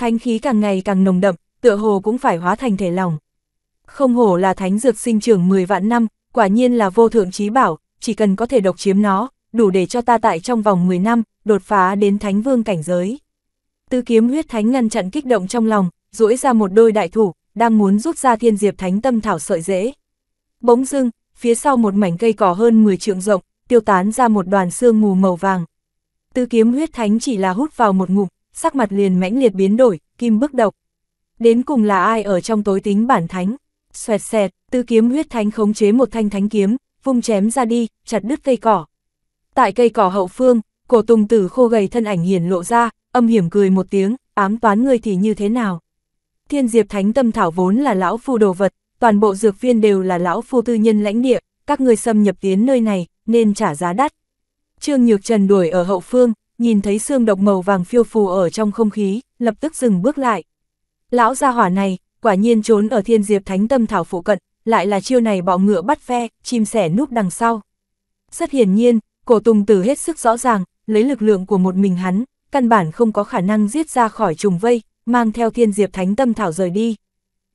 Thánh khí càng ngày càng nồng đậm, tựa hồ cũng phải hóa thành thể lòng. Không hổ là thánh dược sinh trưởng 10 vạn năm, quả nhiên là vô thượng trí bảo, chỉ cần có thể độc chiếm nó, đủ để cho ta tại trong vòng 10 năm, đột phá đến thánh vương cảnh giới. Tư kiếm huyết thánh ngăn chặn kích động trong lòng, duỗi ra một đôi đại thủ, đang muốn rút ra thiên diệp thánh tâm thảo sợi dễ. Bỗng dưng, phía sau một mảnh cây cỏ hơn 10 trượng rộng, tiêu tán ra một đoàn xương mù màu vàng. Tư kiếm huyết thánh chỉ là hút vào một ngụm, sắc mặt liền mãnh liệt biến đổi, kim bức độc. Đến cùng là ai ở trong tối tính bản thánh? Xoẹt xẹt, tư kiếm huyết thánh khống chế một thanh thánh kiếm, vung chém ra đi, chặt đứt cây cỏ. Tại cây cỏ hậu phương, cổ tùng tử khô gầy thân ảnh hiển lộ ra, âm hiểm cười một tiếng, ám toán ngươi thì như thế nào? Thiên diệp thánh tâm thảo vốn là lão phu đồ vật, toàn bộ dược viên đều là lão phu tư nhân lãnh địa, các người xâm nhập tiến nơi này, nên trả giá đắt. Trương Nhược Trần đuổi ở hậu phương, nhìn thấy xương độc màu vàng phiêu phù ở trong không khí, lập tức dừng bước lại. Lão gia hỏa này, quả nhiên trốn ở thiên diệp thánh tâm thảo phụ cận, lại là chiêu này bọ ngựa bắt phe chim sẻ núp đằng sau. Rất hiển nhiên, cổ tùng tử hết sức rõ ràng, lấy lực lượng của một mình hắn, căn bản không có khả năng giết ra khỏi trùng vây, mang theo thiên diệp thánh tâm thảo rời đi.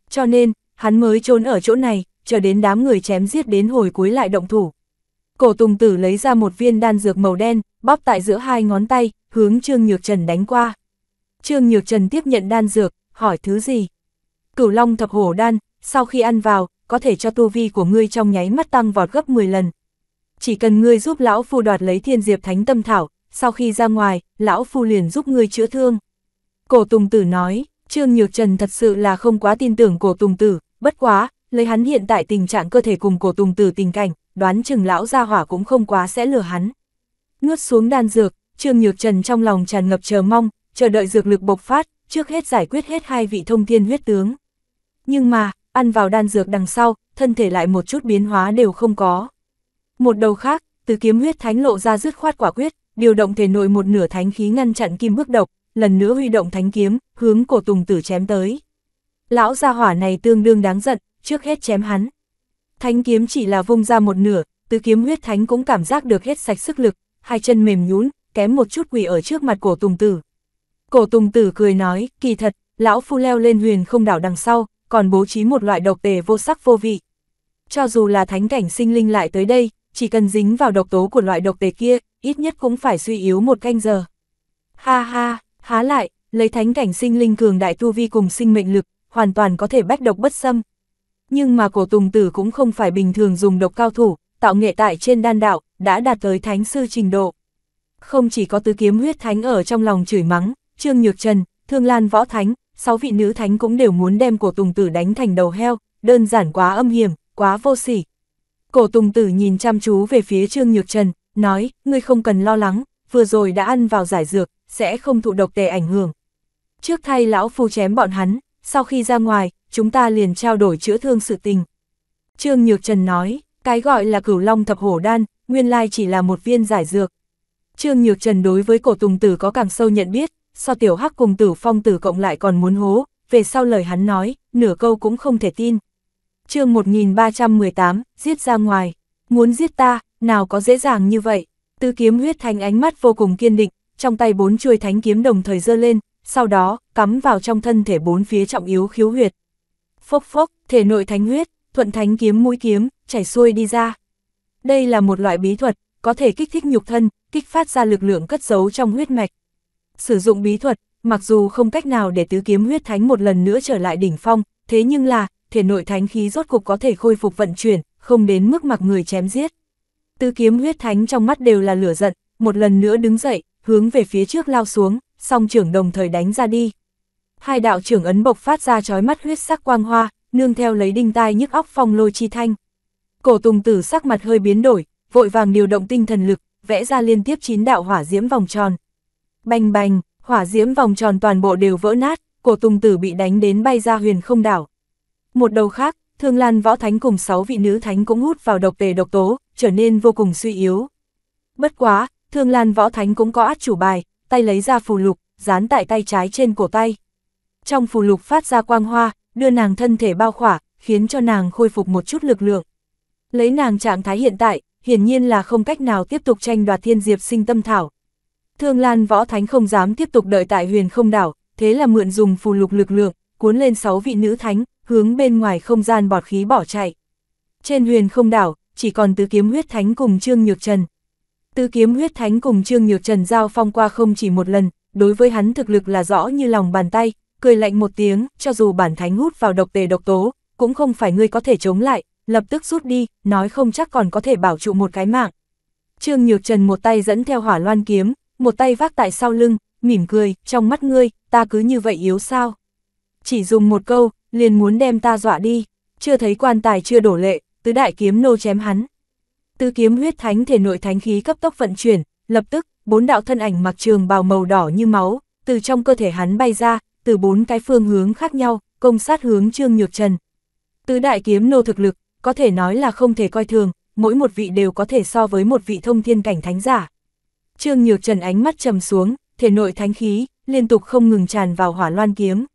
Cho nên, hắn mới trốn ở chỗ này, chờ đến đám người chém giết đến hồi cuối lại động thủ, Cổ Tùng Tử lấy ra một viên đan dược màu đen, bóp tại giữa hai ngón tay, hướng Trương Nhược Trần đánh qua. Trương Nhược Trần tiếp nhận đan dược, hỏi thứ gì? Cửu Long thập hổ đan, sau khi ăn vào, có thể cho tu vi của ngươi trong nháy mắt tăng vọt gấp 10 lần. Chỉ cần ngươi giúp lão phu đoạt lấy thiên diệp thánh tâm thảo, sau khi ra ngoài, lão phu liền giúp ngươi chữa thương. Cổ Tùng Tử nói, Trương Nhược Trần thật sự là không quá tin tưởng cổ Tùng Tử, bất quá, lấy hắn hiện tại tình trạng cơ thể cùng cổ Tùng Tử tình cảnh, đoán chừng lão gia hỏa cũng không quá sẽ lừa hắn. Nuốt xuống đan dược, Trương Nhược Trần trong lòng tràn ngập chờ mong, chờ đợi dược lực bộc phát, trước hết giải quyết hết hai vị thông thiên huyết tướng. Nhưng mà, ăn vào đan dược đằng sau, thân thể lại một chút biến hóa đều không có. Một đầu khác, từ kiếm huyết thánh lộ ra dứt khoát quả quyết, điều động thể nội một nửa thánh khí ngăn chặn kim bước độc, lần nữa huy động thánh kiếm, hướng cổ tùng tử chém tới. Lão gia hỏa này tương đương đáng giận, trước hết chém hắn. Thánh kiếm chỉ là vung ra một nửa, tứ kiếm huyết thánh cũng cảm giác được hết sạch sức lực, hai chân mềm nhún, kém một chút quỳ ở trước mặt cổ tùng tử. Cổ tùng tử cười nói, kỳ thật, lão phu leo lên huyền không đảo đằng sau, còn bố trí một loại độc tề vô sắc vô vị. Cho dù là thánh cảnh sinh linh lại tới đây, chỉ cần dính vào độc tố của loại độc tề kia, ít nhất cũng phải suy yếu một canh giờ. Ha ha, há lại, lấy thánh cảnh sinh linh cường đại tu vi cùng sinh mệnh lực, hoàn toàn có thể bách độc bất xâm, nhưng mà cổ tùng tử cũng không phải bình thường dùng độc cao thủ, tạo nghệ tại trên đan đạo, đã đạt tới thánh sư trình độ. Không chỉ có tứ kiếm huyết thánh ở trong lòng chửi mắng, Trương Nhược Trần, Thương Lan Võ Thánh, sáu vị nữ thánh cũng đều muốn đem cổ tùng tử đánh thành đầu heo, đơn giản quá âm hiểm, quá vô sỉ. Cổ tùng tử nhìn chăm chú về phía Trương Nhược Trần, nói, ngươi không cần lo lắng, vừa rồi đã ăn vào giải dược, sẽ không thụ độc tề ảnh hưởng. Trước thay lão phu chém bọn hắn, sau khi ra ngoài, chúng ta liền trao đổi chữa thương sự tình. Trương Nhược Trần nói, cái gọi là cửu long thập hổ đan, nguyên lai chỉ là một viên giải dược. Trương Nhược Trần đối với cổ tùng tử có càng sâu nhận biết, so tiểu hắc cùng tử phong tử cộng lại còn muốn hố, về sau lời hắn nói, nửa câu cũng không thể tin. chương 1318, giết ra ngoài, muốn giết ta, nào có dễ dàng như vậy. Tư kiếm huyết thành ánh mắt vô cùng kiên định, trong tay bốn chuôi thánh kiếm đồng thời dơ lên, sau đó, cắm vào trong thân thể bốn phía trọng yếu khiếu huyệt phốc phốc, thể nội thánh huyết, thuận thánh kiếm mũi kiếm, chảy xuôi đi ra. Đây là một loại bí thuật, có thể kích thích nhục thân, kích phát ra lực lượng cất giấu trong huyết mạch. Sử dụng bí thuật, mặc dù không cách nào để tứ kiếm huyết thánh một lần nữa trở lại đỉnh phong, thế nhưng là, thể nội thánh khí rốt cục có thể khôi phục vận chuyển, không đến mức mặc người chém giết. Tứ kiếm huyết thánh trong mắt đều là lửa giận, một lần nữa đứng dậy, hướng về phía trước lao xuống, song trưởng đồng thời đánh ra đi hai đạo trưởng ấn bộc phát ra chói mắt huyết sắc quang hoa, nương theo lấy đinh tai nhức óc phong lôi chi thanh. Cổ Tùng Tử sắc mặt hơi biến đổi, vội vàng điều động tinh thần lực, vẽ ra liên tiếp chín đạo hỏa diễm vòng tròn. Bành bành, hỏa diễm vòng tròn toàn bộ đều vỡ nát, Cổ Tùng Tử bị đánh đến bay ra huyền không đảo. Một đầu khác, Thương Lan Võ Thánh cùng sáu vị nữ thánh cũng hút vào độc tề độc tố, trở nên vô cùng suy yếu. Bất quá, Thương Lan Võ Thánh cũng có át chủ bài, tay lấy ra phù lục, dán tại tay trái trên cổ tay trong phù lục phát ra quang hoa, đưa nàng thân thể bao khỏa, khiến cho nàng khôi phục một chút lực lượng. Lấy nàng trạng thái hiện tại, hiển nhiên là không cách nào tiếp tục tranh đoạt thiên diệp sinh tâm thảo. Thương Lan Võ Thánh không dám tiếp tục đợi tại huyền không đảo, thế là mượn dùng phù lục lực lượng, cuốn lên sáu vị nữ thánh, hướng bên ngoài không gian bọt khí bỏ chạy. Trên huyền không đảo, chỉ còn tứ kiếm huyết thánh cùng Trương Nhược Trần. Tứ kiếm huyết thánh cùng Trương Nhược Trần giao phong qua không chỉ một lần, đối với hắn thực lực là rõ như lòng bàn tay, cười lạnh một tiếng, cho dù bản thánh hút vào độc tề độc tố, cũng không phải ngươi có thể chống lại, lập tức rút đi, nói không chắc còn có thể bảo trụ một cái mạng. Trương Nhược Trần một tay dẫn theo hỏa loan kiếm, một tay vác tại sau lưng, mỉm cười, trong mắt ngươi, ta cứ như vậy yếu sao. Chỉ dùng một câu, liền muốn đem ta dọa đi, chưa thấy quan tài chưa đổ lệ, tứ đại kiếm nô chém hắn. Tứ kiếm huyết thánh thể nội thánh khí cấp tốc vận chuyển, lập tức, bốn đạo thân ảnh mặc trường bào màu đỏ như máu, từ trong cơ thể hắn bay ra, từ bốn cái phương hướng khác nhau, công sát hướng Trương Nhược Trần. Tứ đại kiếm nô thực lực, có thể nói là không thể coi thường, mỗi một vị đều có thể so với một vị thông thiên cảnh thánh giả. Trương Nhược Trần ánh mắt trầm xuống, thể nội thánh khí, liên tục không ngừng tràn vào hỏa loan kiếm.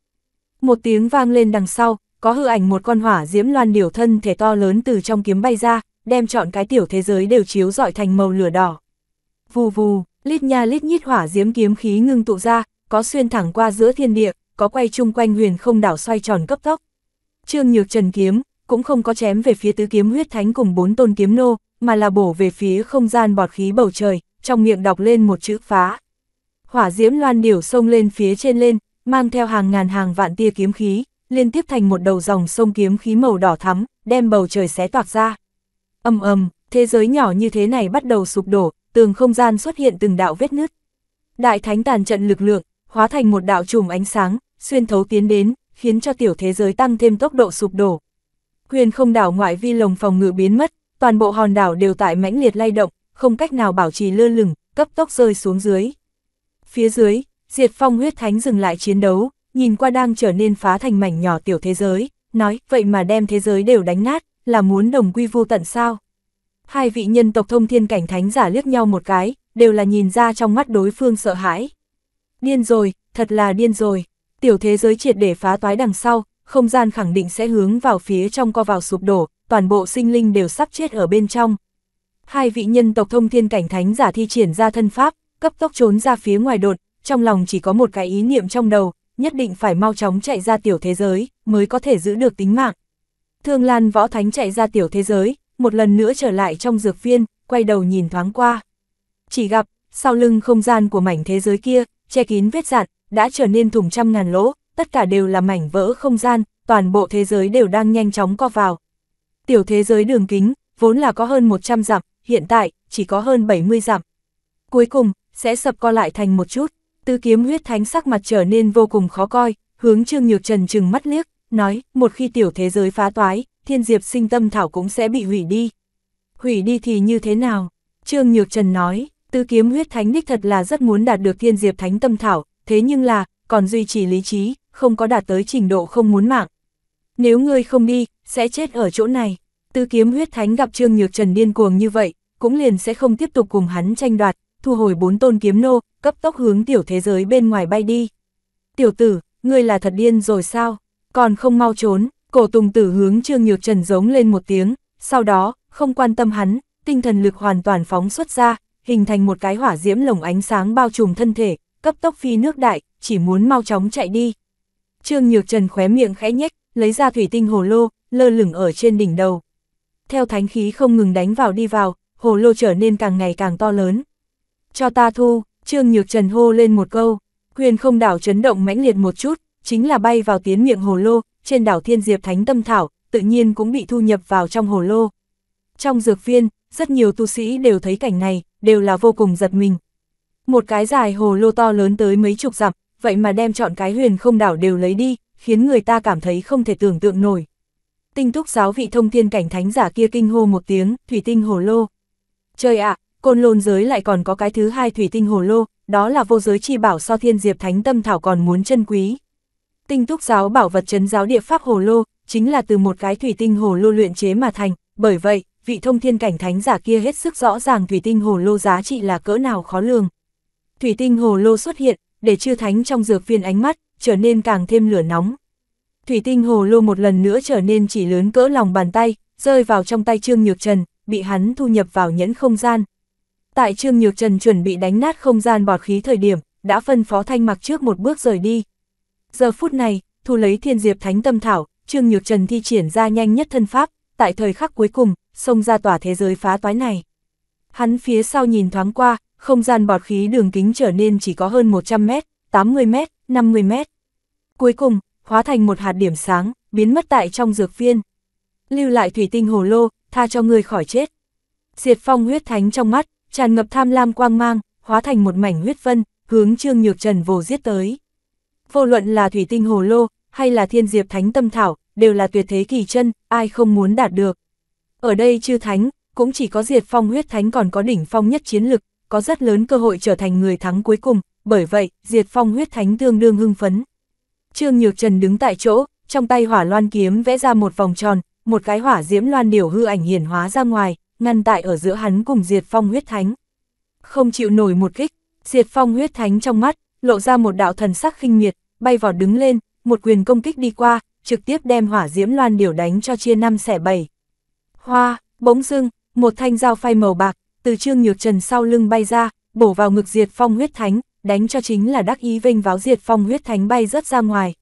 Một tiếng vang lên đằng sau, có hư ảnh một con hỏa diễm loan điểu thân thể to lớn từ trong kiếm bay ra, đem chọn cái tiểu thế giới đều chiếu dọi thành màu lửa đỏ. Vù vù, lít nha lít nhít hỏa diễm kiếm khí ngưng tụ ra, có xuyên thẳng qua giữa thiên địa, có quay chung quanh huyền không đảo xoay tròn cấp tốc. Trương Nhược Trần kiếm, cũng không có chém về phía tứ kiếm huyết thánh cùng bốn tôn kiếm nô, mà là bổ về phía không gian bọt khí bầu trời, trong miệng đọc lên một chữ phá. Hỏa diễm loan điểu sông lên phía trên lên, mang theo hàng ngàn hàng vạn tia kiếm khí, liên tiếp thành một đầu dòng sông kiếm khí màu đỏ thắm, đem bầu trời xé toạc ra. Âm ầm, thế giới nhỏ như thế này bắt đầu sụp đổ, tường không gian xuất hiện từng đạo vết nứt. Đại thánh tàn trận lực lượng, hóa thành một đạo chùm ánh sáng, xuyên thấu tiến đến, khiến cho tiểu thế giới tăng thêm tốc độ sụp đổ. Huyền không đảo ngoại vi lồng phòng ngự biến mất, toàn bộ hòn đảo đều tại mãnh liệt lay động, không cách nào bảo trì lơ lửng, cấp tốc rơi xuống dưới. Phía dưới, Diệt Phong huyết thánh dừng lại chiến đấu, nhìn qua đang trở nên phá thành mảnh nhỏ tiểu thế giới, nói, vậy mà đem thế giới đều đánh nát, là muốn đồng quy vô tận sao? Hai vị nhân tộc thông thiên cảnh thánh giả liếc nhau một cái, đều là nhìn ra trong mắt đối phương sợ hãi. Điên rồi, thật là điên rồi tiểu thế giới triệt để phá toái đằng sau, không gian khẳng định sẽ hướng vào phía trong co vào sụp đổ, toàn bộ sinh linh đều sắp chết ở bên trong. Hai vị nhân tộc thông thiên cảnh thánh giả thi triển ra thân pháp, cấp tốc trốn ra phía ngoài đột, trong lòng chỉ có một cái ý niệm trong đầu, nhất định phải mau chóng chạy ra tiểu thế giới, mới có thể giữ được tính mạng. Thương Lan võ thánh chạy ra tiểu thế giới, một lần nữa trở lại trong dược viên, quay đầu nhìn thoáng qua. Chỉ gặp, sau lưng không gian của mảnh thế giới kia, che kín vết dạn, đã trở nên thủng trăm ngàn lỗ, tất cả đều là mảnh vỡ không gian, toàn bộ thế giới đều đang nhanh chóng co vào. Tiểu thế giới đường kính, vốn là có hơn 100 dặm, hiện tại, chỉ có hơn 70 dặm. Cuối cùng, sẽ sập co lại thành một chút, Tư kiếm huyết thánh sắc mặt trở nên vô cùng khó coi, hướng Trương Nhược Trần trừng mắt liếc, nói, một khi tiểu thế giới phá toái, thiên diệp sinh tâm thảo cũng sẽ bị hủy đi. Hủy đi thì như thế nào? Trương Nhược Trần nói, tư kiếm huyết thánh đích thật là rất muốn đạt được thiên diệp thánh tâm thảo, thế nhưng là, còn duy trì lý trí, không có đạt tới trình độ không muốn mạng. Nếu ngươi không đi, sẽ chết ở chỗ này. Tư kiếm huyết thánh gặp Trương Nhược Trần điên cuồng như vậy, cũng liền sẽ không tiếp tục cùng hắn tranh đoạt, thu hồi bốn tôn kiếm nô, cấp tốc hướng tiểu thế giới bên ngoài bay đi. Tiểu tử, ngươi là thật điên rồi sao? Còn không mau trốn, cổ tùng tử hướng Trương Nhược Trần giống lên một tiếng, sau đó, không quan tâm hắn, tinh thần lực hoàn toàn phóng xuất ra, hình thành một cái hỏa diễm lồng ánh sáng bao trùm thân thể, cấp tốc phi nước đại, chỉ muốn mau chóng chạy đi. Trương Nhược Trần khóe miệng khẽ nhếch, lấy ra thủy tinh hồ lô, lơ lửng ở trên đỉnh đầu. Theo thánh khí không ngừng đánh vào đi vào, hồ lô trở nên càng ngày càng to lớn. Cho ta thu, Trương Nhược Trần hô lên một câu, quyền không đảo chấn động mãnh liệt một chút, chính là bay vào tiến miệng hồ lô, trên đảo Thiên Diệp Thánh Tâm Thảo, tự nhiên cũng bị thu nhập vào trong hồ lô. Trong dược viên, rất nhiều tu sĩ đều thấy cảnh này, đều là vô cùng giật mình, một cái dài hồ lô to lớn tới mấy chục dặm, vậy mà đem chọn cái huyền không đảo đều lấy đi, khiến người ta cảm thấy không thể tưởng tượng nổi. Tinh túc giáo vị thông thiên cảnh thánh giả kia kinh hô một tiếng, thủy tinh hồ lô. Trời ạ, côn lôn giới lại còn có cái thứ hai thủy tinh hồ lô, đó là vô giới chi bảo so thiên diệp thánh tâm thảo còn muốn chân quý. Tinh túc giáo bảo vật chấn giáo địa pháp hồ lô, chính là từ một cái thủy tinh hồ lô luyện chế mà thành, bởi vậy, vị thông thiên cảnh thánh giả kia hết sức rõ ràng thủy tinh hồ lô giá trị là cỡ nào khó lường thủy tinh hồ lô xuất hiện, để chư thánh trong dược viên ánh mắt, trở nên càng thêm lửa nóng. Thủy tinh hồ lô một lần nữa trở nên chỉ lớn cỡ lòng bàn tay, rơi vào trong tay Trương Nhược Trần, bị hắn thu nhập vào nhẫn không gian. Tại Trương Nhược Trần chuẩn bị đánh nát không gian bọt khí thời điểm, đã phân phó thanh mặc trước một bước rời đi. Giờ phút này, thu lấy thiên diệp thánh tâm thảo, Trương Nhược Trần thi triển ra nhanh nhất thân pháp, tại thời khắc cuối cùng, xông ra tỏa thế giới phá toái này. Hắn phía sau nhìn thoáng qua, không gian bọt khí đường kính trở nên chỉ có hơn 100 mét, 80 mét, 50 mét. Cuối cùng, hóa thành một hạt điểm sáng, biến mất tại trong dược viên. Lưu lại thủy tinh hồ lô, tha cho người khỏi chết. Diệt phong huyết thánh trong mắt, tràn ngập tham lam quang mang, hóa thành một mảnh huyết vân, hướng Trương Nhược Trần vồ giết tới. Vô luận là thủy tinh hồ lô, hay là thiên diệp thánh tâm thảo, đều là tuyệt thế kỳ chân, ai không muốn đạt được. Ở đây chư thánh, cũng chỉ có diệt phong huyết thánh còn có đỉnh phong nhất chiến lực, có rất lớn cơ hội trở thành người thắng cuối cùng, bởi vậy, diệt phong huyết thánh tương đương hưng phấn. Trương Nhược Trần đứng tại chỗ, trong tay hỏa loan kiếm vẽ ra một vòng tròn, một cái hỏa diễm loan điểu hư ảnh hiển hóa ra ngoài, ngăn tại ở giữa hắn cùng diệt phong huyết thánh. Không chịu nổi một kích, diệt phong huyết thánh trong mắt, lộ ra một đạo thần sắc khinh miệt, bay vào đứng lên, một quyền công kích đi qua, trực tiếp đem hỏa diễm loan điểu đánh cho chia năm xẻ bảy. Hoa, bỗng dưng, một thanh dao phay màu bạc, từ Trương Nhược Trần sau lưng bay ra, bổ vào ngực Diệt Phong huyết thánh, đánh cho chính là đắc ý vinh váo Diệt Phong huyết thánh bay rớt ra ngoài.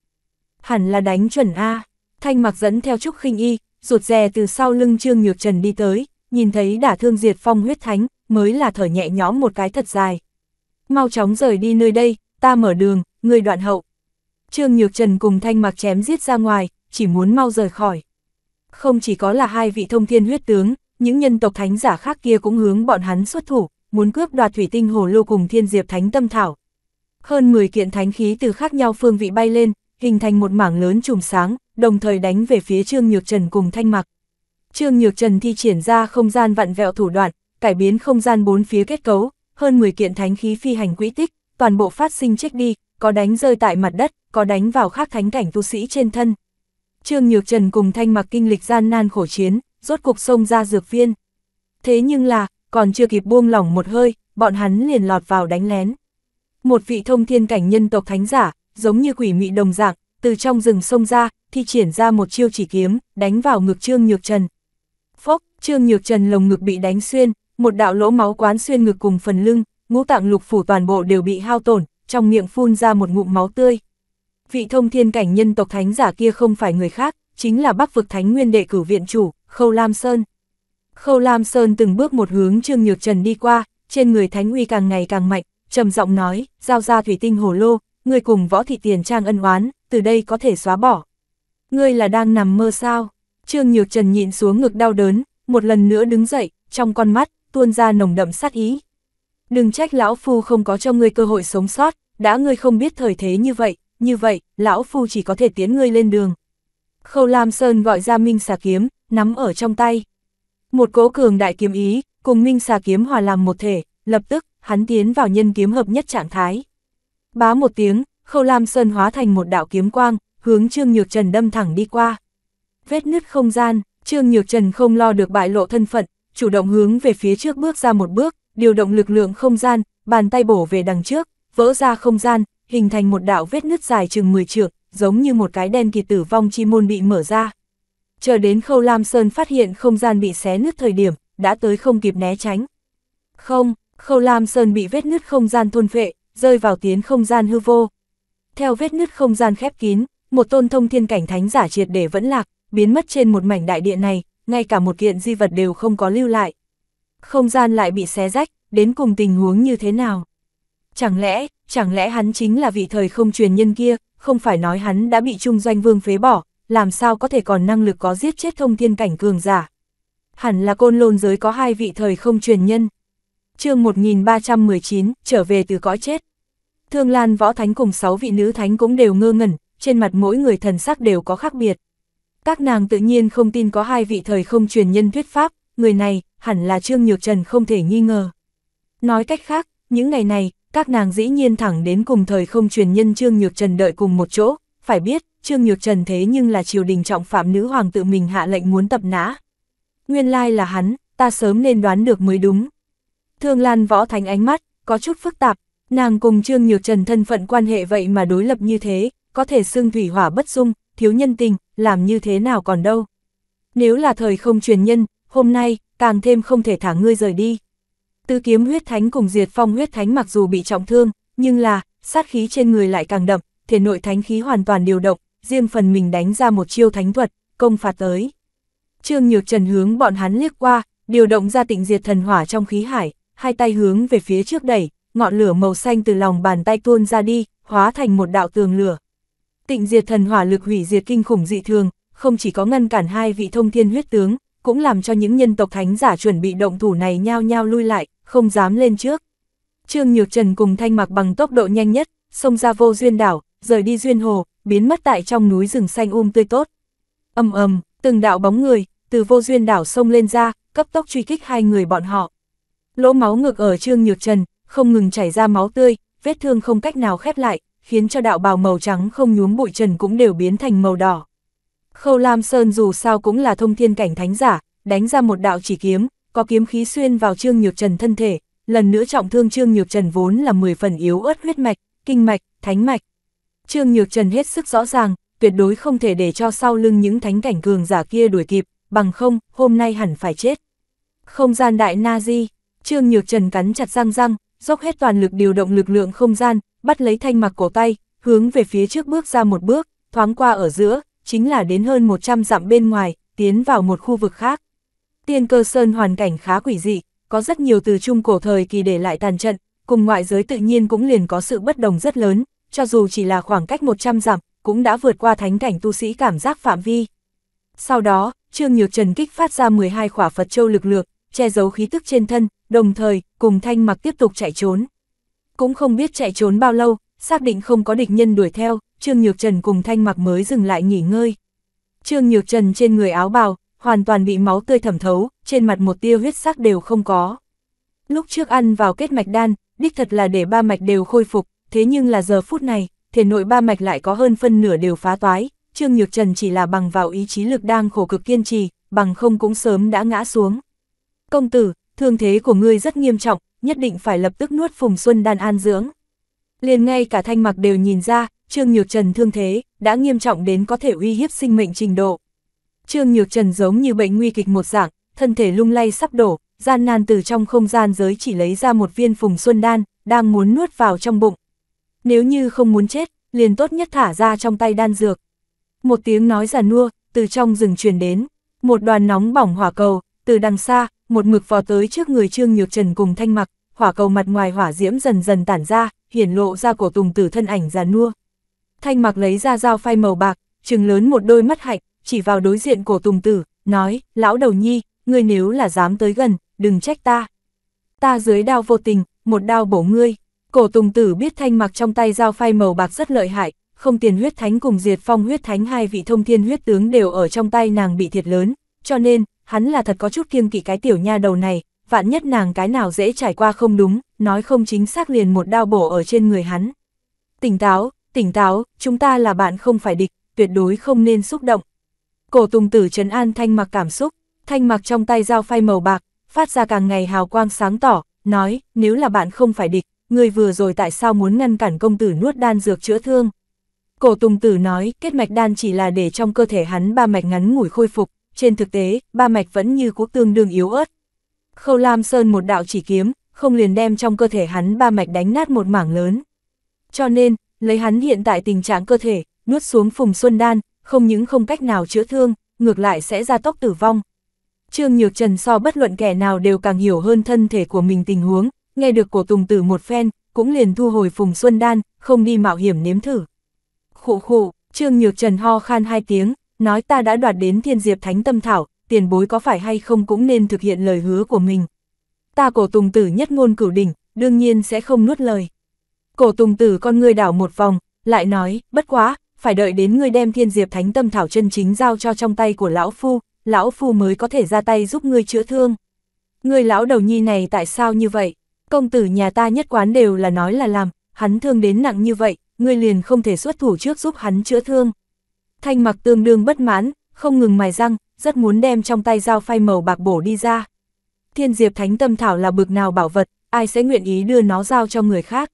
Hẳn là đánh chuẩn A, thanh mặc dẫn theo Trúc khinh y, ruột rè từ sau lưng Trương Nhược Trần đi tới, nhìn thấy đả thương Diệt Phong huyết thánh, mới là thở nhẹ nhõm một cái thật dài. Mau chóng rời đi nơi đây, ta mở đường, người đoạn hậu. Trương Nhược Trần cùng thanh mặc chém giết ra ngoài, chỉ muốn mau rời khỏi. Không chỉ có là hai vị thông thiên huyết tướng, những nhân tộc thánh giả khác kia cũng hướng bọn hắn xuất thủ, muốn cướp đoạt thủy tinh hồ lô cùng thiên diệp thánh tâm thảo. Hơn 10 kiện thánh khí từ khác nhau phương vị bay lên, hình thành một mảng lớn trùm sáng, đồng thời đánh về phía Trương Nhược Trần cùng Thanh Mặc. Trương Nhược Trần thi triển ra không gian vặn vẹo thủ đoạn, cải biến không gian bốn phía kết cấu, hơn 10 kiện thánh khí phi hành quỹ tích, toàn bộ phát sinh trích đi, có đánh rơi tại mặt đất, có đánh vào khắc thánh cảnh tu sĩ trên thân. Trương Nhược Trần cùng Thanh Mặc kinh lịch gian nan khổ chiến, rốt cuộc xông ra dược viên. Thế nhưng là, còn chưa kịp buông lỏng một hơi, bọn hắn liền lọt vào đánh lén. Một vị thông thiên cảnh nhân tộc thánh giả, giống như quỷ mị đồng dạng, từ trong rừng sông ra, thi triển ra một chiêu chỉ kiếm, đánh vào ngực Trương Nhược Trần. Phốc, Trương Nhược Trần lồng ngực bị đánh xuyên, một đạo lỗ máu quán xuyên ngực cùng phần lưng, ngũ tạng lục phủ toàn bộ đều bị hao tổn, trong miệng phun ra một ngụm máu tươi. Vị thông thiên cảnh nhân tộc thánh giả kia không phải người khác, chính là Bắc vực Thánh Nguyên đệ cử viện chủ, Khâu Lam Sơn. Khâu Lam Sơn từng bước một hướng Trương Nhược Trần đi qua, trên người Thánh Uy càng ngày càng mạnh, trầm giọng nói, giao ra thủy tinh hồ lô, người cùng võ thị tiền trang ân oán, từ đây có thể xóa bỏ. Ngươi là đang nằm mơ sao? Trương Nhược Trần nhịn xuống ngực đau đớn, một lần nữa đứng dậy, trong con mắt, tuôn ra nồng đậm sát ý. Đừng trách lão phu không có cho ngươi cơ hội sống sót, đã ngươi không biết thời thế như vậy, như vậy, lão phu chỉ có thể tiến ngươi lên đường. Khâu Lam Sơn gọi ra Minh xà kiếm, nắm ở trong tay. Một cỗ cường đại kiếm ý, cùng Minh xà kiếm hòa làm một thể, lập tức, hắn tiến vào nhân kiếm hợp nhất trạng thái. Bá một tiếng, Khâu Lam Sơn hóa thành một đạo kiếm quang, hướng Trương Nhược Trần đâm thẳng đi qua. Vết nứt không gian, Trương Nhược Trần không lo được bại lộ thân phận, chủ động hướng về phía trước bước ra một bước, điều động lực lượng không gian, bàn tay bổ về đằng trước, vỡ ra không gian, hình thành một đạo vết nứt dài chừng 10 trượng, giống như một cái đen kỳ tử vong chi môn bị mở ra. Chờ đến khâu Lam Sơn phát hiện không gian bị xé nứt thời điểm, đã tới không kịp né tránh. Không, khâu Lam Sơn bị vết nứt không gian thôn phệ, rơi vào tiến không gian hư vô. Theo vết nứt không gian khép kín, một tôn thông thiên cảnh thánh giả triệt để vẫn lạc, biến mất trên một mảnh đại địa này, ngay cả một kiện di vật đều không có lưu lại. Không gian lại bị xé rách, đến cùng tình huống như thế nào? Chẳng lẽ, chẳng lẽ hắn chính là vị thời không truyền nhân kia, không phải nói hắn đã bị trung doanh vương phế bỏ, làm sao có thể còn năng lực có giết chết thông thiên cảnh cường giả. Hẳn là côn lôn giới có hai vị thời không truyền nhân. chương 1319, trở về từ cõi chết. Thương Lan Võ Thánh cùng sáu vị nữ thánh cũng đều ngơ ngẩn, trên mặt mỗi người thần sắc đều có khác biệt. Các nàng tự nhiên không tin có hai vị thời không truyền nhân thuyết pháp, người này, hẳn là Trương Nhược Trần không thể nghi ngờ. Nói cách khác, những ngày này, các nàng dĩ nhiên thẳng đến cùng thời không truyền nhân Trương Nhược Trần đợi cùng một chỗ, phải biết, Trương Nhược Trần thế nhưng là triều đình trọng phạm nữ hoàng tự mình hạ lệnh muốn tập nã. Nguyên lai là hắn, ta sớm nên đoán được mới đúng. Thương Lan võ thánh ánh mắt, có chút phức tạp, nàng cùng Trương Nhược Trần thân phận quan hệ vậy mà đối lập như thế, có thể xương thủy hỏa bất dung, thiếu nhân tình, làm như thế nào còn đâu. Nếu là thời không truyền nhân, hôm nay, càng thêm không thể thả ngươi rời đi. Tư kiếm huyết thánh cùng diệt phong huyết thánh mặc dù bị trọng thương, nhưng là, sát khí trên người lại càng đậm, thể nội thánh khí hoàn toàn điều động, riêng phần mình đánh ra một chiêu thánh thuật, công phạt tới. Trương Nhược Trần hướng bọn hắn liếc qua, điều động ra tịnh diệt thần hỏa trong khí hải, hai tay hướng về phía trước đẩy, ngọn lửa màu xanh từ lòng bàn tay tuôn ra đi, hóa thành một đạo tường lửa. Tịnh diệt thần hỏa lực hủy diệt kinh khủng dị thường, không chỉ có ngăn cản hai vị thông thiên huyết tướng, cũng làm cho những nhân tộc thánh giả chuẩn bị động thủ này nhao nhao lui lại, không dám lên trước. Trương Nhược Trần cùng Thanh Mặc bằng tốc độ nhanh nhất, xông ra vô duyên đảo, rời đi duyên hồ, biến mất tại trong núi rừng xanh um tươi tốt. Ầm ầm, từng đạo bóng người từ vô duyên đảo xông lên ra, cấp tốc truy kích hai người bọn họ. Lỗ máu ngực ở Trương Nhược Trần, không ngừng chảy ra máu tươi, vết thương không cách nào khép lại, khiến cho đạo bào màu trắng không nhuốm bụi trần cũng đều biến thành màu đỏ. Khâu Lam Sơn dù sao cũng là thông thiên cảnh thánh giả, đánh ra một đạo chỉ kiếm, có kiếm khí xuyên vào Trương Nhược Trần thân thể, lần nữa trọng thương Trương Nhược Trần vốn là 10 phần yếu ớt huyết mạch, kinh mạch, thánh mạch. Trương Nhược Trần hết sức rõ ràng, tuyệt đối không thể để cho sau lưng những thánh cảnh cường giả kia đuổi kịp, bằng không, hôm nay hẳn phải chết. Không gian đại na di, Trương Nhược Trần cắn chặt răng răng, dốc hết toàn lực điều động lực lượng không gian, bắt lấy thanh mặc cổ tay, hướng về phía trước bước ra một bước, thoáng qua ở giữa, chính là đến hơn 100 dặm bên ngoài, tiến vào một khu vực khác. Tiên cơ sơn hoàn cảnh khá quỷ dị, có rất nhiều từ trung cổ thời kỳ để lại tàn trận, cùng ngoại giới tự nhiên cũng liền có sự bất đồng rất lớn, cho dù chỉ là khoảng cách 100 dặm, cũng đã vượt qua thánh cảnh tu sĩ cảm giác phạm vi. Sau đó, Trương Nhược Trần kích phát ra 12 khỏa Phật Châu lực lượng, che giấu khí tức trên thân, đồng thời, cùng Thanh Mặc tiếp tục chạy trốn. Cũng không biết chạy trốn bao lâu, xác định không có địch nhân đuổi theo, Trương Nhược Trần cùng Thanh Mặc mới dừng lại nghỉ ngơi. Trương Nhược Trần trên người áo bào, hoàn toàn bị máu tươi thẩm thấu, trên mặt một tia huyết sắc đều không có. Lúc trước ăn vào kết mạch đan, đích thật là để ba mạch đều khôi phục, thế nhưng là giờ phút này, thể nội ba mạch lại có hơn phân nửa đều phá toái, Trương Nhược Trần chỉ là bằng vào ý chí lực đang khổ cực kiên trì, bằng không cũng sớm đã ngã xuống. Công tử, thương thế của ngươi rất nghiêm trọng, nhất định phải lập tức nuốt Phùng Xuân đan an dưỡng. Liền ngay cả Thanh Mặc đều nhìn ra, Trương Nhược Trần thương thế, đã nghiêm trọng đến có thể uy hiếp sinh mệnh trình độ. Trương Nhược Trần giống như bệnh nguy kịch một dạng, thân thể lung lay sắp đổ, gian nan từ trong không gian giới chỉ lấy ra một viên phùng xuân đan, đang muốn nuốt vào trong bụng. Nếu như không muốn chết, liền tốt nhất thả ra trong tay đan dược. Một tiếng nói già nua, từ trong rừng truyền đến, một đoàn nóng bỏng hỏa cầu, từ đằng xa, một mực vò tới trước người Trương Nhược Trần cùng thanh mặc, hỏa cầu mặt ngoài hỏa diễm dần dần tản ra, hiển lộ ra cổ tùng tử thân ảnh già nua, Thanh Mặc lấy ra dao phay màu bạc, trừng lớn một đôi mắt hạch chỉ vào đối diện cổ Tùng Tử, nói, lão đầu nhi, ngươi nếu là dám tới gần, đừng trách ta. Ta dưới đao vô tình, một đao bổ ngươi. Cổ Tùng Tử biết Thanh Mặc trong tay dao phay màu bạc rất lợi hại, không tiền huyết thánh cùng diệt phong huyết thánh hai vị thông thiên huyết tướng đều ở trong tay nàng bị thiệt lớn, cho nên, hắn là thật có chút kiêng kỵ cái tiểu nha đầu này, vạn nhất nàng cái nào dễ trải qua không đúng, nói không chính xác liền một đao bổ ở trên người hắn. Tỉnh táo, Tỉnh táo, chúng ta là bạn không phải địch, tuyệt đối không nên xúc động. Cổ Tùng Tử trấn an Thanh Mặc cảm xúc, Thanh Mặc trong tay dao phay màu bạc, phát ra càng ngày hào quang sáng tỏ, nói, nếu là bạn không phải địch, người vừa rồi tại sao muốn ngăn cản công tử nuốt đan dược chữa thương? Cổ Tùng Tử nói, kết mạch đan chỉ là để trong cơ thể hắn ba mạch ngắn ngủi khôi phục, trên thực tế, ba mạch vẫn như cũ tương đương yếu ớt. Khâu Lam Sơn một đạo chỉ kiếm, không liền đem trong cơ thể hắn ba mạch đánh nát một mảng lớn. Cho nên, lấy hắn hiện tại tình trạng cơ thể, nuốt xuống phùng xuân đan, không những không cách nào chữa thương, ngược lại sẽ gia tốc tử vong. Trương Nhược Trần so bất luận kẻ nào đều càng hiểu hơn thân thể của mình tình huống, nghe được cổ tùng tử một phen, cũng liền thu hồi phùng xuân đan, không đi mạo hiểm nếm thử. Khụ khụ, Trương Nhược Trần ho khan hai tiếng, nói ta đã đoạt đến thiên diệp thánh tâm thảo, tiền bối có phải hay không cũng nên thực hiện lời hứa của mình. Ta cổ tùng tử nhất ngôn cửu đỉnh, đương nhiên sẽ không nuốt lời. Cổ Tùng Tử con ngươi đảo một vòng, lại nói, bất quá, phải đợi đến ngươi đem thiên diệp thánh tâm thảo chân chính giao cho trong tay của lão phu, lão phu mới có thể ra tay giúp ngươi chữa thương. Ngươi lão đầu nhi này tại sao như vậy? Công tử nhà ta nhất quán đều là nói là làm, hắn thương đến nặng như vậy, ngươi liền không thể xuất thủ trước giúp hắn chữa thương. Thanh mặc tương đương bất mãn, không ngừng mài răng, rất muốn đem trong tay dao phay màu bạc bổ đi ra. Thiên diệp thánh tâm thảo là bực nào bảo vật, ai sẽ nguyện ý đưa nó giao cho người khác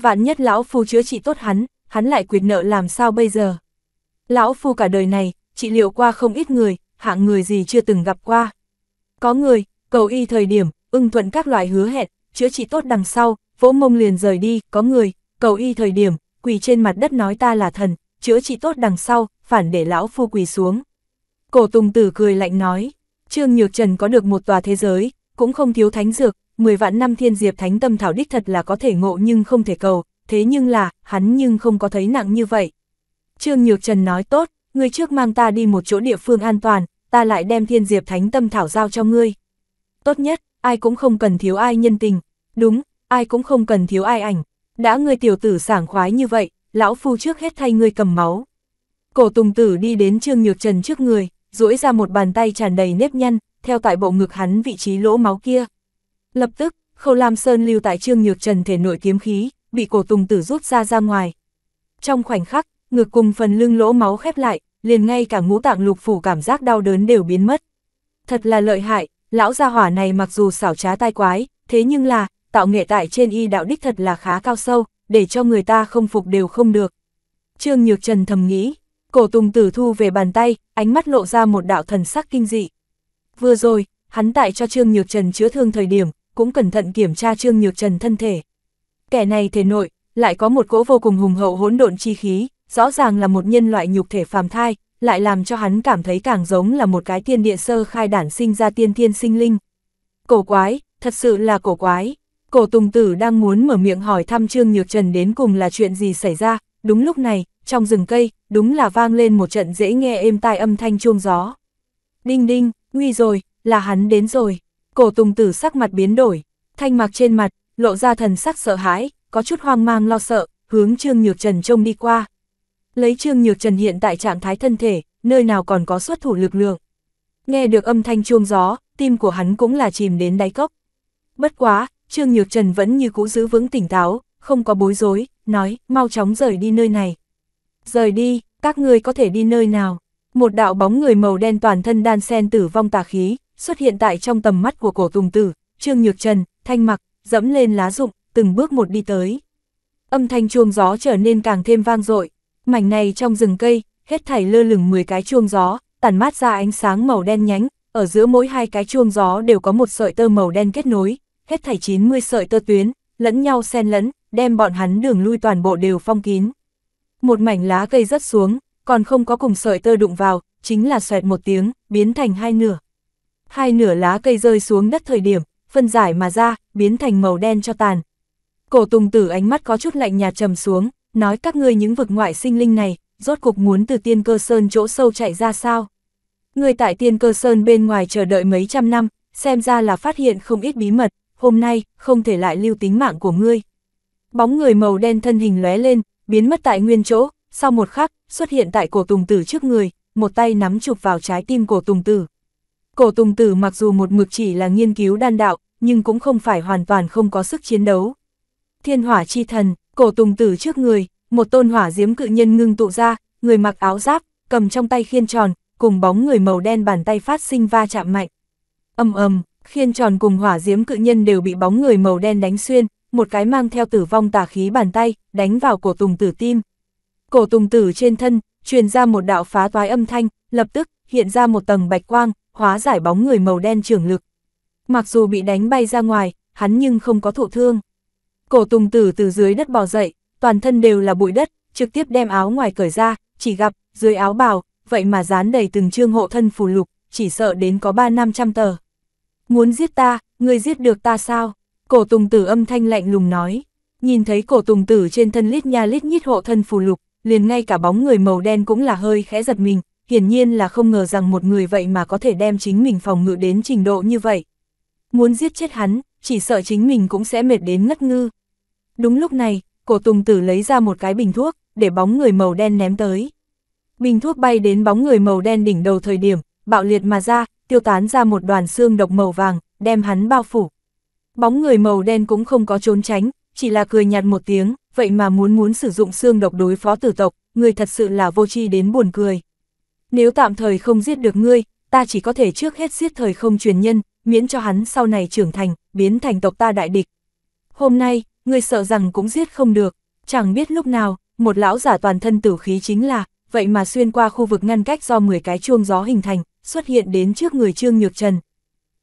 vạn nhất lão phu chữa trị tốt hắn, hắn lại quyệt nợ làm sao bây giờ. Lão phu cả đời này, trị liệu qua không ít người, hạng người gì chưa từng gặp qua. Có người, cầu y thời điểm, ưng thuận các loại hứa hẹn, chữa trị tốt đằng sau, vỗ mông liền rời đi, có người, cầu y thời điểm, quỳ trên mặt đất nói ta là thần, chữa trị tốt đằng sau, phản để lão phu quỳ xuống. Cổ Tùng Tử cười lạnh nói, Trương Nhược Trần có được một tòa thế giới, cũng không thiếu thánh dược, 10 vạn năm thiên diệp thánh tâm thảo đích thật là có thể ngộ nhưng không thể cầu, thế nhưng là, hắn nhưng không có thấy nặng như vậy. Trương Nhược Trần nói tốt, ngươi trước mang ta đi một chỗ địa phương an toàn, ta lại đem thiên diệp thánh tâm thảo giao cho ngươi. Tốt nhất, ai cũng không cần thiếu ai nhân tình, đúng, ai cũng không cần thiếu ai ảnh. Đã ngươi tiểu tử sảng khoái như vậy, lão phu trước hết thay ngươi cầm máu. Cổ tùng tử đi đến Trương Nhược Trần trước người, rũi ra một bàn tay tràn đầy nếp nhăn, theo tại bộ ngực hắn vị trí lỗ máu kia. Lập tức, Khâu Lam Sơn lưu tại Trương Nhược Trần thể nội kiếm khí, bị cổ tùng tử rút ra ra ngoài. Trong khoảnh khắc, ngực cùng phần lưng lỗ máu khép lại, liền ngay cả ngũ tạng lục phủ cảm giác đau đớn đều biến mất. Thật là lợi hại, lão gia hỏa này mặc dù xảo trá tai quái, thế nhưng là, tạo nghệ tại trên y đạo đích thật là khá cao sâu, để cho người ta không phục đều không được. Trương Nhược Trần thầm nghĩ, cổ tùng tử thu về bàn tay, ánh mắt lộ ra một đạo thần sắc kinh dị. Vừa rồi, hắn tại cho Trương Nhược Trần chữa thương thời điểm, cũng cẩn thận kiểm tra Trương Nhược Trần thân thể. Kẻ này thể nội, lại có một cỗ vô cùng hùng hậu hỗn độn chi khí, rõ ràng là một nhân loại nhục thể phàm thai, lại làm cho hắn cảm thấy càng giống là một cái tiên địa sơ khai đản sinh ra tiên thiên sinh linh. Cổ quái, thật sự là cổ quái. Cổ Tùng Tử đang muốn mở miệng hỏi thăm Trương Nhược Trần đến cùng là chuyện gì xảy ra, đúng lúc này, trong rừng cây, đúng là vang lên một trận dễ nghe êm tai âm thanh chuông gió. Đinh đinh, nguy rồi, là hắn đến rồi. Cổ Tùng Tử sắc mặt biến đổi, thanh mạc trên mặt, lộ ra thần sắc sợ hãi, có chút hoang mang lo sợ, hướng Trương Nhược Trần trông đi qua. Lấy Trương Nhược Trần hiện tại trạng thái thân thể, nơi nào còn có xuất thủ lực lượng. Nghe được âm thanh chuông gió, tim của hắn cũng là chìm đến đáy cốc. Bất quá, Trương Nhược Trần vẫn như cũ giữ vững tỉnh táo, không có bối rối, nói, mau chóng rời đi nơi này. Rời đi, các ngươi có thể đi nơi nào? Một đạo bóng người màu đen toàn thân đan sen tử vong tà khí, xuất hiện tại trong tầm mắt của cổ tùng tử, trương nhược trần, thanh mặc, dẫm lên lá rụng, từng bước một đi tới. Âm thanh chuông gió trở nên càng thêm vang dội mảnh này trong rừng cây, hết thảy lơ lửng 10 cái chuông gió, tản mát ra ánh sáng màu đen nhánh, ở giữa mỗi hai cái chuông gió đều có một sợi tơ màu đen kết nối, hết thảy 90 sợi tơ tuyến, lẫn nhau xen lẫn, đem bọn hắn đường lui toàn bộ đều phong kín. Một mảnh lá cây rớt xuống, còn không có cùng sợi tơ đụng vào, chính là xoẹt một tiếng, biến thành hai nửa hai nửa lá cây rơi xuống đất thời điểm, phân giải mà ra, biến thành màu đen cho tàn. Cổ Tùng Tử ánh mắt có chút lạnh nhạt trầm xuống, nói các ngươi những vực ngoại sinh linh này, rốt cục muốn từ tiên cơ sơn chỗ sâu chạy ra sao. Người tại tiên cơ sơn bên ngoài chờ đợi mấy trăm năm, xem ra là phát hiện không ít bí mật, hôm nay không thể lại lưu tính mạng của ngươi. Bóng người màu đen thân hình lóe lên, biến mất tại nguyên chỗ, sau một khắc, xuất hiện tại cổ Tùng Tử trước người, một tay nắm chụp vào trái tim cổ Tùng Tử. Cổ Tùng Tử mặc dù một mực chỉ là nghiên cứu đan đạo, nhưng cũng không phải hoàn toàn không có sức chiến đấu. Thiên hỏa chi thần, cổ Tùng Tử trước người, một tôn hỏa diếm cự nhân ngưng tụ ra, người mặc áo giáp, cầm trong tay khiên tròn, cùng bóng người màu đen bàn tay phát sinh va chạm mạnh. Âm ầm, khiên tròn cùng hỏa diếm cự nhân đều bị bóng người màu đen đánh xuyên, một cái mang theo tử vong tà khí bàn tay, đánh vào cổ Tùng Tử tim. Cổ Tùng Tử trên thân, truyền ra một đạo phá toái âm thanh, lập tức hiện ra một tầng bạch quang, hóa giải bóng người màu đen trường lực. Mặc dù bị đánh bay ra ngoài, hắn nhưng không có thụ thương. Cổ tùng tử từ dưới đất bò dậy, toàn thân đều là bụi đất, trực tiếp đem áo ngoài cởi ra, chỉ gặp, dưới áo bào, vậy mà dán đầy từng trương hộ thân phù lục, chỉ sợ đến có ba năm trăm tờ. Muốn giết ta, ngươi giết được ta sao? Cổ tùng tử âm thanh lạnh lùng nói. Nhìn thấy cổ tùng tử trên thân lít nha lít nhít hộ thân phù lục, liền ngay cả bóng người màu đen cũng là hơi khẽ giật mình, hiển nhiên là không ngờ rằng một người vậy mà có thể đem chính mình phòng ngự đến trình độ như vậy. Muốn giết chết hắn, chỉ sợ chính mình cũng sẽ mệt đến ngất ngư. Đúng lúc này, cổ tùng tử lấy ra một cái bình thuốc, để bóng người màu đen ném tới. Bình thuốc bay đến bóng người màu đen đỉnh đầu thời điểm, bạo liệt mà ra, tiêu tán ra một đoàn xương độc màu vàng, đem hắn bao phủ. Bóng người màu đen cũng không có trốn tránh, chỉ là cười nhạt một tiếng, vậy mà muốn muốn sử dụng xương độc đối phó tử tộc, người thật sự là vô tri đến buồn cười nếu tạm thời không giết được ngươi, ta chỉ có thể trước hết giết thời không truyền nhân, miễn cho hắn sau này trưởng thành, biến thành tộc ta đại địch. Hôm nay, ngươi sợ rằng cũng giết không được, chẳng biết lúc nào, một lão giả toàn thân tử khí chính là, vậy mà xuyên qua khu vực ngăn cách do 10 cái chuông gió hình thành, xuất hiện đến trước người Trương Nhược Trần.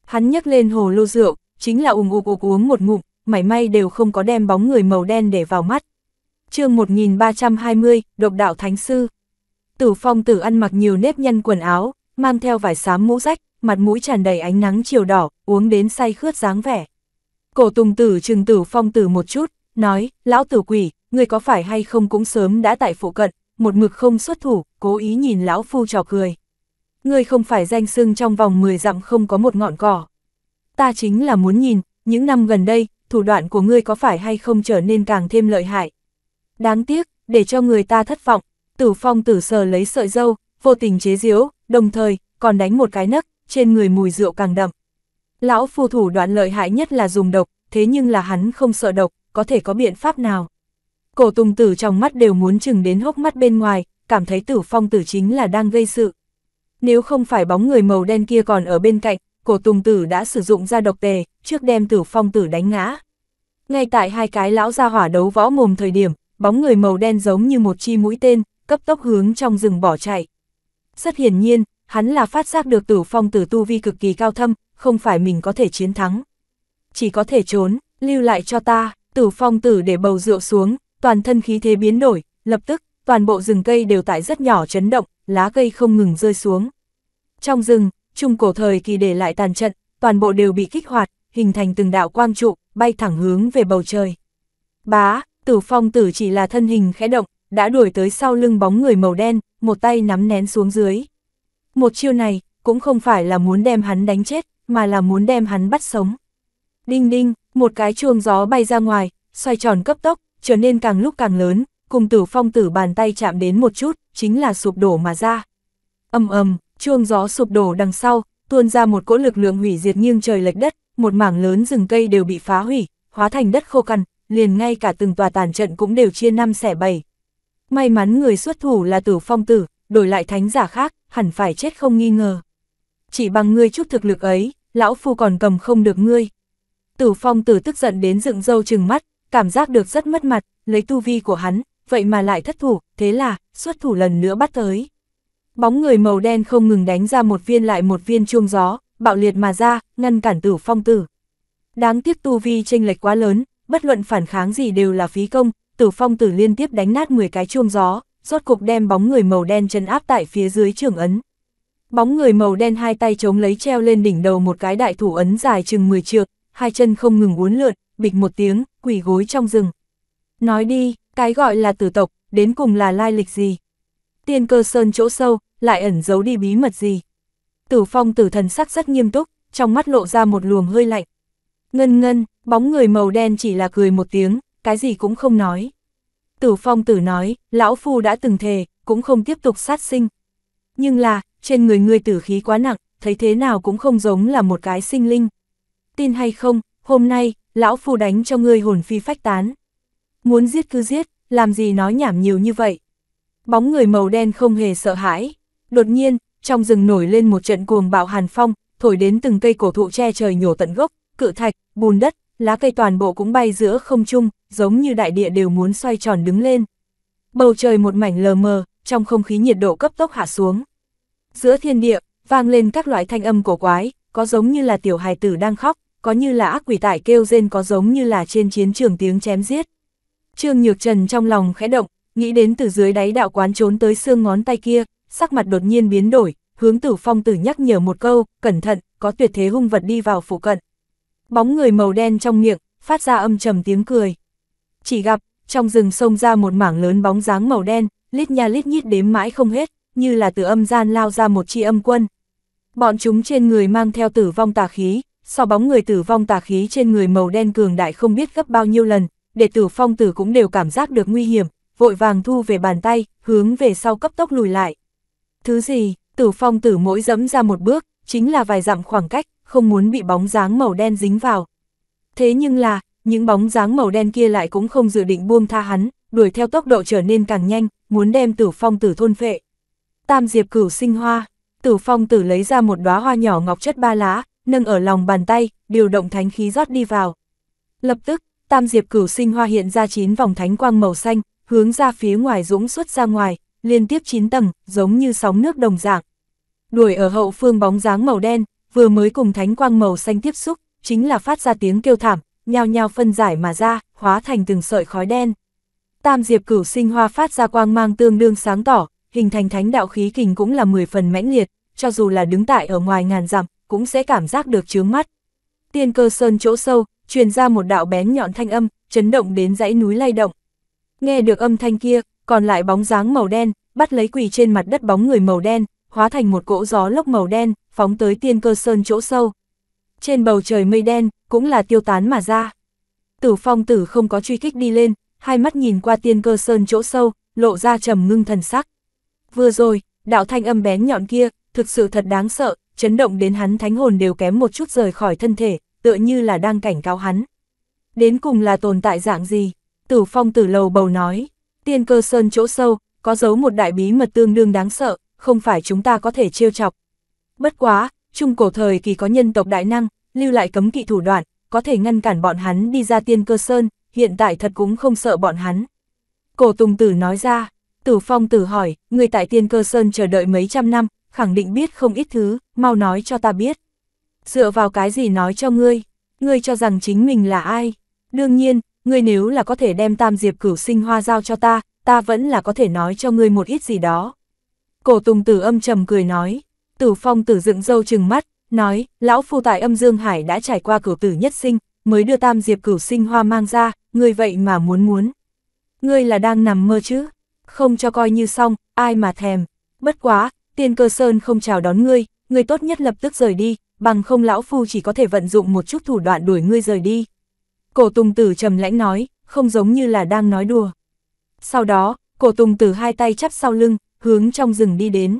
Hắn nhấc lên hồ lô rượu, chính là ùng ục ục uống một ngụm, mảy may đều không có đem bóng người màu đen để vào mắt. chương 1320, Độc đạo Thánh Sư tử phong tử ăn mặc nhiều nếp nhăn quần áo, mang theo vải xám mũ rách, mặt mũi tràn đầy ánh nắng chiều đỏ, uống đến say khướt dáng vẻ. Cổ tùng tử trừng tử phong tử một chút, nói, lão tử quỷ, người có phải hay không cũng sớm đã tại phụ cận, một mực không xuất thủ, cố ý nhìn lão phu trò cười. Người không phải danh sưng trong vòng 10 dặm không có một ngọn cỏ. Ta chính là muốn nhìn, những năm gần đây, thủ đoạn của ngươi có phải hay không trở nên càng thêm lợi hại. Đáng tiếc, để cho người ta thất vọng, tử phong tử sờ lấy sợi dâu, vô tình chế diếu, đồng thời, còn đánh một cái nấc, trên người mùi rượu càng đậm. Lão phu thủ đoạn lợi hại nhất là dùng độc, thế nhưng là hắn không sợ độc, có thể có biện pháp nào. Cổ tùng tử trong mắt đều muốn chừng đến hốc mắt bên ngoài, cảm thấy tử phong tử chính là đang gây sự. Nếu không phải bóng người màu đen kia còn ở bên cạnh, cổ tùng tử đã sử dụng ra độc tề, trước đem tử phong tử đánh ngã. Ngay tại hai cái lão gia hỏa đấu võ mồm thời điểm, bóng người màu đen giống như một chi mũi tên, cấp tốc hướng trong rừng bỏ chạy. Rất hiển nhiên, hắn là phát giác được tử phong tử tu vi cực kỳ cao thâm, không phải mình có thể chiến thắng. Chỉ có thể trốn, lưu lại cho ta, tử phong tử để bầu rượu xuống, toàn thân khí thế biến đổi, lập tức, toàn bộ rừng cây đều tại rất nhỏ chấn động, lá cây không ngừng rơi xuống. Trong rừng, trung cổ thời kỳ để lại tàn trận, toàn bộ đều bị kích hoạt, hình thành từng đạo quang trụ, bay thẳng hướng về bầu trời. Bá, tử phong tử chỉ là thân hình khẽ động, đã đuổi tới sau lưng bóng người màu đen, một tay nắm nén xuống dưới. Một chiêu này, cũng không phải là muốn đem hắn đánh chết, mà là muốn đem hắn bắt sống. Đinh đinh, một cái chuông gió bay ra ngoài, xoay tròn cấp tốc, trở nên càng lúc càng lớn, cùng tử phong tử bàn tay chạm đến một chút, chính là sụp đổ mà ra. Âm ầm, chuông gió sụp đổ đằng sau, tuôn ra một cỗ lực lượng hủy diệt nghiêng trời lệch đất, một mảng lớn rừng cây đều bị phá hủy, hóa thành đất khô cằn, liền ngay cả từng tòa tàn trận cũng đều chia năm xẻ bảy, May mắn người xuất thủ là tử phong tử, đổi lại thánh giả khác, hẳn phải chết không nghi ngờ. Chỉ bằng ngươi chút thực lực ấy, lão phu còn cầm không được ngươi. Tử phong tử tức giận đến dựng râu chừng mắt, cảm giác được rất mất mặt, lấy tu vi của hắn, vậy mà lại thất thủ, thế là, xuất thủ lần nữa bắt tới. Bóng người màu đen không ngừng đánh ra một viên lại một viên chuông gió, bạo liệt mà ra, ngăn cản tử phong tử. Đáng tiếc tu vi chênh lệch quá lớn, bất luận phản kháng gì đều là phí công, tử phong tử liên tiếp đánh nát 10 cái chuông gió, rốt cục đem bóng người màu đen chân áp tại phía dưới trường ấn. Bóng người màu đen hai tay chống lấy treo lên đỉnh đầu một cái đại thủ ấn dài chừng 10 trượng, hai chân không ngừng uốn lượn, bịch một tiếng, quỳ gối trong rừng. Nói đi, cái gọi là tử tộc, đến cùng là lai lịch gì? Tiên cơ sơn chỗ sâu, lại ẩn giấu đi bí mật gì? Tử phong tử thần sắc rất nghiêm túc, trong mắt lộ ra một luồng hơi lạnh. Ngân ngân, bóng người màu đen chỉ là cười một tiếng, cái gì cũng không nói. Tử phong tử nói, lão phu đã từng thề, cũng không tiếp tục sát sinh. Nhưng là, trên người ngươi tử khí quá nặng, thấy thế nào cũng không giống là một cái sinh linh. Tin hay không, hôm nay, lão phu đánh cho ngươi hồn phi phách tán. Muốn giết cứ giết, làm gì nói nhảm nhiều như vậy. Bóng người màu đen không hề sợ hãi. Đột nhiên, trong rừng nổi lên một trận cuồng bạo hàn phong, thổi đến từng cây cổ thụ che trời nhổ tận gốc, cự thạch, bùn đất, lá cây toàn bộ cũng bay giữa không trung, giống như đại địa đều muốn xoay tròn đứng lên. Bầu trời một mảnh lờ mờ, trong không khí nhiệt độ cấp tốc hạ xuống. Giữa thiên địa, vang lên các loại thanh âm cổ quái, có giống như là tiểu hài tử đang khóc, có như là ác quỷ tại kêu rên có giống như là trên chiến trường tiếng chém giết. Trương Nhược Trần trong lòng khẽ động, nghĩ đến từ dưới đáy đạo quán trốn tới xương ngón tay kia, sắc mặt đột nhiên biến đổi, hướng tử phong tử nhắc nhở một câu, cẩn thận, có tuyệt thế hung vật đi vào phụ cận, bóng người màu đen trong miệng, phát ra âm trầm tiếng cười. Chỉ gặp, trong rừng sông ra một mảng lớn bóng dáng màu đen, lít nha lít nhít đếm mãi không hết, như là từ âm gian lao ra một chi âm quân. Bọn chúng trên người mang theo tử vong tà khí, so bóng người tử vong tà khí trên người màu đen cường đại không biết gấp bao nhiêu lần, để tử phong tử cũng đều cảm giác được nguy hiểm, vội vàng thu về bàn tay, hướng về sau cấp tốc lùi lại. Thứ gì, tử phong tử mỗi dẫm ra một bước, chính là vài dặm khoảng cách, không muốn bị bóng dáng màu đen dính vào. Thế nhưng là, những bóng dáng màu đen kia lại cũng không dự định buông tha hắn, đuổi theo tốc độ trở nên càng nhanh, muốn đem tử phong tử thôn phệ. Tam diệp cửu sinh hoa, tử phong tử lấy ra một đóa hoa nhỏ ngọc chất ba lá, nâng ở lòng bàn tay, điều động thánh khí rót đi vào. Lập tức, tam diệp cửu sinh hoa hiện ra chín vòng thánh quang màu xanh, hướng ra phía ngoài dũng xuất ra ngoài, liên tiếp 9 tầng, giống như sóng nước đồng dạng. Đuổi ở hậu phương bóng dáng màu đen, vừa mới cùng thánh quang màu xanh tiếp xúc, chính là phát ra tiếng kêu thảm, nhao nhao phân giải mà ra, hóa thành từng sợi khói đen. Tam diệp cửu sinh hoa phát ra quang mang tương đương sáng tỏ, hình thành thánh đạo khí kình cũng là 10 phần mãnh liệt, cho dù là đứng tại ở ngoài ngàn dặm, cũng sẽ cảm giác được chướng mắt. Tiên cơ sơn chỗ sâu, truyền ra một đạo bén nhọn thanh âm, chấn động đến dãy núi lay động. Nghe được âm thanh kia, còn lại bóng dáng màu đen, bắt lấy quỳ trên mặt đất bóng người màu đen, hóa thành một cỗ gió lốc màu đen, phóng tới tiên cơ sơn chỗ sâu. Trên bầu trời mây đen, cũng là tiêu tán mà ra. Tử phong tử không có truy kích đi lên, hai mắt nhìn qua tiên cơ sơn chỗ sâu, lộ ra trầm ngưng thần sắc. Vừa rồi, đạo thanh âm bén nhọn kia, thực sự thật đáng sợ, chấn động đến hắn thánh hồn đều kém một chút rời khỏi thân thể, tựa như là đang cảnh cáo hắn. Đến cùng là tồn tại dạng gì? Tử phong tử lầu bầu nói, tiên cơ sơn chỗ sâu, có giấu một đại bí mật tương đương đáng sợ, không phải chúng ta có thể trêu chọc. Bất quá, trung cổ thời kỳ có nhân tộc đại năng, lưu lại cấm kỵ thủ đoạn, có thể ngăn cản bọn hắn đi ra tiên cơ sơn, hiện tại thật cũng không sợ bọn hắn. Cổ Tùng Tử nói ra, Tử Phong Tử hỏi, người tại tiên cơ sơn chờ đợi mấy trăm năm, khẳng định biết không ít thứ, mau nói cho ta biết. Dựa vào cái gì nói cho ngươi, ngươi cho rằng chính mình là ai? Đương nhiên, ngươi nếu là có thể đem tam diệp cửu sinh hoa giao cho ta, ta vẫn là có thể nói cho ngươi một ít gì đó. Cổ Tùng Tử âm trầm cười nói, Tử Phong Tử dựng dâu trừng mắt, nói, lão phu tại âm Dương Hải đã trải qua cửu tử nhất sinh, mới đưa tam diệp cửu sinh hoa mang ra, ngươi vậy mà muốn muốn. Ngươi là đang nằm mơ chứ, không cho coi như xong, ai mà thèm, bất quá, tiên cơ sơn không chào đón ngươi, ngươi tốt nhất lập tức rời đi, bằng không lão phu chỉ có thể vận dụng một chút thủ đoạn đuổi ngươi rời đi. Cổ Tùng Tử trầm lãnh nói, không giống như là đang nói đùa. Sau đó, Cổ Tùng Tử hai tay chắp sau lưng, hướng trong rừng đi đến.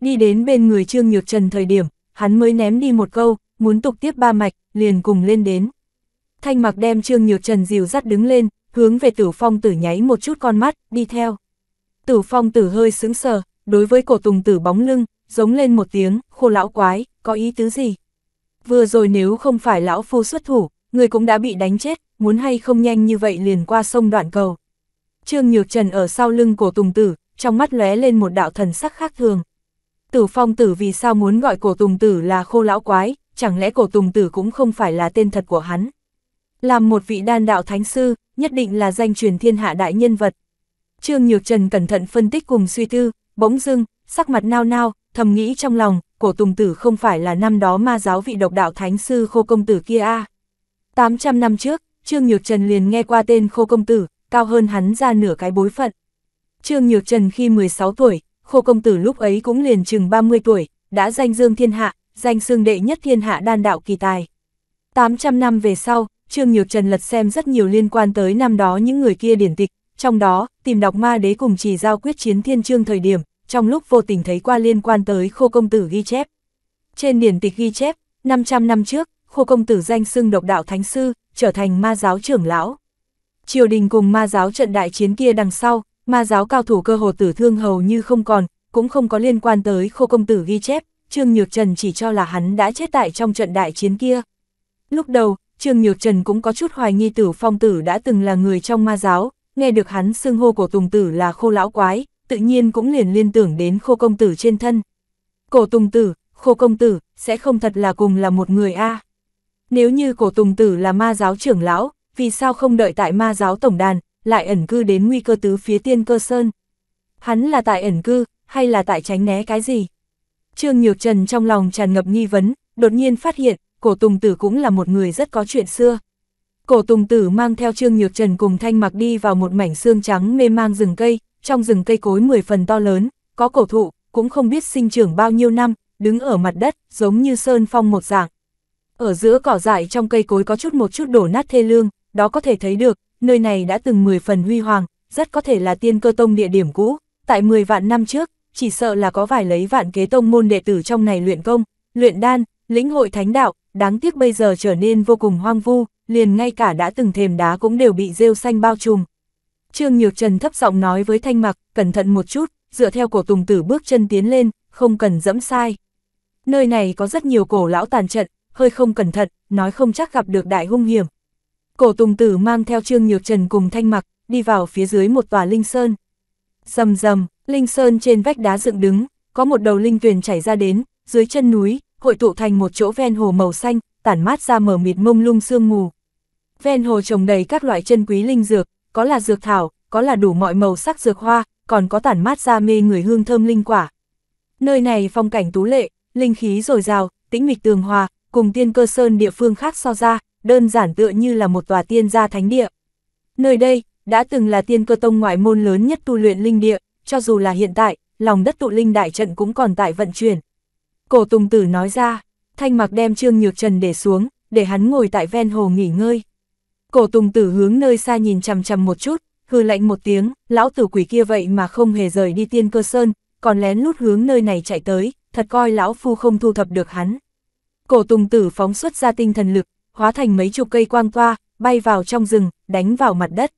Đi đến bên người Trương Nhược Trần thời điểm, hắn mới ném đi một câu, muốn tục tiếp ba mạch, liền cùng lên đến. Thanh mặc đem Trương Nhược Trần dìu dắt đứng lên, hướng về tử phong tử nháy một chút con mắt, đi theo. Tử phong tử hơi sững sờ, đối với cổ tùng tử bóng lưng, giống lên một tiếng, khô lão quái, có ý tứ gì? Vừa rồi nếu không phải lão phu xuất thủ, người cũng đã bị đánh chết, muốn hay không nhanh như vậy liền qua sông đoạn cầu. Trương Nhược Trần ở sau lưng cổ tùng tử, trong mắt lóe lên một đạo thần sắc khác thường. Tử phong tử vì sao muốn gọi cổ tùng tử là khô lão quái, chẳng lẽ cổ tùng tử cũng không phải là tên thật của hắn. Làm một vị đan đạo thánh sư, nhất định là danh truyền thiên hạ đại nhân vật. Trương Nhược Trần cẩn thận phân tích cùng suy tư, bỗng dưng, sắc mặt nao nao, thầm nghĩ trong lòng, cổ tùng tử không phải là năm đó ma giáo vị độc đạo thánh sư khô công tử kia a à. 800 năm trước, Trương Nhược Trần liền nghe qua tên khô công tử, cao hơn hắn ra nửa cái bối phận. Trương Nhược Trần khi 16 tuổi, khô công tử lúc ấy cũng liền chừng 30 tuổi, đã danh dương thiên hạ, danh xương đệ nhất thiên hạ đan đạo kỳ tài. 800 năm về sau, Trương Nhược Trần lật xem rất nhiều liên quan tới năm đó những người kia điển tịch, trong đó, tìm đọc ma đế cùng chỉ giao quyết chiến thiên trương thời điểm, trong lúc vô tình thấy qua liên quan tới khô công tử ghi chép. Trên điển tịch ghi chép, 500 năm trước, khô công tử danh xưng độc đạo thánh sư, trở thành ma giáo trưởng lão. Triều đình cùng ma giáo trận đại chiến kia đằng sau, ma giáo cao thủ cơ hồ tử thương hầu như không còn, cũng không có liên quan tới khô công tử ghi chép, Trương Nhược Trần chỉ cho là hắn đã chết tại trong trận đại chiến kia. Lúc đầu, Trương Nhược Trần cũng có chút hoài nghi tử phong tử đã từng là người trong ma giáo, nghe được hắn xưng hô của Tùng Tử là khô lão quái, tự nhiên cũng liền liên tưởng đến khô công tử trên thân. Cổ Tùng Tử, khô công tử, sẽ không thật là cùng là một người a Nếu như cổ Tùng Tử là ma giáo trưởng lão, vì sao không đợi tại ma giáo tổng đàn, lại ẩn cư đến nguy cơ tứ phía tiên cơ sơn. Hắn là tại ẩn cư, hay là tại tránh né cái gì? Trương Nhược Trần trong lòng tràn ngập nghi vấn, đột nhiên phát hiện, cổ Tùng Tử cũng là một người rất có chuyện xưa. Cổ Tùng Tử mang theo Trương Nhược Trần cùng Thanh Mặc đi vào một mảnh xương trắng mê mang rừng cây, trong rừng cây cối 10 phần to lớn, có cổ thụ, cũng không biết sinh trưởng bao nhiêu năm, đứng ở mặt đất, giống như sơn phong một dạng. Ở giữa cỏ dại trong cây cối có chút một chút đổ nát thê lương, đó có thể thấy được, nơi này đã từng 10 phần huy hoàng, rất có thể là tiên cơ tông địa điểm cũ, tại 10 vạn năm trước, chỉ sợ là có vài lấy vạn kế tông môn đệ tử trong này luyện công, luyện đan, lĩnh hội thánh đạo, đáng tiếc bây giờ trở nên vô cùng hoang vu, liền ngay cả đã từng thềm đá cũng đều bị rêu xanh bao trùm. Trương Nhược Trần thấp giọng nói với Thanh Mặc, cẩn thận một chút, dựa theo cổ tùng tử bước chân tiến lên, không cần dẫm sai. Nơi này có rất nhiều cổ lão tàn trận, hơi không cẩn thận, nói không chắc gặp được đại hung hiểm, Cổ Tùng Tử mang theo Trương Nhược Trần cùng Thanh Mặc, đi vào phía dưới một tòa linh sơn. Rầm rầm, linh sơn trên vách đá dựng đứng, có một đầu linh tuyền chảy ra đến, dưới chân núi, hội tụ thành một chỗ ven hồ màu xanh, tản mát ra mờ mịt mông lung sương mù. Ven hồ trồng đầy các loại chân quý linh dược, có là dược thảo, có là đủ mọi màu sắc dược hoa, còn có tản mát ra mê người hương thơm linh quả. Nơi này phong cảnh tú lệ, linh khí dồi dào, tĩnh mịch tường hòa, cùng tiên cơ sơn địa phương khác so ra, đơn giản tựa như là một tòa tiên gia thánh địa. Nơi đây, đã từng là tiên cơ tông ngoại môn lớn nhất tu luyện linh địa, cho dù là hiện tại, lòng đất tụ linh đại trận cũng còn tại vận chuyển. Cổ Tùng Tử nói ra, Thanh Mặc đem Trương Nhược Trần để xuống, để hắn ngồi tại ven hồ nghỉ ngơi. Cổ Tùng Tử hướng nơi xa nhìn chằm chằm một chút, hư lạnh một tiếng, lão tử quỷ kia vậy mà không hề rời đi tiên cơ sơn, còn lén lút hướng nơi này chạy tới, thật coi lão phu không thu thập được hắn. Cổ Tùng Tử phóng xuất ra tinh thần lực, hóa thành mấy chục cây quang toa bay vào trong rừng, đánh vào mặt đất.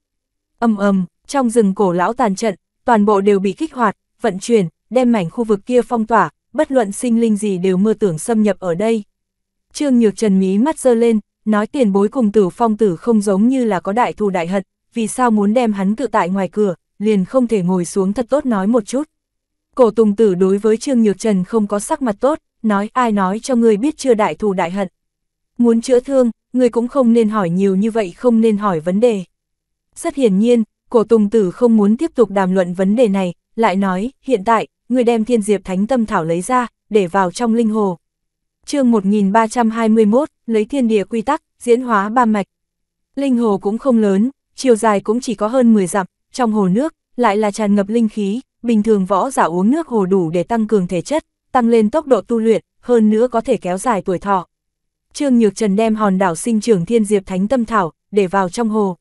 Âm ầm, trong rừng cổ lão tàn trận, toàn bộ đều bị kích hoạt, vận chuyển, đem mảnh khu vực kia phong tỏa, bất luận sinh linh gì đều mơ tưởng xâm nhập ở đây. Trương Nhược Trần mí mắt giơ lên, nói tiền bối cùng tử phong tử không giống như là có đại thù đại hận, vì sao muốn đem hắn cự tại ngoài cửa, liền không thể ngồi xuống thật tốt nói một chút. Cổ Tùng Tử đối với Trương Nhược Trần không có sắc mặt tốt, nói ai nói cho ngươi biết chưa đại thù đại hận, Muốn chữa thương, người cũng không nên hỏi nhiều như vậy không nên hỏi vấn đề. Rất hiển nhiên, cổ tùng tử không muốn tiếp tục đàm luận vấn đề này, lại nói, hiện tại, người đem thiên diệp thánh tâm thảo lấy ra, để vào trong linh hồ. chương 1321, lấy thiên địa quy tắc, diễn hóa ba mạch. Linh hồ cũng không lớn, chiều dài cũng chỉ có hơn 10 dặm, trong hồ nước, lại là tràn ngập linh khí, bình thường võ giả uống nước hồ đủ để tăng cường thể chất, tăng lên tốc độ tu luyện, hơn nữa có thể kéo dài tuổi thọ. Trương Nhược Trần đem hòn đảo sinh trưởng thiên diệp thánh tâm thảo, để vào trong hồ.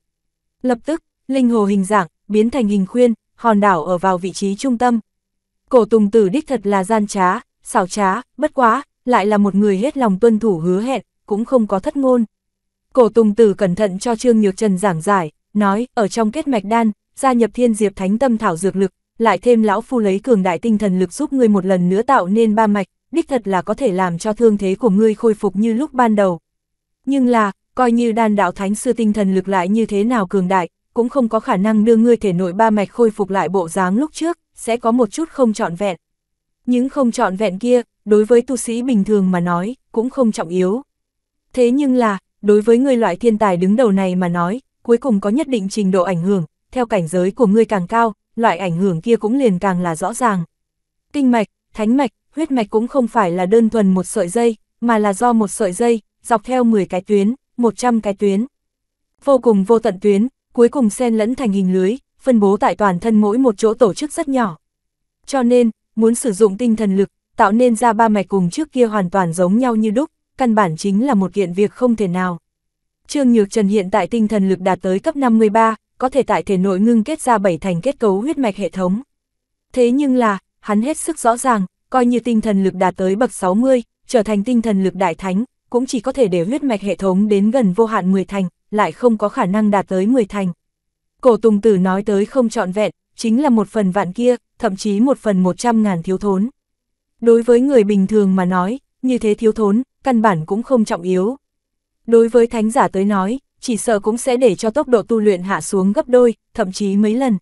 Lập tức, linh hồ hình dạng, biến thành hình khuyên, hòn đảo ở vào vị trí trung tâm. Cổ tùng tử đích thật là gian trá, xảo trá, bất quá, lại là một người hết lòng tuân thủ hứa hẹn, cũng không có thất ngôn. Cổ tùng tử cẩn thận cho Trương Nhược Trần giảng giải, nói, ở trong kết mạch đan, gia nhập thiên diệp thánh tâm thảo dược lực, lại thêm lão phu lấy cường đại tinh thần lực giúp người một lần nữa tạo nên ba mạch, đích thật là có thể làm cho thương thế của ngươi khôi phục như lúc ban đầu. Nhưng là, coi như đan đạo thánh sư tinh thần lực lại như thế nào cường đại, cũng không có khả năng đưa ngươi thể nội ba mạch khôi phục lại bộ dáng lúc trước, sẽ có một chút không trọn vẹn. Những không trọn vẹn kia, đối với tu sĩ bình thường mà nói, cũng không trọng yếu. Thế nhưng là, đối với người loại thiên tài đứng đầu này mà nói, cuối cùng có nhất định trình độ ảnh hưởng, theo cảnh giới của ngươi càng cao, loại ảnh hưởng kia cũng liền càng là rõ ràng. Kinh mạch, thánh mạch, huyết mạch cũng không phải là đơn thuần một sợi dây, mà là do một sợi dây, dọc theo 10 cái tuyến, 100 cái tuyến. Vô cùng vô tận tuyến, cuối cùng xen lẫn thành hình lưới, phân bố tại toàn thân mỗi một chỗ tổ chức rất nhỏ. Cho nên, muốn sử dụng tinh thần lực, tạo nên ra ba mạch cùng trước kia hoàn toàn giống nhau như đúc, căn bản chính là một kiện việc không thể nào. Trương Nhược Trần hiện tại tinh thần lực đạt tới cấp 53, có thể tại thể nội ngưng kết ra bảy thành kết cấu huyết mạch hệ thống. Thế nhưng là, hắn hết sức rõ ràng, coi như tinh thần lực đạt tới bậc 60, trở thành tinh thần lực đại thánh, cũng chỉ có thể để huyết mạch hệ thống đến gần vô hạn 10 thành, lại không có khả năng đạt tới 10 thành. Cổ Tùng Tử nói tới không trọn vẹn, chính là một phần vạn kia, thậm chí một phần 100 ngàn thiếu thốn. Đối với người bình thường mà nói, như thế thiếu thốn, căn bản cũng không trọng yếu. Đối với thánh giả tới nói, chỉ sợ cũng sẽ để cho tốc độ tu luyện hạ xuống gấp đôi, thậm chí mấy lần.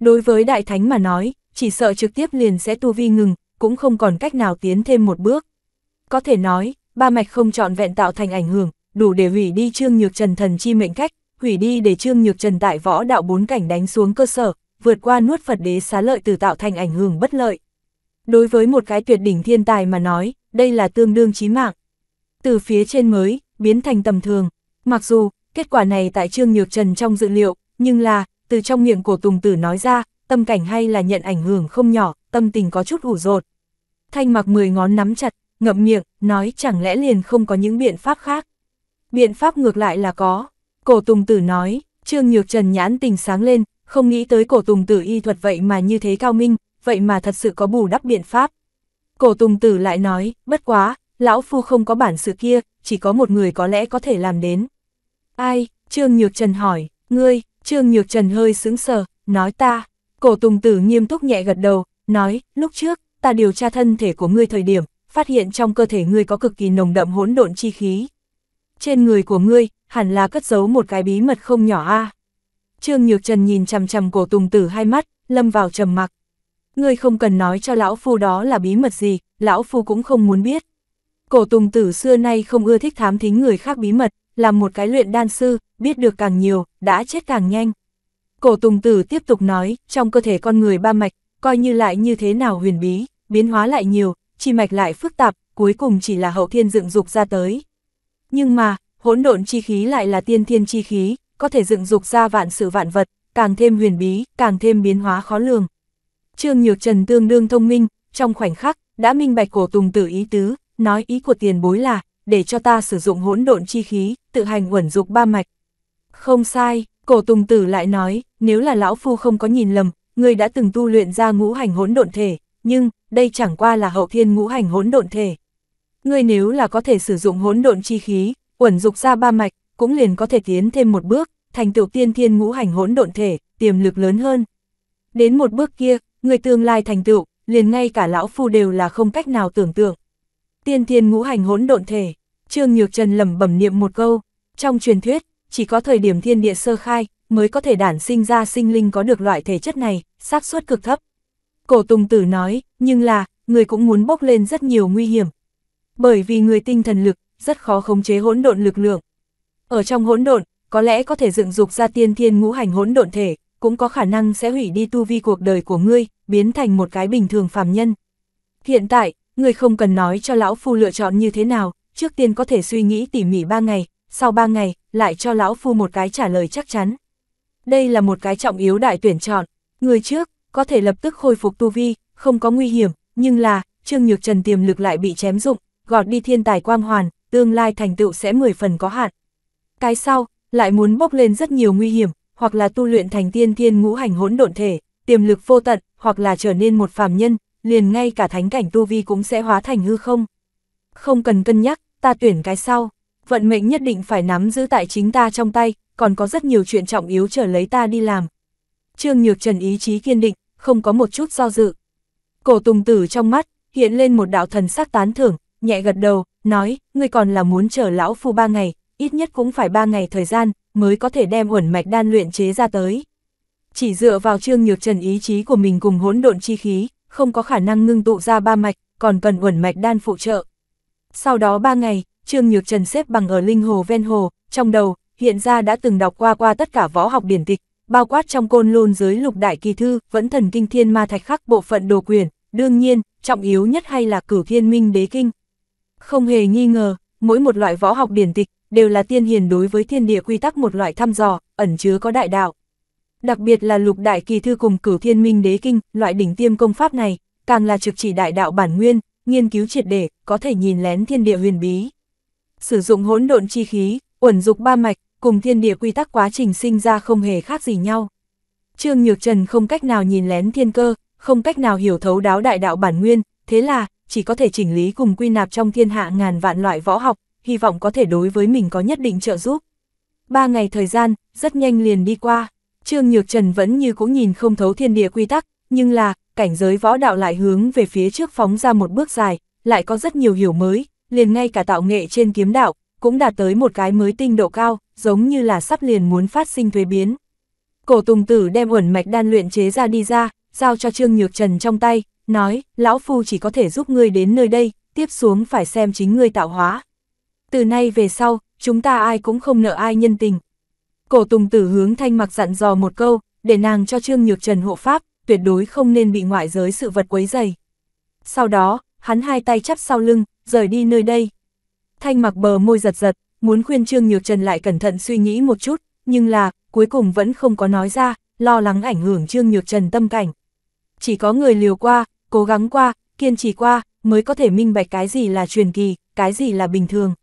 Đối với đại thánh mà nói, chỉ sợ trực tiếp liền sẽ tu vi ngừng, cũng không còn cách nào tiến thêm một bước. Có thể nói, ba mạch không trọn vẹn tạo thành ảnh hưởng, đủ để hủy đi Trương Nhược Trần thần chi mệnh cách, hủy đi để Trương Nhược Trần tại võ đạo bốn cảnh đánh xuống cơ sở, vượt qua nuốt Phật đế xá lợi từ tạo thành ảnh hưởng bất lợi. Đối với một cái tuyệt đỉnh thiên tài mà nói, đây là tương đương chí mạng. Từ phía trên mới, biến thành tầm thường. Mặc dù, kết quả này tại Trương Nhược Trần trong dự liệu, nhưng là, từ trong miệng của Tùng Tử nói ra, tâm cảnh hay là nhận ảnh hưởng không nhỏ, tâm tình có chút ủ rột thanh mặc 10 ngón nắm chặt, ngậm miệng, nói chẳng lẽ liền không có những biện pháp khác. Biện pháp ngược lại là có, cổ tùng tử nói, trương nhược trần nhãn tình sáng lên, không nghĩ tới cổ tùng tử y thuật vậy mà như thế cao minh, vậy mà thật sự có bù đắp biện pháp. Cổ tùng tử lại nói, bất quá, lão phu không có bản sự kia, chỉ có một người có lẽ có thể làm đến. Ai, trương nhược trần hỏi, ngươi, trương nhược trần hơi sững sờ, nói ta, cổ tùng tử nghiêm túc nhẹ gật đầu, nói, lúc trước, ta điều tra thân thể của ngươi thời điểm, phát hiện trong cơ thể ngươi có cực kỳ nồng đậm hỗn độn chi khí. Trên người của ngươi, hẳn là cất giấu một cái bí mật không nhỏ a. Trương Nhược Trần nhìn chằm chằm cổ Tùng Tử hai mắt, lâm vào trầm mặc. Ngươi không cần nói cho lão phu đó là bí mật gì, lão phu cũng không muốn biết. Cổ Tùng Tử xưa nay không ưa thích thám thính người khác bí mật, là một cái luyện đan sư, biết được càng nhiều, đã chết càng nhanh. Cổ Tùng Tử tiếp tục nói, trong cơ thể con người ba mạch, coi như lại như thế nào huyền bí, biến hóa lại nhiều, chi mạch lại phức tạp, cuối cùng chỉ là hậu thiên dựng dục ra tới. Nhưng mà, hỗn độn chi khí lại là tiên thiên chi khí, có thể dựng dục ra vạn sự vạn vật, càng thêm huyền bí, càng thêm biến hóa khó lường. Trương Nhược Trần tương đương thông minh, trong khoảnh khắc, đã minh bạch cổ tùng tử ý tứ, nói ý của tiền bối là, để cho ta sử dụng hỗn độn chi khí, tự hành uẩn dục ba mạch. Không sai, cổ tùng tử lại nói, nếu là lão phu không có nhìn lầm, người đã từng tu luyện ra ngũ hành hỗn độn thể, nhưng đây chẳng qua là hậu thiên ngũ hành hỗn độn thể. Ngươi nếu là có thể sử dụng hỗn độn chi khí, uẩn dục ra ba mạch, cũng liền có thể tiến thêm một bước, thành tựu tiên thiên ngũ hành hỗn độn thể, tiềm lực lớn hơn. Đến một bước kia, người tương lai thành tựu, liền ngay cả lão phu đều là không cách nào tưởng tượng. Tiên thiên ngũ hành hỗn độn thể, Trương Nhược Trần lẩm bẩm niệm một câu, trong truyền thuyết, chỉ có thời điểm thiên địa sơ khai mới có thể đản sinh ra sinh linh có được loại thể chất này, xác suất cực thấp. Cổ Tùng Tử nói, nhưng là, người cũng muốn bốc lên rất nhiều nguy hiểm. Bởi vì người tinh thần lực, rất khó khống chế hỗn độn lực lượng. Ở trong hỗn độn, có lẽ có thể dựng dục ra tiên thiên ngũ hành hỗn độn thể, cũng có khả năng sẽ hủy đi tu vi cuộc đời của ngươi, biến thành một cái bình thường phàm nhân. Hiện tại, ngươi không cần nói cho lão phu lựa chọn như thế nào, trước tiên có thể suy nghĩ tỉ mỉ ba ngày, sau ba ngày, lại cho lão phu một cái trả lời chắc chắn. Đây là một cái trọng yếu đại tuyển chọn, người trước, có thể lập tức khôi phục tu vi, không có nguy hiểm, nhưng là, Trương Nhược Trần tiềm lực lại bị chém dụng, gọt đi thiên tài quang hoàn, tương lai thành tựu sẽ 10 phần có hạn. Cái sau, lại muốn bốc lên rất nhiều nguy hiểm, hoặc là tu luyện thành tiên thiên ngũ hành hỗn độn thể, tiềm lực vô tận, hoặc là trở nên một phàm nhân, liền ngay cả thánh cảnh tu vi cũng sẽ hóa thành hư không. Không cần cân nhắc, ta tuyển cái sau, vận mệnh nhất định phải nắm giữ tại chính ta trong tay, còn có rất nhiều chuyện trọng yếu trở lấy ta đi làm. Trương Nhược Trần ý chí kiên định, không có một chút do dự. Cổ tùng tử trong mắt, hiện lên một đạo thần sắc tán thưởng, nhẹ gật đầu, nói, ngươi còn là muốn chờ lão phu ba ngày, ít nhất cũng phải ba ngày thời gian, mới có thể đem uẩn mạch đan luyện chế ra tới. Chỉ dựa vào trương nhược trần ý chí của mình cùng hỗn độn chi khí, không có khả năng ngưng tụ ra ba mạch, còn cần uẩn mạch đan phụ trợ. Sau đó ba ngày, trương nhược trần xếp bằng ở linh hồ ven hồ, trong đầu, hiện ra đã từng đọc qua qua tất cả võ học điển tịch, bao quát trong côn lôn giới lục đại kỳ thư, vẫn thần kinh thiên ma thạch khắc bộ phận đồ quyền, đương nhiên, trọng yếu nhất hay là cử thiên minh đế kinh. Không hề nghi ngờ, mỗi một loại võ học điển tịch, đều là tiên hiền đối với thiên địa quy tắc một loại thăm dò, ẩn chứa có đại đạo. Đặc biệt là lục đại kỳ thư cùng cử thiên minh đế kinh, loại đỉnh tiêm công pháp này, càng là trực chỉ đại đạo bản nguyên, nghiên cứu triệt để, có thể nhìn lén thiên địa huyền bí. Sử dụng hỗn độn chi khí, uẩn dục ba mạch, cùng thiên địa quy tắc quá trình sinh ra không hề khác gì nhau. Trương Nhược Trần không cách nào nhìn lén thiên cơ, không cách nào hiểu thấu đáo đại đạo bản nguyên, thế là, chỉ có thể chỉnh lý cùng quy nạp trong thiên hạ ngàn vạn loại võ học, hy vọng có thể đối với mình có nhất định trợ giúp. Ba ngày thời gian, rất nhanh liền đi qua, Trương Nhược Trần vẫn như cũng nhìn không thấu thiên địa quy tắc, nhưng là, cảnh giới võ đạo lại hướng về phía trước phóng ra một bước dài, lại có rất nhiều hiểu mới, liền ngay cả tạo nghệ trên kiếm đạo, cũng đạt tới một cái mới tinh độ cao, giống như là sắp liền muốn phát sinh thuế biến. Cổ Tùng Tử đem uẩn mạch đan luyện chế ra đi ra, giao cho Trương Nhược Trần trong tay, nói, lão phu chỉ có thể giúp ngươi đến nơi đây, tiếp xuống phải xem chính ngươi tạo hóa. Từ nay về sau, chúng ta ai cũng không nợ ai nhân tình. Cổ Tùng Tử hướng Thanh Mặc dặn dò một câu, để nàng cho Trương Nhược Trần hộ pháp, tuyệt đối không nên bị ngoại giới sự vật quấy dày. Sau đó, hắn hai tay chắp sau lưng, rời đi nơi đây. Thanh mặc bờ môi giật giật, muốn khuyên Trương Nhược Trần lại cẩn thận suy nghĩ một chút, nhưng là, cuối cùng vẫn không có nói ra, lo lắng ảnh hưởng Trương Nhược Trần tâm cảnh. Chỉ có người liều qua, cố gắng qua, kiên trì qua, mới có thể minh bạch cái gì là truyền kỳ, cái gì là bình thường.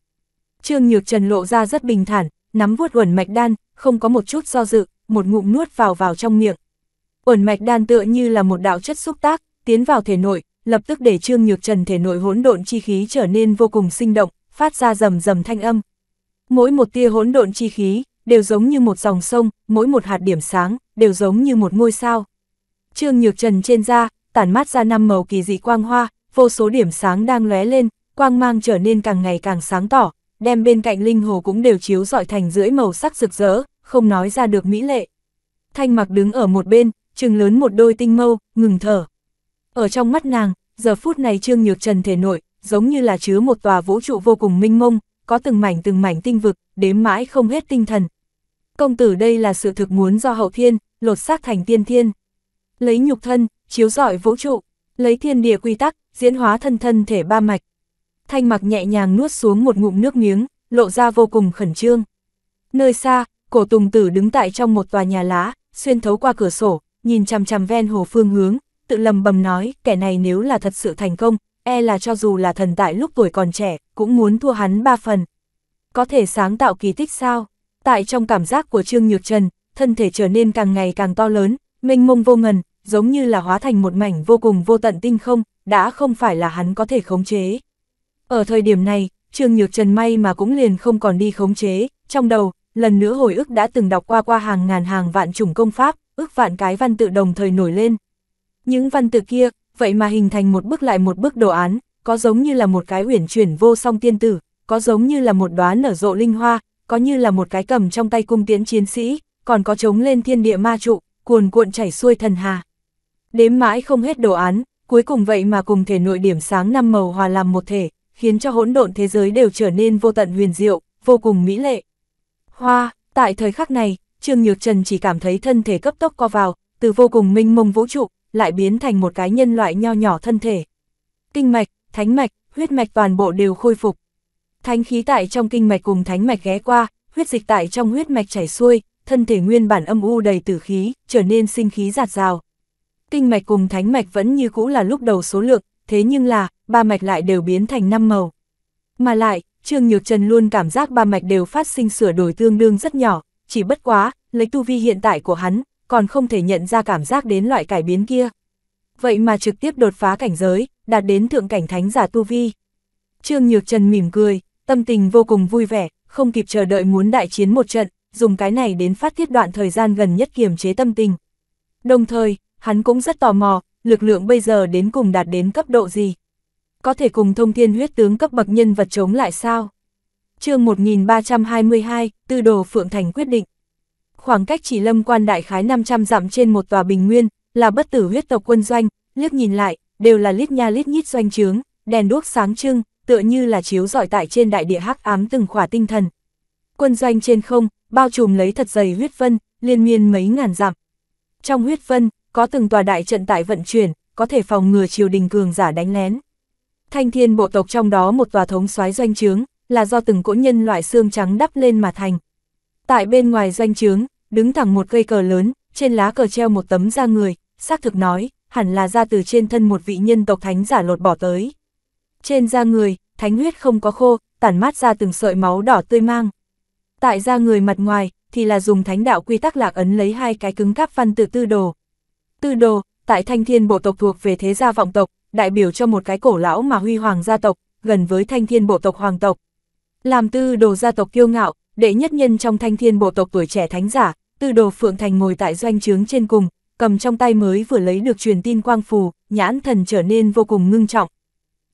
Trương Nhược Trần lộ ra rất bình thản, nắm vuốt uẩn mạch đan, không có một chút do dự, một ngụm nuốt vào vào trong miệng. Uẩn mạch đan tựa như là một đạo chất xúc tác, tiến vào thể nội, lập tức để Trương Nhược Trần thể nội hỗn độn chi khí trở nên vô cùng sinh động, phát ra rầm rầm thanh âm. Mỗi một tia hỗn độn chi khí, đều giống như một dòng sông, mỗi một hạt điểm sáng, đều giống như một ngôi sao. Trương Nhược Trần trên da, tản mát ra năm màu kỳ dị quang hoa, vô số điểm sáng đang lóe lên, quang mang trở nên càng ngày càng sáng tỏ, đem bên cạnh linh hồ cũng đều chiếu rọi thành rưỡi màu sắc rực rỡ, không nói ra được mỹ lệ. Thanh mặc đứng ở một bên, trừng lớn một đôi tinh mâu, ngừng thở. Ở trong mắt nàng, giờ phút này Trương Nhược Trần thể nội, giống như là chứa một tòa vũ trụ vô cùng minh mông, có từng mảnh từng mảnh tinh vực, đếm mãi không hết tinh thần. Công tử đây là sự thực muốn do hậu thiên, lột xác thành tiên thiên. Lấy nhục thân, chiếu rọi vũ trụ, lấy thiên địa quy tắc, diễn hóa thân thân thể ba mạch. Thanh mặc nhẹ nhàng nuốt xuống một ngụm nước miếng, lộ ra vô cùng khẩn trương. Nơi xa, cổ tùng tử đứng tại trong một tòa nhà lá, xuyên thấu qua cửa sổ, nhìn chằm chằm ven hồ phương hướng, tự lầm bầm nói, kẻ này nếu là thật sự thành công, e là cho dù là thần tại lúc tuổi còn trẻ, cũng muốn thua hắn ba phần. Có thể sáng tạo kỳ tích sao? Tại trong cảm giác của Trương Nhược Trần, thân thể trở nên càng ngày càng to lớn, mênh mông vô ngần, giống như là hóa thành một mảnh vô cùng vô tận tinh không, đã không phải là hắn có thể khống chế. Ở thời điểm này, Trương Nhược Trần may mà cũng liền không còn đi khống chế, trong đầu, lần nữa hồi ức đã từng đọc qua qua hàng ngàn hàng vạn chủng công pháp, ước vạn cái văn tự đồng thời nổi lên. Những văn tự kia, vậy mà hình thành một bước lại một bước đồ án, có giống như là một cái uyển chuyển vô song tiên tử, có giống như là một đoán nở rộ linh hoa, có như là một cái cầm trong tay cung tiễn chiến sĩ, còn có trống lên thiên địa ma trụ, cuồn cuộn chảy xuôi thần hà. Đếm mãi không hết đồ án, cuối cùng vậy mà cùng thể nội điểm sáng năm màu hòa làm một thể, khiến cho hỗn độn thế giới đều trở nên vô tận huyền diệu, vô cùng mỹ lệ. Hoa, tại thời khắc này, Trương Nhược Trần chỉ cảm thấy thân thể cấp tốc co vào, từ vô cùng minh mông vũ trụ, lại biến thành một cái nhân loại nho nhỏ thân thể. Kinh mạch, thánh mạch, huyết mạch toàn bộ đều khôi phục. Thánh khí tại trong kinh mạch cùng thánh mạch ghé qua, huyết dịch tại trong huyết mạch chảy xuôi, thân thể nguyên bản âm u đầy tử khí, trở nên sinh khí giạt rào. Kinh mạch cùng thánh mạch vẫn như cũ là lúc đầu số lượng, thế nhưng là, ba mạch lại đều biến thành năm màu. Mà lại, Trương Nhược Trần luôn cảm giác ba mạch đều phát sinh sửa đổi tương đương rất nhỏ, chỉ bất quá, lấy tu vi hiện tại của hắn, còn không thể nhận ra cảm giác đến loại cải biến kia. Vậy mà trực tiếp đột phá cảnh giới, đạt đến thượng cảnh thánh giả tu vi. Trương Nhược Trần mỉm cười, tâm tình vô cùng vui vẻ, không kịp chờ đợi muốn đại chiến một trận, dùng cái này đến phát tiết đoạn thời gian gần nhất kiềm chế tâm tình. Đồng thời, hắn cũng rất tò mò, lực lượng bây giờ đến cùng đạt đến cấp độ gì? Có thể cùng thông thiên huyết tướng cấp bậc nhân vật chống lại sao? chương 1322, Tư đồ Phượng Thành quyết định khoảng cách chỉ lâm quan đại khái 500 dặm trên một tòa bình nguyên, là bất tử huyết tộc quân doanh, liếc nhìn lại, đều là lít nha lít nhít doanh trướng, đèn đuốc sáng trưng, tựa như là chiếu rọi tại trên đại địa hắc ám từng khỏa tinh thần. Quân doanh trên không, bao trùm lấy thật dày huyết vân, liên miên mấy ngàn dặm. Trong huyết vân, có từng tòa đại trận tại vận chuyển, có thể phòng ngừa triều đình cường giả đánh lén. Thanh thiên bộ tộc trong đó một tòa thống soái doanh trướng, là do từng cỗ nhân loại xương trắng đắp lên mà thành, Tại bên ngoài doanh trướng, đứng thẳng một cây cờ lớn, trên lá cờ treo một tấm da người, xác thực nói, hẳn là ra từ trên thân một vị nhân tộc thánh giả lột bỏ tới. Trên da người, thánh huyết không có khô, tản mát ra từng sợi máu đỏ tươi mang. Tại da người mặt ngoài, thì là dùng thánh đạo quy tắc lạc ấn lấy hai cái cứng cáp văn từ tư đồ. Tư đồ, tại thanh thiên bộ tộc thuộc về thế gia vọng tộc, đại biểu cho một cái cổ lão mà huy hoàng gia tộc, gần với thanh thiên bộ tộc hoàng tộc. Làm tư đồ gia tộc kiêu ngạo, đệ nhất nhân trong thanh thiên bộ tộc tuổi trẻ thánh giả, tư đồ Phượng Thành ngồi tại doanh trướng trên cùng, cầm trong tay mới vừa lấy được truyền tin quang phù, nhãn thần trở nên vô cùng ngưng trọng.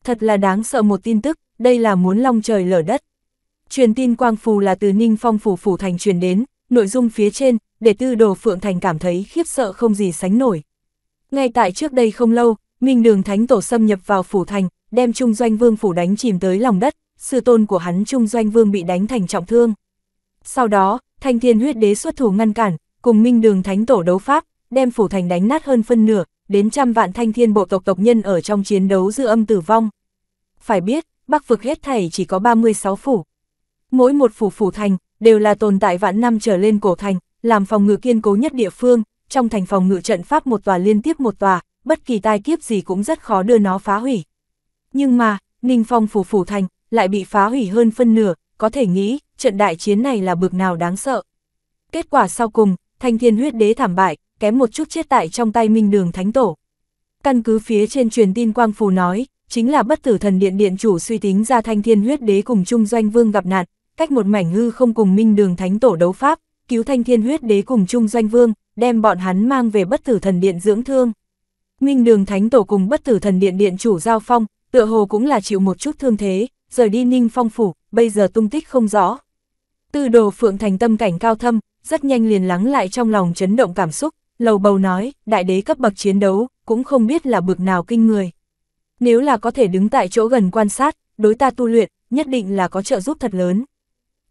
Thật là đáng sợ một tin tức, đây là muốn long trời lở đất. Truyền tin quang phù là từ Ninh Phong phủ phủ thành truyền đến, nội dung phía trên, để tư đồ Phượng Thành cảm thấy khiếp sợ không gì sánh nổi. Ngay tại trước đây không lâu, Minh Đường Thánh Tổ xâm nhập vào phủ thành, đem Trung Doanh Vương phủ đánh chìm tới lòng đất, sư tôn của hắn Trung Doanh Vương bị đánh thành trọng thương. Sau đó, thanh thiên huyết đế xuất thủ ngăn cản, cùng minh đường thánh tổ đấu pháp, đem phủ thành đánh nát hơn phân nửa, đến trăm vạn thanh thiên bộ tộc tộc nhân ở trong chiến đấu dư âm tử vong. Phải biết, bắc vực hết thảy chỉ có 36 phủ. Mỗi một phủ phủ thành, đều là tồn tại vạn năm trở lên cổ thành, làm phòng ngự kiên cố nhất địa phương, trong thành phòng ngự trận pháp một tòa liên tiếp một tòa, bất kỳ tai kiếp gì cũng rất khó đưa nó phá hủy. Nhưng mà, Ninh Phong phủ phủ thành, lại bị phá hủy hơn phân nửa, có thể nghĩ, trận đại chiến này là bực nào đáng sợ. Kết quả sau cùng, thanh thiên huyết đế thảm bại, kém một chút chết tại trong tay minh đường thánh tổ. Căn cứ phía trên truyền tin Quang Phù nói, chính là bất tử thần điện điện chủ suy tính ra thanh thiên huyết đế cùng Trung Doanh Vương gặp nạn, cách một mảnh ngư không cùng minh đường thánh tổ đấu pháp, cứu thanh thiên huyết đế cùng Trung Doanh Vương, đem bọn hắn mang về bất tử thần điện dưỡng thương. Minh đường thánh tổ cùng bất tử thần điện điện chủ giao phong, tựa hồ cũng là chịu một chút thương thế, rời đi ninh phong phủ, bây giờ tung tích không rõ. Tư đồ phượng thành tâm cảnh cao thâm, rất nhanh liền lắng lại trong lòng chấn động cảm xúc, lầu bầu nói, đại đế cấp bậc chiến đấu, cũng không biết là bực nào kinh người. Nếu là có thể đứng tại chỗ gần quan sát, đối ta tu luyện, nhất định là có trợ giúp thật lớn.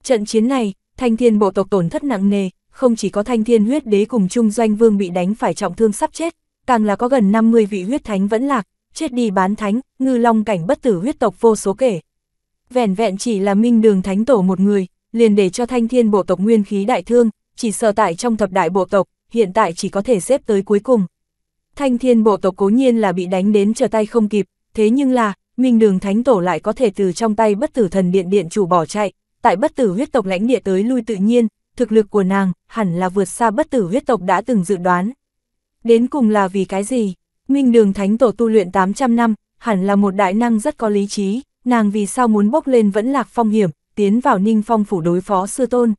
Trận chiến này, thanh thiên bộ tộc tổn thất nặng nề, không chỉ có thanh thiên huyết đế cùng chung doanh vương bị đánh phải trọng thương sắp chết, càng là có gần 50 vị huyết thánh vẫn lạc, chết đi bán thánh, ngư long cảnh bất tử huyết tộc vô số kể. Vẹn vẹn chỉ là minh đường thánh tổ một người, liền để cho thanh thiên bộ tộc nguyên khí đại thương, chỉ sợ tại trong thập đại bộ tộc, hiện tại chỉ có thể xếp tới cuối cùng. Thanh thiên bộ tộc cố nhiên là bị đánh đến trở tay không kịp, thế nhưng là, Minh Đường Thánh Tổ lại có thể từ trong tay bất tử thần điện điện chủ bỏ chạy, tại bất tử huyết tộc lãnh địa tới lui tự nhiên, thực lực của nàng hẳn là vượt xa bất tử huyết tộc đã từng dự đoán. Đến cùng là vì cái gì? Minh Đường Thánh Tổ tu luyện 800 năm, hẳn là một đại năng rất có lý trí, nàng vì sao muốn bốc lên vẫn lạc phong hiểm, tiến vào Ninh Phong phủ đối phó sư tôn.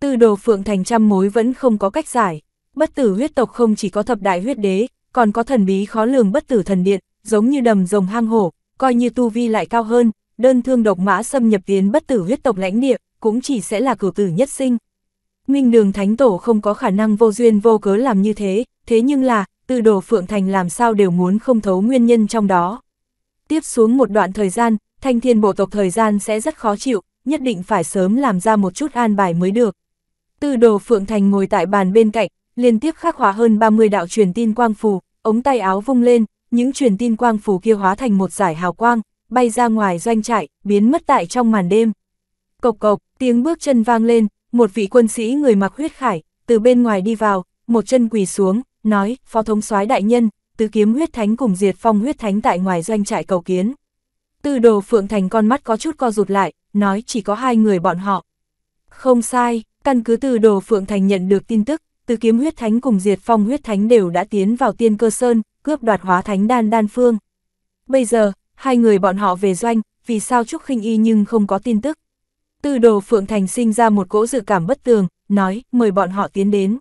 Tư đồ Phượng Thành trăm mối vẫn không có cách giải. Bất tử huyết tộc không chỉ có thập đại huyết đế, còn có thần bí khó lường bất tử thần điện, giống như đầm rồng hang hổ, coi như tu vi lại cao hơn, đơn thương độc mã xâm nhập tiến bất tử huyết tộc lãnh địa, cũng chỉ sẽ là cửu tử nhất sinh. Minh đường thánh tổ không có khả năng vô duyên vô cớ làm như thế, thế nhưng là, tư đồ Phượng Thành làm sao đều muốn không thấu nguyên nhân trong đó. Tiếp xuống một đoạn thời gian, thanh thiên bộ tộc thời gian sẽ rất khó chịu, nhất định phải sớm làm ra một chút an bài mới được. Tư đồ Phượng Thành ngồi tại bàn bên cạnh, liên tiếp khắc hóa hơn 30 đạo truyền tin quang phù, ống tay áo vung lên, những truyền tin quang phù kia hóa thành một giải hào quang, bay ra ngoài doanh trại, biến mất tại trong màn đêm. Cộc cộc, tiếng bước chân vang lên, một vị quân sĩ người mặc huyết khải, từ bên ngoài đi vào, một chân quỳ xuống, nói, phó thống soái đại nhân, tứ kiếm huyết thánh cùng diệt phong huyết thánh tại ngoài doanh trại cầu kiến. Từ đồ Phượng Thành con mắt có chút co rụt lại, nói chỉ có hai người bọn họ. Không sai, căn cứ từ đồ Phượng Thành nhận được tin tức, từ kiếm huyết thánh cùng diệt phong huyết thánh đều đã tiến vào tiên cơ sơn, cướp đoạt hóa thánh đan đan phương. Bây giờ, hai người bọn họ về doanh, vì sao Trúc khinh Y nhưng không có tin tức. Từ đồ Phượng Thành sinh ra một cỗ dự cảm bất tường, nói mời bọn họ tiến đến.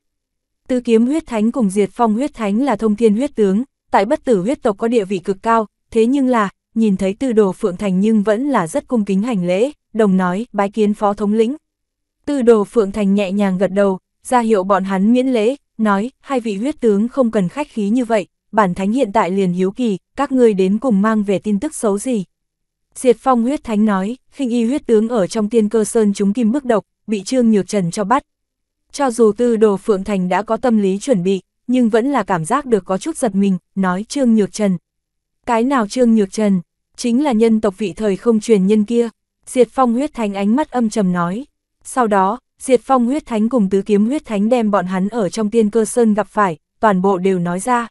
Từ kiếm huyết thánh cùng diệt phong huyết thánh là thông thiên huyết tướng, tại bất tử huyết tộc có địa vị cực cao, thế nhưng là, nhìn thấy tư đồ Phượng Thành nhưng vẫn là rất cung kính hành lễ, đồng nói, bái kiến phó thống lĩnh. Tư đồ Phượng Thành nhẹ nhàng gật đầu, ra hiệu bọn hắn miễn lễ, nói, hai vị huyết tướng không cần khách khí như vậy, bản thánh hiện tại liền hiếu kỳ, các ngươi đến cùng mang về tin tức xấu gì. Diệt phong huyết thánh nói, khinh y huyết tướng ở trong tiên cơ sơn chúng kim bức độc, bị trương nhược trần cho bắt. Cho dù tư đồ Phượng Thành đã có tâm lý chuẩn bị, nhưng vẫn là cảm giác được có chút giật mình, nói trương nhược trần. Cái nào trương nhược trần, chính là nhân tộc vị thời không truyền nhân kia. Diệt phong huyết thánh ánh mắt âm trầm nói. Sau đó, diệt phong huyết thánh cùng tứ kiếm huyết thánh đem bọn hắn ở trong tiên cơ sơn gặp phải, toàn bộ đều nói ra.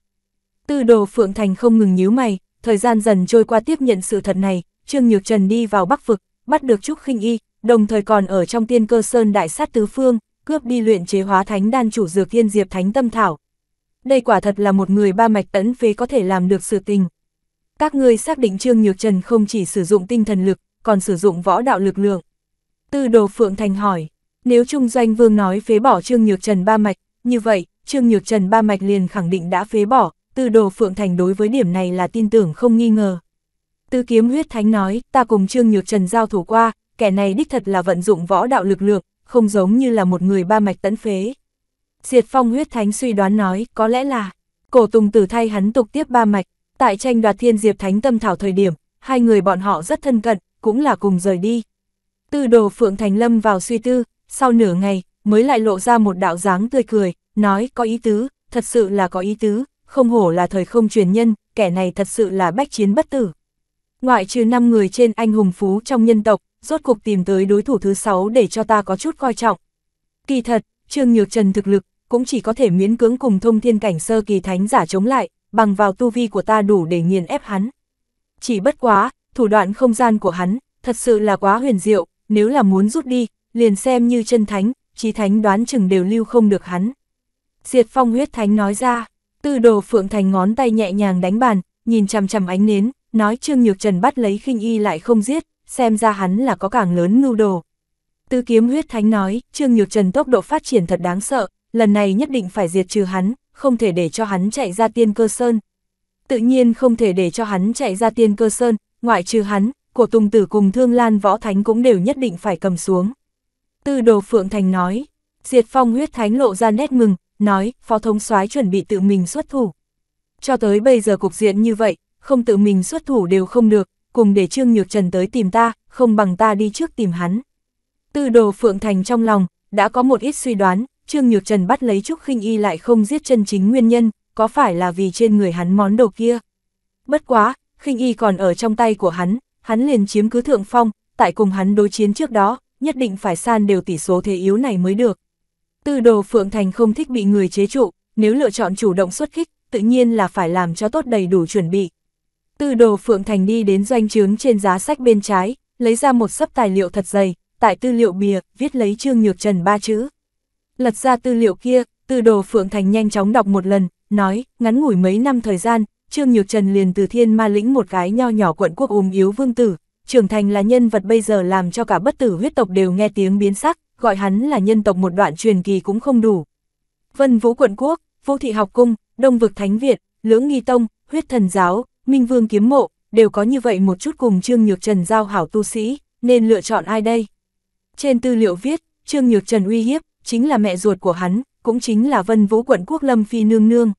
Tư đồ Phượng Thành không ngừng nhíu mày, thời gian dần trôi qua tiếp nhận sự thật này, Trương Nhược Trần đi vào Bắc Vực, bắt được Trúc khinh Y, đồng thời còn ở trong tiên cơ sơn đại sát tứ phương, cướp đi luyện chế hóa thánh đan chủ dược tiên diệp thánh tâm thảo. Đây quả thật là một người ba mạch tấn phế có thể làm được sự tình, các ngươi xác định Trương Nhược Trần không chỉ sử dụng tinh thần lực, còn sử dụng võ đạo lực lượng. Tư đồ Phượng Thành hỏi, nếu Trung Doanh Vương nói phế bỏ Trương Nhược Trần ba mạch, như vậy, Trương Nhược Trần ba mạch liền khẳng định đã phế bỏ, tư đồ Phượng Thành đối với điểm này là tin tưởng không nghi ngờ. Tư kiếm huyết thánh nói, ta cùng Trương Nhược Trần giao thủ qua, kẻ này đích thật là vận dụng võ đạo lực lượng, không giống như là một người ba mạch tấn phế. Diệt phong huyết thánh suy đoán nói, có lẽ là, cổ tùng tử thay hắn tục tiếp ba mạch, tại tranh đoạt thiên diệp thánh tâm thảo thời điểm, hai người bọn họ rất thân cận, cũng là cùng rời đi. Tư đồ Phượng Thành Lâm vào suy tư, sau nửa ngày, mới lại lộ ra một đạo dáng tươi cười, nói có ý tứ, thật sự là có ý tứ, không hổ là thời không truyền nhân, kẻ này thật sự là bách chiến bất tử. Ngoại trừ 5 người trên anh hùng phú trong nhân tộc, rốt cuộc tìm tới đối thủ thứ 6 để cho ta có chút coi trọng. Kỳ thật, Trương Nhược Trần thực lực, cũng chỉ có thể miễn cưỡng cùng thông thiên cảnh sơ kỳ thánh giả chống lại, bằng vào tu vi của ta đủ để nghiền ép hắn. Chỉ bất quá, thủ đoạn không gian của hắn, thật sự là quá huyền diệu, nếu là muốn rút đi, liền xem như chân thánh, trí thánh đoán chừng đều lưu không được hắn. Diệt phong huyết thánh nói ra, tư đồ phượng thành ngón tay nhẹ nhàng đánh bàn, nhìn chằm chằm ánh nến, nói Trương Nhược Trần bắt lấy khinh y lại không giết, xem ra hắn là có càng lớn ngưu đồ. Tư kiếm huyết thánh nói, Trương Nhược Trần tốc độ phát triển thật đáng sợ, lần này nhất định phải diệt trừ hắn, không thể để cho hắn chạy ra tiên cơ sơn. Tự nhiên không thể để cho hắn chạy ra tiên cơ sơn, ngoại trừ hắn, của Tùng Tử cùng Thương Lan Võ Thánh cũng đều nhất định phải cầm xuống. Tư đồ Phượng Thành nói, Diệt Phong huyết thánh lộ ra nét mừng, nói, phó thống soái chuẩn bị tự mình xuất thủ. Cho tới bây giờ cục diện như vậy, không tự mình xuất thủ đều không được, cùng để Trương Nhược Trần tới tìm ta, không bằng ta đi trước tìm hắn. Tư đồ Phượng Thành trong lòng, đã có một ít suy đoán, Trương Nhược Trần bắt lấy Trúc khinh Y lại không giết chân chính nguyên nhân, có phải là vì trên người hắn món đồ kia? Bất quá, khinh Y còn ở trong tay của hắn, hắn liền chiếm cứ thượng phong, tại cùng hắn đối chiến trước đó, nhất định phải san đều tỷ số thế yếu này mới được. Tư đồ Phượng Thành không thích bị người chế trụ, nếu lựa chọn chủ động xuất kích, tự nhiên là phải làm cho tốt đầy đủ chuẩn bị. Tư đồ Phượng Thành đi đến doanh trướng trên giá sách bên trái, lấy ra một sấp tài liệu thật dày, tại tư liệu bìa, viết lấy Trương Nhược Trần ba chữ lật ra tư liệu kia, từ đồ Phượng Thành nhanh chóng đọc một lần, nói, ngắn ngủi mấy năm thời gian, Trương Nhược Trần liền từ thiên ma lĩnh một cái nho nhỏ quận quốc ùm yếu vương tử, trưởng thành là nhân vật bây giờ làm cho cả bất tử huyết tộc đều nghe tiếng biến sắc, gọi hắn là nhân tộc một đoạn truyền kỳ cũng không đủ. Vân Vũ quận quốc, Vũ Thị học cung, Đông vực Thánh Việt, Lưỡng Nghi Tông, Huyết Thần Giáo, Minh Vương Kiếm Mộ, đều có như vậy một chút cùng Trương Nhược Trần giao hảo tu sĩ, nên lựa chọn ai đây? Trên tư liệu viết, Trương Nhược Trần uy hiếp, chính là mẹ ruột của hắn, cũng chính là vân vũ quận quốc lâm phi nương nương.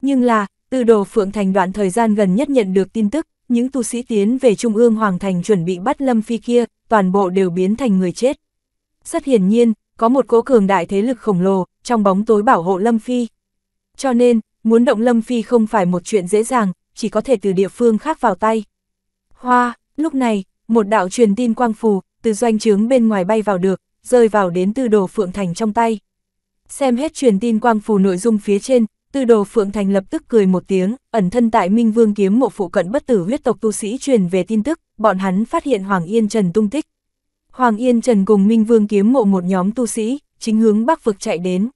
Nhưng là, từ đồ phượng thành đoạn thời gian gần nhất nhận được tin tức, những tu sĩ tiến về Trung ương Hoàng Thành chuẩn bị bắt lâm phi kia, toàn bộ đều biến thành người chết. Rất hiển nhiên, có một cỗ cường đại thế lực khổng lồ, trong bóng tối bảo hộ lâm phi. Cho nên, muốn động lâm phi không phải một chuyện dễ dàng, chỉ có thể từ địa phương khác vào tay. Hoa, lúc này, một đạo truyền tin quang phù, từ doanh trướng bên ngoài bay vào được, rơi vào đến tư đồ Phượng Thành trong tay. Xem hết truyền tin quang phù nội dung phía trên, tư đồ Phượng Thành lập tức cười một tiếng, ẩn thân tại Minh Vương kiếm mộ phụ cận bất tử huyết tộc tu sĩ truyền về tin tức, bọn hắn phát hiện Hoàng Yên Trần tung tích. Hoàng Yên Trần cùng Minh Vương kiếm mộ một nhóm tu sĩ, chính hướng bắc vực chạy đến.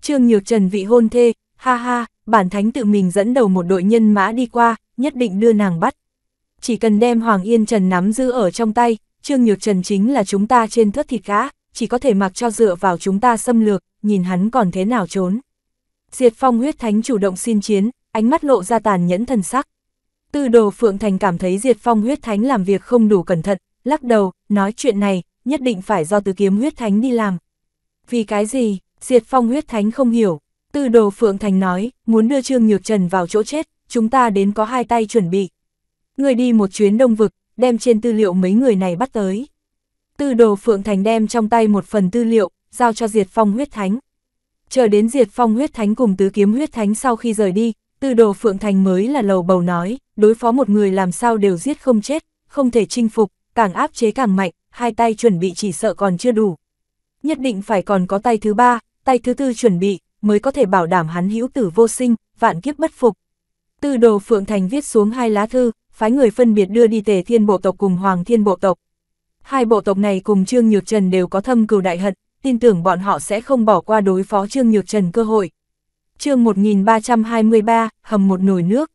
Trương Nhược Trần vị hôn thê, ha ha, bản thánh tự mình dẫn đầu một đội nhân mã đi qua, nhất định đưa nàng bắt. Chỉ cần đem Hoàng Yên Trần nắm giữ ở trong tay, Trương Nhược Trần chính là chúng ta trên thớt thịt gã, chỉ có thể mặc cho dựa vào chúng ta xâm lược, nhìn hắn còn thế nào trốn. Diệt phong huyết thánh chủ động xin chiến, ánh mắt lộ ra tàn nhẫn thần sắc. Tư đồ Phượng Thành cảm thấy diệt phong huyết thánh làm việc không đủ cẩn thận, lắc đầu, nói chuyện này, nhất định phải do tứ kiếm huyết thánh đi làm. Vì cái gì, diệt phong huyết thánh không hiểu. Tư đồ Phượng Thành nói, muốn đưa Trương Nhược Trần vào chỗ chết, chúng ta đến có hai tay chuẩn bị. Người đi một chuyến đông vực, đem trên tư liệu mấy người này bắt tới. Tư đồ Phượng Thành đem trong tay một phần tư liệu, giao cho Diệt Phong huyết thánh. Chờ đến Diệt Phong huyết thánh cùng tứ kiếm huyết thánh sau khi rời đi, tư đồ Phượng Thành mới là lầu bầu nói, đối phó một người làm sao đều giết không chết, không thể chinh phục, càng áp chế càng mạnh, hai tay chuẩn bị chỉ sợ còn chưa đủ. Nhất định phải còn có tay thứ ba, tay thứ tư chuẩn bị, mới có thể bảo đảm hắn hữu tử vô sinh, vạn kiếp bất phục. Tư đồ Phượng Thành viết xuống hai lá thư, phái người phân biệt đưa đi tề thiên bộ tộc cùng hoàng thiên bộ tộc. Hai bộ tộc này cùng Trương Nhược Trần đều có thâm cừu đại hận, tin tưởng bọn họ sẽ không bỏ qua đối phó Trương Nhược Trần cơ hội. chương 1323, hầm một nồi nước.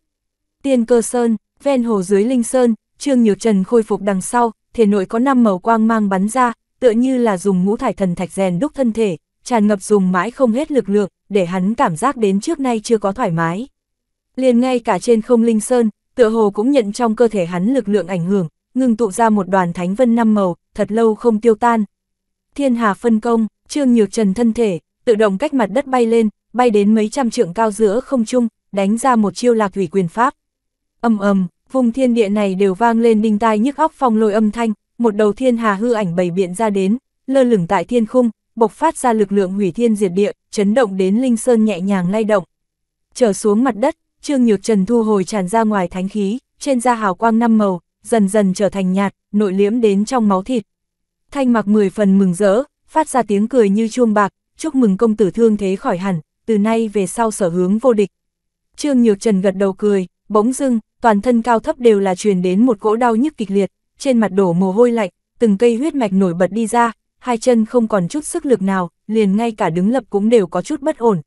Tiên cơ sơn, ven hồ dưới linh sơn, Trương Nhược Trần khôi phục đằng sau, thể nội có năm màu quang mang bắn ra, tựa như là dùng ngũ thải thần thạch rèn đúc thân thể, tràn ngập dùng mãi không hết lực lượng, để hắn cảm giác đến trước nay chưa có thoải mái. Liền ngay cả trên không linh sơn, tựa hồ cũng nhận trong cơ thể hắn lực lượng ảnh hưởng, ngừng tụ ra một đoàn thánh vân năm màu, thật lâu không tiêu tan. Thiên hà phân công, Trương Nhược Trần thân thể, tự động cách mặt đất bay lên, bay đến mấy trăm trượng cao giữa không trung, đánh ra một chiêu lạc thủy quyền pháp. Âm ầm, vùng thiên địa này đều vang lên đinh tai nhức óc phong lôi âm thanh, một đầu thiên hà hư ảnh bày biện ra đến, lơ lửng tại thiên khung, bộc phát ra lực lượng hủy thiên diệt địa, chấn động đến linh sơn nhẹ nhàng lay động. Trở xuống mặt đất, Trương Nhược Trần thu hồi tràn ra ngoài thánh khí, trên da hào quang năm màu, dần dần trở thành nhạt, nội liễm đến trong máu thịt. Thanh mặc mười phần mừng rỡ, phát ra tiếng cười như chuông bạc, chúc mừng công tử thương thế khỏi hẳn, từ nay về sau sở hướng vô địch. Trương Nhược Trần gật đầu cười, bỗng dưng, toàn thân cao thấp đều là truyền đến một cỗ đau nhức kịch liệt, trên mặt đổ mồ hôi lạnh, từng cây huyết mạch nổi bật đi ra, hai chân không còn chút sức lực nào, liền ngay cả đứng lập cũng đều có chút bất ổn.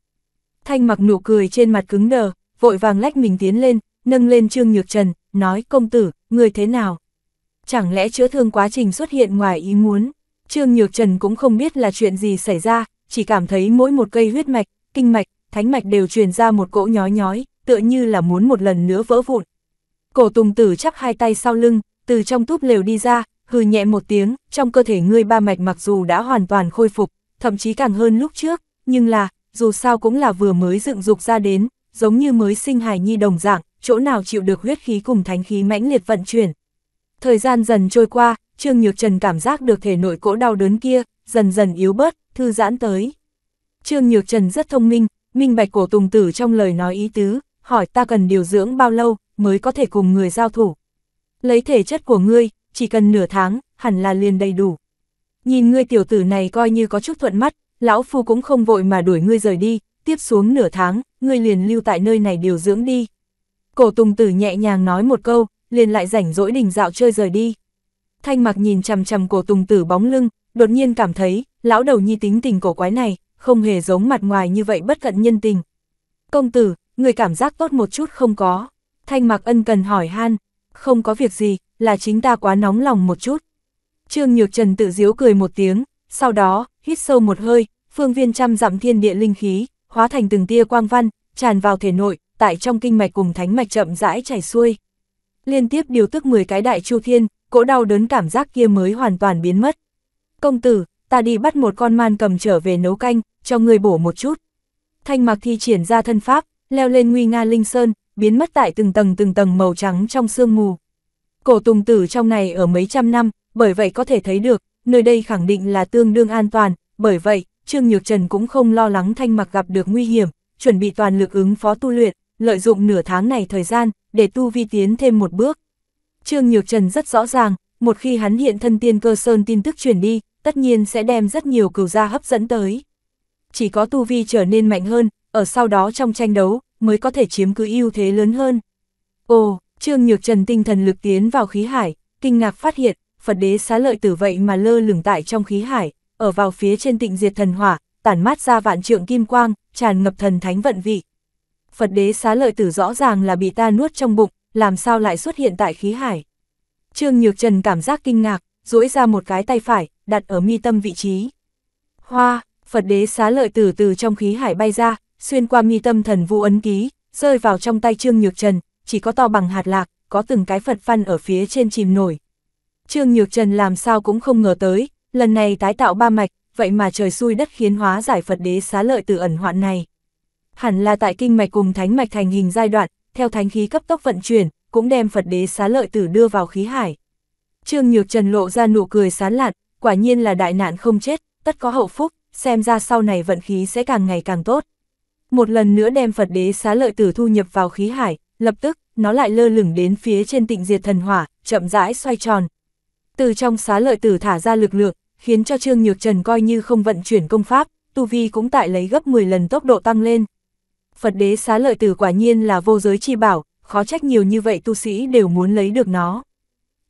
Thanh mặc nụ cười trên mặt cứng đờ, vội vàng lách mình tiến lên, nâng lên Trương Nhược Trần, nói công tử, người thế nào? Chẳng lẽ chữa thương quá trình xuất hiện ngoài ý muốn? Trương Nhược Trần cũng không biết là chuyện gì xảy ra, chỉ cảm thấy mỗi một cây huyết mạch, kinh mạch, thánh mạch đều truyền ra một cỗ nhói nhói, tựa như là muốn một lần nữa vỡ vụn. Cổ Tùng Tử chắp hai tay sau lưng, từ trong túp lều đi ra, hừ nhẹ một tiếng, trong cơ thể ngươi ba mạch mặc dù đã hoàn toàn khôi phục, thậm chí càng hơn lúc trước, nhưng là, dù sao cũng là vừa mới dựng dục ra đến, giống như mới sinh hài nhi đồng dạng, chỗ nào chịu được huyết khí cùng thánh khí mãnh liệt vận chuyển. Thời gian dần trôi qua, Trương Nhược Trần cảm giác được thể nội cỗ đau đớn kia, dần dần yếu bớt, thư giãn tới. Trương Nhược Trần rất thông minh, minh bạch cổ tùng tử trong lời nói ý tứ, hỏi ta cần điều dưỡng bao lâu mới có thể cùng người giao thủ. Lấy thể chất của ngươi, chỉ cần nửa tháng, hẳn là liền đầy đủ. Nhìn ngươi tiểu tử này coi như có chút thuận mắt, lão phu cũng không vội mà đuổi ngươi rời đi, tiếp xuống nửa tháng, ngươi liền lưu tại nơi này điều dưỡng đi. Cổ Tùng Tử nhẹ nhàng nói một câu, liền lại rảnh rỗi đình dạo chơi rời đi. Thanh mặc nhìn chằm chằm cổ Tùng Tử bóng lưng, đột nhiên cảm thấy, lão đầu nhi tính tình cổ quái này, không hề giống mặt ngoài như vậy bất cận nhân tình. Công tử, người cảm giác tốt một chút không có. Thanh mặc ân cần hỏi han, không có việc gì, là chính ta quá nóng lòng một chút. Trương Nhược Trần tự diếu cười một tiếng, sau đó, hít sâu một hơi, phương viên chăm dặm thiên địa linh khí, hóa thành từng tia quang văn, tràn vào thể nội, tại trong kinh mạch cùng thánh mạch chậm rãi chảy xuôi. Liên tiếp điều tức 10 cái đại chu thiên, cỗ đau đớn cảm giác kia mới hoàn toàn biến mất. Công tử, ta đi bắt một con man cầm trở về nấu canh, cho người bổ một chút. Thanh mặc thi triển ra thân pháp, leo lên nguy nga linh sơn, biến mất tại từng tầng từng tầng màu trắng trong sương mù. Cổ tùng tử trong này ở mấy trăm năm, bởi vậy có thể thấy được, nơi đây khẳng định là tương đương an toàn, bởi vậy, Trương Nhược Trần cũng không lo lắng Thanh Mặc gặp được nguy hiểm, chuẩn bị toàn lực ứng phó tu luyện, lợi dụng nửa tháng này thời gian để tu vi tiến thêm một bước. Trương Nhược Trần rất rõ ràng, một khi hắn hiện thân tiên cơ sơn tin tức truyền đi, tất nhiên sẽ đem rất nhiều cửu gia hấp dẫn tới. Chỉ có tu vi trở nên mạnh hơn, ở sau đó trong tranh đấu mới có thể chiếm cứ ưu thế lớn hơn. Ồ, Trương Nhược Trần tinh thần lực tiến vào khí hải, kinh ngạc phát hiện, Phật đế xá lợi tử vậy mà lơ lửng tại trong khí hải, ở vào phía trên tịnh diệt thần hỏa, tản mát ra vạn trượng kim quang, tràn ngập thần thánh vận vị. Phật đế xá lợi tử rõ ràng là bị ta nuốt trong bụng, làm sao lại xuất hiện tại khí hải. Trương Nhược Trần cảm giác kinh ngạc, duỗi ra một cái tay phải, đặt ở mi tâm vị trí. Hoa, Phật đế xá lợi tử từ trong khí hải bay ra, xuyên qua mi tâm thần vu ấn ký, rơi vào trong tay Trương Nhược Trần, chỉ có to bằng hạt lạc, có từng cái Phật văn ở phía trên chìm nổi. Trương Nhược Trần làm sao cũng không ngờ tới, Lần này tái tạo ba mạch, vậy mà trời xui đất khiến hóa giải Phật đế xá lợi từ ẩn hoạn này. Hẳn là tại kinh mạch cùng thánh mạch thành hình giai đoạn, theo thánh khí cấp tốc vận chuyển, cũng đem Phật đế xá lợi tử đưa vào khí hải. Trương Nhược Trần lộ ra nụ cười sán lạn, quả nhiên là đại nạn không chết, tất có hậu phúc, xem ra sau này vận khí sẽ càng ngày càng tốt. Một lần nữa đem Phật đế xá lợi tử thu nhập vào khí hải, lập tức, nó lại lơ lửng đến phía trên tịnh diệt thần hỏa, chậm rãi xoay tròn. Từ trong xá lợi tử thả ra lực lượng, khiến cho Trương Nhược Trần coi như không vận chuyển công pháp, tu vi cũng tại lấy gấp 10 lần tốc độ tăng lên. Phật đế xá lợi tử quả nhiên là vô giới chi bảo, khó trách nhiều như vậy tu sĩ đều muốn lấy được nó.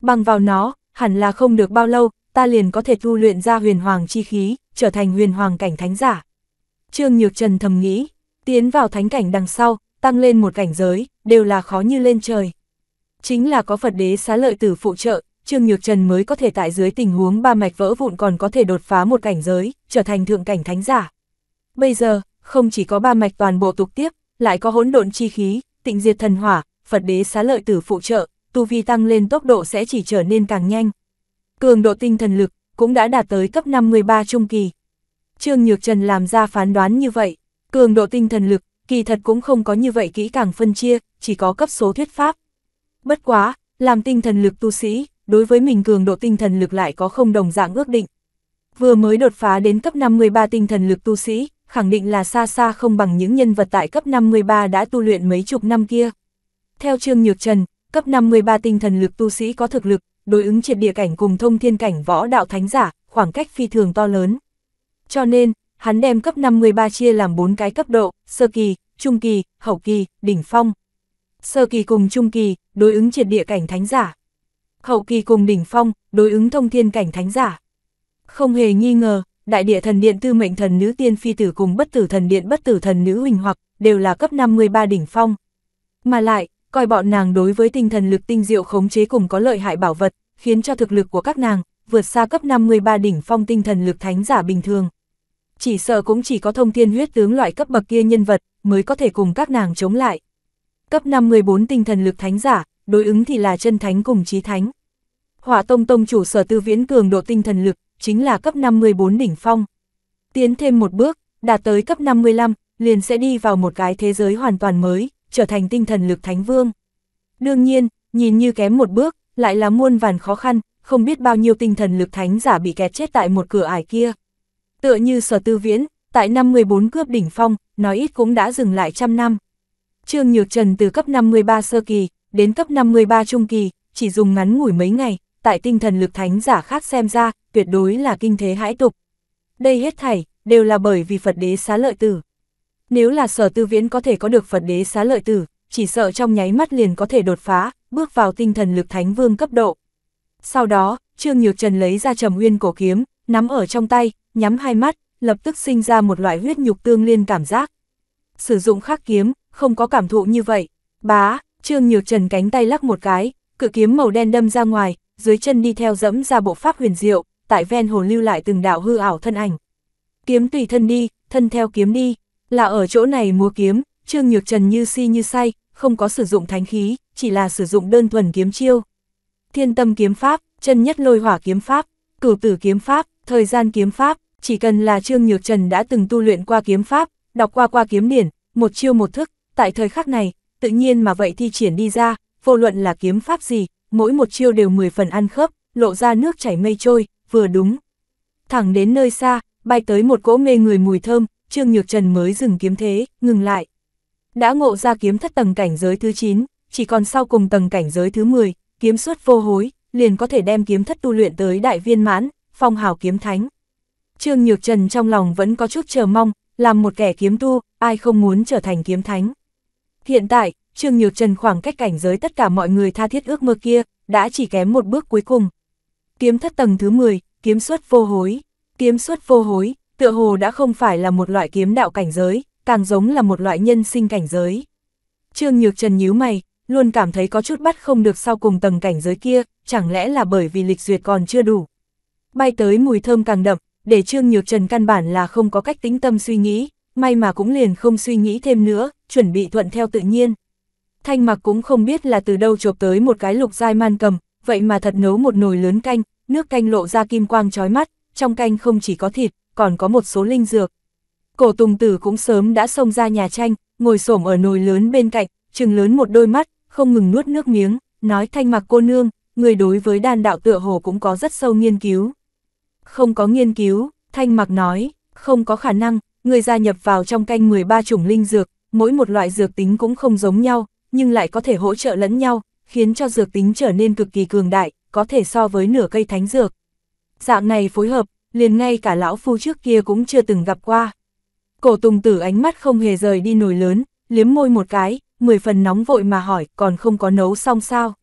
Bằng vào nó, hẳn là không được bao lâu, ta liền có thể tu luyện ra huyền hoàng chi khí, trở thành huyền hoàng cảnh thánh giả. Trương Nhược Trần thầm nghĩ, tiến vào thánh cảnh đằng sau, tăng lên một cảnh giới, đều là khó như lên trời. Chính là có Phật đế xá lợi tử phụ trợ, Trương Nhược Trần mới có thể tại dưới tình huống ba mạch vỡ vụn còn có thể đột phá một cảnh giới, trở thành thượng cảnh thánh giả. Bây giờ, không chỉ có ba mạch toàn bộ tục tiếp, lại có hỗn độn chi khí, tịnh diệt thần hỏa, Phật đế xá lợi tử phụ trợ, tu vi tăng lên tốc độ sẽ chỉ trở nên càng nhanh. Cường độ tinh thần lực cũng đã đạt tới cấp 53 trung kỳ. Trương Nhược Trần làm ra phán đoán như vậy, cường độ tinh thần lực kỳ thật cũng không có như vậy kỹ càng phân chia, chỉ có cấp số thuyết pháp. Bất quá, làm tinh thần lực tu sĩ, đối với mình cường độ tinh thần lực lại có không đồng dạng ước định. Vừa mới đột phá đến cấp 53 tinh thần lực tu sĩ, khẳng định là xa xa không bằng những nhân vật tại cấp 53 đã tu luyện mấy chục năm kia. Theo Trương Nhược Trần, cấp 53 tinh thần lực tu sĩ có thực lực, đối ứng triệt địa cảnh cùng thông thiên cảnh võ đạo thánh giả, khoảng cách phi thường to lớn. Cho nên, hắn đem cấp 53 chia làm 4 cái cấp độ, sơ kỳ, trung kỳ, hậu kỳ, đỉnh phong. Sơ kỳ cùng trung kỳ, đối ứng triệt địa cảnh thánh giả, hậu kỳ cùng đỉnh phong, đối ứng thông thiên cảnh thánh giả. Không hề nghi ngờ, đại địa thần điện tư mệnh thần nữ tiên phi tử cùng bất tử thần điện bất tử thần nữ huỳnh hoặc, đều là cấp 53 đỉnh phong. Mà lại, coi bọn nàng đối với tinh thần lực tinh diệu khống chế cùng có lợi hại bảo vật, khiến cho thực lực của các nàng vượt xa cấp 53 đỉnh phong tinh thần lực thánh giả bình thường. Chỉ sợ cũng chỉ có thông thiên huyết tướng loại cấp bậc kia nhân vật mới có thể cùng các nàng chống lại. Cấp 54 tinh thần lực thánh giả, đối ứng thì là chân thánh cùng trí thánh. Hỏa tông tông chủ sở tư viễn cường độ tinh thần lực, chính là cấp 54 đỉnh phong. Tiến thêm một bước, đạt tới cấp 55, liền sẽ đi vào một cái thế giới hoàn toàn mới, trở thành tinh thần lực thánh vương. Đương nhiên, nhìn như kém một bước, lại là muôn vàn khó khăn, không biết bao nhiêu tinh thần lực thánh giả bị kẹt chết tại một cửa ải kia. Tựa như sở tư viễn, tại năm 14 cướp đỉnh phong, nói ít cũng đã dừng lại trăm năm. Trương Nhược Trần từ cấp 53 sơ kỳ, đến cấp 53 trung kỳ, chỉ dùng ngắn ngủi mấy ngày, tại tinh thần lực thánh giả khác xem ra, tuyệt đối là kinh thế hãi tục. Đây hết thảy, đều là bởi vì Phật đế xá lợi tử. Nếu là sở tư viễn có thể có được Phật đế xá lợi tử, chỉ sợ trong nháy mắt liền có thể đột phá, bước vào tinh thần lực thánh vương cấp độ. Sau đó, Trương Nhược Trần lấy ra trầm nguyên cổ kiếm, nắm ở trong tay, nhắm hai mắt, lập tức sinh ra một loại huyết nhục tương liên cảm giác. Sử dụng khắc kiếm, không có cảm thụ như vậy. Bá, Trương Nhược Trần cánh tay lắc một cái, cự kiếm màu đen đâm ra ngoài, dưới chân đi theo dẫm ra bộ pháp huyền diệu, tại ven hồ lưu lại từng đạo hư ảo thân ảnh. Kiếm tùy thân đi, thân theo kiếm đi, là ở chỗ này mua kiếm, Trương Nhược Trần như si như say, không có sử dụng thánh khí, chỉ là sử dụng đơn thuần kiếm chiêu. Thiên tâm kiếm pháp, chân nhất lôi hỏa kiếm pháp, cửu tử kiếm pháp, thời gian kiếm pháp, chỉ cần là Trương Nhược Trần đã từng tu luyện qua kiếm pháp, đọc qua qua kiếm điển, một chiêu một thức, tại thời khắc này, tự nhiên mà vậy thi triển đi ra, vô luận là kiếm pháp gì, mỗi một chiêu đều mười phần ăn khớp, lộ ra nước chảy mây trôi, vừa đúng. Thẳng đến nơi xa, bay tới một cỗ mê người mùi thơm, Trương Nhược Trần mới dừng kiếm thế, ngừng lại. Đã ngộ ra kiếm thất tầng cảnh giới thứ 9, chỉ còn sau cùng tầng cảnh giới thứ 10, kiếm suốt vô hối, liền có thể đem kiếm thất tu luyện tới đại viên mãn, phong hào kiếm thánh. Trương Nhược Trần trong lòng vẫn có chút chờ mong, làm một kẻ kiếm tu, ai không muốn trở thành kiếm thánh. Hiện tại, Trương Nhược Trần khoảng cách cảnh giới tất cả mọi người tha thiết ước mơ kia, đã chỉ kém một bước cuối cùng. Kiếm thất tầng thứ 10, kiếm xuất vô hối. Kiếm xuất vô hối, tựa hồ đã không phải là một loại kiếm đạo cảnh giới, càng giống là một loại nhân sinh cảnh giới. Trương Nhược Trần nhíu mày, luôn cảm thấy có chút bắt không được sau cùng tầng cảnh giới kia, chẳng lẽ là bởi vì lịch duyệt còn chưa đủ. Bay tới mùi thơm càng đậm, để Trương Nhược Trần căn bản là không có cách tính tâm suy nghĩ, may mà cũng liền không suy nghĩ thêm nữa, chuẩn bị thuận theo tự nhiên. Thanh mặc cũng không biết là từ đâu chộp tới một cái lục dai man cầm, vậy mà thật nấu một nồi lớn canh, nước canh lộ ra kim quang trói mắt, trong canh không chỉ có thịt, còn có một số linh dược. Cổ tùng tử cũng sớm đã xông ra nhà tranh, ngồi xổm ở nồi lớn bên cạnh, trừng lớn một đôi mắt, không ngừng nuốt nước miếng, nói thanh mặc cô nương, người đối với đàn đạo tựa hồ cũng có rất sâu nghiên cứu. Không có nghiên cứu, thanh mặc nói, không có khả năng, người gia nhập vào trong canh 13 chủng linh dược, mỗi một loại dược tính cũng không giống nhau, nhưng lại có thể hỗ trợ lẫn nhau, khiến cho dược tính trở nên cực kỳ cường đại, có thể so với nửa cây thánh dược. Dạng này phối hợp, liền ngay cả lão phu trước kia cũng chưa từng gặp qua. Cổ tùng tử ánh mắt không hề rời đi nổi lớn, liếm môi một cái, mười phần nóng vội mà hỏi còn không có nấu xong sao.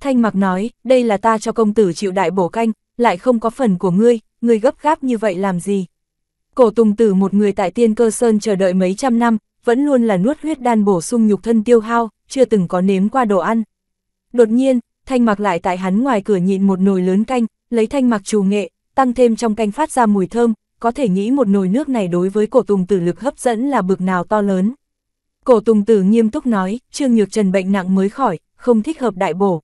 Thanh mặc nói, đây là ta cho công tử chịu đại bổ canh, lại không có phần của ngươi, ngươi gấp gáp như vậy làm gì. Cổ tùng tử một người tại tiên cơ sơn chờ đợi mấy trăm năm, vẫn luôn là nuốt huyết đan bổ sung nhục thân tiêu hao, chưa từng có nếm qua đồ ăn. Đột nhiên, thanh mặc lại tại hắn ngoài cửa nhịn một nồi lớn canh, lấy thanh mặc trù nghệ, tăng thêm trong canh phát ra mùi thơm, có thể nghĩ một nồi nước này đối với cổ tùng tử lực hấp dẫn là bực nào to lớn. Cổ tùng tử nghiêm túc nói, trương nhược trần bệnh nặng mới khỏi, không thích hợp đại bổ.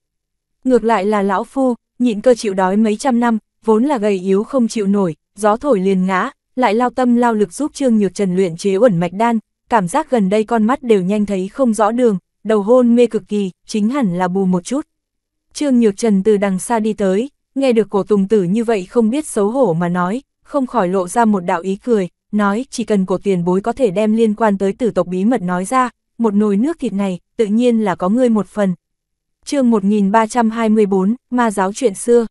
Ngược lại là lão phu, nhịn cơ chịu đói mấy trăm năm, vốn là gầy yếu không chịu nổi, gió thổi liền ngã, lại lao tâm lao lực giúp trương nhược trần luyện chế uẩn mạch đan, cảm giác gần đây con mắt đều nhanh thấy không rõ đường, đầu hôn mê cực kỳ, chính hẳn là bù một chút. Trương Nhược Trần từ đằng xa đi tới, nghe được cổ tùng tử như vậy không biết xấu hổ mà nói, không khỏi lộ ra một đạo ý cười, nói chỉ cần cổ tiền bối có thể đem liên quan tới tử tộc bí mật nói ra, một nồi nước thịt này, tự nhiên là có ngươi một phần. chương 1324, Ma giáo chuyện xưa.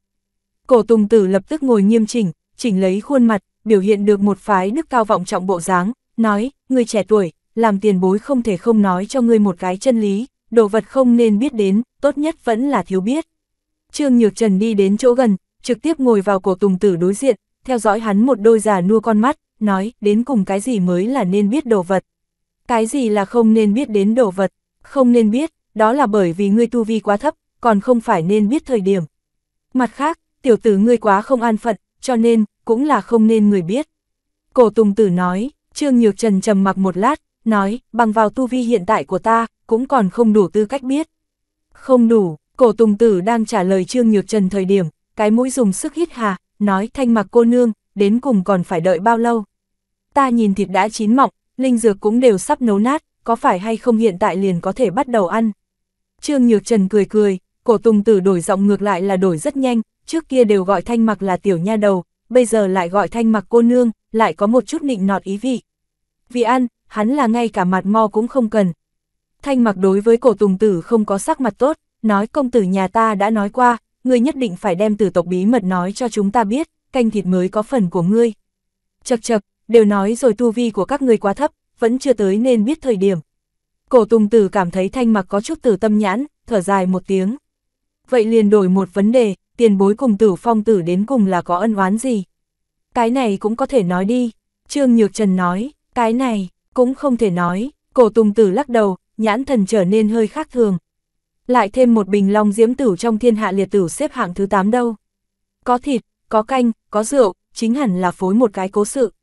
Cổ tùng tử lập tức ngồi nghiêm chỉnh, chỉnh lấy khuôn mặt, biểu hiện được một phái đức cao vọng trọng bộ dáng, nói, người trẻ tuổi, làm tiền bối không thể không nói cho ngươi một cái chân lý, đồ vật không nên biết đến, tốt nhất vẫn là thiếu biết. Trương Nhược Trần đi đến chỗ gần, trực tiếp ngồi vào cổ tùng tử đối diện, theo dõi hắn một đôi già nua con mắt, nói, đến cùng cái gì mới là nên biết đồ vật. Cái gì là không nên biết đến đồ vật, không nên biết, đó là bởi vì ngươi tu vi quá thấp, còn không phải nên biết thời điểm. Mặt khác, tiểu tử ngươi quá không an phận, cho nên, cũng là không nên người biết. Cổ tùng tử nói, Trương Nhược Trần trầm mặc một lát, nói, bằng vào tu vi hiện tại của ta, cũng còn không đủ tư cách biết. Không đủ, cổ tùng tử đang trả lời Trương Nhược Trần thời điểm, cái mũi dùng sức hít hà, nói thanh mặc cô nương, đến cùng còn phải đợi bao lâu. Ta nhìn thịt đã chín mọng, linh dược cũng đều sắp nấu nát, có phải hay không hiện tại liền có thể bắt đầu ăn. Trương Nhược Trần cười cười, cổ tùng tử đổi giọng ngược lại là đổi rất nhanh, trước kia đều gọi thanh mặc là tiểu nha đầu, bây giờ lại gọi thanh mặc cô nương, lại có một chút nịnh nọt ý vị vì ăn, hắn là ngay cả mặt mo cũng không cần. Thanh mặc đối với cổ tùng tử không có sắc mặt tốt, nói công tử nhà ta đã nói qua, ngươi nhất định phải đem tử tộc bí mật nói cho chúng ta biết, canh thịt mới có phần của ngươi. Chật chật, đều nói rồi tu vi của các ngươi quá thấp, vẫn chưa tới nên biết thời điểm. Cổ tùng tử cảm thấy thanh mặc có chút tử tâm nhãn, thở dài một tiếng. Vậy liền đổi một vấn đề, tiền bối cùng tử phong tử đến cùng là có ân oán gì? Cái này cũng có thể nói đi, Trương Nhược Trần nói. Cái này, cũng không thể nói, cổ tùng tử lắc đầu, nhãn thần trở nên hơi khác thường. Lại thêm một bình long diễm tử trong thiên hạ liệt tử xếp hạng thứ 8 đâu. Có thịt, có canh, có rượu, chính hẳn là phối một cái cố sự.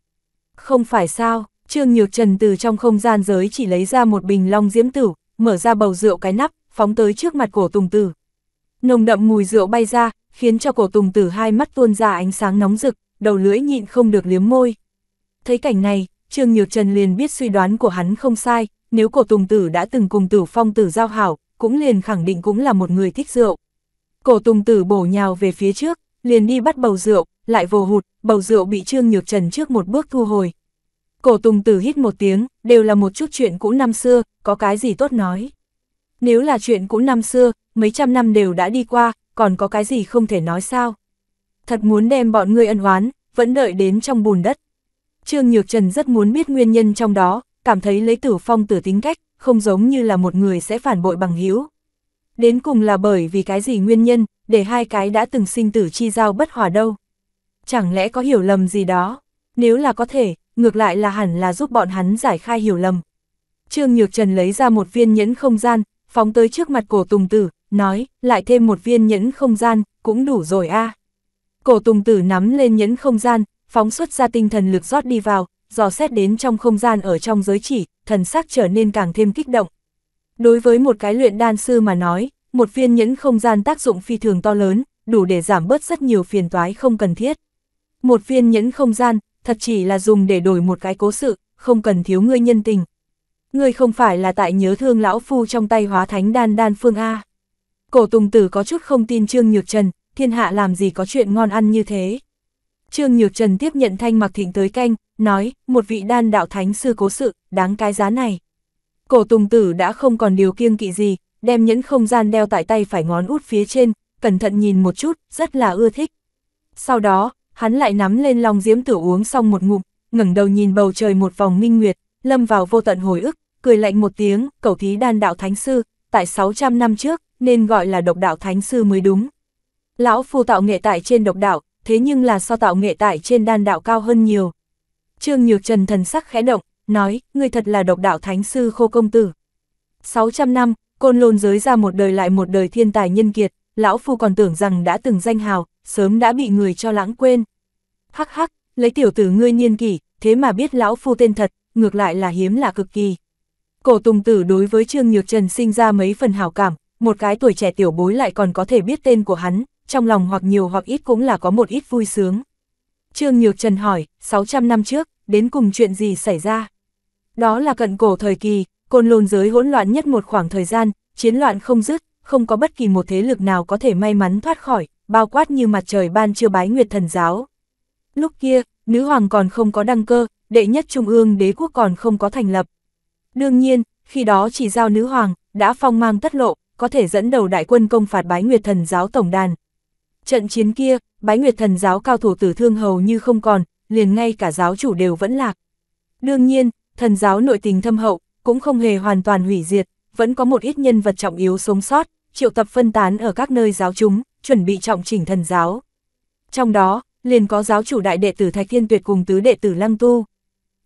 Không phải sao, Trương Nhược Trần từ trong không gian giới chỉ lấy ra một bình long diễm tử, mở ra bầu rượu cái nắp, phóng tới trước mặt cổ tùng tử. Nồng đậm mùi rượu bay ra, khiến cho cổ tùng tử hai mắt tuôn ra ánh sáng nóng rực, đầu lưỡi nhịn không được liếm môi. Thấy cảnh này, Trương Nhược Trần liền biết suy đoán của hắn không sai, nếu cổ Tùng Tử đã từng cùng Tử Phong Tử giao hảo, cũng liền khẳng định cũng là một người thích rượu. Cổ Tùng Tử bổ nhào về phía trước, liền đi bắt bầu rượu, lại vồ hụt, bầu rượu bị Trương Nhược Trần trước một bước thu hồi. Cổ Tùng Tử hít một tiếng, đều là một chút chuyện cũ năm xưa, có cái gì tốt nói. Nếu là chuyện cũ năm xưa, mấy trăm năm đều đã đi qua, còn có cái gì không thể nói sao. Thật muốn đem bọn ngươi ân oán, vẫn đợi đến trong bùn đất. Trương Nhược Trần rất muốn biết nguyên nhân trong đó, cảm thấy lấy tử phong tử tính cách, không giống như là một người sẽ phản bội bằng hữu. Đến cùng là bởi vì cái gì nguyên nhân, để hai cái đã từng sinh tử chi giao bất hòa đâu. Chẳng lẽ có hiểu lầm gì đó? Nếu là có thể, ngược lại là hẳn là giúp bọn hắn giải khai hiểu lầm. Trương Nhược Trần lấy ra một viên nhẫn không gian, phóng tới trước mặt cổ tùng tử, nói, lại thêm một viên nhẫn không gian, cũng đủ rồi a. Cổ tùng tử nắm lên nhẫn không gian, phóng xuất ra tinh thần lực rót đi vào, dò xét đến trong không gian ở trong giới chỉ, thần sắc trở nên càng thêm kích động. Đối với một cái luyện đan sư mà nói, một viên nhẫn không gian tác dụng phi thường to lớn, đủ để giảm bớt rất nhiều phiền toái không cần thiết. Một viên nhẫn không gian, thật chỉ là dùng để đổi một cái cố sự, không cần thiếu ngươi nhân tình. Ngươi không phải là tại nhớ thương lão phu trong tay hóa thánh đan đan phương A. Cổ tùng tử có chút không tin Trương Nhược Trần, thiên hạ làm gì có chuyện ngon ăn như thế. Trương Nhược Trần tiếp nhận thanh mặc thịnh tới canh, nói, một vị đan đạo thánh sư cố sự, đáng cái giá này. Cổ tùng tử đã không còn điều kiêng kỵ gì, đem nhẫn không gian đeo tại tay phải ngón út phía trên, cẩn thận nhìn một chút, rất là ưa thích. Sau đó, hắn lại nắm lên lòng diễm tử uống xong một ngụm, ngẩng đầu nhìn bầu trời một vòng minh nguyệt, lâm vào vô tận hồi ức, cười lạnh một tiếng, cầu thí đan đạo thánh sư, tại 600 năm trước, nên gọi là độc đạo thánh sư mới đúng. Lão phu tạo nghệ tại trên độc đạo, thế nhưng là so tạo nghệ tại trên đan đạo cao hơn nhiều. Trương Nhược Trần thần sắc khẽ động, nói, ngươi thật là độc đạo thánh sư khô công tử. 600 năm, côn lôn giới ra một đời lại một đời thiên tài nhân kiệt, lão phu còn tưởng rằng đã từng danh hào, sớm đã bị người cho lãng quên. Hắc hắc, lấy tiểu tử ngươi niên kỷ, thế mà biết lão phu tên thật, ngược lại là hiếm là cực kỳ. Cổ Tùng Tử đối với Trương Nhược Trần sinh ra mấy phần hảo cảm, một cái tuổi trẻ tiểu bối lại còn có thể biết tên của hắn, trong lòng hoặc nhiều hoặc ít cũng là có một ít vui sướng. Trương Nhược Trần hỏi, 600 năm trước, đến cùng chuyện gì xảy ra? Đó là cận cổ thời kỳ, côn lôn giới hỗn loạn nhất một khoảng thời gian, chiến loạn không dứt, không có bất kỳ một thế lực nào có thể may mắn thoát khỏi, bao quát như mặt trời ban chưa bái nguyệt thần giáo. Lúc kia, nữ hoàng còn không có đăng cơ, đệ nhất trung ương đế quốc còn không có thành lập. Đương nhiên, khi đó chỉ giao nữ hoàng, đã phong mang tất lộ, có thể dẫn đầu đại quân công phạt bái nguyệt thần giáo tổng đàn, Trận chiến kia, bái nguyệt thần giáo cao thủ tử thương hầu như không còn, liền ngay cả giáo chủ đều vẫn lạc. Đương nhiên, thần giáo nội tình thâm hậu, cũng không hề hoàn toàn hủy diệt, vẫn có một ít nhân vật trọng yếu sống sót, triệu tập phân tán ở các nơi giáo chúng, chuẩn bị trọng chỉnh thần giáo. Trong đó, liền có giáo chủ đại đệ tử Thạch Thiên Tuyệt cùng tứ đệ tử Lăng Tu.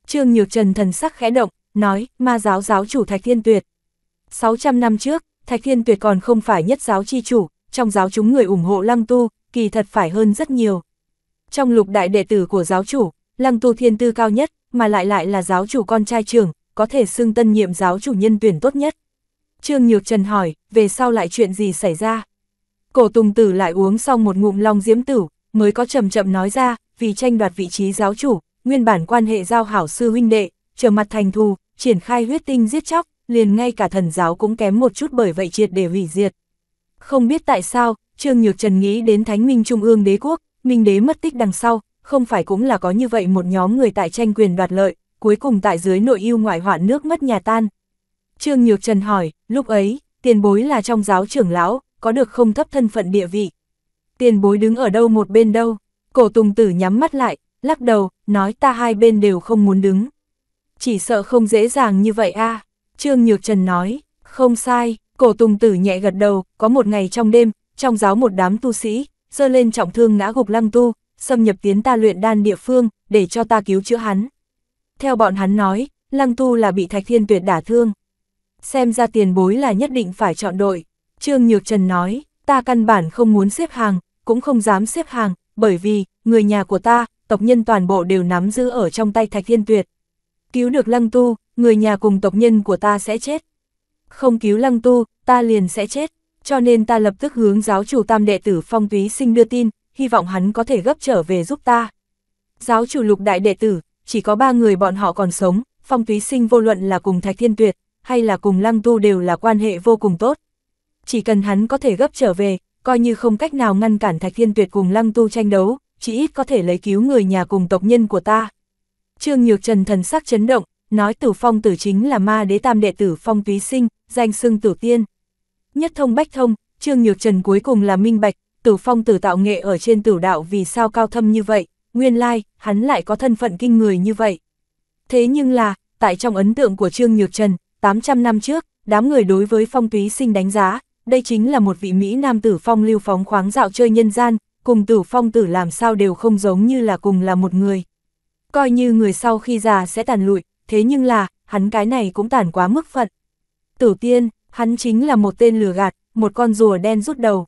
Trương Nhược Trần thần sắc khẽ động, nói, ma giáo giáo chủ Thạch Thiên Tuyệt. 600 năm trước, Thạch Thiên Tuyệt còn không phải nhất giáo chi chủ, trong giáo chúng người ủng hộ Lăng Tu, kỳ thật phải hơn rất nhiều. Trong lục đại đệ tử của giáo chủ, Lăng Tu thiên tư cao nhất, mà lại lại là giáo chủ con trai trưởng, có thể xưng tân nhiệm giáo chủ nhân tuyển tốt nhất. Trương Nhược Trần hỏi, về sau lại chuyện gì xảy ra? Cổ Tùng Tử lại uống xong một ngụm long diễm tử, mới có chậm chậm nói ra, vì tranh đoạt vị trí giáo chủ, nguyên bản quan hệ giao hảo sư huynh đệ, trở mặt thành thù, triển khai huyết tinh giết chóc, liền ngay cả thần giáo cũng kém một chút bởi vậy triệt để hủy diệt. Không biết tại sao, Trương Nhược Trần nghĩ đến Thánh Minh Trung ương đế quốc, Minh đế mất tích đằng sau, không phải cũng là có như vậy một nhóm người tại tranh quyền đoạt lợi, cuối cùng tại dưới nội ưu ngoại hoạn nước mất nhà tan. Trương Nhược Trần hỏi, lúc ấy, tiền bối là trong giáo trưởng lão, có được không thấp thân phận địa vị. Tiền bối đứng ở đâu một bên đâu, cổ tùng tử nhắm mắt lại, lắc đầu, nói ta hai bên đều không muốn đứng. Chỉ sợ không dễ dàng như vậy a Trương Nhược Trần nói, không sai, Cổ Tùng Tử nhẹ gật đầu, có một ngày trong đêm, trong giáo một đám tu sĩ, dơ lên trọng thương ngã gục lăng tu, xâm nhập tiến ta luyện đan địa phương, để cho ta cứu chữa hắn. Theo bọn hắn nói, lăng tu là bị Thạch Thiên Tuyệt đả thương. Xem ra tiền bối là nhất định phải chọn đội. Trương Nhược Trần nói, ta căn bản không muốn xếp hàng, cũng không dám xếp hàng, bởi vì, người nhà của ta, tộc nhân toàn bộ đều nắm giữ ở trong tay Thạch Thiên Tuyệt. Cứu được lăng tu, người nhà cùng tộc nhân của ta sẽ chết, không cứu lăng tu, ta liền sẽ chết, cho nên ta lập tức hướng giáo chủ tam đệ tử phong túy sinh đưa tin, hy vọng hắn có thể gấp trở về giúp ta. Giáo chủ lục đại đệ tử, chỉ có ba người bọn họ còn sống, phong túy sinh vô luận là cùng Thạch Thiên Tuyệt, hay là cùng lăng tu đều là quan hệ vô cùng tốt. Chỉ cần hắn có thể gấp trở về, coi như không cách nào ngăn cản Thạch Thiên Tuyệt cùng lăng tu tranh đấu, chỉ ít có thể lấy cứu người nhà cùng tộc nhân của ta. Trương Nhược Trần thần sắc chấn động, nói tử phong tử chính là ma đế tam đệ tử phong túy sinh, danh xưng tử tiên. Nhất thông bách thông, Trương Nhược Trần cuối cùng là minh bạch, tử phong tử tạo nghệ ở trên tử đạo vì sao cao thâm như vậy, nguyên lai, hắn lại có thân phận kinh người như vậy. Thế nhưng là, tại trong ấn tượng của Trương Nhược Trần, 800 năm trước, đám người đối với phong túy sinh đánh giá, đây chính là một vị Mỹ nam tử phong lưu phóng khoáng dạo chơi nhân gian, cùng tử phong tử làm sao đều không giống như là cùng là một người. Coi như người sau khi già sẽ tàn lụi, thế nhưng là, hắn cái này cũng tàn quá mức phận. Tử Tiên, hắn chính là một tên lừa gạt, một con rùa đen rút đầu.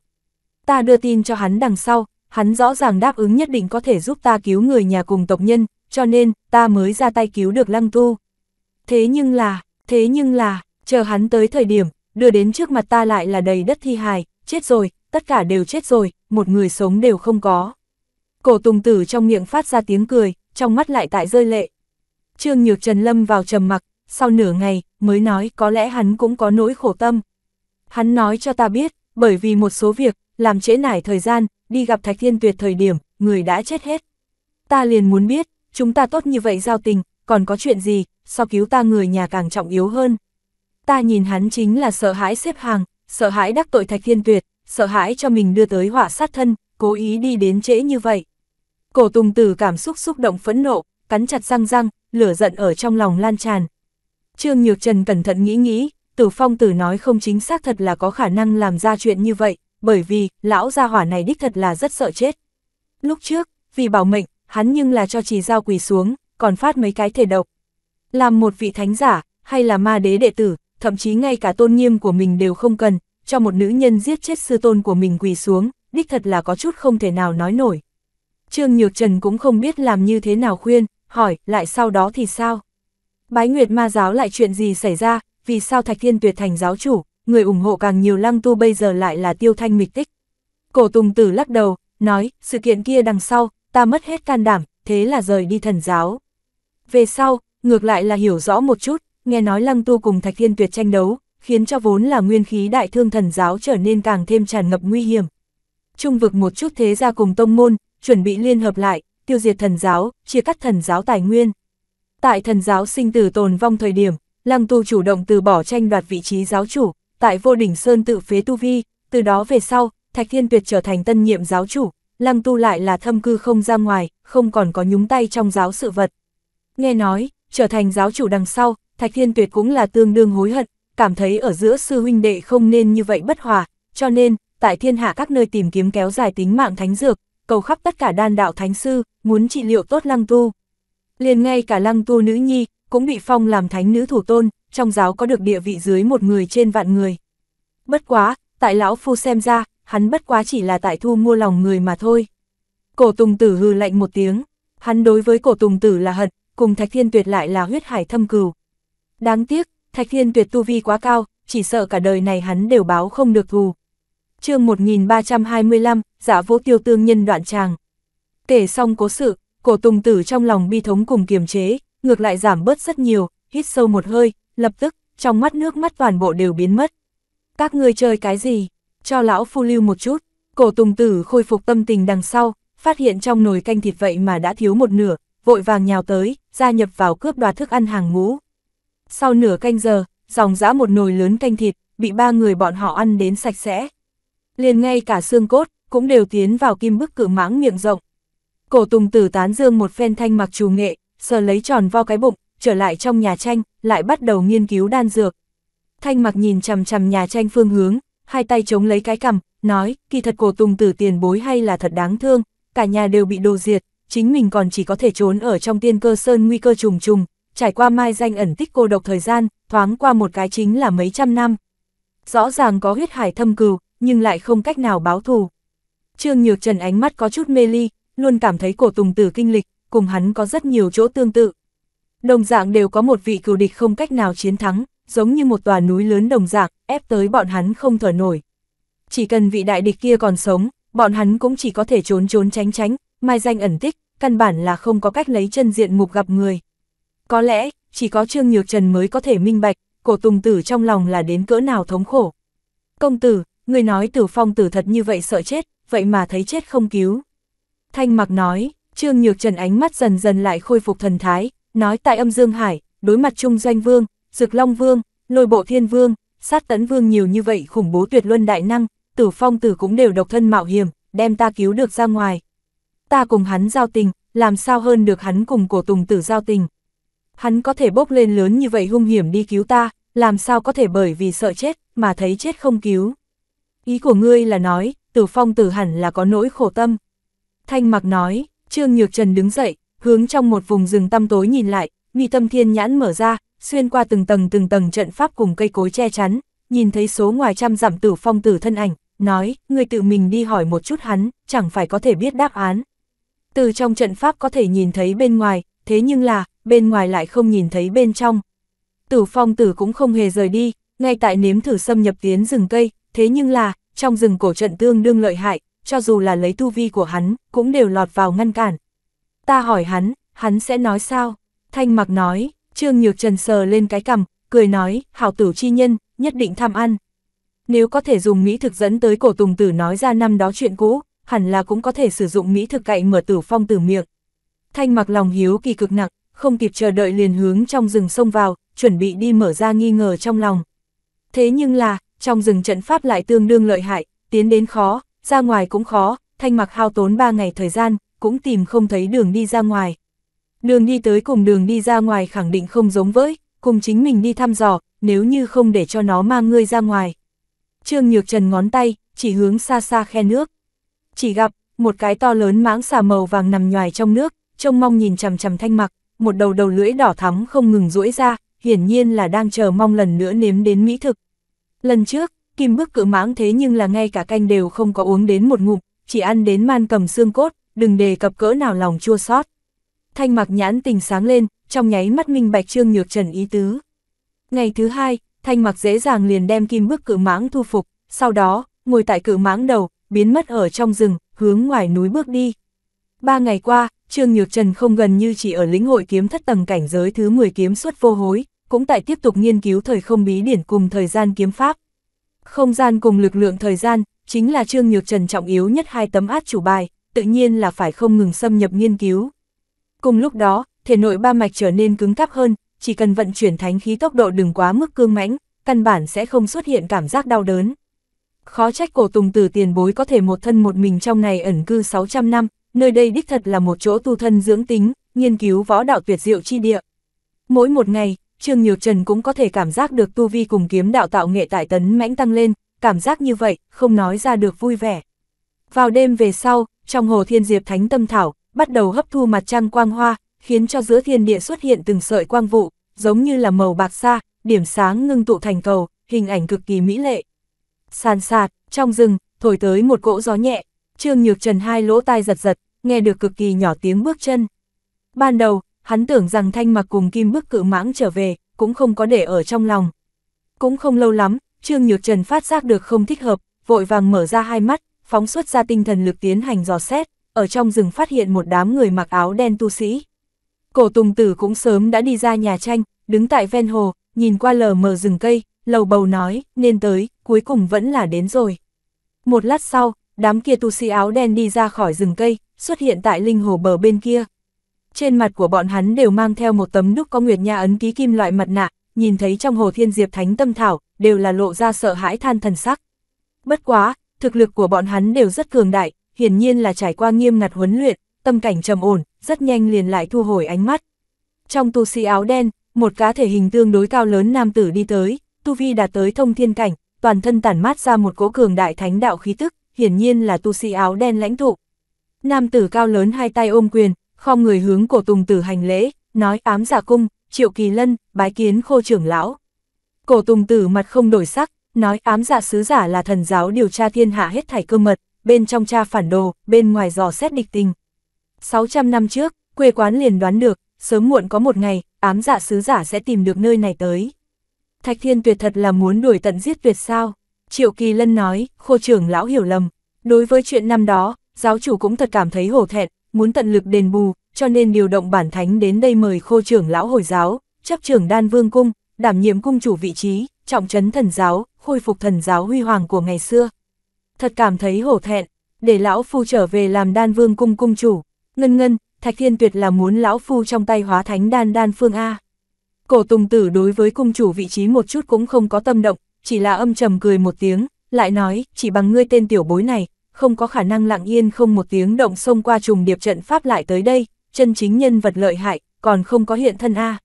Ta đưa tin cho hắn đằng sau, hắn rõ ràng đáp ứng nhất định có thể giúp ta cứu người nhà cùng tộc nhân, cho nên, ta mới ra tay cứu được Lăng Tu. Thế nhưng là, thế nhưng là, chờ hắn tới thời điểm, đưa đến trước mặt ta lại là đầy đất thi hài, chết rồi, tất cả đều chết rồi, một người sống đều không có. Cổ Tùng Tử trong miệng phát ra tiếng cười, trong mắt lại tại rơi lệ. Trương Nhược Trần Lâm vào trầm mặc, sau nửa ngày, mới nói có lẽ hắn cũng có nỗi khổ tâm. Hắn nói cho ta biết, bởi vì một số việc, làm trễ nải thời gian, đi gặp Thạch Thiên Tuyệt thời điểm, người đã chết hết. Ta liền muốn biết, chúng ta tốt như vậy giao tình, còn có chuyện gì, so cứu ta người nhà càng trọng yếu hơn. Ta nhìn hắn chính là sợ hãi xếp hàng, sợ hãi đắc tội Thạch Thiên Tuyệt, sợ hãi cho mình đưa tới hỏa sát thân, cố ý đi đến trễ như vậy. Cổ Tùng Tử cảm xúc xúc động phẫn nộ, cắn chặt răng răng, lửa giận ở trong lòng lan tràn, Trương Nhược Trần cẩn thận nghĩ nghĩ, Tử Phong Tử nói không chính xác thật là có khả năng làm ra chuyện như vậy, bởi vì, lão gia hỏa này đích thật là rất sợ chết. Lúc trước, vì bảo mệnh, hắn nhưng là cho trì giao quỳ xuống, còn phát mấy cái thể độc. Làm một vị thánh giả, hay là ma đế đệ tử, thậm chí ngay cả tôn nghiêm của mình đều không cần, cho một nữ nhân giết chết sư tôn của mình quỳ xuống, đích thật là có chút không thể nào nói nổi. Trương Nhược Trần cũng không biết làm như thế nào khuyên, hỏi, lại sau đó thì sao? Bái Nguyệt Ma giáo lại chuyện gì xảy ra, vì sao Thạch Thiên Tuyệt thành giáo chủ, người ủng hộ càng nhiều lăng tu bây giờ lại là tiêu thanh mịch tích. Cổ Tùng Tử lắc đầu, nói, sự kiện kia đằng sau, ta mất hết can đảm, thế là rời đi thần giáo. Về sau, ngược lại là hiểu rõ một chút, nghe nói lăng tu cùng Thạch Thiên Tuyệt tranh đấu, khiến cho vốn là nguyên khí đại thương thần giáo trở nên càng thêm tràn ngập nguy hiểm. Trung vực một chút thế ra cùng tông môn, chuẩn bị liên hợp lại, tiêu diệt thần giáo, chia cắt thần giáo tài nguyên. Tại thần giáo sinh tử tồn vong thời điểm, Lăng Tu chủ động từ bỏ tranh đoạt vị trí giáo chủ, tại vô đỉnh Sơn tự phế Tu Vi, từ đó về sau, Thạch Thiên Tuyệt trở thành tân nhiệm giáo chủ, Lăng Tu lại là thâm cư không ra ngoài, không còn có nhúng tay trong giáo sự vật. Nghe nói, trở thành giáo chủ đằng sau, Thạch Thiên Tuyệt cũng là tương đương hối hận, cảm thấy ở giữa sư huynh đệ không nên như vậy bất hòa, cho nên, tại thiên hạ các nơi tìm kiếm kéo dài tính mạng thánh dược, cầu khắp tất cả đan đạo thánh sư, muốn trị liệu tốt Lăng Tu liền ngay cả lăng tu nữ nhi, cũng bị phong làm thánh nữ thủ tôn, trong giáo có được địa vị dưới một người trên vạn người. Bất quá, tại lão phu xem ra, hắn bất quá chỉ là tại thu mua lòng người mà thôi. Cổ Tùng Tử hư lạnh một tiếng, hắn đối với Cổ Tùng Tử là hận, cùng Thạch Thiên Tuyệt lại là huyết hải thâm cừu. Đáng tiếc, Thạch Thiên Tuyệt tu vi quá cao, chỉ sợ cả đời này hắn đều báo không được thù. chương 1325, giả dạ vô tiêu tương nhân đoạn tràng. Kể xong cố sự, cổ tùng tử trong lòng bi thống cùng kiềm chế, ngược lại giảm bớt rất nhiều, hít sâu một hơi, lập tức, trong mắt nước mắt toàn bộ đều biến mất. Các ngươi chơi cái gì? Cho lão phu lưu một chút. Cổ tùng tử khôi phục tâm tình đằng sau, phát hiện trong nồi canh thịt vậy mà đã thiếu một nửa, vội vàng nhào tới, gia nhập vào cướp đoạt thức ăn hàng ngũ. Sau nửa canh giờ, dòng dã một nồi lớn canh thịt, bị ba người bọn họ ăn đến sạch sẽ. Liền ngay cả xương cốt, cũng đều tiến vào kim bức cử mãng miệng rộng. Cổ tùng tử tán dương một phen thanh mặc trù nghệ, sờ lấy tròn vo cái bụng, trở lại trong nhà tranh, lại bắt đầu nghiên cứu đan dược. Thanh mặc nhìn chằm chằm nhà tranh phương hướng, hai tay chống lấy cái cằm, nói, kỳ thật cổ tùng tử tiền bối hay là thật đáng thương, cả nhà đều bị đồ diệt, chính mình còn chỉ có thể trốn ở trong tiên cơ sơn nguy cơ trùng trùng, trải qua mai danh ẩn tích cô độc thời gian, thoáng qua một cái chính là mấy trăm năm. Rõ ràng có huyết hải thâm cừu, nhưng lại không cách nào báo thù. Trương Nhược Trần ánh mắt có chút mê ly, luôn cảm thấy cổ tùng tử kinh lịch, cùng hắn có rất nhiều chỗ tương tự. Đồng dạng đều có một vị cừu địch không cách nào chiến thắng, giống như một tòa núi lớn đồng dạng, ép tới bọn hắn không thở nổi. Chỉ cần vị đại địch kia còn sống, bọn hắn cũng chỉ có thể trốn trốn tránh tránh, mai danh ẩn tích, căn bản là không có cách lấy chân diện mục gặp người. Có lẽ, chỉ có Trương Nhược Trần mới có thể minh bạch, cổ tùng tử trong lòng là đến cỡ nào thống khổ. Công tử, người nói tử phong tử thật như vậy sợ chết, vậy mà thấy chết không cứu. Thanh Mặc nói, Trương Nhược Trần ánh mắt dần dần lại khôi phục thần thái, nói tại âm Dương Hải, đối mặt Trung Doanh Vương, Dược Long Vương, Lôi Bộ Thiên Vương, Sát Tấn Vương nhiều như vậy khủng bố tuyệt luân đại năng, Tử Phong Tử cũng đều độc thân mạo hiểm, đem ta cứu được ra ngoài. Ta cùng hắn giao tình, làm sao hơn được hắn cùng cổ Tùng Tử giao tình. Hắn có thể bốc lên lớn như vậy hung hiểm đi cứu ta, làm sao có thể bởi vì sợ chết mà thấy chết không cứu. Ý của ngươi là nói, Tử Phong Tử hẳn là có nỗi khổ tâm. Thanh mặc nói, Trương Nhược Trần đứng dậy, hướng trong một vùng rừng tăm tối nhìn lại, mi tâm thiên nhãn mở ra, xuyên qua từng tầng từng tầng trận pháp cùng cây cối che chắn, nhìn thấy số ngoài trăm dặm tử phong tử thân ảnh, nói, người tự mình đi hỏi một chút hắn, chẳng phải có thể biết đáp án. Từ trong trận pháp có thể nhìn thấy bên ngoài, thế nhưng là, bên ngoài lại không nhìn thấy bên trong. Tử phong tử cũng không hề rời đi, ngay tại nếm thử xâm nhập tiến rừng cây, thế nhưng là, trong rừng cổ trận tương đương lợi hại, cho dù là lấy tu vi của hắn, cũng đều lọt vào ngăn cản. Ta hỏi hắn, hắn sẽ nói sao? Thanh mặc nói, Trương Nhược Trần sờ lên cái cằm, cười nói, hảo tử chi nhân, nhất định tham ăn. Nếu có thể dùng mỹ thực dẫn tới cổ tùng tử nói ra năm đó chuyện cũ, hẳn là cũng có thể sử dụng mỹ thực cậy mở tử phong tử miệng. Thanh mặc lòng hiếu kỳ cực nặng, không kịp chờ đợi liền hướng trong rừng sông vào, chuẩn bị đi mở ra nghi ngờ trong lòng. Thế nhưng là, trong rừng trận pháp lại tương đương lợi hại, tiến đến khó, ra ngoài cũng khó, thanh mặc hao tốn 3 ngày thời gian, cũng tìm không thấy đường đi ra ngoài. Đường đi tới cùng đường đi ra ngoài khẳng định không giống với, cùng chính mình đi thăm dò, nếu như không để cho nó mang ngươi ra ngoài. Trương Nhược Trần ngón tay, chỉ hướng xa xa khe nước. Chỉ gặp, một cái to lớn mãng xà màu vàng nằm nhoài trong nước, trông mong nhìn chằm chằm thanh mặc, một đầu đầu lưỡi đỏ thắm không ngừng rũi ra, hiển nhiên là đang chờ mong lần nữa nếm đến mỹ thực. Lần trước, kim bức cự mãng thế nhưng là ngay cả canh đều không có uống đến một ngụm, chỉ ăn đến man cầm xương cốt, đừng đề cập cỡ nào lòng chua xót. Thanh mặc nhãn tình sáng lên, trong nháy mắt minh bạch trương nhược trần ý tứ. Ngày thứ hai, thanh mặc dễ dàng liền đem kim bức cự mãng thu phục, sau đó, ngồi tại cự mãng đầu, biến mất ở trong rừng, hướng ngoài núi bước đi. Ba ngày qua, Trương Nhược Trần không gần như chỉ ở lĩnh hội kiếm thất tầng cảnh giới thứ 10 kiếm xuất vô hối, cũng tại tiếp tục nghiên cứu thời không bí điển cùng thời gian kiếm pháp. Không gian cùng lực lượng thời gian, chính là Trương Nhược Trần trọng yếu nhất hai tấm át chủ bài, tự nhiên là phải không ngừng xâm nhập nghiên cứu. Cùng lúc đó, thể nội ba mạch trở nên cứng cáp hơn, chỉ cần vận chuyển thánh khí tốc độ đừng quá mức cương mãnh, căn bản sẽ không xuất hiện cảm giác đau đớn. Khó trách cổ tùng tử tiền bối có thể một thân một mình trong này ẩn cư 600 năm, nơi đây đích thật là một chỗ tu thân dưỡng tính, nghiên cứu võ đạo tuyệt diệu chi địa. Mỗi một ngày, Trương Nhược Trần cũng có thể cảm giác được tu vi cùng kiếm đạo tạo nghệ tại tấn mãnh tăng lên, cảm giác như vậy, không nói ra được vui vẻ. Vào đêm về sau, trong hồ thiên diệp thánh tâm thảo, bắt đầu hấp thu mặt trăng quang hoa, khiến cho giữa thiên địa xuất hiện từng sợi quang vụ, giống như là màu bạc xa, điểm sáng ngưng tụ thành cầu, hình ảnh cực kỳ mỹ lệ. Sàn sạt, trong rừng, thổi tới một cỗ gió nhẹ, Trương Nhược Trần hai lỗ tai giật giật, nghe được cực kỳ nhỏ tiếng bước chân. Ban đầu, hắn tưởng rằng thanh mặc cùng kim bức cự mãng trở về, cũng không có để ở trong lòng. Cũng không lâu lắm, Trương Nhược Trần phát giác được không thích hợp, vội vàng mở ra hai mắt, phóng xuất ra tinh thần lực tiến hành dò xét, ở trong rừng phát hiện một đám người mặc áo đen tu sĩ. Cổ Tùng Tử cũng sớm đã đi ra nhà tranh, đứng tại ven hồ, nhìn qua lờ mờ rừng cây, lầu bầu nói, nên tới, cuối cùng vẫn là đến rồi. Một lát sau, đám kia tu sĩ áo đen đi ra khỏi rừng cây, xuất hiện tại linh hồ bờ bên kia trên mặt của bọn hắn đều mang theo một tấm đúc có nguyệt nha ấn ký kim loại mặt nạ, nhìn thấy trong hồ thiên diệp thánh tâm thảo, đều là lộ ra sợ hãi than thần sắc. Bất quá, thực lực của bọn hắn đều rất cường đại, hiển nhiên là trải qua nghiêm ngặt huấn luyện, tâm cảnh trầm ổn, rất nhanh liền lại thu hồi ánh mắt. Trong tu sĩ áo đen, một cá thể hình tương đối cao lớn nam tử đi tới, tu vi đạt tới thông thiên cảnh, toàn thân tản mát ra một cỗ cường đại thánh đạo khí tức, hiển nhiên là tu sĩ áo đen lãnh tụ. Nam tử cao lớn hai tay ôm quyền, không người hướng cổ tùng tử hành lễ, nói ám giả cung, triệu kỳ lân, bái kiến khô trưởng lão. Cổ tùng tử mặt không đổi sắc, nói ám giả sứ giả là thần giáo điều tra thiên hạ hết thảy cơ mật, bên trong tra phản đồ, bên ngoài dò xét địch tình. 600 năm trước, quê quán liền đoán được, sớm muộn có một ngày, ám giả sứ giả sẽ tìm được nơi này tới. Thạch thiên tuyệt thật là muốn đuổi tận giết tuyệt sao. Triệu kỳ lân nói, khô trưởng lão hiểu lầm. Đối với chuyện năm đó, giáo chủ cũng thật cảm thấy hổ thẹn, muốn tận lực đền bù, cho nên điều động bản thánh đến đây mời khô trưởng lão Hồi giáo, chấp trưởng đan vương cung, đảm nhiệm cung chủ vị trí, trọng trấn thần giáo, khôi phục thần giáo huy hoàng của ngày xưa. Thật cảm thấy hổ thẹn, để lão phu trở về làm đan vương cung cung chủ, ngân ngân, thạch thiên tuyệt là muốn lão phu trong tay hóa thánh đan đan phương A. Cổ tùng tử đối với cung chủ vị trí một chút cũng không có tâm động, chỉ là âm trầm cười một tiếng, lại nói, chỉ bằng ngươi tên tiểu bối này, không có khả năng lặng yên không một tiếng động xông qua trùng điệp trận pháp lại tới đây, chân chính nhân vật lợi hại, còn không có hiện thân A.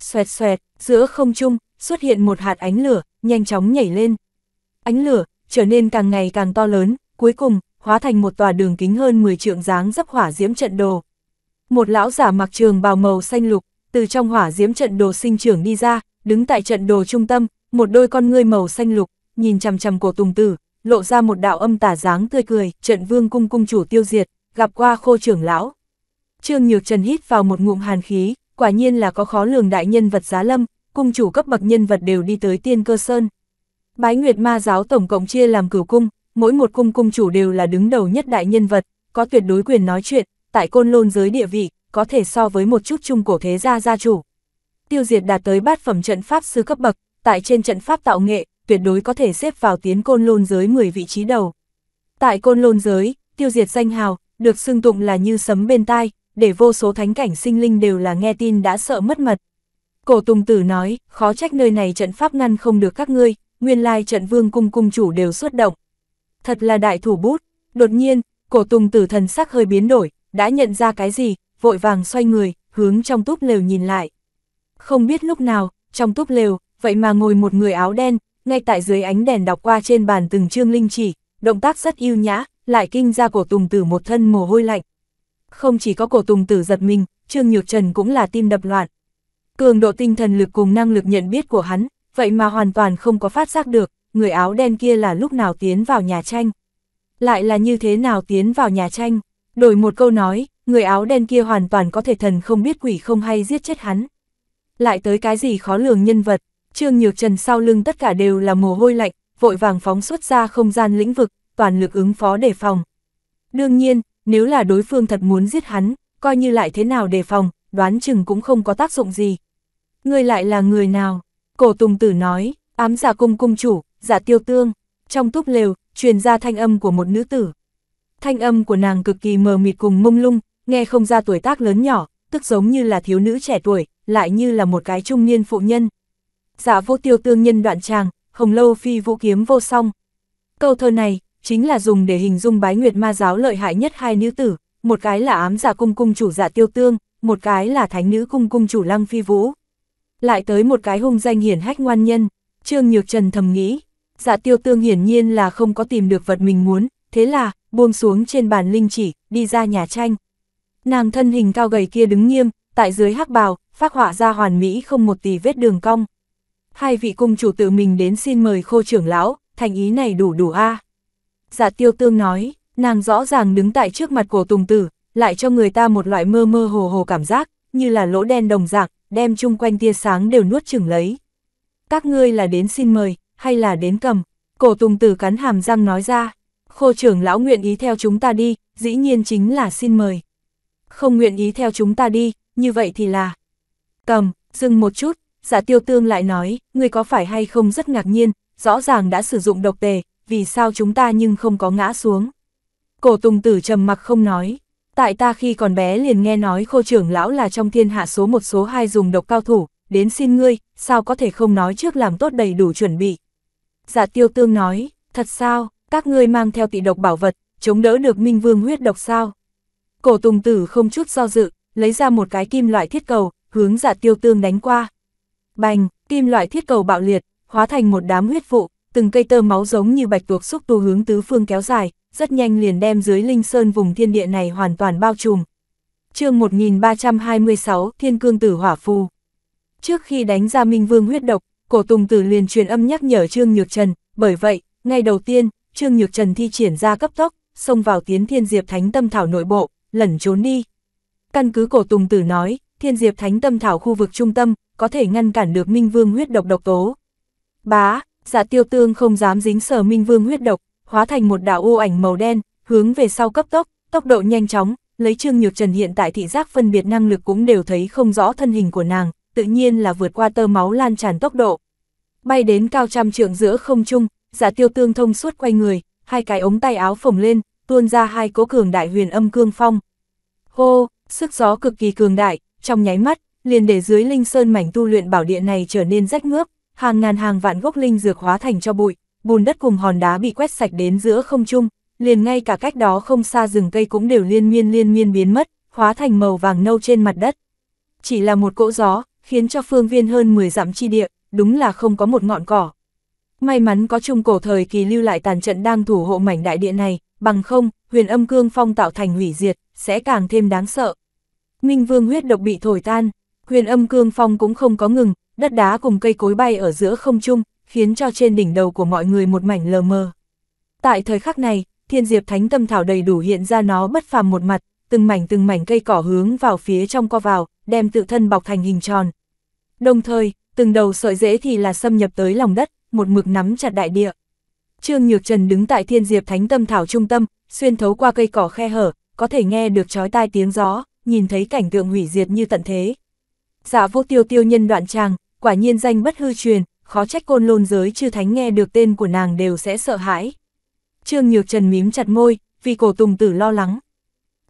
Xoẹt xoẹt, giữa không trung xuất hiện một hạt ánh lửa, nhanh chóng nhảy lên. Ánh lửa, trở nên càng ngày càng to lớn, cuối cùng, hóa thành một tòa đường kính hơn 10 trượng dáng dấp hỏa diễm trận đồ. Một lão giả mặc trường bào màu xanh lục, từ trong hỏa diễm trận đồ sinh trưởng đi ra, đứng tại trận đồ trung tâm, một đôi con ngươi màu xanh lục, nhìn chằm chằm cổ Tùng Tử, lộ ra một đạo âm tả dáng tươi cười, trận vương cung cung chủ tiêu diệt, gặp qua khô trưởng lão. Trương Nhược Trần hít vào một ngụm hàn khí, quả nhiên là có khó lường đại nhân vật giá lâm, cung chủ cấp bậc nhân vật đều đi tới tiên cơ sơn. Bái Nguyệt Ma giáo tổng cộng chia làm cửu cung, mỗi một cung cung chủ đều là đứng đầu nhất đại nhân vật, có tuyệt đối quyền nói chuyện, tại côn lôn giới địa vị, có thể so với một chút chung cổ thế gia gia chủ. Tiêu diệt đạt tới bát phẩm trận pháp sư cấp bậc, tại trên trận pháp tạo nghệ, tuyệt đối có thể xếp vào tiến côn lôn giới 10 vị trí đầu. Tại côn lôn giới, tiêu diệt danh hào, được xưng tụng là như sấm bên tai, để vô số thánh cảnh sinh linh đều là nghe tin đã sợ mất mật. Cổ Tùng Tử nói, khó trách nơi này trận pháp ngăn không được các ngươi, nguyên lai trận vương cung cung chủ đều xuất động. Thật là đại thủ bút, đột nhiên, cổ Tùng Tử thần sắc hơi biến đổi, đã nhận ra cái gì, vội vàng xoay người, hướng trong túp lều nhìn lại. Không biết lúc nào, trong túp lều, vậy mà ngồi một người áo đen, ngay tại dưới ánh đèn đọc qua trên bàn từng chương linh chỉ, động tác rất yêu nhã, lại kinh ra cổ tùng tử một thân mồ hôi lạnh. Không chỉ có cổ tùng tử giật mình, Trương Nhược Trần cũng là tim đập loạn. Cường độ tinh thần lực cùng năng lực nhận biết của hắn, vậy mà hoàn toàn không có phát giác được, người áo đen kia là lúc nào tiến vào nhà tranh. Lại là như thế nào tiến vào nhà tranh, đổi một câu nói, người áo đen kia hoàn toàn có thể thần không biết quỷ không hay giết chết hắn. Lại tới cái gì khó lường nhân vật, Trương Nhược Trần sau lưng tất cả đều là mồ hôi lạnh, vội vàng phóng xuất ra không gian lĩnh vực, toàn lực ứng phó đề phòng. Đương nhiên, nếu là đối phương thật muốn giết hắn, coi như lại thế nào đề phòng, đoán chừng cũng không có tác dụng gì. người lại là người nào? Cổ Tùng Tử nói, ám giả cung cung chủ, giả tiêu tương. Trong túp lều, truyền ra thanh âm của một nữ tử. Thanh âm của nàng cực kỳ mờ mịt cùng mông lung, nghe không ra tuổi tác lớn nhỏ, tức giống như là thiếu nữ trẻ tuổi, lại như là một cái trung niên phụ nhân, giả vô tiêu tương nhân đoạn tràng, hồng lâu phi vũ kiếm vô song. Câu thơ này, chính là dùng để hình dung bái nguyệt ma giáo lợi hại nhất hai nữ tử, một cái là ám giả cung cung chủ giả tiêu tương, một cái là thánh nữ cung cung chủ lăng phi vũ. Lại tới một cái hung danh hiển hách ngoan nhân, Trương Nhược Trần thầm nghĩ, giả tiêu tương hiển nhiên là không có tìm được vật mình muốn, thế là, buông xuống trên bàn linh chỉ, đi ra nhà tranh. Nàng thân hình cao gầy kia đứng nghiêm, tại dưới hắc bào, phác họa ra hoàn mỹ không một tì vết đường cong hai vị cung chủ tự mình đến xin mời khô trưởng lão, thành ý này đủ đủ a à. Dạ tiêu tương nói, nàng rõ ràng đứng tại trước mặt cổ tùng tử, lại cho người ta một loại mơ mơ hồ hồ cảm giác, như là lỗ đen đồng dạng, đem chung quanh tia sáng đều nuốt chừng lấy. Các ngươi là đến xin mời, hay là đến cầm? Cổ tùng tử cắn hàm răng nói ra, khô trưởng lão nguyện ý theo chúng ta đi, dĩ nhiên chính là xin mời. Không nguyện ý theo chúng ta đi, như vậy thì là... Cầm, dừng một chút, giả tiêu tương lại nói, ngươi có phải hay không rất ngạc nhiên, rõ ràng đã sử dụng độc tề, vì sao chúng ta nhưng không có ngã xuống. Cổ tùng tử trầm mặc không nói, tại ta khi còn bé liền nghe nói khô trưởng lão là trong thiên hạ số một số hai dùng độc cao thủ, đến xin ngươi, sao có thể không nói trước làm tốt đầy đủ chuẩn bị. giả tiêu tương nói, thật sao, các ngươi mang theo tị độc bảo vật, chống đỡ được minh vương huyết độc sao. Cổ tùng tử không chút do dự, lấy ra một cái kim loại thiết cầu, hướng giả tiêu tương đánh qua. Bành, kim loại thiết cầu bạo liệt, hóa thành một đám huyết vụ, từng cây tơ máu giống như bạch tuộc xúc tu hướng tứ phương kéo dài, rất nhanh liền đem dưới linh sơn vùng thiên địa này hoàn toàn bao trùm. chương 1326 Thiên Cương Tử Hỏa Phù Trước khi đánh ra Minh Vương huyết độc, cổ tùng tử liền truyền âm nhắc nhở Trương Nhược Trần, bởi vậy, ngay đầu tiên, Trương Nhược Trần thi triển ra cấp tốc, xông vào tiến thiên diệp thánh tâm thảo nội bộ, lẩn trốn đi. Căn cứ cổ tùng tử nói, thiên diệp thánh tâm thảo khu vực trung tâm, có thể ngăn cản được Minh Vương huyết độc độc tố. Bá, dạ tiêu tương không dám dính sờ Minh Vương huyết độc, hóa thành một đạo ô ảnh màu đen, hướng về sau cấp tốc, tốc độ nhanh chóng, lấy Trương Nhược Trần hiện tại thị giác phân biệt năng lực cũng đều thấy không rõ thân hình của nàng, tự nhiên là vượt qua tơ máu lan tràn tốc độ. Bay đến cao trăm trượng giữa không trung, giả dạ tiêu tương thông suốt quay người, hai cái ống tay áo phồng lên, tuôn ra hai cố cường đại huyền âm cương phong. Hô, sức gió cực kỳ cường đại, trong nháy mắt, liền để dưới linh sơn mảnh tu luyện bảo địa này trở nên rách ngước, hàng ngàn hàng vạn gốc linh dược hóa thành cho bụi, bùn đất cùng hòn đá bị quét sạch đến giữa không trung, liền ngay cả cách đó không xa rừng cây cũng đều liên miên liên miên biến mất, hóa thành màu vàng nâu trên mặt đất. Chỉ là một cỗ gió, khiến cho phương viên hơn 10 dặm chi địa, đúng là không có một ngọn cỏ. May mắn có trung cổ thời kỳ lưu lại tàn trận đang thủ hộ mảnh đại địa này, bằng không, huyền âm cương phong tạo thành hủy diệt, sẽ càng thêm đáng sợ. Minh vương huyết độc bị thổi tan, Huyền âm cương phong cũng không có ngừng, đất đá cùng cây cối bay ở giữa không trung, khiến cho trên đỉnh đầu của mọi người một mảnh lờ mờ. Tại thời khắc này, thiên diệp thánh tâm thảo đầy đủ hiện ra nó bất phàm một mặt, từng mảnh từng mảnh cây cỏ hướng vào phía trong co vào, đem tự thân bọc thành hình tròn. Đồng thời, từng đầu sợi rễ thì là xâm nhập tới lòng đất, một mực nắm chặt đại địa. Trương Nhược Trần đứng tại thiên diệp thánh tâm thảo trung tâm, xuyên thấu qua cây cỏ khe hở, có thể nghe được chói tai tiếng gió, nhìn thấy cảnh tượng hủy diệt như tận thế giả dạ vô tiêu tiêu nhân đoạn tràng, quả nhiên danh bất hư truyền, khó trách côn lôn giới chư thánh nghe được tên của nàng đều sẽ sợ hãi. Trương Nhược Trần mím chặt môi, vì cổ tùng tử lo lắng.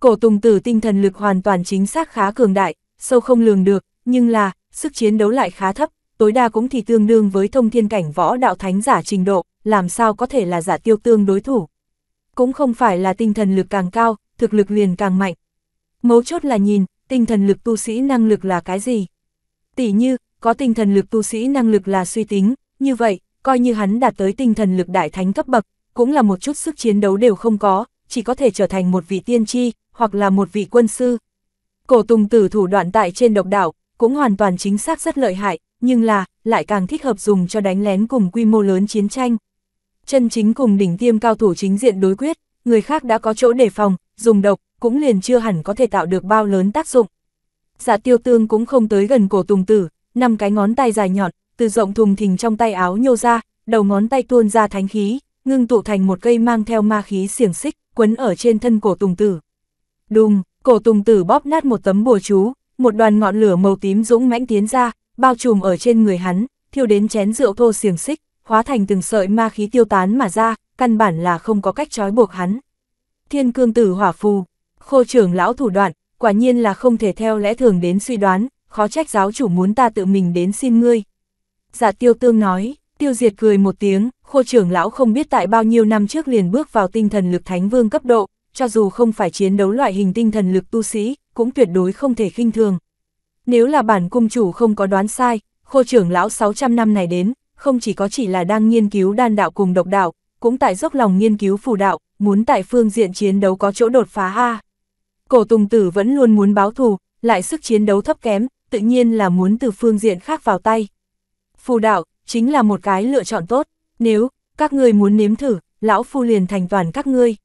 Cổ tùng tử tinh thần lực hoàn toàn chính xác khá cường đại, sâu không lường được, nhưng là, sức chiến đấu lại khá thấp, tối đa cũng thì tương đương với thông thiên cảnh võ đạo thánh giả trình độ, làm sao có thể là giả tiêu tương đối thủ. Cũng không phải là tinh thần lực càng cao, thực lực liền càng mạnh. Mấu chốt là nhìn, tinh thần lực tu sĩ năng lực là cái gì? Tỷ như, có tinh thần lực tu sĩ năng lực là suy tính, như vậy, coi như hắn đạt tới tinh thần lực đại thánh cấp bậc, cũng là một chút sức chiến đấu đều không có, chỉ có thể trở thành một vị tiên tri, hoặc là một vị quân sư. Cổ Tùng Tử thủ đoạn tại trên độc đảo, cũng hoàn toàn chính xác rất lợi hại, nhưng là, lại càng thích hợp dùng cho đánh lén cùng quy mô lớn chiến tranh. Chân chính cùng đỉnh tiêm cao thủ chính diện đối quyết, người khác đã có chỗ đề phòng, dùng độc, cũng liền chưa hẳn có thể tạo được bao lớn tác dụng. Dạ tiêu tương cũng không tới gần cổ tùng tử, năm cái ngón tay dài nhọn, từ rộng thùng thình trong tay áo nhô ra, đầu ngón tay tuôn ra thánh khí, ngưng tụ thành một cây mang theo ma khí xiềng xích, quấn ở trên thân cổ tùng tử. Đùng, cổ tùng tử bóp nát một tấm bùa chú, một đoàn ngọn lửa màu tím dũng mãnh tiến ra, bao trùm ở trên người hắn, thiêu đến chén rượu thô xiềng xích, hóa thành từng sợi ma khí tiêu tán mà ra, căn bản là không có cách trói buộc hắn. Thiên cương tử hỏa phù khô trưởng lão thủ đoạn, quả nhiên là không thể theo lẽ thường đến suy đoán, khó trách giáo chủ muốn ta tự mình đến xin ngươi. Dạ tiêu tương nói, tiêu diệt cười một tiếng, khô trưởng lão không biết tại bao nhiêu năm trước liền bước vào tinh thần lực thánh vương cấp độ, cho dù không phải chiến đấu loại hình tinh thần lực tu sĩ, cũng tuyệt đối không thể khinh thường. Nếu là bản cung chủ không có đoán sai, khô trưởng lão 600 năm này đến, không chỉ có chỉ là đang nghiên cứu đan đạo cùng độc đạo, cũng tại dốc lòng nghiên cứu phù đạo, muốn tại phương diện chiến đấu có chỗ đột phá ha. Cổ Tùng Tử vẫn luôn muốn báo thù, lại sức chiến đấu thấp kém, tự nhiên là muốn từ phương diện khác vào tay. Phù đạo, chính là một cái lựa chọn tốt, nếu, các ngươi muốn nếm thử, lão phu liền thành toàn các ngươi.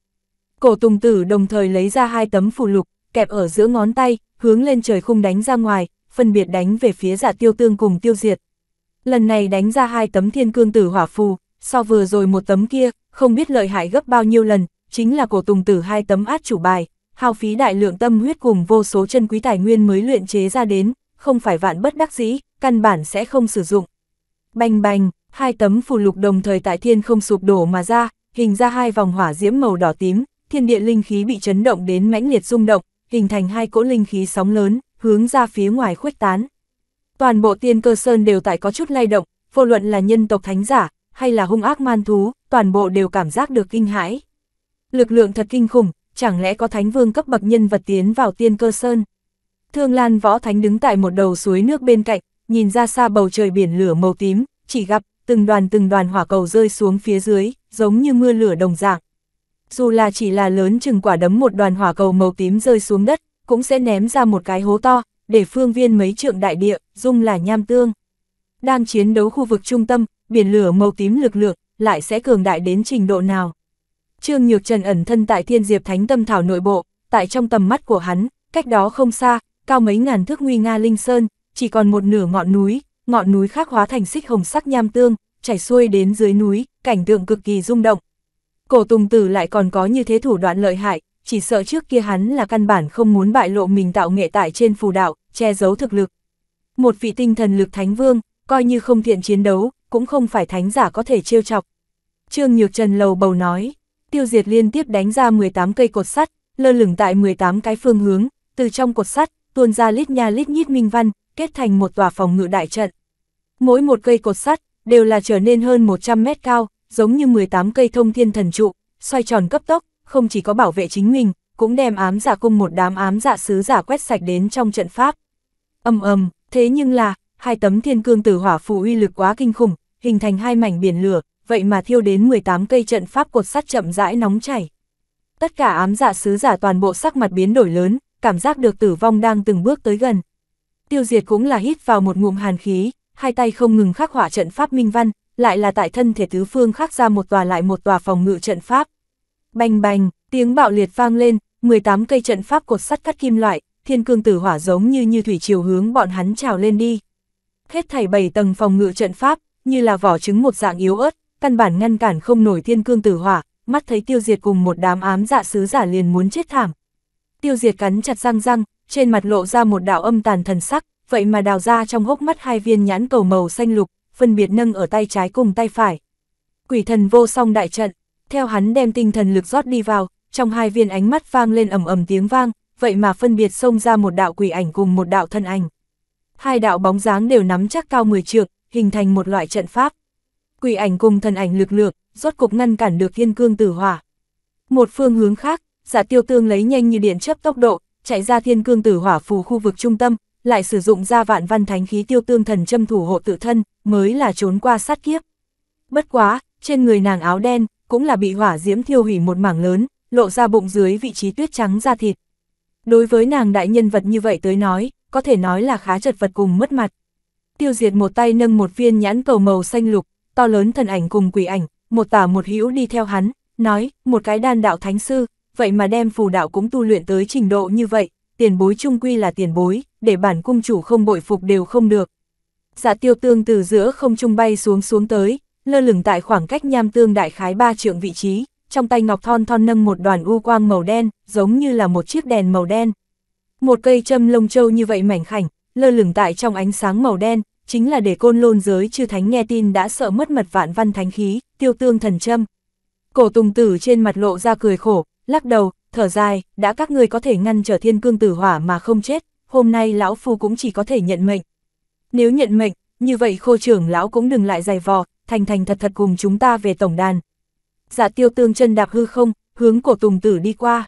Cổ Tùng Tử đồng thời lấy ra hai tấm phù lục, kẹp ở giữa ngón tay, hướng lên trời khung đánh ra ngoài, phân biệt đánh về phía giả dạ tiêu tương cùng tiêu diệt. Lần này đánh ra hai tấm thiên cương tử hỏa phù, so vừa rồi một tấm kia, không biết lợi hại gấp bao nhiêu lần, chính là cổ tùng tử hai tấm át chủ bài, hao phí đại lượng tâm huyết cùng vô số chân quý tài nguyên mới luyện chế ra đến, không phải vạn bất đắc dĩ, căn bản sẽ không sử dụng. Bành bành, hai tấm phù lục đồng thời tại thiên không sụp đổ mà ra, hình ra hai vòng hỏa diễm màu đỏ tím, thiên địa linh khí bị chấn động đến mãnh liệt rung động, hình thành hai cỗ linh khí sóng lớn, hướng ra phía ngoài khuếch tán. Toàn bộ tiên cơ sơn đều tại có chút lay động, vô luận là nhân tộc thánh giả, hay là hung ác man thú, toàn bộ đều cảm giác được kinh hãi. Lực lượng thật kinh khủng, chẳng lẽ có thánh vương cấp bậc nhân vật tiến vào tiên cơ sơn. Thương Lan Võ Thánh đứng tại một đầu suối nước bên cạnh, nhìn ra xa bầu trời biển lửa màu tím, chỉ gặp từng đoàn từng đoàn hỏa cầu rơi xuống phía dưới, giống như mưa lửa đồng dạng. Dù là chỉ là lớn chừng quả đấm một đoàn hỏa cầu màu tím rơi xuống đất, cũng sẽ ném ra một cái hố to, để phương viên mấy trượng đại địa, dung là nham tương. Đang chiến đấu khu vực trung tâm, biển lửa màu tím lực lượng, lại sẽ cường đại đến trình độ nào? Trương Nhược Trần ẩn thân tại Thiên Diệp Thánh Tâm Thảo nội bộ, tại trong tầm mắt của hắn, cách đó không xa, cao mấy ngàn thước nguy nga linh sơn, chỉ còn một nửa ngọn núi, ngọn núi khác hóa thành xích hồng sắc nham tương, chảy xuôi đến dưới núi, cảnh tượng cực kỳ rung động. Cổ Tùng Tử lại còn có như thế thủ đoạn lợi hại, chỉ sợ trước kia hắn là căn bản không muốn bại lộ mình tạo nghệ tại trên phù đạo, che giấu thực lực. Một vị tinh thần lực thánh vương, coi như không thiện chiến đấu, cũng không phải thánh giả có thể trêu chọc. Trương Nhược Trần lầu bầu nói, tiêu diệt liên tiếp đánh ra 18 cây cột sắt, lơ lửng tại 18 cái phương hướng, từ trong cột sắt, tuôn ra lít nha lít nhít minh văn, kết thành một tòa phòng ngự đại trận. Mỗi một cây cột sắt, đều là trở nên hơn 100 mét cao, giống như 18 cây thông thiên thần trụ, xoay tròn cấp tốc, không chỉ có bảo vệ chính mình, cũng đem ám giả dạ cung một đám ám giả dạ sứ giả quét sạch đến trong trận pháp. Âm ầm, thế nhưng là, hai tấm thiên cương tử hỏa phù uy lực quá kinh khủng, hình thành hai mảnh biển lửa, vậy mà thiêu đến 18 cây trận pháp cột sắt chậm rãi nóng chảy. Tất cả ám dạ sứ giả toàn bộ sắc mặt biến đổi lớn, cảm giác được tử vong đang từng bước tới gần. Tiêu diệt cũng là hít vào một ngụm hàn khí, hai tay không ngừng khắc họa trận pháp minh văn, lại là tại thân thể tứ phương khắc ra một tòa lại một tòa phòng ngự trận pháp. Bành bành, tiếng bạo liệt vang lên, 18 cây trận pháp cột sắt cắt kim loại, thiên cương tử hỏa giống như như thủy chiều hướng bọn hắn trào lên đi. Hết thảy bảy tầng phòng ngự trận pháp, như là vỏ trứng một dạng yếu ớt, căn bản ngăn cản không nổi thiên cương tử hỏa, mắt thấy tiêu diệt cùng một đám ám dạ sứ giả liền muốn chết thảm. Tiêu diệt cắn chặt răng răng, trên mặt lộ ra một đạo âm tàn thần sắc, vậy mà đào ra trong hốc mắt hai viên nhãn cầu màu xanh lục, phân biệt nâng ở tay trái cùng tay phải. Quỷ thần vô song đại trận, theo hắn đem tinh thần lực rót đi vào, trong hai viên ánh mắt vang lên ầm ầm tiếng vang, vậy mà phân biệt xông ra một đạo quỷ ảnh cùng một đạo thân ảnh. Hai đạo bóng dáng đều nắm chắc cao 10 trượng, hình thành một loại trận pháp quỷ ảnh cùng thần ảnh lực lượng, rốt cục ngăn cản được thiên cương tử hỏa. Một phương hướng khác, giả tiêu tương lấy nhanh như điện chấp tốc độ, chạy ra thiên cương tử hỏa phù khu vực trung tâm, lại sử dụng ra vạn văn thánh khí tiêu tương thần châm thủ hộ tự thân, mới là trốn qua sát kiếp. Bất quá, trên người nàng áo đen, cũng là bị hỏa diễm thiêu hủy một mảng lớn, lộ ra bụng dưới vị trí tuyết trắng da thịt. Đối với nàng đại nhân vật như vậy tới nói, có thể nói là khá chật vật cùng mất mặt. Tiêu diệt một tay nâng một viên nhãn cầu màu xanh lục, to lớn thần ảnh cùng quỷ ảnh, một tả một hữu đi theo hắn, nói, một cái đan đạo thánh sư, vậy mà đem phù đạo cũng tu luyện tới trình độ như vậy, tiền bối trung quy là tiền bối, để bản cung chủ không bội phục đều không được. Dạ tiêu tương từ giữa không trung bay xuống xuống tới, lơ lửng tại khoảng cách nham tương đại khái ba trượng vị trí, trong tay ngọc thon thon nâng một đoàn u quang màu đen, giống như là một chiếc đèn màu đen. Một cây châm lông châu như vậy mảnh khảnh, lơ lửng tại trong ánh sáng màu đen, chính là để côn lôn giới chư thánh nghe tin đã sợ mất mật vạn văn thánh khí, tiêu tương thần châm. Cổ tùng tử trên mặt lộ ra cười khổ, lắc đầu, thở dài, đã các ngươi có thể ngăn trở thiên cương tử hỏa mà không chết, hôm nay lão phu cũng chỉ có thể nhận mệnh. Nếu nhận mệnh, như vậy khô trưởng lão cũng đừng lại dày vò, thành thành thật thật cùng chúng ta về tổng đàn. Dạ tiêu tương chân đạp hư không, hướng cổ tùng tử đi qua.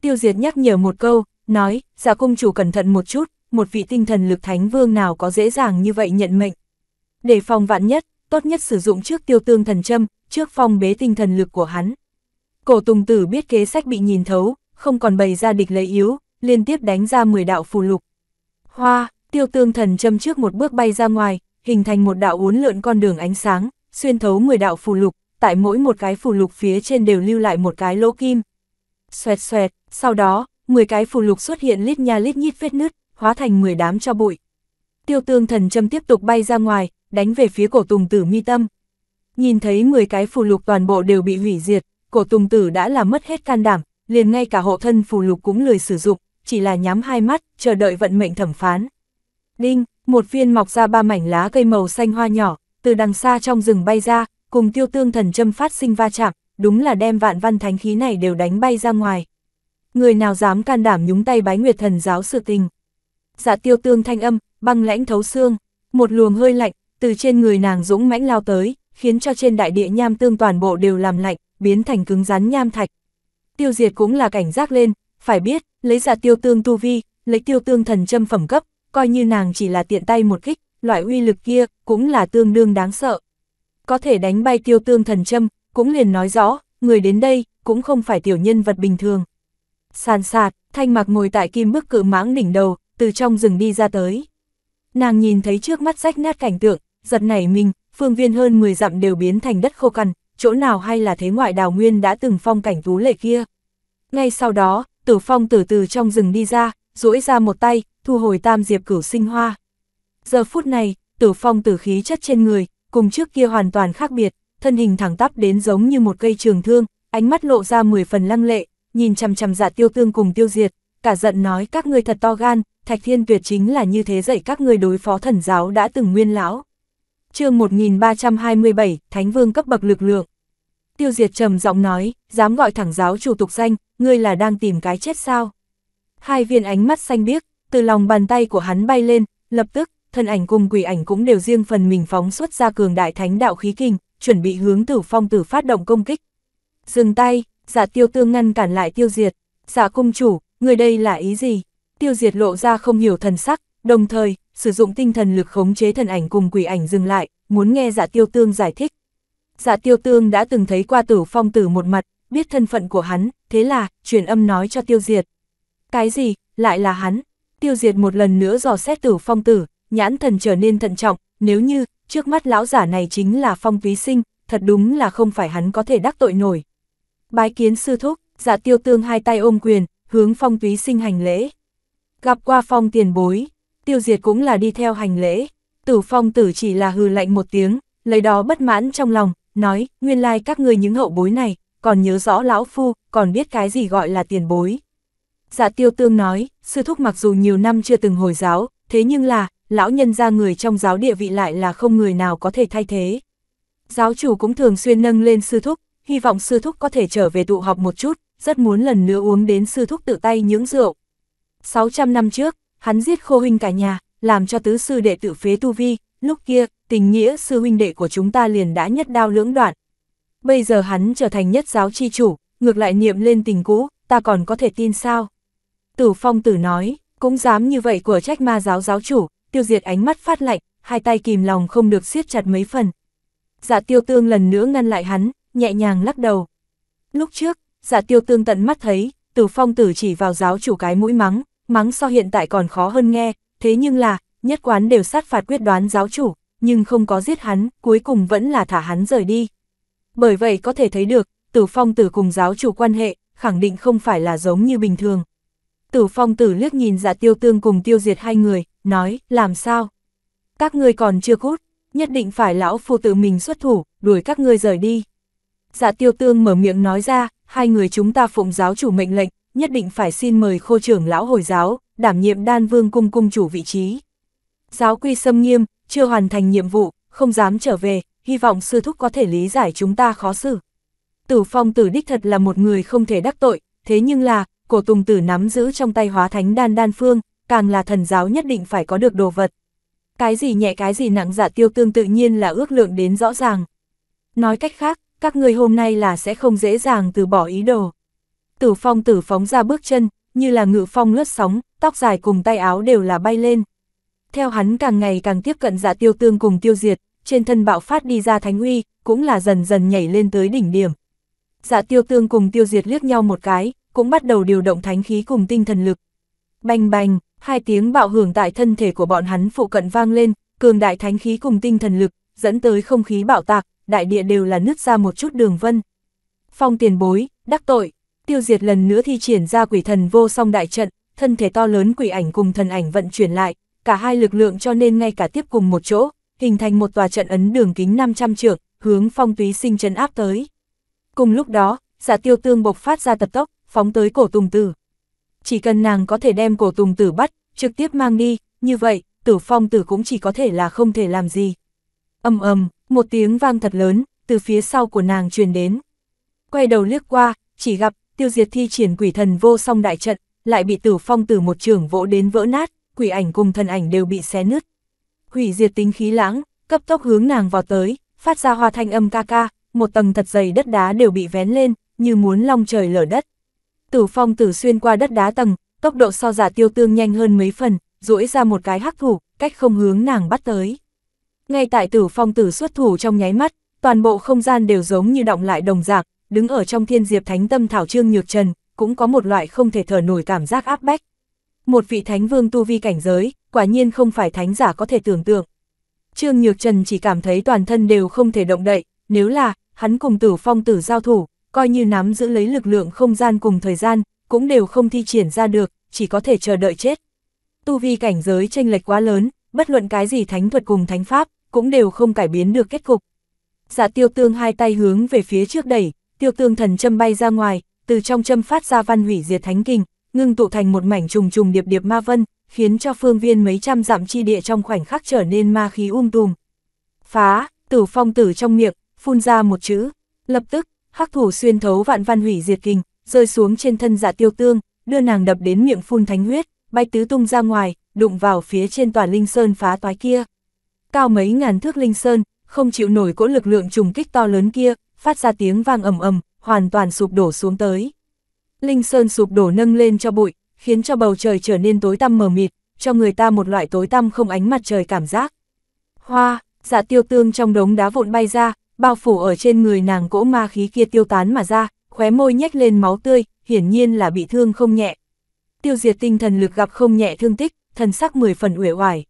Tiêu diệt nhắc nhở một câu, nói, dạ cung chủ cẩn thận một chút, một vị tinh thần lực thánh vương nào có dễ dàng như vậy nhận mệnh. Để phòng vạn nhất, tốt nhất sử dụng trước tiêu tương thần châm, trước phong bế tinh thần lực của hắn. Cổ Tùng Tử biết kế sách bị nhìn thấu, không còn bày ra địch lấy yếu, liên tiếp đánh ra 10 đạo phù lục. Hoa, tiêu tương thần châm trước một bước bay ra ngoài, hình thành một đạo uốn lượn con đường ánh sáng, xuyên thấu 10 đạo phù lục, tại mỗi một cái phù lục phía trên đều lưu lại một cái lỗ kim. Xoẹt xoẹt, sau đó, 10 cái phù lục xuất hiện lít nha lít nhít vết nứt, hóa thành 10 đám cho bụi. Tiêu tương thần châm tiếp tục bay ra ngoài, đánh về phía cổ tùng tử mi tâm. Nhìn thấy 10 cái phù lục toàn bộ đều bị hủy diệt, cổ tùng tử đã làm mất hết can đảm, liền ngay cả hộ thân phù lục cũng lười sử dụng, chỉ là nhắm hai mắt, chờ đợi vận mệnh thẩm phán. Đinh, một viên mọc ra ba mảnh lá cây màu xanh hoa nhỏ, từ đằng xa trong rừng bay ra, cùng tiêu tương thần châm phát sinh va chạm, đúng là đem vạn văn thánh khí này đều đánh bay ra ngoài. Người nào dám can đảm nhúng tay bái nguyệt thần giáo sự tình dạ tiêu tương thanh âm, băng lãnh thấu xương, một luồng hơi lạnh, từ trên người nàng dũng mãnh lao tới, khiến cho trên đại địa nham tương toàn bộ đều làm lạnh, biến thành cứng rắn nham thạch. Tiêu diệt cũng là cảnh giác lên, phải biết, lấy dạ tiêu tương tu vi, lấy tiêu tương thần châm phẩm cấp, coi như nàng chỉ là tiện tay một kích, loại uy lực kia cũng là tương đương đáng sợ. Có thể đánh bay tiêu tương thần châm, cũng liền nói rõ, người đến đây cũng không phải tiểu nhân vật bình thường. Sàn sạt, thanh mặc ngồi tại kim bức cử mãng đỉnh đầu, từ trong rừng đi ra tới. Nàng nhìn thấy trước mắt rách nát cảnh tượng, giật nảy mình, phương viên hơn 10 dặm đều biến thành đất khô cằn, chỗ nào hay là thế ngoại đào nguyên đã từng phong cảnh tú lệ kia. Ngay sau đó, tử phong từ từ trong rừng đi ra, duỗi ra một tay, thu hồi tam diệp cửu sinh hoa. Giờ phút này, tử phong tử khí chất trên người, cùng trước kia hoàn toàn khác biệt, thân hình thẳng tắp đến giống như một cây trường thương, ánh mắt lộ ra 10 phần lăng lệ, nhìn chằm chằm dạ tiêu tương cùng tiêu diệt, cả giận nói các ngươi thật to gan, Thạch Thiên Tuyệt chính là như thế dạy các người đối phó thần giáo đã từng nguyên lão. chương 1327, Thánh Vương cấp bậc lực lượng. Tiêu Diệt trầm giọng nói, dám gọi thẳng giáo chủ tục danh, ngươi là đang tìm cái chết sao. Hai viên ánh mắt xanh biếc, từ lòng bàn tay của hắn bay lên, lập tức, thân ảnh cùng quỷ ảnh cũng đều riêng phần mình phóng xuất ra cường đại thánh đạo khí kinh, chuẩn bị hướng tử phong tử phát động công kích. Dừng tay, giả tiêu tương ngăn cản lại tiêu diệt, giả dạ cung chủ, người đây là ý gì? tiêu diệt lộ ra không hiểu thần sắc, đồng thời, sử dụng tinh thần lực khống chế thần ảnh cùng quỷ ảnh dừng lại, muốn nghe dạ tiêu tương giải thích. Dạ tiêu tương đã từng thấy qua tử phong tử một mặt, biết thân phận của hắn, thế là, truyền âm nói cho tiêu diệt. Cái gì, lại là hắn? Tiêu diệt một lần nữa dò xét tử phong tử, nhãn thần trở nên thận trọng, nếu như, trước mắt lão giả này chính là phong ví sinh, thật đúng là không phải hắn có thể đắc tội nổi. Bái kiến sư thúc, dạ tiêu tương hai tay ôm quyền, hướng phong ví sinh hành lễ. Gặp qua phong tiền bối, tiêu diệt cũng là đi theo hành lễ, tử phong tử chỉ là hừ lạnh một tiếng, lấy đó bất mãn trong lòng, nói, nguyên lai các ngươi những hậu bối này, còn nhớ rõ lão phu, còn biết cái gì gọi là tiền bối. Dạ tiêu tương nói, sư thúc mặc dù nhiều năm chưa từng hồi giáo, thế nhưng là, lão nhân ra người trong giáo địa vị lại là không người nào có thể thay thế. Giáo chủ cũng thường xuyên nâng lên sư thúc, hy vọng sư thúc có thể trở về tụ học một chút, rất muốn lần nữa uống đến sư thúc tự tay những rượu, 600 năm trước, hắn giết khô huynh cả nhà, làm cho tứ sư đệ tử phế tu vi, lúc kia, tình nghĩa sư huynh đệ của chúng ta liền đã nhất đao lưỡng đoạn. Bây giờ hắn trở thành nhất giáo chi chủ, ngược lại niệm lên tình cũ, ta còn có thể tin sao? Tử phong tử nói, cũng dám như vậy của trách ma giáo giáo chủ, tiêu diệt ánh mắt phát lạnh, hai tay kìm lòng không được siết chặt mấy phần. Dạ tiêu tương lần nữa ngăn lại hắn, nhẹ nhàng lắc đầu. Lúc trước, dạ tiêu tương tận mắt thấy, tử phong tử chỉ vào giáo chủ cái mũi mắng, mắng so hiện tại còn khó hơn nghe, thế nhưng là, nhất quán đều sát phạt quyết đoán giáo chủ, nhưng không có giết hắn, cuối cùng vẫn là thả hắn rời đi. Bởi vậy có thể thấy được, tử phong tử cùng giáo chủ quan hệ, khẳng định không phải là giống như bình thường. Tử phong tử liếc nhìn dạ tiêu tương cùng tiêu diệt hai người, nói, làm sao? Các ngươi còn chưa cút, nhất định phải lão phu tự mình xuất thủ, đuổi các ngươi rời đi. Dạ tiêu tương mở miệng nói ra, hai người chúng ta phụng giáo chủ mệnh lệnh, nhất định phải xin mời khô trưởng lão Hồi giáo, đảm nhiệm đan vương cung cung chủ vị trí. Giáo quy xâm nghiêm, chưa hoàn thành nhiệm vụ, không dám trở về, hy vọng sư thúc có thể lý giải chúng ta khó xử. Tử phong tử đích thật là một người không thể đắc tội, thế nhưng là, cổ tùng tử nắm giữ trong tay hóa thánh đan đan phương, càng là thần giáo nhất định phải có được đồ vật. Cái gì nhẹ cái gì nặng dạ tiêu tương tự nhiên là ước lượng đến rõ ràng. Nói cách khác, các người hôm nay là sẽ không dễ dàng từ bỏ ý đồ tử phong tử phóng ra bước chân, như là ngự phong lướt sóng, tóc dài cùng tay áo đều là bay lên. Theo hắn càng ngày càng tiếp cận giả dạ tiêu tương cùng tiêu diệt, trên thân bạo phát đi ra thánh uy, cũng là dần dần nhảy lên tới đỉnh điểm. Giả dạ tiêu tương cùng tiêu diệt liếc nhau một cái, cũng bắt đầu điều động thánh khí cùng tinh thần lực. Bành bành, hai tiếng bạo hưởng tại thân thể của bọn hắn phụ cận vang lên, cường đại thánh khí cùng tinh thần lực, dẫn tới không khí bạo tạc, đại địa đều là nứt ra một chút đường vân. Phong tiền bối, đắc tội tiêu diệt lần nữa thi triển ra quỷ thần vô song đại trận, thân thể to lớn quỷ ảnh cùng thần ảnh vận chuyển lại, cả hai lực lượng cho nên ngay cả tiếp cùng một chỗ, hình thành một tòa trận ấn đường kính 500 trượng, hướng phong túy sinh trấn áp tới. Cùng lúc đó, giả tiêu tương bộc phát ra tập tốc, phóng tới cổ tùng tử. Chỉ cần nàng có thể đem cổ tùng tử bắt, trực tiếp mang đi, như vậy, tử phong tử cũng chỉ có thể là không thể làm gì. Âm ầm, một tiếng vang thật lớn, từ phía sau của nàng truyền đến. Quay đầu liếc qua, chỉ gặp, tiêu diệt thi triển quỷ thần vô song đại trận, lại bị tử phong từ một trường vỗ đến vỡ nát, quỷ ảnh cùng thần ảnh đều bị xé nứt. Hủy diệt tính khí lãng, cấp tốc hướng nàng vào tới, phát ra hoa thanh âm ca ca, một tầng thật dày đất đá đều bị vén lên, như muốn long trời lở đất. Tử phong tử xuyên qua đất đá tầng, tốc độ so giả tiêu tương nhanh hơn mấy phần, rũi ra một cái hắc thủ, cách không hướng nàng bắt tới. Ngay tại tử phong tử xuất thủ trong nháy mắt, toàn bộ không gian đều giống như động lại đồng dạng, đứng ở trong thiên diệp thánh tâm thảo trương nhược trần, cũng có một loại không thể thở nổi cảm giác áp bách. Một vị thánh vương tu vi cảnh giới, quả nhiên không phải thánh giả có thể tưởng tượng. Trương Nhược Trần chỉ cảm thấy toàn thân đều không thể động đậy, nếu là, hắn cùng tử phong tử giao thủ, coi như nắm giữ lấy lực lượng không gian cùng thời gian, cũng đều không thi triển ra được, chỉ có thể chờ đợi chết. Tu vi cảnh giới tranh lệch quá lớn, bất luận cái gì thánh thuật cùng thánh pháp, cũng đều không cải biến được kết cục. Giả dạ tiêu tương hai tay hướng về phía trước đẩy, tiêu tương thần châm bay ra ngoài, từ trong châm phát ra văn hủy diệt thánh kình, ngưng tụ thành một mảnh trùng trùng điệp điệp ma vân, khiến cho phương viên mấy trăm dặm chi địa trong khoảnh khắc trở nên ma khí um tùm. Phá, tử phong tử trong miệng, phun ra một chữ, lập tức, hắc thủ xuyên thấu vạn văn hủy diệt kình, rơi xuống trên thân giả dạ tiêu tương, đưa nàng đập đến miệng phun thánh huyết, bay tứ tung ra ngoài, đụng vào phía trên tòa linh sơn phá toái kia. Cao mấy ngàn thước linh sơn, không chịu nổi cỗ lực lượng trùng kích to lớn kia, phát ra tiếng vang ầm ầm, hoàn toàn sụp đổ xuống tới. Linh Sơn sụp đổ nâng lên cho bụi, khiến cho bầu trời trở nên tối tăm mờ mịt, cho người ta một loại tối tăm không ánh mặt trời cảm giác. Hoa, dạ tiêu tương trong đống đá vụn bay ra, bao phủ ở trên người nàng cỗ ma khí kia tiêu tán mà ra, khóe môi nhếch lên máu tươi, hiển nhiên là bị thương không nhẹ. Tiêu diệt tinh thần lực gặp không nhẹ thương tích, thần sắc mười phần uể oải.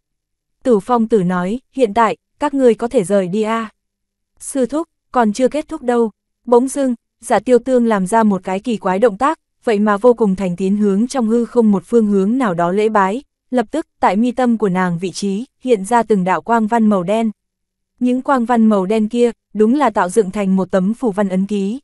Tử phong tử nói, hiện tại, các ngươi có thể rời đi a Sư thúc, còn chưa kết thúc đâu. Bỗng dưng, giả tiêu tương làm ra một cái kỳ quái động tác, vậy mà vô cùng thành tín hướng trong hư không một phương hướng nào đó lễ bái. Lập tức, tại mi tâm của nàng vị trí, hiện ra từng đạo quang văn màu đen. Những quang văn màu đen kia, đúng là tạo dựng thành một tấm phù văn ấn ký.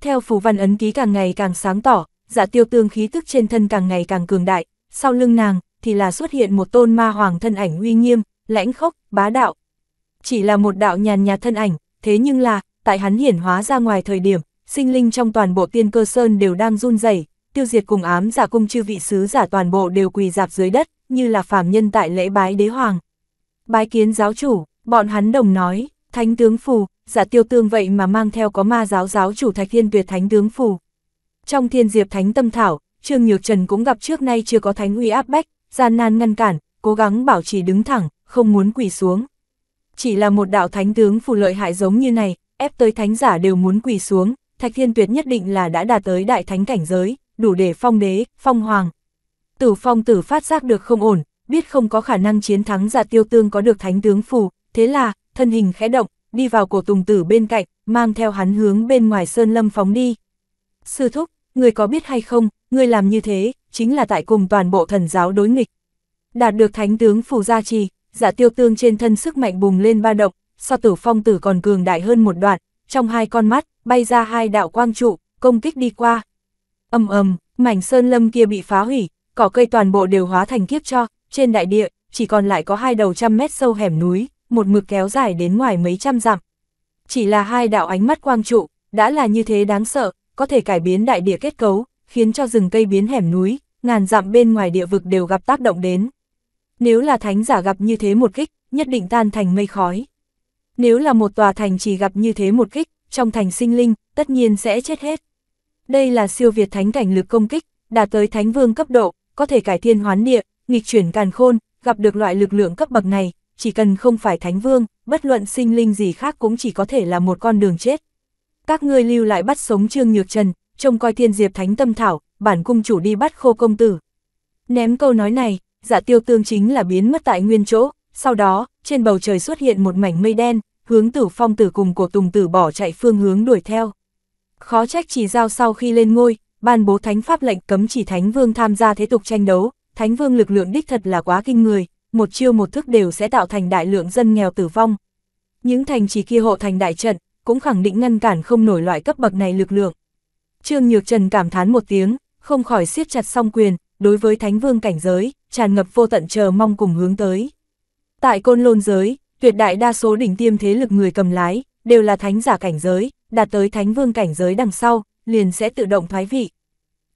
Theo phù văn ấn ký càng ngày càng sáng tỏ, giả tiêu tương khí tức trên thân càng ngày càng cường đại, sau lưng nàng, thì là xuất hiện một tôn ma hoàng thân ảnh uy nghiêm, lãnh khốc, bá đạo. Chỉ là một đạo nhàn nhạt thân ảnh, thế nhưng là, tại hắn hiển hóa ra ngoài thời điểm, sinh linh trong toàn bộ tiên cơ sơn đều đang run rẩy tiêu diệt cùng ám giả cung chư vị sứ giả toàn bộ đều quỳ dạp dưới đất, như là phàm nhân tại lễ bái đế hoàng. Bái kiến giáo chủ, bọn hắn đồng nói, thánh tướng phù, giả tiêu tương vậy mà mang theo có ma giáo giáo chủ thạch thiên tuyệt thánh tướng phù. Trong thiên diệp thánh tâm thảo, Trương Nhược Trần cũng gặp trước nay chưa có thánh uy áp bách, gian nan ngăn cản, cố gắng bảo trì đứng thẳng, không muốn quỳ xuống. Chỉ là một đạo thánh tướng phù lợi hại giống như này, ép tới thánh giả đều muốn quỳ xuống, Thạch Thiên Tuyệt nhất định là đã đạt tới đại thánh cảnh giới, đủ để phong đế, phong hoàng. Tử phong tử phát giác được không ổn, biết không có khả năng chiến thắng giả tiêu tương có được thánh tướng phù, thế là, thân hình khẽ động, đi vào cổ tùng tử bên cạnh, mang theo hắn hướng bên ngoài sơn lâm phóng đi. Sư thúc, người có biết hay không, người làm như thế, chính là tại cùng toàn bộ thần giáo đối nghịch. Đạt được thánh tướng phù gia trì, giả tiêu tương trên thân sức mạnh bùng lên ba động, so tử phong tử còn cường đại hơn một đoạn, trong hai con mắt, bay ra hai đạo quang trụ, công kích đi qua. Âm ầm, mảnh sơn lâm kia bị phá hủy, cỏ cây toàn bộ đều hóa thành kiếp cho, trên đại địa, chỉ còn lại có hai đầu trăm mét sâu hẻm núi, một mực kéo dài đến ngoài mấy trăm dặm. Chỉ là hai đạo ánh mắt quang trụ, đã là như thế đáng sợ, có thể cải biến đại địa kết cấu, khiến cho rừng cây biến hẻm núi, ngàn dặm bên ngoài địa vực đều gặp tác động đến. Nếu là thánh giả gặp như thế một kích, nhất định tan thành mây khói. Nếu là một tòa thành chỉ gặp như thế một kích, trong thành sinh linh, tất nhiên sẽ chết hết. Đây là siêu việt thánh cảnh lực công kích, đạt tới thánh vương cấp độ, có thể cải thiên hoán địa, nghịch chuyển càn khôn, gặp được loại lực lượng cấp bậc này, chỉ cần không phải thánh vương, bất luận sinh linh gì khác cũng chỉ có thể là một con đường chết. Các ngươi lưu lại bắt sống Trương Nhược Trần, trông coi thiên diệp thánh tâm thảo, bản cung chủ đi bắt khô công tử. Ném câu nói này, dạ tiêu tương chính là biến mất tại nguyên chỗ, sau đó, trên bầu trời xuất hiện một mảnh mây đen, hướng tử phong tử cùng của tùng tử bỏ chạy phương hướng đuổi theo. Khó trách chỉ giao sau khi lên ngôi, ban bố thánh pháp lệnh cấm chỉ thánh vương tham gia thế tục tranh đấu, thánh vương lực lượng đích thật là quá kinh người, một chiêu một thức đều sẽ tạo thành đại lượng dân nghèo tử vong. Những thành trì kia hộ thành đại trận, cũng khẳng định ngăn cản không nổi loại cấp bậc này lực lượng. Trương Nhược Trần cảm thán một tiếng, không khỏi siết chặt song quyền, đối với thánh vương cảnh giới, tràn ngập vô tận chờ mong cùng hướng tới. Tại côn lôn giới, tuyệt đại đa số đỉnh tiêm thế lực người cầm lái, đều là thánh giả cảnh giới, đạt tới thánh vương cảnh giới đằng sau, liền sẽ tự động thoái vị.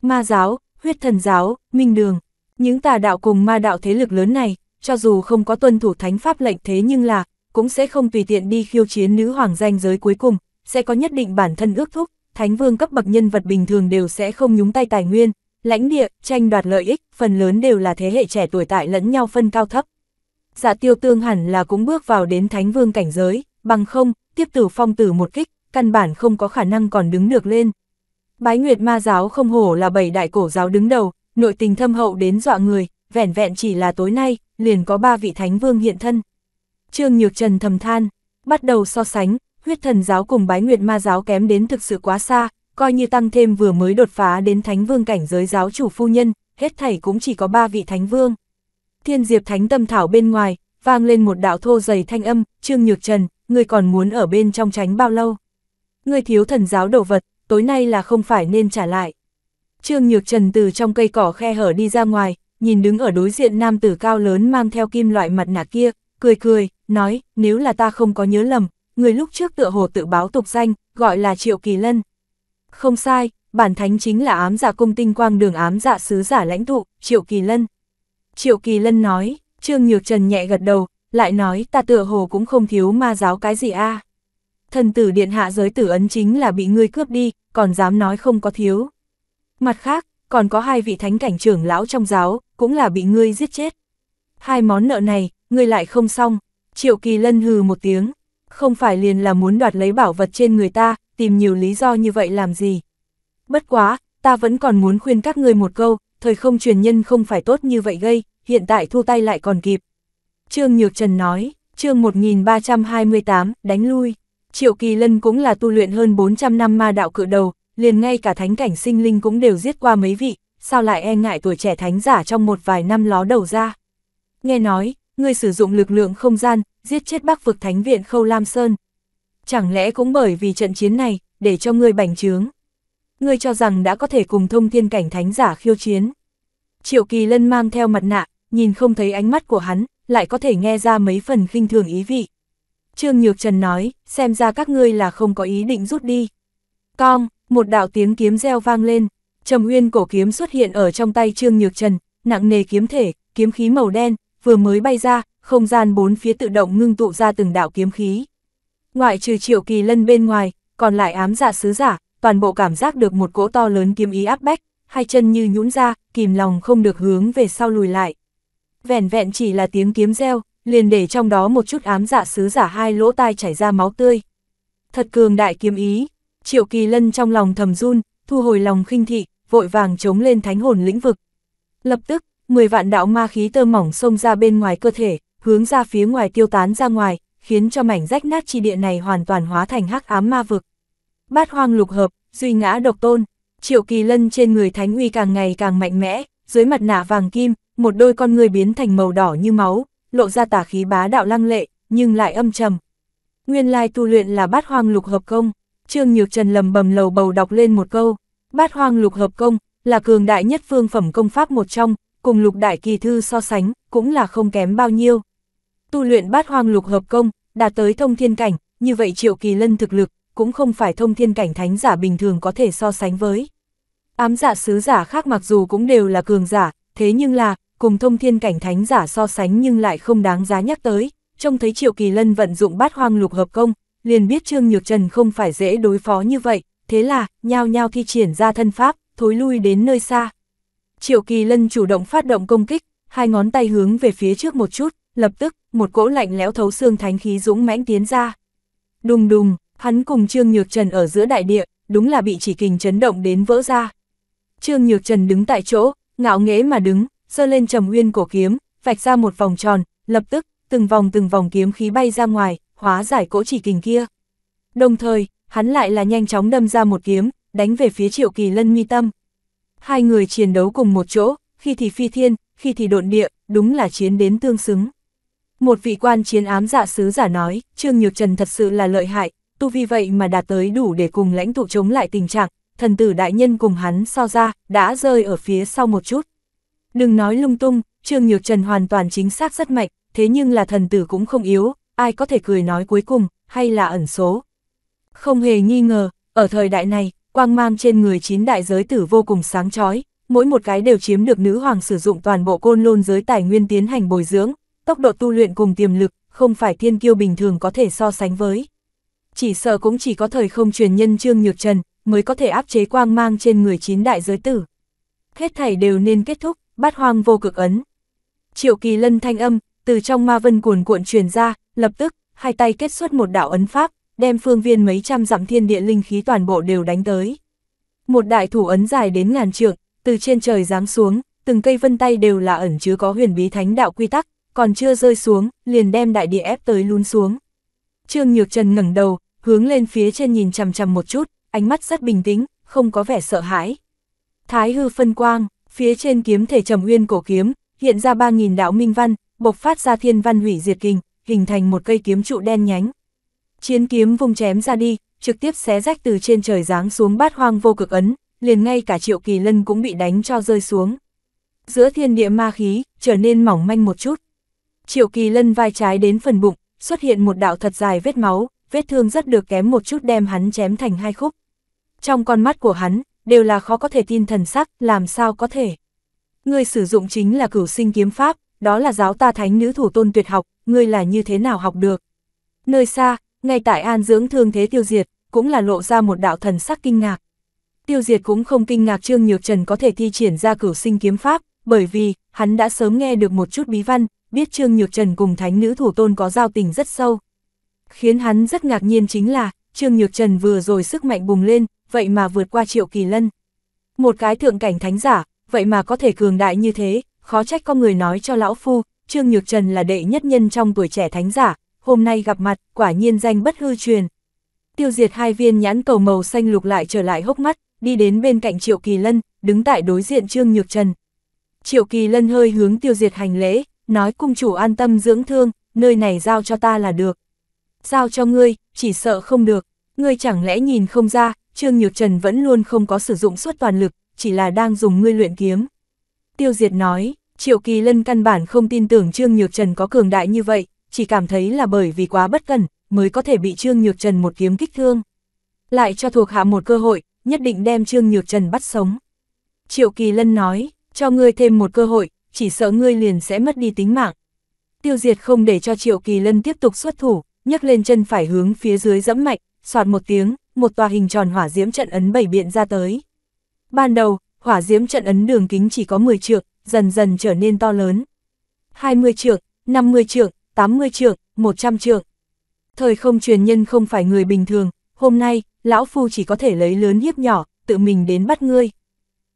Ma giáo, huyết thần giáo, minh đường, những tà đạo cùng ma đạo thế lực lớn này, cho dù không có tuân thủ thánh pháp lệnh thế nhưng là, cũng sẽ không tùy tiện đi khiêu chiến nữ hoàng danh giới cuối cùng, sẽ có nhất định bản thân ước thúc, thánh vương cấp bậc nhân vật bình thường đều sẽ không nhúng tay tài nguyên, Lãnh địa, tranh đoạt lợi ích, phần lớn đều là thế hệ trẻ tuổi tại lẫn nhau phân cao thấp. giả dạ tiêu tương hẳn là cũng bước vào đến thánh vương cảnh giới, bằng không, tiếp tử phong tử một kích, căn bản không có khả năng còn đứng được lên. Bái Nguyệt Ma giáo không hổ là bảy đại cổ giáo đứng đầu, nội tình thâm hậu đến dọa người, vẻn vẹn chỉ là tối nay, liền có ba vị thánh vương hiện thân. Trương Nhược Trần thầm than, bắt đầu so sánh, huyết thần giáo cùng bái Nguyệt Ma giáo kém đến thực sự quá xa, coi như tăng thêm vừa mới đột phá đến thánh vương cảnh giới giáo chủ phu nhân, hết thảy cũng chỉ có ba vị thánh vương. Thiên diệp thánh tâm thảo bên ngoài, vang lên một đạo thô dày thanh âm, Trương Nhược Trần, người còn muốn ở bên trong tránh bao lâu? Người thiếu thần giáo đồ vật, tối nay là không phải nên trả lại. Trương Nhược Trần từ trong cây cỏ khe hở đi ra ngoài, nhìn đứng ở đối diện nam tử cao lớn mang theo kim loại mặt nạ kia, cười cười, nói, nếu là ta không có nhớ lầm, người lúc trước tựa hồ tự báo tục danh, gọi là Triệu Kỳ Lân. Không sai, bản thánh chính là ám giả dạ cung tinh quang đường ám giả dạ sứ giả lãnh tụ, Triệu Kỳ Lân. Triệu Kỳ Lân nói, Trương Nhược Trần nhẹ gật đầu, lại nói ta tựa hồ cũng không thiếu ma giáo cái gì a. Thần tử điện hạ giới tử ấn chính là bị ngươi cướp đi, còn dám nói không có thiếu. Mặt khác, còn có hai vị thánh cảnh trưởng lão trong giáo, cũng là bị ngươi giết chết. Hai món nợ này, ngươi lại không xong, Triệu Kỳ Lân hừ một tiếng, không phải liền là muốn đoạt lấy bảo vật trên người ta, tìm nhiều lý do như vậy làm gì. Bất quá, ta vẫn còn muốn khuyên các người một câu, thời không truyền nhân không phải tốt như vậy gây, hiện tại thu tay lại còn kịp. Trương Nhược Trần nói, chương 1328, đánh lui. Triệu Kỳ Lân cũng là tu luyện hơn 400 năm ma đạo cự đầu, liền ngay cả thánh cảnh sinh linh cũng đều giết qua mấy vị, sao lại e ngại tuổi trẻ thánh giả trong một vài năm ló đầu ra. Nghe nói, người sử dụng lực lượng không gian, giết chết bắc vực thánh viện Khâu Lam Sơn, chẳng lẽ cũng bởi vì trận chiến này, để cho ngươi bành trướng. Ngươi cho rằng đã có thể cùng thông thiên cảnh thánh giả khiêu chiến. Triệu Kỳ Lân mang theo mặt nạ, nhìn không thấy ánh mắt của hắn, lại có thể nghe ra mấy phần khinh thường ý vị. Trương Nhược Trần nói, xem ra các ngươi là không có ý định rút đi. Cong, một đạo tiếng kiếm reo vang lên, Trầm Uyên cổ kiếm xuất hiện ở trong tay Trương Nhược Trần, nặng nề kiếm thể, kiếm khí màu đen, vừa mới bay ra, không gian bốn phía tự động ngưng tụ ra từng đạo kiếm khí. Ngoại trừ triệu kỳ lân bên ngoài, còn lại ám giả dạ sứ giả, toàn bộ cảm giác được một cỗ to lớn kiếm ý áp bách, hai chân như nhũn ra, kìm lòng không được hướng về sau lùi lại. vẹn vẹn chỉ là tiếng kiếm reo, liền để trong đó một chút ám giả dạ sứ giả hai lỗ tai chảy ra máu tươi. Thật cường đại kiếm ý, Triệu Kỳ Lân trong lòng thầm run, thu hồi lòng khinh thị, vội vàng chống lên thánh hồn lĩnh vực. Lập tức, 10 vạn đạo ma khí tơ mỏng xông ra bên ngoài cơ thể, hướng ra phía ngoài tiêu tán ra ngoài, khiến cho mảnh rách nát chi địa này hoàn toàn hóa thành hắc ám ma vực. Bát hoang lục hợp, duy ngã độc tôn, triệu kỳ lân trên người thánh uy càng ngày càng mạnh mẽ, dưới mặt nạ vàng kim, một đôi con người biến thành màu đỏ như máu, lộ ra tả khí bá đạo lăng lệ, nhưng lại âm trầm. Nguyên lai tu luyện là bát hoang lục hợp công, Trương Nhược Trần lầm bầm lầu bầu đọc lên một câu, bát hoang lục hợp công, là cường đại nhất phương phẩm công pháp một trong, cùng lục đại kỳ thư so sánh, cũng là không kém bao nhiêu tu luyện bát hoang lục hợp công, đạt tới thông thiên cảnh, như vậy triệu kỳ lân thực lực, cũng không phải thông thiên cảnh thánh giả bình thường có thể so sánh với. Ám giả dạ sứ giả khác mặc dù cũng đều là cường giả, thế nhưng là, cùng thông thiên cảnh thánh giả so sánh nhưng lại không đáng giá nhắc tới, trông thấy triệu kỳ lân vận dụng bát hoang lục hợp công, liền biết Trương Nhược Trần không phải dễ đối phó như vậy, thế là, nhao nhao thi triển ra thân pháp, thối lui đến nơi xa. Triệu Kỳ Lân chủ động phát động công kích, hai ngón tay hướng về phía trước một chút, lập tức, một cỗ lạnh lẽo thấu xương thánh khí dũng mãnh tiến ra. Đùng đùng, hắn cùng Trương Nhược Trần ở giữa đại địa, đúng là bị chỉ kình chấn động đến vỡ ra. Trương Nhược Trần đứng tại chỗ, ngạo nghễ mà đứng, giơ lên trầm uyên cổ kiếm, vạch ra một vòng tròn, lập tức, từng vòng từng vòng kiếm khí bay ra ngoài, hóa giải cỗ chỉ kình kia. Đồng thời, hắn lại là nhanh chóng đâm ra một kiếm, đánh về phía Triệu Kỳ Lân mi tâm. Hai người chiến đấu cùng một chỗ, khi thì phi thiên, khi thì độn địa, đúng là chiến đến tương xứng. Một vị quan chiến ám dạ sứ giả nói, Trương Nhược Trần thật sự là lợi hại, tu vi vậy mà đạt tới đủ để cùng lãnh tụ chống lại tình trạng, thần tử đại nhân cùng hắn so ra, đã rơi ở phía sau một chút. Đừng nói lung tung, Trương Nhược Trần hoàn toàn chính xác rất mạnh, thế nhưng là thần tử cũng không yếu, ai có thể cười nói cuối cùng, hay là ẩn số. Không hề nghi ngờ, ở thời đại này, quang mang trên người chín đại giới tử vô cùng sáng chói mỗi một cái đều chiếm được nữ hoàng sử dụng toàn bộ côn lôn giới tài nguyên tiến hành bồi dưỡng, tốc độ tu luyện cùng tiềm lực, không phải thiên kiêu bình thường có thể so sánh với. Chỉ sợ cũng chỉ có thời không truyền nhân Trương Nhược Trần, mới có thể áp chế quang mang trên người chín đại giới tử. Hết thảy đều nên kết thúc, bát hoang vô cực ấn. Triệu kỳ lân thanh âm, từ trong ma vân cuồn cuộn truyền ra, lập tức, hai tay kết xuất một đạo ấn pháp, đem phương viên mấy trăm dặm thiên địa linh khí toàn bộ đều đánh tới. Một đại thủ ấn dài đến ngàn trượng, từ trên trời giáng xuống, từng cây vân tay đều là ẩn chứa có huyền bí thánh đạo quy tắc, còn chưa rơi xuống, liền đem đại địa ép tới lún xuống. Trương Nhược Trần ngẩng đầu, hướng lên phía trên nhìn chằm chằm một chút, ánh mắt rất bình tĩnh, không có vẻ sợ hãi. Thái hư phân quang, phía trên kiếm thể trầm uyên cổ kiếm, hiện ra 3.000 đạo minh văn, bộc phát ra thiên văn hủy diệt kình, hình thành một cây kiếm trụ đen nhánh. Chiến kiếm vùng chém ra đi, trực tiếp xé rách từ trên trời giáng xuống bát hoang vô cực ấn, liền ngay cả triệu kỳ lân cũng bị đánh cho rơi xuống. Giữa thiên địa ma khí, trở nên mỏng manh một chút. Triệu Kỳ Lân vai trái đến phần bụng, xuất hiện một đạo thật dài vết máu, vết thương rất được kém một chút đem hắn chém thành hai khúc. Trong con mắt của hắn, đều là khó có thể tin thần sắc, làm sao có thể. Ngươi sử dụng chính là cửu sinh kiếm pháp, đó là giáo ta thánh nữ thủ tôn tuyệt học, ngươi là như thế nào học được. Nơi xa, ngay tại an dưỡng thương thế tiêu diệt, cũng là lộ ra một đạo thần sắc kinh ngạc. Tiêu diệt cũng không kinh ngạc Trương Nhược Trần có thể thi triển ra cửu sinh kiếm pháp, bởi vì, hắn đã sớm nghe được một chút bí văn, biết Trương Nhược Trần cùng thánh nữ thủ tôn có giao tình rất sâu. Khiến hắn rất ngạc nhiên chính là, Trương Nhược Trần vừa rồi sức mạnh bùng lên, vậy mà vượt qua triệu kỳ lân. Một cái thượng cảnh thánh giả, vậy mà có thể cường đại như thế, khó trách có người nói cho lão phu, Trương Nhược Trần là đệ nhất nhân trong tuổi trẻ thánh giả, hôm nay gặp mặt, quả nhiên danh bất hư truyền. Tiêu diệt hai viên nhãn cầu màu xanh lục lại trở lại hốc mắt, đi đến bên cạnh Triệu Kỳ Lân, đứng tại đối diện Trương Nhược Trần. Triệu Kỳ Lân hơi hướng tiêu diệt hành lễ, nói cung chủ an tâm dưỡng thương, nơi này giao cho ta là được. Giao cho ngươi, chỉ sợ không được, ngươi chẳng lẽ nhìn không ra, Trương Nhược Trần vẫn luôn không có sử dụng suốt toàn lực, chỉ là đang dùng ngươi luyện kiếm. Tiêu Diệt nói, Triệu Kỳ Lân căn bản không tin tưởng Trương Nhược Trần có cường đại như vậy, chỉ cảm thấy là bởi vì quá bất cẩn, mới có thể bị Trương Nhược Trần một kiếm kích thương. Lại cho thuộc hạ một cơ hội, nhất định đem Trương Nhược Trần bắt sống. Triệu Kỳ Lân nói, cho ngươi thêm một cơ hội, chỉ sợ ngươi liền sẽ mất đi tính mạng. Tiêu diệt không để cho triệu kỳ lân tiếp tục xuất thủ, nhấc lên chân phải hướng phía dưới dẫm mạnh, soạt một tiếng, một tòa hình tròn hỏa diễm trận ấn bảy biện ra tới. Ban đầu, hỏa diễm trận ấn đường kính chỉ có 10 trượng, dần dần trở nên to lớn. 20 trượng, 50 trượng, 80 trượng, 100 trượng. Thời không truyền nhân không phải người bình thường, hôm nay, lão phu chỉ có thể lấy lớn hiếp nhỏ, tự mình đến bắt ngươi.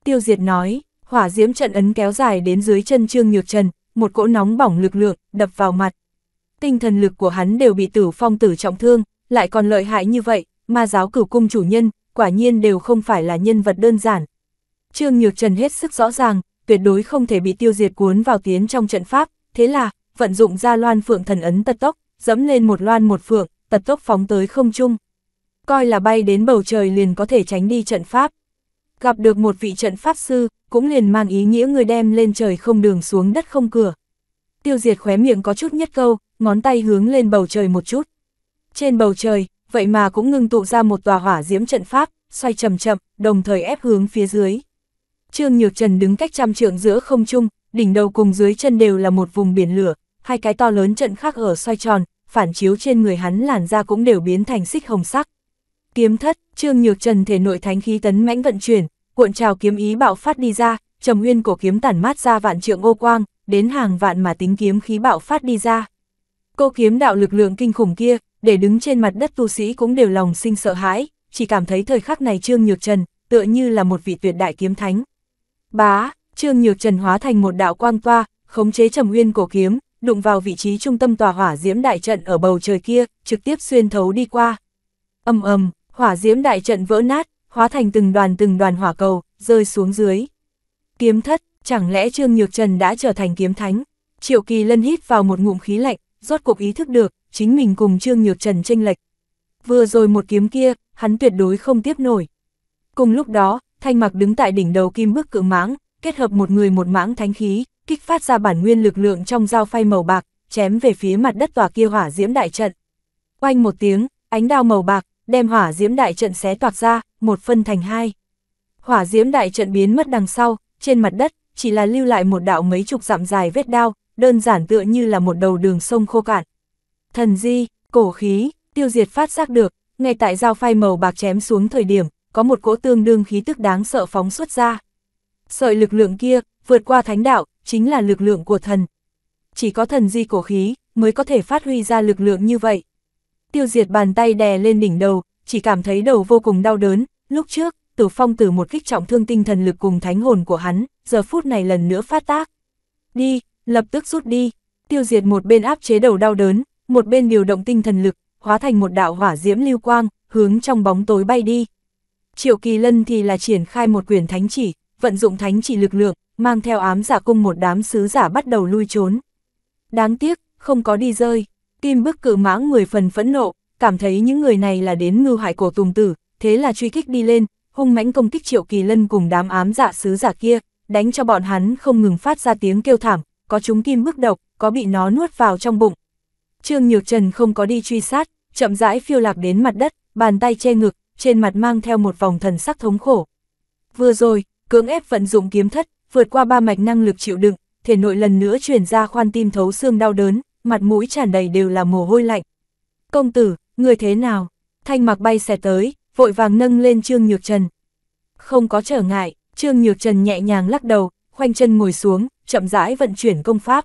Tiêu diệt nói, hỏa diễm trận ấn kéo dài đến dưới chân Trương Nhược Trần, một cỗ nóng bỏng lực lượng đập vào mặt. Tinh thần lực của hắn đều bị Tử Phong tử trọng thương, lại còn lợi hại như vậy, ma giáo cửu cung chủ nhân, quả nhiên đều không phải là nhân vật đơn giản. Trương Nhược Trần hết sức rõ ràng, tuyệt đối không thể bị tiêu diệt cuốn vào tiến trong trận pháp, thế là, vận dụng ra loan phượng thần ấn tật tốc, dẫm lên một loan một phượng, tật tốc phóng tới không trung. Coi là bay đến bầu trời liền có thể tránh đi trận pháp gặp được một vị trận pháp sư, cũng liền mang ý nghĩa người đem lên trời không đường xuống đất không cửa. Tiêu diệt khóe miệng có chút nhất câu, ngón tay hướng lên bầu trời một chút. Trên bầu trời, vậy mà cũng ngưng tụ ra một tòa hỏa diễm trận pháp, xoay chậm chậm, đồng thời ép hướng phía dưới. Trương Nhược Trần đứng cách trăm trượng giữa không trung, đỉnh đầu cùng dưới chân đều là một vùng biển lửa, hai cái to lớn trận khác ở xoay tròn, phản chiếu trên người hắn làn da cũng đều biến thành xích hồng sắc. Kiếm thất, Trương Nhược Trần thể nội thánh khí tấn mãnh vận chuyển, cuộn trào kiếm ý bạo phát đi ra, trầm nguyên cổ kiếm tản mát ra vạn trượng ô quang, đến hàng vạn mà tính kiếm khí bạo phát đi ra. Cô kiếm đạo lực lượng kinh khủng kia, để đứng trên mặt đất tu sĩ cũng đều lòng sinh sợ hãi, chỉ cảm thấy thời khắc này Trương Nhược Trần tựa như là một vị tuyệt đại kiếm thánh. Bá, Trương Nhược Trần hóa thành một đạo quang toa, khống chế trầm nguyên cổ kiếm, đụng vào vị trí trung tâm tòa hỏa diễm đại trận ở bầu trời kia, trực tiếp xuyên thấu đi qua. ầm ầm, Hỏa diễm đại trận vỡ nát, hóa thành từng đoàn từng đoàn hỏa cầu, rơi xuống dưới. Kiếm thất, chẳng lẽ Trương Nhược Trần đã trở thành kiếm thánh? Triệu Kỳ Lân hít vào một ngụm khí lạnh, rốt cuộc ý thức được, chính mình cùng Trương Nhược Trần tranh lệch. Vừa rồi một kiếm kia, hắn tuyệt đối không tiếp nổi. Cùng lúc đó, Thanh Mặc đứng tại đỉnh đầu kim bức cự mãng, kết hợp một người một mãng thánh khí, kích phát ra bản nguyên lực lượng trong dao phay màu bạc, chém về phía mặt đất tòa kia hỏa diễm đại trận. Oanh một tiếng, ánh đao màu bạc, đem hỏa diễm đại trận xé toạc ra, một phân thành hai. Hỏa diễm đại trận biến mất đằng sau, trên mặt đất, chỉ là lưu lại một đạo mấy chục dặm dài vết đao, đơn giản tựa như là một đầu đường sông khô cạn. Thần di, cổ khí, tiêu diệt phát giác được, ngay tại dao phai màu bạc chém xuống thời điểm, có một cỗ tương đương khí tức đáng sợ phóng xuất ra. Sợi lực lượng kia, vượt qua thánh đạo, chính là lực lượng của thần. Chỉ có thần di cổ khí, mới có thể phát huy ra lực lượng như vậy tiêu diệt bàn tay đè lên đỉnh đầu, chỉ cảm thấy đầu vô cùng đau đớn, lúc trước, tử phong từ một kích trọng thương tinh thần lực cùng thánh hồn của hắn, giờ phút này lần nữa phát tác. Đi, lập tức rút đi, tiêu diệt một bên áp chế đầu đau đớn, một bên điều động tinh thần lực, hóa thành một đạo hỏa diễm lưu quang, hướng trong bóng tối bay đi. Triệu Kỳ Lân thì là triển khai một quyền thánh chỉ, vận dụng thánh chỉ lực lượng, mang theo ám giả cung một đám sứ giả bắt đầu lui trốn. Đáng tiếc, không có đi rơi. Kim bức cự mãng người phần phẫn nộ, cảm thấy những người này là đến ngư hại cổ tùng tử, thế là truy kích đi lên, hung mãnh công kích triệu kỳ lân cùng đám ám dạ sứ giả kia, đánh cho bọn hắn không ngừng phát ra tiếng kêu thảm, có chúng kim bức độc, có bị nó nuốt vào trong bụng. Trương Nhược Trần không có đi truy sát, chậm rãi phiêu lạc đến mặt đất, bàn tay che ngực, trên mặt mang theo một vòng thần sắc thống khổ. Vừa rồi, cưỡng ép vận dụng kiếm thất, vượt qua ba mạch năng lực chịu đựng, thể nội lần nữa truyền ra khoan tim thấu xương đau đớn, mặt mũi tràn đầy đều là mồ hôi lạnh. Công tử, người thế nào? Thanh mặc bay xẻ tới, vội vàng nâng lên Trương Nhược Trần. Không có trở ngại, Trương Nhược Trần nhẹ nhàng lắc đầu, khoanh chân ngồi xuống, chậm rãi vận chuyển công pháp.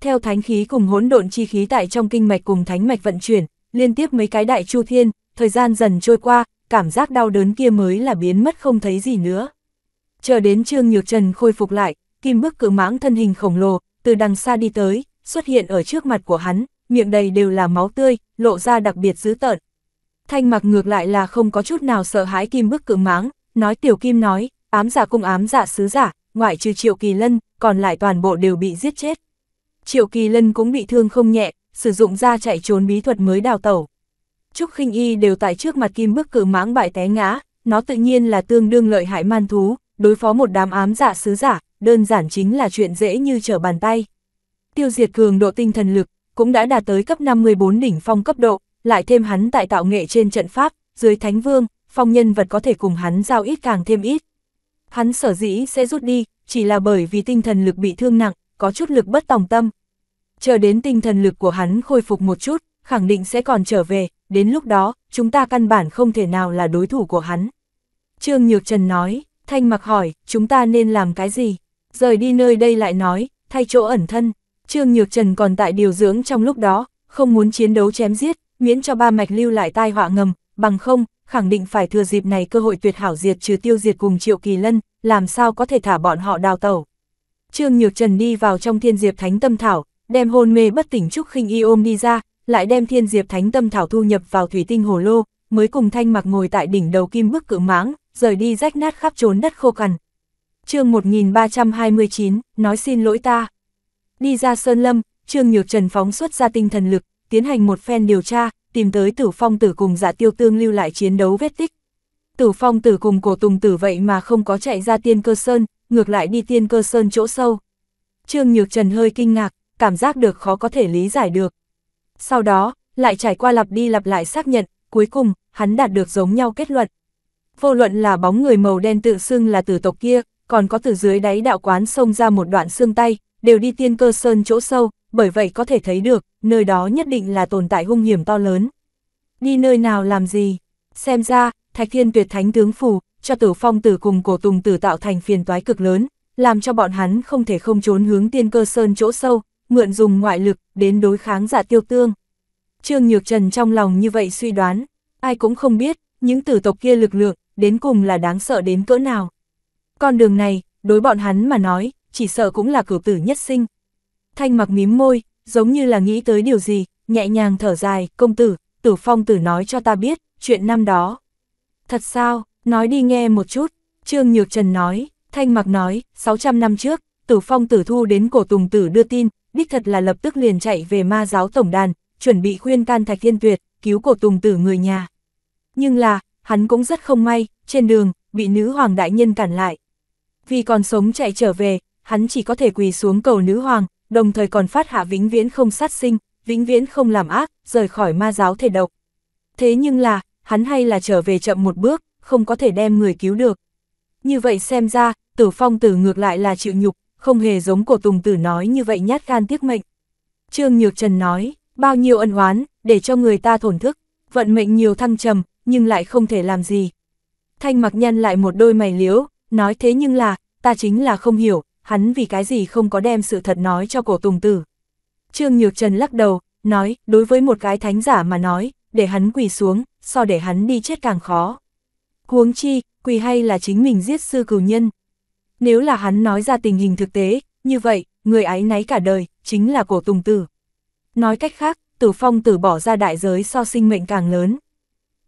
Theo thánh khí cùng hỗn độn chi khí tại trong kinh mạch cùng thánh mạch vận chuyển, liên tiếp mấy cái đại chu thiên, thời gian dần trôi qua, cảm giác đau đớn kia mới là biến mất không thấy gì nữa. Chờ đến Trương Nhược Trần khôi phục lại, kim bức cử mãng thân hình khổng lồ, từ đằng xa đi tới, xuất hiện ở trước mặt của hắn, miệng đầy đều là máu tươi, lộ ra đặc biệt dữ tợn. Thanh mặc ngược lại là không có chút nào sợ hãi kim bức cự máng, nói tiểu kim nói, ám giả cung ám giả sứ giả, ngoại trừ triệu kỳ lân, còn lại toàn bộ đều bị giết chết. Triệu kỳ lân cũng bị thương không nhẹ, sử dụng ra chạy trốn bí thuật mới đào tẩu. Trúc khinh y đều tại trước mặt kim bức cự máng bại té ngã, nó tự nhiên là tương đương lợi hại man thú, đối phó một đám ám giả sứ giả, đơn giản chính là chuyện dễ như trở bàn tay tiêu diệt cường độ tinh thần lực, cũng đã đạt tới cấp 54 đỉnh phong cấp độ, lại thêm hắn tại tạo nghệ trên trận pháp, dưới thánh vương, phong nhân vật có thể cùng hắn giao ít càng thêm ít. Hắn sở dĩ sẽ rút đi, chỉ là bởi vì tinh thần lực bị thương nặng, có chút lực bất tòng tâm. Chờ đến tinh thần lực của hắn khôi phục một chút, khẳng định sẽ còn trở về, đến lúc đó, chúng ta căn bản không thể nào là đối thủ của hắn. Trương Nhược Trần nói, Thanh Mặc hỏi, chúng ta nên làm cái gì? Rời đi nơi đây lại nói, thay chỗ ẩn thân. Trương Nhược Trần còn tại điều dưỡng trong lúc đó, không muốn chiến đấu chém giết, miễn cho ba mạch lưu lại tai họa ngầm, bằng không, khẳng định phải thừa dịp này cơ hội tuyệt hảo diệt trừ tiêu diệt cùng Triệu Kỳ Lân, làm sao có thể thả bọn họ đào tẩu. Trương Nhược Trần đi vào trong thiên diệp thánh tâm thảo, đem hôn mê bất tỉnh Trúc khinh y ôm đi ra, lại đem thiên diệp thánh tâm thảo thu nhập vào thủy tinh hồ lô, mới cùng thanh mặc ngồi tại đỉnh đầu kim bức cự mãng, rời đi rách nát khắp trốn đất khô cằn. chương 1329, nói xin lỗi ta. Đi ra Sơn Lâm, Trương Nhược Trần phóng xuất ra tinh thần lực, tiến hành một phen điều tra, tìm tới tử phong tử cùng giả dạ tiêu tương lưu lại chiến đấu vết tích. Tử phong tử cùng cổ tùng tử vậy mà không có chạy ra tiên cơ sơn, ngược lại đi tiên cơ sơn chỗ sâu. Trương Nhược Trần hơi kinh ngạc, cảm giác được khó có thể lý giải được. Sau đó, lại trải qua lặp đi lặp lại xác nhận, cuối cùng, hắn đạt được giống nhau kết luận. Vô luận là bóng người màu đen tự xưng là tử tộc kia, còn có từ dưới đáy đạo quán xông ra một đoạn xương tay, đều đi tiên cơ sơn chỗ sâu, bởi vậy có thể thấy được, nơi đó nhất định là tồn tại hung hiểm to lớn. Đi nơi nào làm gì? Xem ra, Thạch Thiên Tuyệt Thánh tướng phù, cho Tử Phong Tử cùng Cổ Tùng Tử tạo thành phiền toái cực lớn, làm cho bọn hắn không thể không trốn hướng tiên cơ sơn chỗ sâu, mượn dùng ngoại lực đến đối kháng Dạ Tiêu Tương. Trương Nhược Trần trong lòng như vậy suy đoán, ai cũng không biết, những tử tộc kia lực lượng đến cùng là đáng sợ đến cỡ nào. Con đường này, đối bọn hắn mà nói, chỉ sợ cũng là cửu tử nhất sinh. Thanh mặc mím môi, giống như là nghĩ tới điều gì, nhẹ nhàng thở dài, công tử, tử phong tử nói cho ta biết, chuyện năm đó. Thật sao, nói đi nghe một chút, Trương Nhược Trần nói, Thanh mặc nói, 600 năm trước, tử phong tử thu đến cổ tùng tử đưa tin, đích thật là lập tức liền chạy về ma giáo tổng đàn, chuẩn bị khuyên can thạch thiên tuyệt, cứu cổ tùng tử người nhà. Nhưng là, hắn cũng rất không may, trên đường, bị nữ hoàng đại nhân cản lại. Vì còn sống chạy trở về, hắn chỉ có thể quỳ xuống cầu nữ hoàng, đồng thời còn phát hạ vĩnh viễn không sát sinh, vĩnh viễn không làm ác, rời khỏi ma giáo thể độc. Thế nhưng là, hắn hay là trở về chậm một bước, không có thể đem người cứu được. Như vậy xem ra, tử phong tử ngược lại là chịu nhục, không hề giống cổ tùng tử nói như vậy nhát gan tiếc mệnh. Trương Nhược Trần nói, bao nhiêu ân oán, để cho người ta thổn thức, vận mệnh nhiều thăng trầm, nhưng lại không thể làm gì. Thanh mặc nhăn lại một đôi mày liếu, nói thế nhưng là, ta chính là không hiểu, hắn vì cái gì không có đem sự thật nói cho cổ tùng tử. Trương Nhược Trần lắc đầu, nói, đối với một cái thánh giả mà nói, để hắn quỳ xuống, so để hắn đi chết càng khó. Huống chi, quỳ hay là chính mình giết sư cửu nhân. Nếu là hắn nói ra tình hình thực tế, như vậy, người ái náy cả đời, chính là cổ tùng tử. Nói cách khác, tử phong tử bỏ ra đại giới so sinh mệnh càng lớn.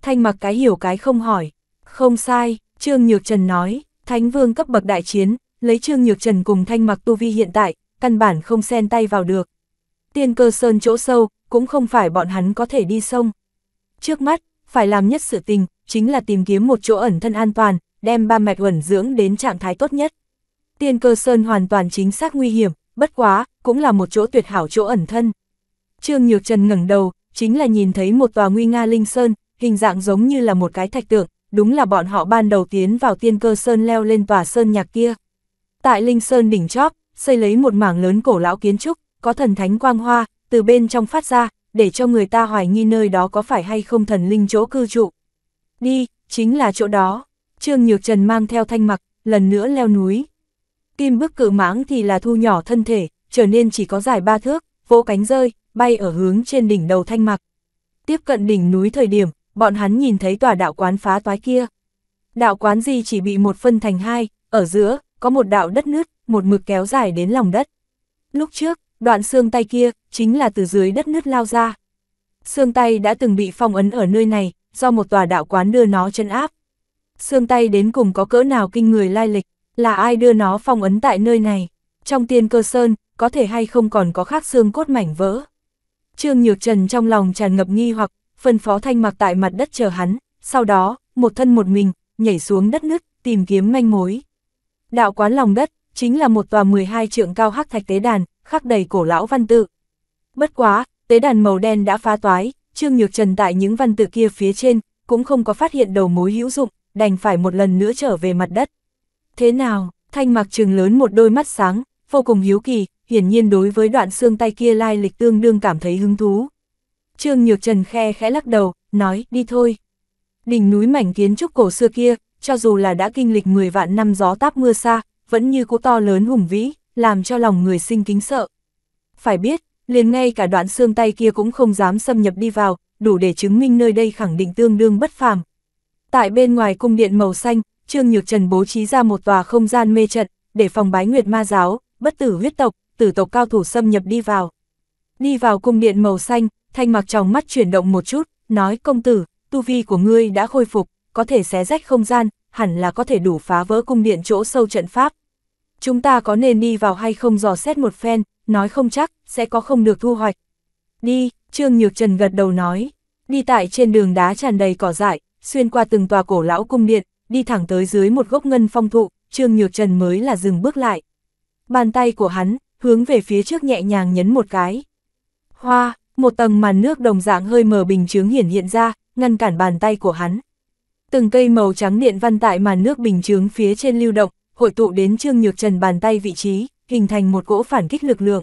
Thanh mặc cái hiểu cái không hỏi, không sai, Trương Nhược Trần nói, Thánh vương cấp bậc đại chiến, lấy Trương Nhược Trần cùng thanh mặc tu vi hiện tại, căn bản không xen tay vào được. Tiên cơ sơn chỗ sâu, cũng không phải bọn hắn có thể đi sông. Trước mắt, phải làm nhất sự tình, chính là tìm kiếm một chỗ ẩn thân an toàn, đem ba mạch ẩn dưỡng đến trạng thái tốt nhất. Tiên cơ sơn hoàn toàn chính xác nguy hiểm, bất quá, cũng là một chỗ tuyệt hảo chỗ ẩn thân. Trương Nhược Trần ngẩng đầu, chính là nhìn thấy một tòa nguy nga linh sơn, hình dạng giống như là một cái thạch tượng, đúng là bọn họ ban đầu tiến vào tiên cơ sơn leo lên tòa sơn nhạc kia. Tại Linh Sơn đỉnh chóp, xây lấy một mảng lớn cổ lão kiến trúc, có thần thánh quang hoa, từ bên trong phát ra, để cho người ta hoài nghi nơi đó có phải hay không thần linh chỗ cư trụ. Đi, chính là chỗ đó. Trương Nhược Trần mang theo thanh mặc, lần nữa leo núi. Kim bức cự mãng thì là thu nhỏ thân thể, trở nên chỉ có dài ba thước, vỗ cánh rơi, bay ở hướng trên đỉnh đầu thanh mặc. Tiếp cận đỉnh núi thời điểm, bọn hắn nhìn thấy tòa đạo quán phá toái kia. Đạo quán gì chỉ bị một phân thành hai, ở giữa, có một đạo đất nứt một mực kéo dài đến lòng đất. Lúc trước, đoạn xương tay kia, chính là từ dưới đất nứt lao ra. Xương tay đã từng bị phong ấn ở nơi này, do một tòa đạo quán đưa nó chân áp. Xương tay đến cùng có cỡ nào kinh người lai lịch, là ai đưa nó phong ấn tại nơi này. Trong tiên cơ sơn, có thể hay không còn có khác xương cốt mảnh vỡ. Trương Nhược Trần trong lòng tràn ngập nghi hoặc, phân phó thanh mặc tại mặt đất chờ hắn, sau đó, một thân một mình, nhảy xuống đất nứt, tìm kiếm manh mối. Đạo quán lòng đất, chính là một tòa 12 trượng cao hắc thạch tế đàn, khắc đầy cổ lão văn tự. Bất quá, tế đàn màu đen đã phá toái, Trương Nhược Trần tại những văn tự kia phía trên, cũng không có phát hiện đầu mối hữu dụng, đành phải một lần nữa trở về mặt đất. Thế nào, thanh mạc trừng lớn một đôi mắt sáng, vô cùng hiếu kỳ, hiển nhiên đối với đoạn xương tay kia lai lịch tương đương cảm thấy hứng thú. Trương Nhược Trần khe khẽ lắc đầu, nói, đi thôi. Đỉnh núi mảnh kiến trúc cổ xưa kia, cho dù là đã kinh lịch 10 vạn năm gió táp mưa xa, vẫn như cỗ to lớn hùng vĩ, làm cho lòng người sinh kính sợ. Phải biết, liền ngay cả đoạn xương tay kia cũng không dám xâm nhập đi vào, đủ để chứng minh nơi đây khẳng định tương đương bất phàm. Tại bên ngoài cung điện màu xanh, Trương Nhược Trần bố trí ra một tòa không gian mê trận, để phòng bái nguyệt ma giáo, bất tử huyết tộc, tử tộc cao thủ xâm nhập đi vào. Đi vào cung điện màu xanh, thanh mặc trong mắt chuyển động một chút, nói công tử, tu vi của ngươi đã khôi phục có thể xé rách không gian, hẳn là có thể đủ phá vỡ cung điện chỗ sâu trận pháp. Chúng ta có nên đi vào hay không dò xét một phen, nói không chắc, sẽ có không được thu hoạch. Đi, Trương Nhược Trần gật đầu nói, đi tại trên đường đá tràn đầy cỏ dại, xuyên qua từng tòa cổ lão cung điện, đi thẳng tới dưới một gốc ngân phong thụ, Trương Nhược Trần mới là dừng bước lại. Bàn tay của hắn, hướng về phía trước nhẹ nhàng nhấn một cái. Hoa, một tầng màn nước đồng dạng hơi mờ bình chướng hiển hiện ra, ngăn cản bàn tay của hắn, Từng cây màu trắng điện văn tại màn nước bình chướng phía trên lưu động, hội tụ đến Trương Nhược Trần bàn tay vị trí, hình thành một cỗ phản kích lực lượng.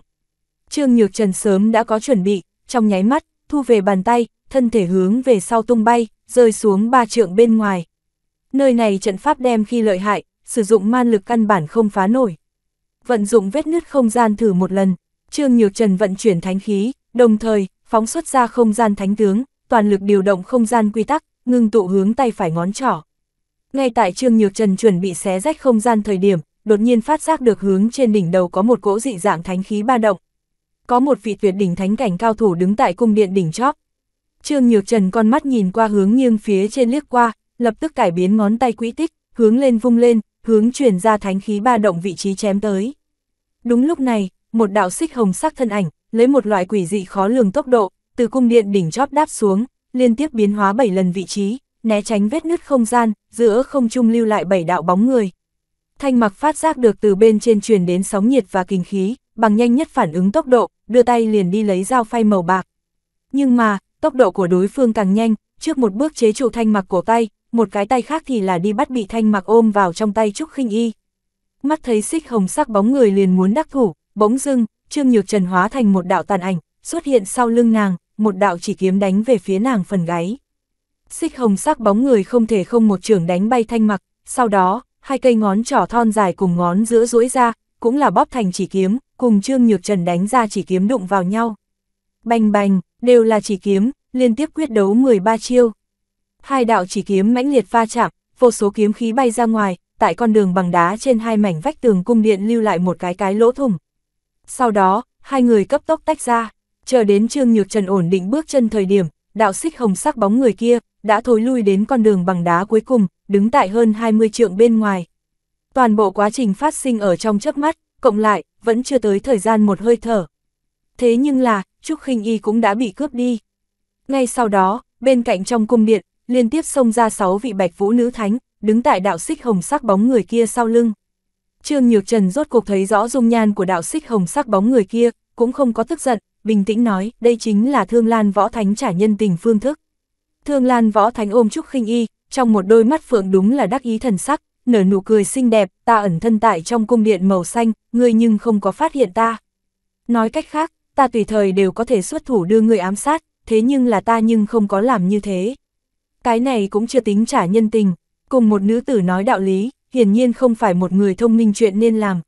Trương Nhược Trần sớm đã có chuẩn bị, trong nháy mắt, thu về bàn tay, thân thể hướng về sau tung bay, rơi xuống ba trượng bên ngoài. Nơi này trận pháp đem khi lợi hại, sử dụng man lực căn bản không phá nổi. Vận dụng vết nứt không gian thử một lần, Trương Nhược Trần vận chuyển thánh khí, đồng thời, phóng xuất ra không gian thánh tướng, toàn lực điều động không gian quy tắc, ngưng tụ hướng tay phải ngón trỏ. Ngay tại Trương Nhược Trần chuẩn bị xé rách không gian thời điểm, đột nhiên phát giác được hướng trên đỉnh đầu có một cỗ dị dạng thánh khí ba động. Có một vị tuyệt đỉnh thánh cảnh cao thủ đứng tại cung điện đỉnh chóp. Trương Nhược Trần con mắt nhìn qua hướng nghiêng phía trên liếc qua, lập tức cải biến ngón tay quỹ tích, hướng lên vung lên, hướng truyền ra thánh khí ba động vị trí chém tới. Đúng lúc này, một đạo xích hồng sắc thân ảnh, lấy một loại quỷ dị khó lường tốc độ, từ cung điện đỉnh chóp đáp xuống, liên tiếp biến hóa 7 lần vị trí, né tránh vết nứt không gian, giữa không trung lưu lại 7 đạo bóng người. Thanh mặc phát giác được từ bên trên truyền đến sóng nhiệt và kinh khí, bằng nhanh nhất phản ứng tốc độ, đưa tay liền đi lấy dao phay màu bạc. Nhưng mà, tốc độ của đối phương càng nhanh, trước một bước chế trụ thanh mặc cổ tay, một cái tay khác thì là đi bắt bị thanh mặc ôm vào trong tay Trúc khinh Y. Mắt thấy xích hồng sắc bóng người liền muốn đắc thủ, bỗng dưng, Trương Nhược Trần hóa thành một đạo tàn ảnh, xuất hiện sau lưng nàng, một đạo chỉ kiếm đánh về phía nàng phần gáy. Xích hồng sắc bóng người không thể không một trường đánh bay thanh mặc, sau đó, hai cây ngón trỏ thon dài cùng ngón giữa duỗi ra, cũng là bóp thành chỉ kiếm, cùng Trương Nhược Trần đánh ra chỉ kiếm đụng vào nhau. Bành bành, đều là chỉ kiếm, liên tiếp quyết đấu 13 chiêu. Hai đạo chỉ kiếm mãnh liệt va chạm, vô số kiếm khí bay ra ngoài, tại con đường bằng đá trên hai mảnh vách tường cung điện lưu lại một cái cái lỗ thủng. Sau đó, hai người cấp tốc tách ra. Chờ đến Trương Nhược Trần ổn định bước chân thời điểm, đạo xích hồng sắc bóng người kia, đã thối lui đến con đường bằng đá cuối cùng, đứng tại hơn 20 trượng bên ngoài. Toàn bộ quá trình phát sinh ở trong chớp mắt, cộng lại, vẫn chưa tới thời gian một hơi thở. Thế nhưng là, Trúc khinh Y cũng đã bị cướp đi. Ngay sau đó, bên cạnh trong cung điện, liên tiếp xông ra sáu vị bạch vũ nữ thánh, đứng tại đạo xích hồng sắc bóng người kia sau lưng. Trương Nhược Trần rốt cuộc thấy rõ dung nhan của đạo xích hồng sắc bóng người kia, cũng không có tức giận, bình tĩnh nói, đây chính là Thương Lan Võ Thánh trả nhân tình phương thức. Thương Lan Võ Thánh ôm Trúc khinh y, trong một đôi mắt phượng đúng là đắc ý thần sắc, nở nụ cười xinh đẹp, ta ẩn thân tại trong cung điện màu xanh, ngươi nhưng không có phát hiện ta. Nói cách khác, ta tùy thời đều có thể xuất thủ đưa ngươi ám sát, thế nhưng là ta nhưng không có làm như thế. Cái này cũng chưa tính trả nhân tình, cùng một nữ tử nói đạo lý, hiển nhiên không phải một người thông minh chuyện nên làm.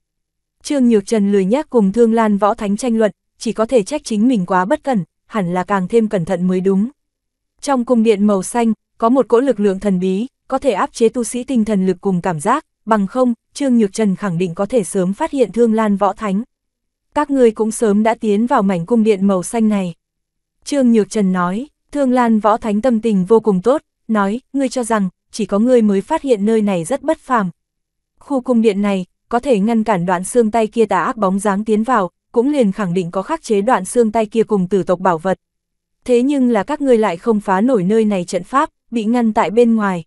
Trương Nhược Trần lười nhác cùng Thương Lan Võ Thánh tranh luận, chỉ có thể trách chính mình quá bất cẩn, hẳn là càng thêm cẩn thận mới đúng. Trong cung điện màu xanh, có một cỗ lực lượng thần bí, có thể áp chế tu sĩ tinh thần lực cùng cảm giác, bằng không, Trương Nhược Trần khẳng định có thể sớm phát hiện Thương Lan Võ Thánh. Các ngươi cũng sớm đã tiến vào mảnh cung điện màu xanh này. Trương Nhược Trần nói, Thương Lan Võ Thánh tâm tình vô cùng tốt, nói, ngươi cho rằng, chỉ có ngươi mới phát hiện nơi này rất bất phàm. Khu cung điện này, có thể ngăn cản đoạn xương tay kia tà ác bóng dáng tiến vào, cũng liền khẳng định có khắc chế đoạn xương tay kia cùng tử tộc bảo vật. Thế nhưng là các ngươi lại không phá nổi nơi này trận pháp, bị ngăn tại bên ngoài.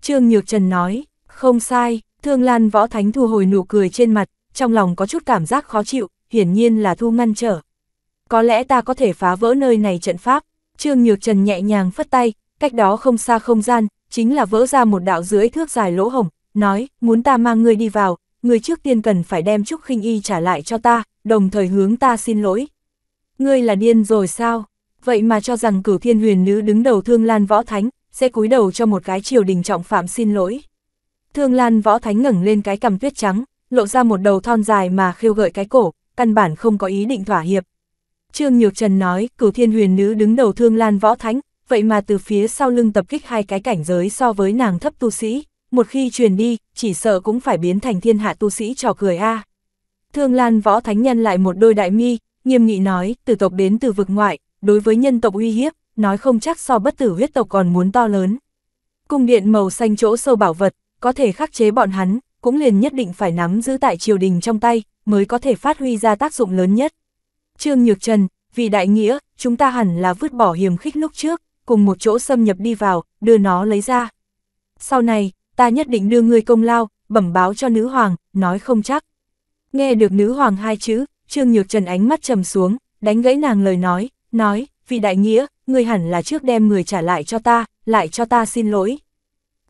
Trương Nhược Trần nói, không sai, Thương Lan Võ Thánh thu hồi nụ cười trên mặt, trong lòng có chút cảm giác khó chịu, hiển nhiên là thu ngăn trở. Có lẽ ta có thể phá vỡ nơi này trận pháp, Trương Nhược Trần nhẹ nhàng phất tay, cách đó không xa không gian, chính là vỡ ra một đạo dưới thước dài lỗ hồng, nói, muốn ta mang ngươi đi vào, người trước tiên cần phải đem Trúc khinh Y trả lại cho ta, đồng thời hướng ta xin lỗi. Ngươi là điên rồi sao? Vậy mà cho rằng cử thiên huyền nữ đứng đầu Thương Lan Võ Thánh, sẽ cúi đầu cho một cái triều đình trọng phạm xin lỗi. Thương Lan Võ Thánh ngẩng lên cái cằm tuyết trắng, lộ ra một đầu thon dài mà khiêu gợi cái cổ, căn bản không có ý định thỏa hiệp. Trương Nhược Trần nói, cử thiên huyền nữ đứng đầu Thương Lan Võ Thánh, vậy mà từ phía sau lưng tập kích hai cái cảnh giới so với nàng thấp tu sĩ một khi truyền đi, chỉ sợ cũng phải biến thành thiên hạ tu sĩ trò cười a. Thương Lan võ thánh nhân lại một đôi đại mi, nghiêm nghị nói, từ tộc đến từ vực ngoại, đối với nhân tộc uy hiếp, nói không chắc so bất tử huyết tộc còn muốn to lớn. Cung điện màu xanh chỗ sâu bảo vật, có thể khắc chế bọn hắn, cũng liền nhất định phải nắm giữ tại triều đình trong tay, mới có thể phát huy ra tác dụng lớn nhất. Trương Nhược Trần, vì đại nghĩa, chúng ta hẳn là vứt bỏ hiểm khích lúc trước, cùng một chỗ xâm nhập đi vào, đưa nó lấy ra. Sau này, ta nhất định đưa ngươi công lao, bẩm báo cho nữ hoàng, nói không chắc. Nghe được nữ hoàng hai chữ, Trương Nhược Trần ánh mắt trầm xuống, đánh gãy nàng lời nói, nói, vì đại nghĩa, ngươi hẳn là trước đem người trả lại cho ta, lại cho ta xin lỗi.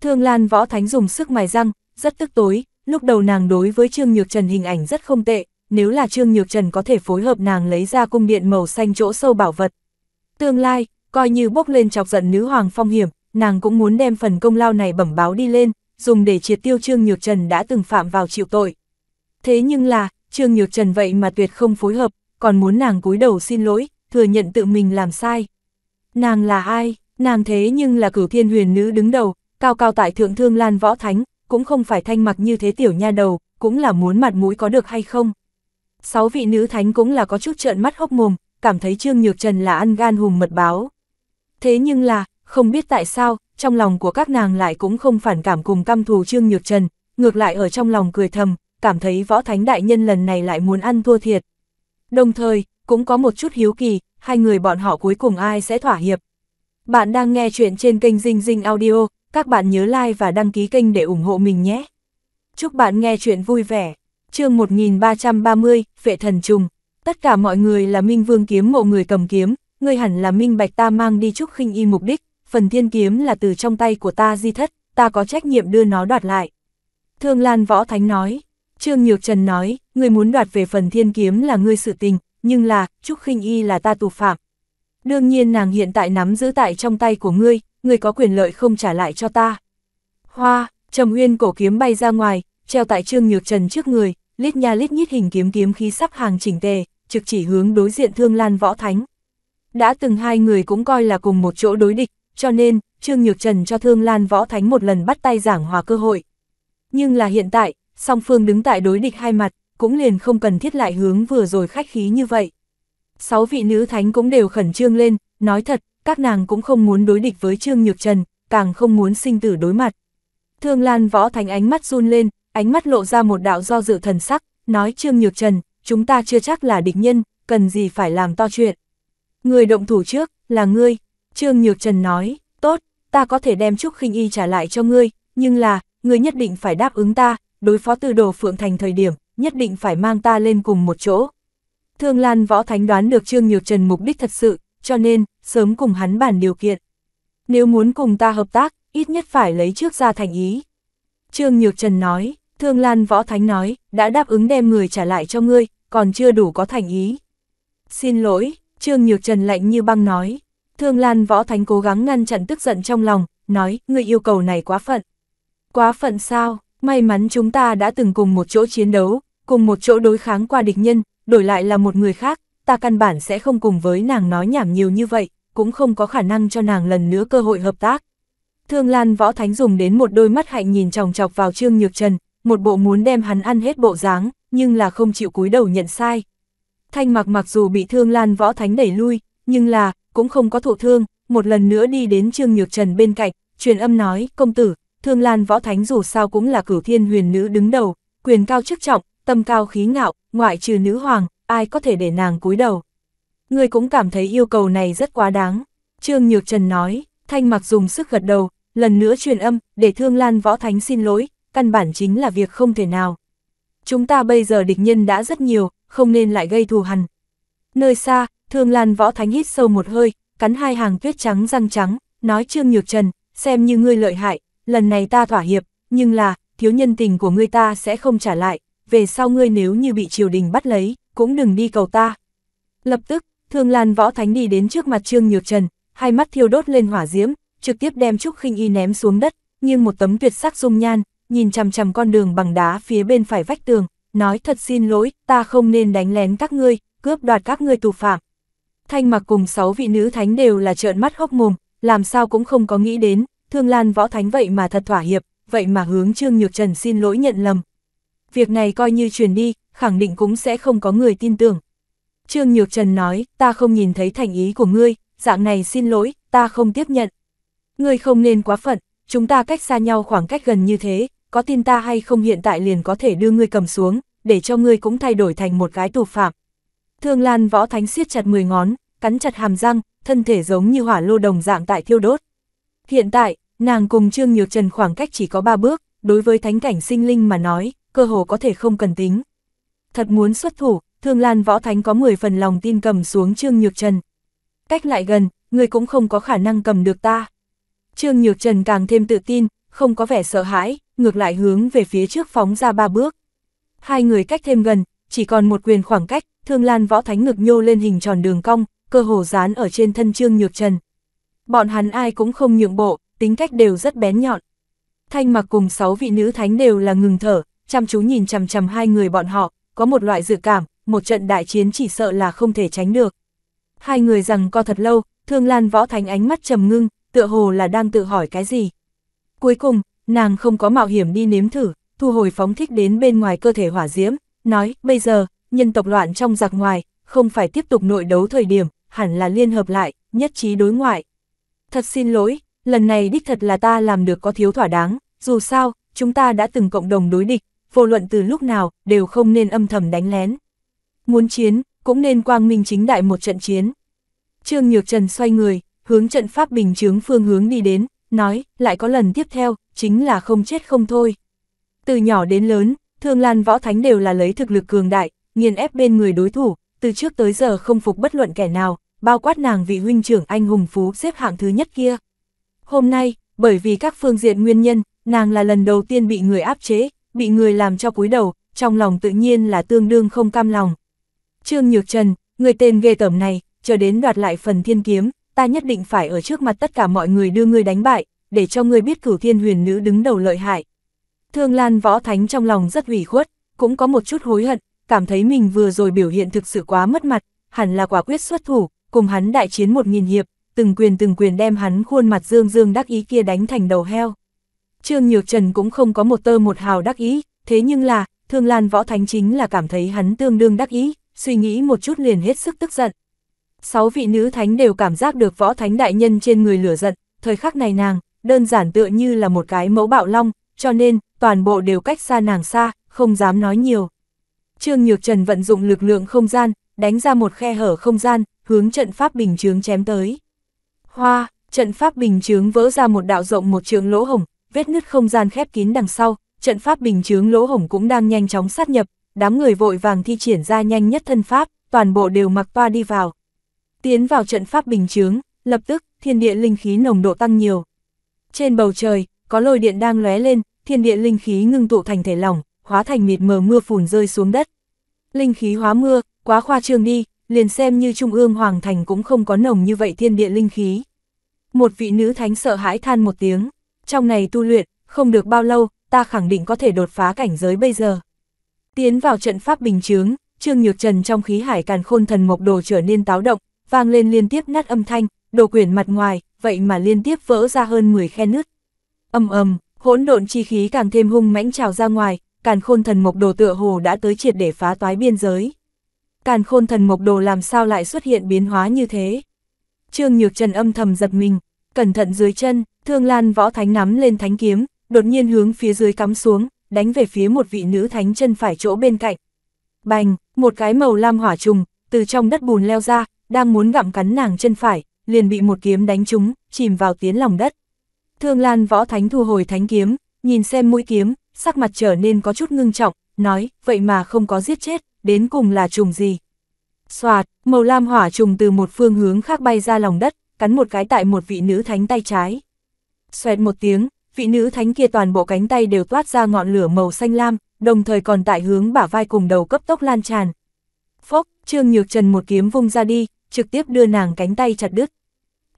Thương Lan Võ Thánh dùng sức mài răng, rất tức tối, lúc đầu nàng đối với Trương Nhược Trần hình ảnh rất không tệ, nếu là Trương Nhược Trần có thể phối hợp nàng lấy ra cung điện màu xanh chỗ sâu bảo vật. Tương lai, coi như bốc lên chọc giận nữ hoàng phong hiểm, nàng cũng muốn đem phần công lao này bẩm báo đi lên, dùng để triệt tiêu Trương Nhược Trần đã từng phạm vào chịu tội. Thế nhưng là, Trương Nhược Trần vậy mà tuyệt không phối hợp, còn muốn nàng cúi đầu xin lỗi, thừa nhận tự mình làm sai. Nàng là ai? Nàng thế nhưng là cửu thiên huyền nữ đứng đầu, cao cao tại thượng thương lan võ thánh, cũng không phải thanh mặc như thế tiểu nha đầu, cũng là muốn mặt mũi có được hay không. Sáu vị nữ thánh cũng là có chút trợn mắt hốc mồm, cảm thấy Trương Nhược Trần là ăn gan hùng mật báo. Thế nhưng là, không biết tại sao, trong lòng của các nàng lại cũng không phản cảm cùng căm thù Trương Nhược Trần, ngược lại ở trong lòng cười thầm, cảm thấy võ thánh đại nhân lần này lại muốn ăn thua thiệt. Đồng thời, cũng có một chút hiếu kỳ, hai người bọn họ cuối cùng ai sẽ thỏa hiệp. Bạn đang nghe chuyện trên kênh Dinh Dinh Audio, các bạn nhớ like và đăng ký kênh để ủng hộ mình nhé. Chúc bạn nghe chuyện vui vẻ. chương 1330, Vệ Thần Trùng. Tất cả mọi người là Minh Vương kiếm mộ người cầm kiếm, người hẳn là Minh Bạch ta mang đi chúc khinh y mục đích, phần thiên kiếm là từ trong tay của ta di thất, ta có trách nhiệm đưa nó đoạt lại. Thương Lan Võ Thánh nói, Trương Nhược Trần nói, người muốn đoạt về phần thiên kiếm là ngươi sự tình, nhưng là, Trúc khinh Y là ta tù phạm. Đương nhiên nàng hiện tại nắm giữ tại trong tay của ngươi, ngươi có quyền lợi không trả lại cho ta. Hoa, Trầm nguyên cổ kiếm bay ra ngoài, treo tại Trương Nhược Trần trước người, lít nha lít nhít hình kiếm kiếm khí sắp hàng chỉnh tề, trực chỉ hướng đối diện Thương Lan Võ Thánh. Đã từng hai người cũng coi là cùng một chỗ đối địch, cho nên, Trương Nhược Trần cho Thương Lan Võ Thánh một lần bắt tay giảng hòa cơ hội. Nhưng là hiện tại, song phương đứng tại đối địch hai mặt, cũng liền không cần thiết lại hướng vừa rồi khách khí như vậy. Sáu vị nữ thánh cũng đều khẩn trương lên, nói thật, các nàng cũng không muốn đối địch với Trương Nhược Trần, càng không muốn sinh tử đối mặt. Thương Lan Võ Thánh ánh mắt run lên, ánh mắt lộ ra một đạo do dự thần sắc, nói Trương Nhược Trần, chúng ta chưa chắc là địch nhân, cần gì phải làm to chuyện. Người động thủ trước, là ngươi, Trương Nhược Trần nói, tốt, ta có thể đem Trúc kinh Y trả lại cho ngươi, nhưng là, ngươi nhất định phải đáp ứng ta, đối phó từ đồ Phượng Thành thời điểm, nhất định phải mang ta lên cùng một chỗ. Thương Lan Võ Thánh đoán được Trương Nhược Trần mục đích thật sự, cho nên, sớm cùng hắn bàn điều kiện. Nếu muốn cùng ta hợp tác, ít nhất phải lấy trước ra thành ý. Trương Nhược Trần nói, Thương Lan Võ Thánh nói, đã đáp ứng đem người trả lại cho ngươi, còn chưa đủ có thành ý. Xin lỗi, Trương Nhược Trần lạnh như băng nói, Thương Lan Võ Thánh cố gắng ngăn chặn tức giận trong lòng, nói, người yêu cầu này quá phận. Quá phận sao, may mắn chúng ta đã từng cùng một chỗ chiến đấu, cùng một chỗ đối kháng qua địch nhân, đổi lại là một người khác, ta căn bản sẽ không cùng với nàng nói nhảm nhiều như vậy, cũng không có khả năng cho nàng lần nữa cơ hội hợp tác. Thương Lan Võ Thánh dùng đến một đôi mắt hạnh nhìn chòng chọc vào Trương Nhược Trần, một bộ muốn đem hắn ăn hết bộ dáng, nhưng là không chịu cúi đầu nhận sai. Thanh mặc mặc dù bị Thương Lan Võ Thánh đẩy lui, nhưng là, cũng không có thụ thương, một lần nữa đi đến Trương Nhược Trần bên cạnh, truyền âm nói, công tử, Thương Lan Võ Thánh dù sao cũng là cửu thiên huyền nữ đứng đầu, quyền cao chức trọng, tâm cao khí ngạo, ngoại trừ nữ hoàng, ai có thể để nàng cúi đầu. Người cũng cảm thấy yêu cầu này rất quá đáng. Trương Nhược Trần nói, Thanh mặc dùng sức gật đầu, lần nữa truyền âm, để Thương Lan Võ Thánh xin lỗi, căn bản chính là việc không thể nào. Chúng ta bây giờ địch nhân đã rất nhiều, không nên lại gây thù hằn. Nơi xa, Thương Lan Võ Thánh hít sâu một hơi, cắn hai hàng tuyết trắng răng trắng, nói Trương Nhược Trần, xem như ngươi lợi hại, lần này ta thỏa hiệp, nhưng là, thiếu nhân tình của ngươi ta sẽ không trả lại, về sau ngươi nếu như bị triều đình bắt lấy, cũng đừng đi cầu ta. Lập tức, Thương Lan Võ Thánh đi đến trước mặt Trương Nhược Trần, hai mắt thiêu đốt lên hỏa diễm, trực tiếp đem Trúc khinh Y ném xuống đất, nhưng một tấm tuyệt sắc dung nhan, nhìn chằm chằm con đường bằng đá phía bên phải vách tường, nói thật xin lỗi, ta không nên đánh lén các ngươi, cướp đoạt các ngươi tù phạm, Thanh mặc cùng 6 vị nữ thánh đều là trợn mắt hốc mồm, làm sao cũng không có nghĩ đến, thương lan võ thánh vậy mà thật thỏa hiệp, vậy mà hướng Trương Nhược Trần xin lỗi nhận lầm. Việc này coi như truyền đi, khẳng định cũng sẽ không có người tin tưởng. Trương Nhược Trần nói, ta không nhìn thấy thành ý của ngươi, dạng này xin lỗi, ta không tiếp nhận. Ngươi không nên quá phận, chúng ta cách xa nhau khoảng cách gần như thế, có tin ta hay không hiện tại liền có thể đưa ngươi cầm xuống, để cho ngươi cũng thay đổi thành một gái tù phạm. Thương Lan Võ Thánh siết chặt 10 ngón, cắn chặt hàm răng, thân thể giống như hỏa lô đồng dạng tại thiêu đốt. Hiện tại, nàng cùng Trương Nhược Trần khoảng cách chỉ có 3 bước, đối với thánh cảnh sinh linh mà nói, cơ hồ có thể không cần tính. Thật muốn xuất thủ, Thương Lan Võ Thánh có 10 phần lòng tin cầm xuống Trương Nhược Trần. Cách lại gần, người cũng không có khả năng cầm được ta. Trương Nhược Trần càng thêm tự tin, không có vẻ sợ hãi, ngược lại hướng về phía trước phóng ra ba bước. Hai người cách thêm gần, chỉ còn một quyền khoảng cách, thương lan võ thánh ngực nhô lên hình tròn đường cong, cơ hồ dán ở trên thân Trương Nhược Trần. Bọn hắn ai cũng không nhượng bộ, tính cách đều rất bén nhọn. Thanh mặc cùng sáu vị nữ thánh đều là ngừng thở, chăm chú nhìn chằm chằm hai người bọn họ, có một loại dự cảm, một trận đại chiến chỉ sợ là không thể tránh được. Hai người rằng co thật lâu, thương lan võ thánh ánh mắt trầm ngưng, tựa hồ là đang tự hỏi cái gì. Cuối cùng, nàng không có mạo hiểm đi nếm thử, thu hồi phóng thích đến bên ngoài cơ thể hỏa diễm, nói, bây giờ, nhân tộc loạn trong giặc ngoài, không phải tiếp tục nội đấu thời điểm, hẳn là liên hợp lại, nhất trí đối ngoại. Thật xin lỗi, lần này đích thật là ta làm được có thiếu thỏa đáng, dù sao, chúng ta đã từng cộng đồng đối địch, vô luận từ lúc nào, đều không nên âm thầm đánh lén. Muốn chiến, cũng nên quang minh chính đại một trận chiến. Trương Nhược Trần xoay người, hướng trận pháp bình chướng phương hướng đi đến, nói, lại có lần tiếp theo, chính là không chết không thôi. Từ nhỏ đến lớn, Thương Lan Võ Thánh đều là lấy thực lực cường đại, nghiền ép bên người đối thủ, từ trước tới giờ không phục bất luận kẻ nào, bao quát nàng vị huynh trưởng anh hùng phú xếp hạng thứ nhất kia. Hôm nay, bởi vì các phương diện nguyên nhân, nàng là lần đầu tiên bị người áp chế, bị người làm cho cúi đầu, trong lòng tự nhiên là tương đương không cam lòng. Trương Nhược Trần, người tên ghê tởm này, chờ đến đoạt lại phần thiên kiếm, ta nhất định phải ở trước mặt tất cả mọi người đưa ngươi đánh bại, để cho ngươi biết cửu thiên huyền nữ đứng đầu lợi hại. Thương Lan Võ Thánh trong lòng rất ủy khuất, cũng có một chút hối hận, cảm thấy mình vừa rồi biểu hiện thực sự quá mất mặt, hẳn là quả quyết xuất thủ, cùng hắn đại chiến một nghìn hiệp, từng quyền từng quyền đem hắn khuôn mặt dương dương đắc ý kia đánh thành đầu heo. Trương Nhược Trần cũng không có một tơ một hào đắc ý, thế nhưng là, Thương Lan Võ Thánh chính là cảm thấy hắn tương đương đắc ý, suy nghĩ một chút liền hết sức tức giận. Sáu vị nữ thánh đều cảm giác được Võ Thánh đại nhân trên người lửa giận, thời khắc này nàng, đơn giản tựa như là một cái mẫu bạo long, cho nên, toàn bộ đều cách xa nàng xa, không dám nói nhiều. Trương Nhược Trần vận dụng lực lượng không gian, đánh ra một khe hở không gian, hướng trận pháp bình chướng chém tới. Hoa, trận pháp bình chướng vỡ ra một đạo rộng một trường lỗ hổng, vết nứt không gian khép kín đằng sau, trận pháp bình chướng lỗ hổng cũng đang nhanh chóng sát nhập, đám người vội vàng thi triển ra nhanh nhất thân pháp, toàn bộ đều mặc toa đi vào. Tiến vào trận pháp bình chướng, lập tức, thiên địa linh khí nồng độ tăng nhiều. Trên bầu trời, có lôi điện đang lóe lên, thiên địa linh khí ngưng tụ thành thể lỏng, hóa thành mịt mờ mưa phùn rơi xuống đất. Linh khí hóa mưa, quá khoa trương đi, liền xem như Trung ương Hoàng Thành cũng không có nồng như vậy thiên địa linh khí. Một vị nữ thánh sợ hãi than một tiếng, trong này tu luyện, không được bao lâu, ta khẳng định có thể đột phá cảnh giới bây giờ. Tiến vào trận pháp bình chướng, Trương Nhược Trần trong khí hải càn khôn thần mộc đồ trở nên táo động, vang lên liên tiếp nát âm thanh, đồ quyển mặt ngoài, vậy mà liên tiếp vỡ ra hơn 10 khe nứt. Âm ầm, hỗn độn chi khí càng thêm hung mãnh trào ra ngoài, càn khôn thần mộc đồ tựa hồ đã tới triệt để phá toái biên giới. Càn khôn thần mộc đồ làm sao lại xuất hiện biến hóa như thế? Trương Nhược Trần âm thầm giật mình, cẩn thận dưới chân, Thương Lan võ thánh nắm lên thánh kiếm, đột nhiên hướng phía dưới cắm xuống, đánh về phía một vị nữ thánh chân phải chỗ bên cạnh. Bành, một cái màu lam hỏa trùng, từ trong đất bùn leo ra, đang muốn gặm cắn nàng chân phải, liền bị một kiếm đánh trúng, chìm vào tiến lòng đất. Thương Lan võ thánh thu hồi thánh kiếm, nhìn xem mũi kiếm, sắc mặt trở nên có chút ngưng trọng, nói, vậy mà không có giết chết, đến cùng là trùng gì. Xoạt, màu lam hỏa trùng từ một phương hướng khác bay ra lòng đất, cắn một cái tại một vị nữ thánh tay trái. Xoẹt một tiếng, vị nữ thánh kia toàn bộ cánh tay đều toát ra ngọn lửa màu xanh lam, đồng thời còn tại hướng bả vai cùng đầu cấp tốc lan tràn. Phốc, Trương Nhược Trần một kiếm vung ra đi, trực tiếp đưa nàng cánh tay chặt đứt.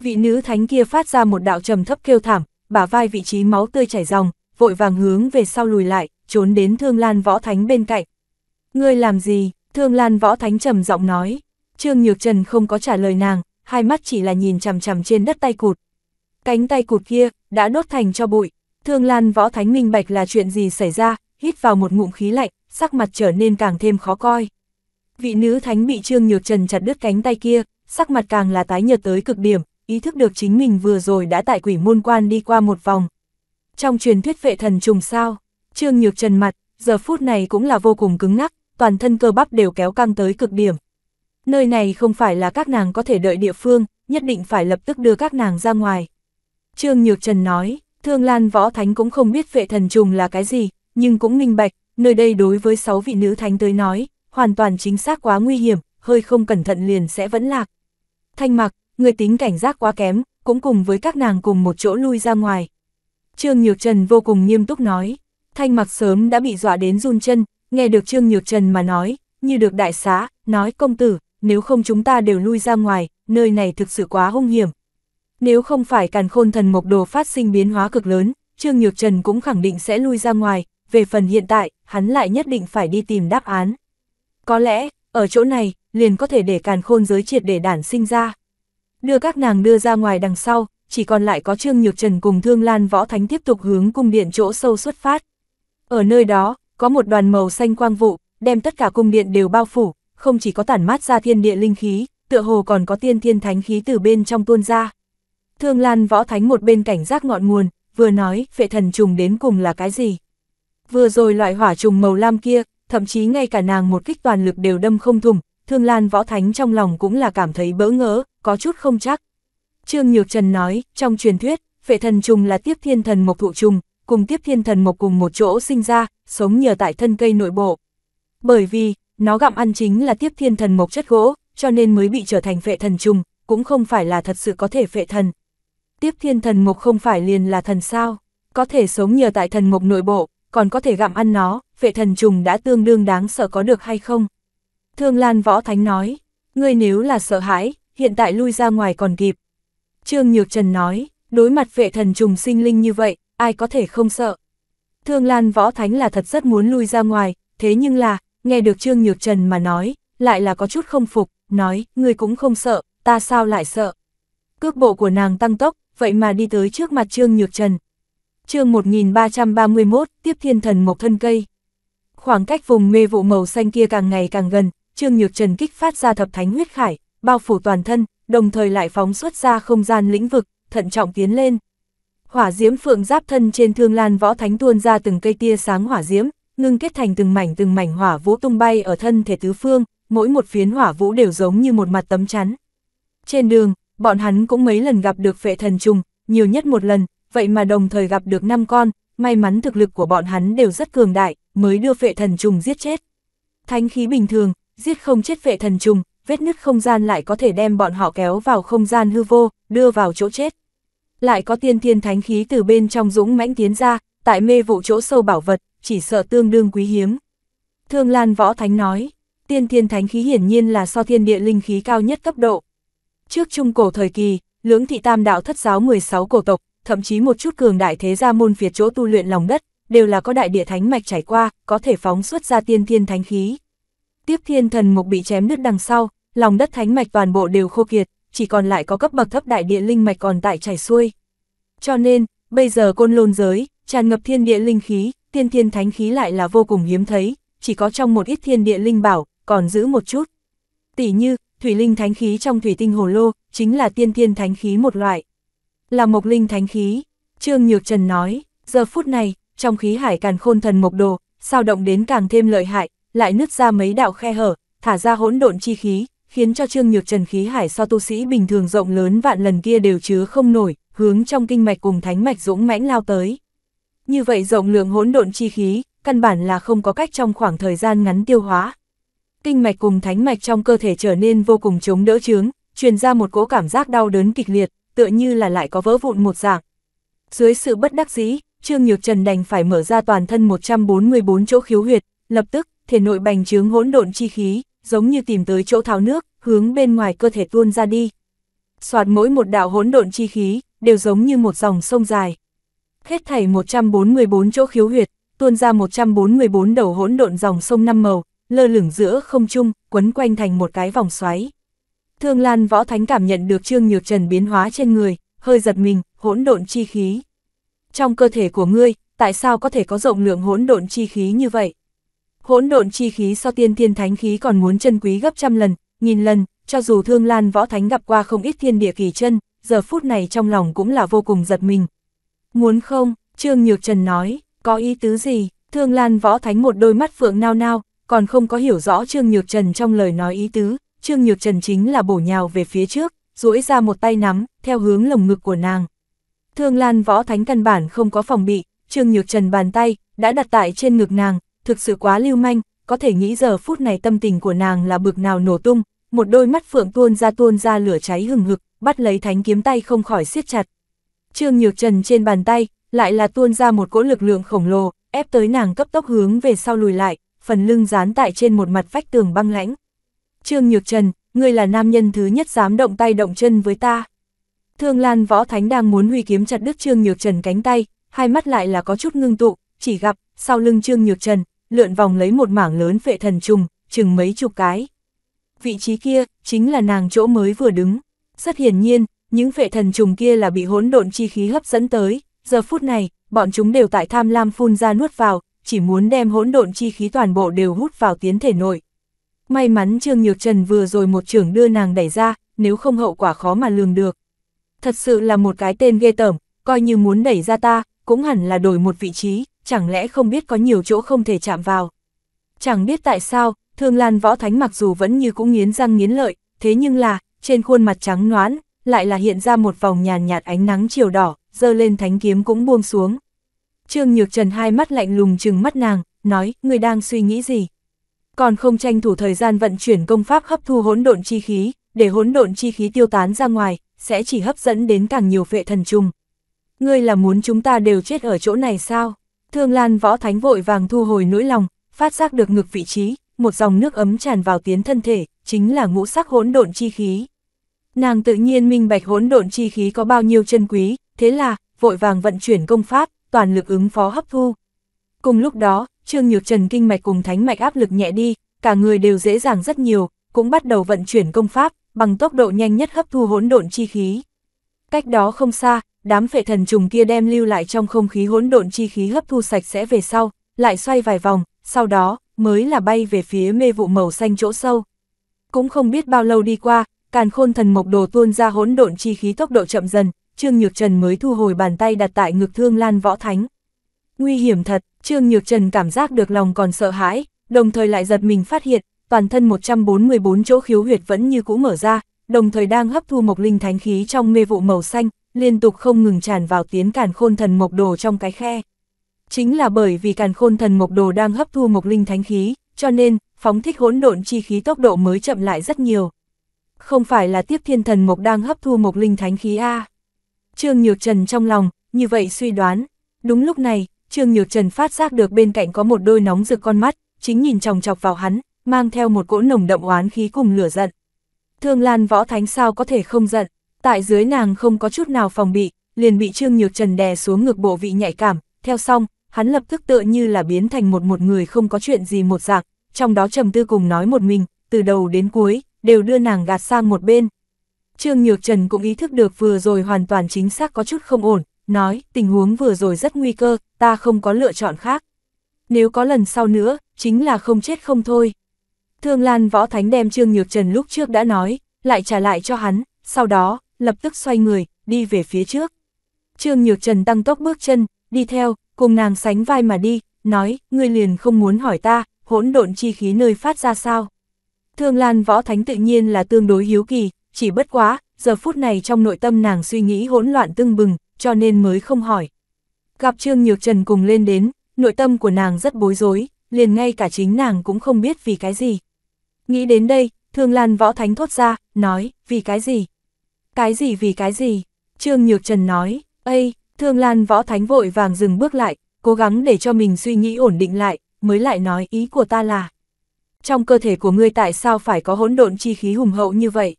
Vị nữ thánh kia phát ra một đạo trầm thấp kêu thảm, bả vai vị trí máu tươi chảy ròng, vội vàng hướng về sau lùi lại, trốn đến Thương Lan Võ Thánh bên cạnh. Ngươi làm gì? Thương Lan Võ Thánh trầm giọng nói. Trương Nhược Trần không có trả lời nàng, hai mắt chỉ là nhìn chằm chằm trên đất tay cụt. Cánh tay cụt kia, đã đốt thành cho bụi. Thương Lan Võ Thánh minh bạch là chuyện gì xảy ra, hít vào một ngụm khí lạnh, sắc mặt trở nên càng thêm khó coi. Vị nữ thánh bị Trương Nhược Trần chặt đứt cánh tay kia, sắc mặt càng là tái nhợt tới cực điểm, ý thức được chính mình vừa rồi đã tại quỷ môn quan đi qua một vòng, trong truyền thuyết vệ thần trùng sao, Trương Nhược Trần mặt, giờ phút này cũng là vô cùng cứng ngắc, toàn thân cơ bắp đều kéo căng tới cực điểm. Nơi này không phải là các nàng có thể đợi địa phương, nhất định phải lập tức đưa các nàng ra ngoài. Trương Nhược Trần nói, Thương Lan Võ Thánh cũng không biết vệ thần trùng là cái gì, nhưng cũng minh bạch, nơi đây đối với sáu vị nữ thánh tới nói, hoàn toàn chính xác quá nguy hiểm, hơi không cẩn thận liền sẽ vẫn lạc. Thanh mặc, người tính cảnh giác quá kém, cũng cùng với các nàng cùng một chỗ lui ra ngoài. Trương Nhược Trần vô cùng nghiêm túc nói. Thanh mặc sớm đã bị dọa đến run chân, nghe được Trương Nhược Trần mà nói, như được đại xá, nói công tử, nếu không chúng ta đều lui ra ngoài, nơi này thực sự quá hung hiểm. Nếu không phải càn khôn thần mộc đồ phát sinh biến hóa cực lớn, Trương Nhược Trần cũng khẳng định sẽ lui ra ngoài, về phần hiện tại, hắn lại nhất định phải đi tìm đáp án. Có lẽ, ở chỗ này, liền có thể để càn khôn giới triệt để đản sinh ra. Đưa các nàng đưa ra ngoài đằng sau, chỉ còn lại có Trương Nhược Trần cùng Thương Lan Võ Thánh tiếp tục hướng cung điện chỗ sâu xuất phát. Ở nơi đó, có một đoàn màu xanh quang vụ, đem tất cả cung điện đều bao phủ, không chỉ có tản mát ra thiên địa linh khí, tựa hồ còn có tiên thiên thánh khí từ bên trong tuôn ra. Thương Lan Võ Thánh một bên cảnh giác ngọn nguồn, vừa nói, phệ thần trùng đến cùng là cái gì? Vừa rồi loại hỏa trùng màu lam kia, thậm chí ngay cả nàng một kích toàn lực đều đâm không thủng, Thương Lan Võ Thánh trong lòng cũng là cảm thấy bỡ ngỡ, có chút không chắc, Trương Nhược Trần nói, trong truyền thuyết, phệ thần trùng là tiếp thiên thần mộc thụ trùng, cùng tiếp thiên thần mộc cùng một chỗ sinh ra, sống nhờ tại thân cây nội bộ. Bởi vì, nó gặm ăn chính là tiếp thiên thần mộc chất gỗ, cho nên mới bị trở thành phệ thần trùng, cũng không phải là thật sự có thể phệ thần. Tiếp thiên thần mộc không phải liền là thần sao, có thể sống nhờ tại thần mộc nội bộ, còn có thể gặm ăn nó, phệ thần trùng đã tương đương đáng sợ có được hay không? Thương Lan Võ Thánh nói, ngươi nếu là sợ hãi, hiện tại lui ra ngoài còn kịp. Trương Nhược Trần nói, đối mặt vệ thần trùng sinh linh như vậy, ai có thể không sợ. Thương Lan Võ Thánh là thật rất muốn lui ra ngoài, thế nhưng là, nghe được Trương Nhược Trần mà nói, lại là có chút không phục, nói, người cũng không sợ, ta sao lại sợ. Cước bộ của nàng tăng tốc, vậy mà đi tới trước mặt Trương Nhược Trần. chương 1331, tiếp thiên thần một thân cây. Khoảng cách vùng mê vụ màu xanh kia càng ngày càng gần, Trương Nhược Trần kích phát ra thập thánh huyết khải, bao phủ toàn thân, đồng thời lại phóng xuất ra không gian lĩnh vực, thận trọng tiến lên. Hỏa diễm phượng giáp thân trên thương lan võ thánh tuôn ra từng cây tia sáng hỏa diễm, ngưng kết thành từng mảnh từng mảnh hỏa vũ tung bay ở thân thể tứ phương, mỗi một phiến hỏa vũ đều giống như một mặt tấm chắn. Trên đường, bọn hắn cũng mấy lần gặp được phệ thần trùng, nhiều nhất một lần, vậy mà đồng thời gặp được năm con, may mắn thực lực của bọn hắn đều rất cường đại, mới đưa phệ thần trùng giết chết. Thánh khí bình thường, giết không chết phệ thần trùng, vết nứt không gian lại có thể đem bọn họ kéo vào không gian hư vô, đưa vào chỗ chết. Lại có tiên thiên thánh khí từ bên trong dũng mãnh tiến ra, tại mê vụ chỗ sâu bảo vật, chỉ sợ tương đương quý hiếm. Thương Lan Võ Thánh nói, tiên thiên thánh khí hiển nhiên là so thiên địa linh khí cao nhất cấp độ. Trước trung cổ thời kỳ, lưỡng thị tam đạo thất giáo 16 cổ tộc, thậm chí một chút cường đại thế gia môn phiệt chỗ tu luyện lòng đất, đều là có đại địa thánh mạch trải qua, có thể phóng xuất ra tiên thiên thánh khí tiếp thiên thần mục bị chém nước đằng sau, lòng đất thánh mạch toàn bộ đều khô kiệt, chỉ còn lại có cấp bậc thấp đại địa linh mạch còn tại chảy xuôi. Cho nên, bây giờ côn lôn giới, tràn ngập thiên địa linh khí, tiên thiên thánh khí lại là vô cùng hiếm thấy, chỉ có trong một ít thiên địa linh bảo, còn giữ một chút. Tỷ như, thủy linh thánh khí trong thủy tinh hồ lô, chính là tiên thiên thánh khí một loại. Là mộc linh thánh khí, Trương Nhược Trần nói, giờ phút này, trong khí hải càn khôn thần mộc đồ, sao động đến càng thêm lợi hại, lại nứt ra mấy đạo khe hở, thả ra hỗn độn chi khí, khiến cho Trương Nhược Trần khí hải so tu sĩ bình thường rộng lớn vạn lần kia đều chứa không nổi, hướng trong kinh mạch cùng thánh mạch dũng mãnh lao tới. Như vậy rộng lượng hỗn độn chi khí, căn bản là không có cách trong khoảng thời gian ngắn tiêu hóa. Kinh mạch cùng thánh mạch trong cơ thể trở nên vô cùng chống đỡ chướng, truyền ra một cỗ cảm giác đau đớn kịch liệt, tựa như là lại có vỡ vụn một dạng. Dưới sự bất đắc dĩ, Trương Nhược Trần đành phải mở ra toàn thân 144 chỗ khiếu huyệt, lập tức, thể nội bành trướng hỗn độn chi khí, giống như tìm tới chỗ tháo nước, hướng bên ngoài cơ thể tuôn ra đi. Soạt mỗi một đạo hỗn độn chi khí, đều giống như một dòng sông dài. Hết thảy 144 chỗ khiếu huyệt, tuôn ra 144 đầu hỗn độn dòng sông năm màu, lơ lửng giữa không trung, quấn quanh thành một cái vòng xoáy. Thương Lan Võ Thánh cảm nhận được Trương Nhược Trần biến hóa trên người, hơi giật mình, hỗn độn chi khí. Trong cơ thể của ngươi, tại sao có thể có rộng lượng hỗn độn chi khí như vậy? hỗn độn chi khí so tiên thiên thánh khí còn muốn chân quý gấp trăm lần, nghìn lần, cho dù thương lan võ thánh gặp qua không ít thiên địa kỳ chân, giờ phút này trong lòng cũng là vô cùng giật mình. Muốn không, Trương Nhược Trần nói, có ý tứ gì, thương lan võ thánh một đôi mắt phượng nao nao, còn không có hiểu rõ Trương Nhược Trần trong lời nói ý tứ, Trương Nhược Trần chính là bổ nhào về phía trước, duỗi ra một tay nắm, theo hướng lồng ngực của nàng. Thương Lan Võ Thánh căn bản không có phòng bị, Trương Nhược Trần bàn tay đã đặt tại trên ngực nàng, thực sự quá lưu manh, có thể nghĩ giờ phút này tâm tình của nàng là bực nào nổ tung, một đôi mắt phượng tuôn ra tuôn ra lửa cháy hừng hực, bắt lấy thánh kiếm tay không khỏi siết chặt. Trương Nhược Trần trên bàn tay, lại là tuôn ra một cỗ lực lượng khổng lồ, ép tới nàng cấp tốc hướng về sau lùi lại, phần lưng dán tại trên một mặt vách tường băng lãnh. Trương Nhược Trần, ngươi là nam nhân thứ nhất dám động tay động chân với ta. Thương Lan Võ Thánh đang muốn huy kiếm chặt đứt Trương Nhược Trần cánh tay, hai mắt lại là có chút ngưng tụ, chỉ gặp, sau lưng Trương Nhược Trần, lượn vòng lấy một mảng lớn vệ thần trùng, chừng mấy chục cái. Vị trí kia, chính là nàng chỗ mới vừa đứng. Rất hiển nhiên, những vệ thần trùng kia là bị hỗn độn chi khí hấp dẫn tới, giờ phút này, bọn chúng đều tại tham lam phun ra nuốt vào, chỉ muốn đem hỗn độn chi khí toàn bộ đều hút vào tiến thể nội. May mắn Trương Nhược Trần vừa rồi một trưởng đưa nàng đẩy ra, nếu không hậu quả khó mà lường được. Thật sự là một cái tên ghê tởm, coi như muốn đẩy ra ta, cũng hẳn là đổi một vị trí, chẳng lẽ không biết có nhiều chỗ không thể chạm vào. Chẳng biết tại sao, Thương Lan Võ Thánh mặc dù vẫn như cũng nghiến răng nghiến lợi, thế nhưng là, trên khuôn mặt trắng noãn, lại là hiện ra một vòng nhàn nhạt ánh nắng chiều đỏ, dơ lên thánh kiếm cũng buông xuống. Trương Nhược Trần hai mắt lạnh lùng chừng mắt nàng, nói, người đang suy nghĩ gì? Còn không tranh thủ thời gian vận chuyển công pháp hấp thu hỗn độn chi khí, để hỗn độn chi khí tiêu tán ra ngoài, sẽ chỉ hấp dẫn đến càng nhiều vệ thần trùng. Ngươi là muốn chúng ta đều chết ở chỗ này sao? Thương Lan Võ Thánh vội vàng thu hồi nỗi lòng, phát giác được ngực vị trí, một dòng nước ấm tràn vào tiến thân thể, chính là ngũ sắc hỗn độn chi khí. Nàng tự nhiên minh bạch hỗn độn chi khí có bao nhiêu chân quý, thế là vội vàng vận chuyển công pháp, toàn lực ứng phó hấp thu. Cùng lúc đó, Trương Nhược Trần kinh mạch cùng thánh mạch áp lực nhẹ đi, cả người đều dễ dàng rất nhiều, cũng bắt đầu vận chuyển công pháp, bằng tốc độ nhanh nhất hấp thu hỗn độn chi khí. Cách đó không xa, đám phệ thần trùng kia đem lưu lại trong không khí hỗn độn chi khí hấp thu sạch sẽ về sau, lại xoay vài vòng, sau đó, mới là bay về phía mê vụ màu xanh chỗ sâu. Cũng không biết bao lâu đi qua, càn khôn thần mộc đồ tuôn ra hỗn độn chi khí tốc độ chậm dần, Trương Nhược Trần mới thu hồi bàn tay đặt tại ngực thương lan võ thánh. Nguy hiểm thật, Trương Nhược Trần cảm giác được lòng còn sợ hãi, đồng thời lại giật mình phát hiện, toàn thân 144 chỗ khiếu huyệt vẫn như cũ mở ra, đồng thời đang hấp thu mộc linh thánh khí trong mê vụ màu xanh, liên tục không ngừng tràn vào tiến càn khôn thần mộc đồ trong cái khe. Chính là bởi vì càn khôn thần mộc đồ đang hấp thu mộc linh thánh khí, cho nên, phóng thích hỗn độn chi khí tốc độ mới chậm lại rất nhiều. Không phải là tiếp thiên thần mộc đang hấp thu mộc linh thánh khí A. Trương Nhược Trần trong lòng, như vậy suy đoán. Đúng lúc này, Trương Nhược Trần phát giác được bên cạnh có một đôi nóng rực con mắt, chính nhìn chòng chọc vào hắn, mang theo một cỗ nồng đậm oán khí cùng lửa giận. Thương Lan Võ Thánh sao có thể không giận, tại dưới nàng không có chút nào phòng bị, liền bị Trương Nhược Trần đè xuống ngược bộ vị nhạy cảm, theo xong, hắn lập tức tựa như là biến thành một một người không có chuyện gì một dạng, trong đó trầm tư cùng nói một mình, từ đầu đến cuối, đều đưa nàng gạt sang một bên. Trương Nhược Trần cũng ý thức được vừa rồi hoàn toàn chính xác có chút không ổn, nói, tình huống vừa rồi rất nguy cơ, ta không có lựa chọn khác. Nếu có lần sau nữa, chính là không chết không thôi. Thương Lan Võ Thánh đem Trương Nhược Trần lúc trước đã nói, lại trả lại cho hắn, sau đó, lập tức xoay người, đi về phía trước. Trương Nhược Trần tăng tốc bước chân, đi theo, cùng nàng sánh vai mà đi, nói, ngươi liền không muốn hỏi ta, hỗn độn chi khí nơi phát ra sao. Thương Lan Võ Thánh tự nhiên là tương đối hiếu kỳ, chỉ bất quá, giờ phút này trong nội tâm nàng suy nghĩ hỗn loạn tưng bừng, cho nên mới không hỏi. Gặp Trương Nhược Trần cùng lên đến, nội tâm của nàng rất bối rối, liền ngay cả chính nàng cũng không biết vì cái gì. Nghĩ đến đây, thương Lan Võ Thánh thốt ra, nói, vì cái gì? Cái gì vì cái gì? Trương Nhược Trần nói, Ây, Thương Lan Võ Thánh vội vàng dừng bước lại, cố gắng để cho mình suy nghĩ ổn định lại, mới lại nói ý của ta là. Trong cơ thể của ngươi tại sao phải có hỗn độn chi khí hùng hậu như vậy?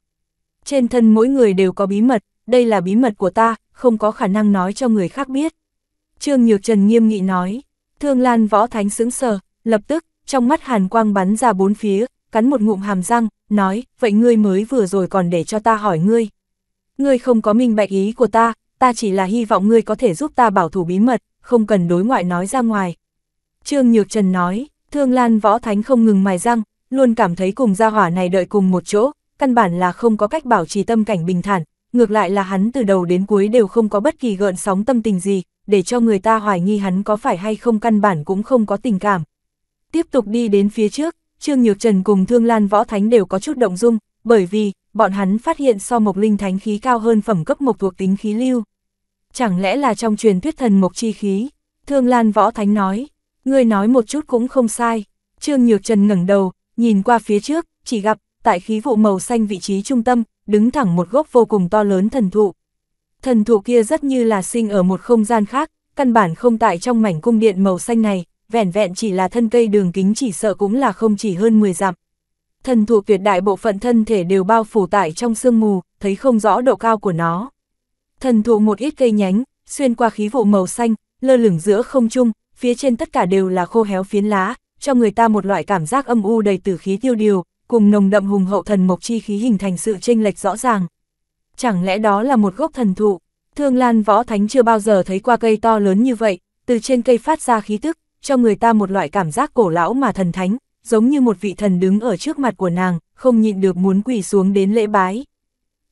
Trên thân mỗi người đều có bí mật, đây là bí mật của ta, không có khả năng nói cho người khác biết. Trương Nhược Trần nghiêm nghị nói, Thương Lan Võ Thánh sững sờ, lập tức, trong mắt hàn quang bắn ra bốn phía, cắn một ngụm hàm răng, nói, vậy ngươi mới vừa rồi còn để cho ta hỏi ngươi. Ngươi không có minh bạch ý của ta, ta chỉ là hy vọng ngươi có thể giúp ta bảo thủ bí mật, không cần đối ngoại nói ra ngoài. Trương Nhược Trần nói, Thương Lan Võ Thánh không ngừng mài răng, luôn cảm thấy cùng gia hỏa này đợi cùng một chỗ, căn bản là không có cách bảo trì tâm cảnh bình thản, ngược lại là hắn từ đầu đến cuối đều không có bất kỳ gợn sóng tâm tình gì, để cho người ta hoài nghi hắn có phải hay không căn bản cũng không có tình cảm. Tiếp tục đi đến phía trước, Trương Nhược Trần cùng Thương Lan Võ Thánh đều có chút động dung, bởi vì, bọn hắn phát hiện so mộc linh thánh khí cao hơn phẩm cấp mộc thuộc tính khí lưu. Chẳng lẽ là trong truyền thuyết thần mộc chi khí? Thương Lan Võ Thánh nói, ngươi nói một chút cũng không sai. Trương Nhược Trần ngẩng đầu, nhìn qua phía trước, chỉ gặp, tại khí vụ màu xanh vị trí trung tâm, đứng thẳng một gốc vô cùng to lớn thần thụ. Thần thụ kia rất như là sinh ở một không gian khác, căn bản không tại trong mảnh cung điện màu xanh này, vẻn vẹn chỉ là thân cây đường kính chỉ sợ cũng là không chỉ hơn 10 dặm. Thần thuộc tuyệt đại bộ phận thân thể đều bao phủ tại trong sương mù, thấy không rõ độ cao của nó. Thần thụ một ít cây nhánh, xuyên qua khí vụ màu xanh, lơ lửng giữa không trung, phía trên tất cả đều là khô héo phiến lá, cho người ta một loại cảm giác âm u đầy tử khí tiêu điều, cùng nồng đậm hùng hậu thần mộc chi khí hình thành sự chênh lệch rõ ràng. Chẳng lẽ đó là một gốc thần thụ? Thương Lan Võ Thánh chưa bao giờ thấy qua cây to lớn như vậy, từ trên cây phát ra khí tức, cho người ta một loại cảm giác cổ lão mà thần thánh, giống như một vị thần đứng ở trước mặt của nàng, không nhịn được muốn quỳ xuống đến lễ bái.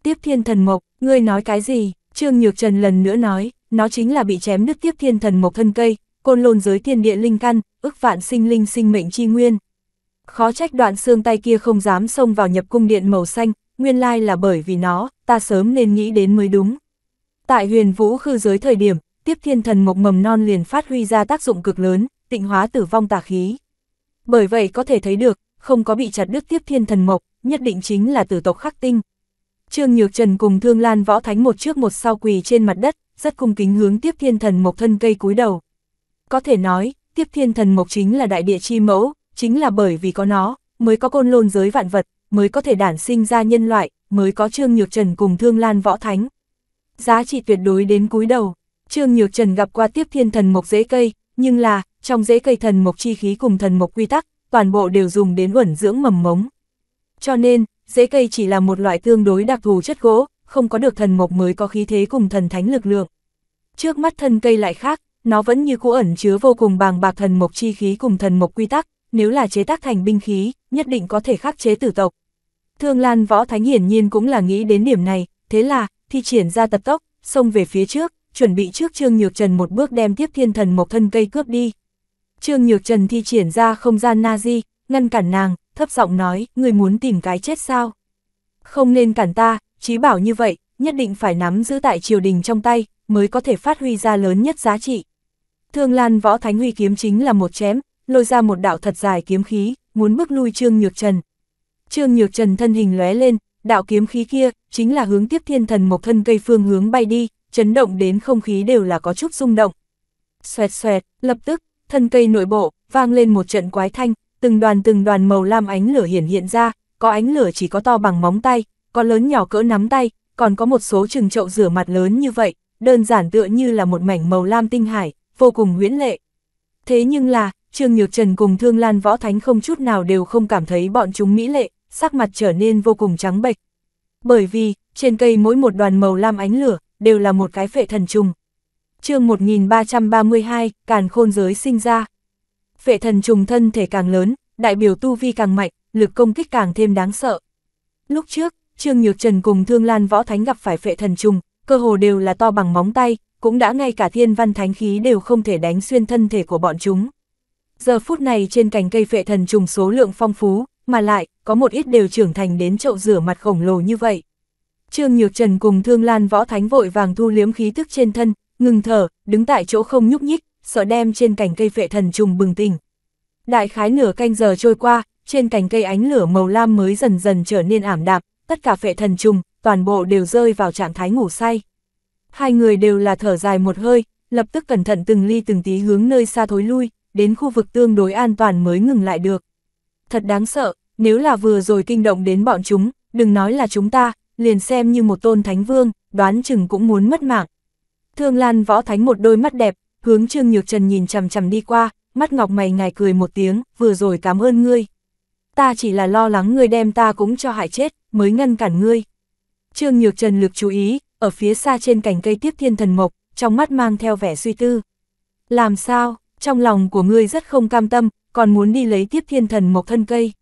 Tiếp thiên thần mộc, ngươi nói cái gì? Trương Nhược Trần lần nữa nói, nó chính là bị chém đứt tiếp thiên thần mộc thân cây, côn lôn giới thiên địa linh căn, ức vạn sinh linh sinh mệnh chi nguyên. Khó trách đoạn xương tay kia không dám xông vào nhập cung điện màu xanh, nguyên lai là bởi vì nó, ta sớm nên nghĩ đến mới đúng. Tại huyền vũ khư giới thời điểm, tiếp thiên thần mộc mầm non liền phát huy ra tác dụng cực lớn, tịnh hóa tử vong tà khí. Bởi vậy có thể thấy được, không có bị chặt đứt tiếp thiên thần mộc, nhất định chính là tử tộc khắc tinh. Trương Nhược Trần cùng Thương Lan Võ Thánh một trước một sau quỳ trên mặt đất, rất cung kính hướng tiếp thiên thần mộc thân cây cúi đầu. Có thể nói, tiếp thiên thần mộc chính là đại địa chi mẫu, chính là bởi vì có nó, mới có côn lôn giới vạn vật, mới có thể đản sinh ra nhân loại, mới có Trương Nhược Trần cùng Thương Lan Võ Thánh. Giá trị tuyệt đối đến cúi đầu, Trương Nhược Trần gặp qua tiếp thiên thần mộc dễ cây, nhưng là, trong rễ cây thần mộc chi khí cùng thần mộc quy tắc, toàn bộ đều dùng đến uẩn dưỡng mầm mống. Cho nên, rễ cây chỉ là một loại tương đối đặc thù chất gỗ, không có được thần mộc mới có khí thế cùng thần thánh lực lượng. Trước mắt thân cây lại khác, nó vẫn như cũ ẩn chứa vô cùng bàng bạc thần mộc chi khí cùng thần mộc quy tắc, nếu là chế tác thành binh khí, nhất định có thể khắc chế tử tộc. Thương Lan Võ Thánh hiển nhiên cũng là nghĩ đến điểm này, thế là, thi triển ra tập tốc, xông về phía trước, chuẩn bị trước Trương Nhược Trần một bước đem tiếp thiên thần mộc thân cây cướp đi. Trương Nhược Trần thi triển ra không gian Nazi, ngăn cản nàng, thấp giọng nói, người muốn tìm cái chết sao? Không nên cản ta, trí bảo như vậy, nhất định phải nắm giữ tại triều đình trong tay, mới có thể phát huy ra lớn nhất giá trị. Thương Lan Võ Thánh Huy kiếm chính là một chém, lôi ra một đạo thật dài kiếm khí, muốn bước lui Trương Nhược Trần. Trương Nhược Trần thân hình lóe lên, đạo kiếm khí kia chính là hướng tiếp thiên thần một thân cây phương hướng bay đi, chấn động đến không khí đều là có chút rung động. Xoẹt xoẹt, lập tức, thân cây nội bộ, vang lên một trận quái thanh, từng đoàn từng đoàn màu lam ánh lửa hiển hiện ra, có ánh lửa chỉ có to bằng móng tay, có lớn nhỏ cỡ nắm tay, còn có một số chừng chậu rửa mặt lớn như vậy, đơn giản tựa như là một mảnh màu lam tinh hải, vô cùng huyễn lệ. Thế nhưng là, Trương Nhược Trần cùng Thương Lan Võ Thánh không chút nào đều không cảm thấy bọn chúng mỹ lệ, sắc mặt trở nên vô cùng trắng bệch. Bởi vì, trên cây mỗi một đoàn màu lam ánh lửa, đều là một cái phệ thần trùng, chương 1332, càn khôn giới sinh ra. Phệ thần trùng thân thể càng lớn, đại biểu tu vi càng mạnh, lực công kích càng thêm đáng sợ. Lúc trước, Trương Nhược Trần cùng Thương Lan Võ Thánh gặp phải phệ thần trùng, cơ hồ đều là to bằng móng tay, cũng đã ngay cả thiên văn thánh khí đều không thể đánh xuyên thân thể của bọn chúng. Giờ phút này trên cành cây phệ thần trùng số lượng phong phú, mà lại, có một ít đều trưởng thành đến chậu rửa mặt khổng lồ như vậy. Trương Nhược Trần cùng Thương Lan Võ Thánh vội vàng thu liếm khí tức trên thân, Ngừng thở, đứng tại chỗ không nhúc nhích, sợ đem trên cành cây phệ thần trùng bừng tỉnh. Đại khái nửa canh giờ trôi qua, trên cành cây ánh lửa màu lam mới dần dần trở nên ảm đạm, tất cả phệ thần trùng, toàn bộ đều rơi vào trạng thái ngủ say. Hai người đều là thở dài một hơi, lập tức cẩn thận từng ly từng tí hướng nơi xa thối lui, đến khu vực tương đối an toàn mới ngừng lại được. Thật đáng sợ, nếu là vừa rồi kinh động đến bọn chúng, đừng nói là chúng ta, liền xem như một tôn thánh vương, đoán chừng cũng muốn mất mạng. Thương Lan võ thánh một đôi mắt đẹp, hướng Trương Nhược Trần nhìn chằm chằm đi qua, mắt ngọc mày ngài cười một tiếng, vừa rồi cảm ơn ngươi. Ta chỉ là lo lắng ngươi đem ta cũng cho hại chết, mới ngăn cản ngươi. Trương Nhược Trần lực chú ý, ở phía xa trên cành cây tiếp thiên thần mộc, trong mắt mang theo vẻ suy tư. Làm sao, trong lòng của ngươi rất không cam tâm, còn muốn đi lấy tiếp thiên thần mộc thân cây.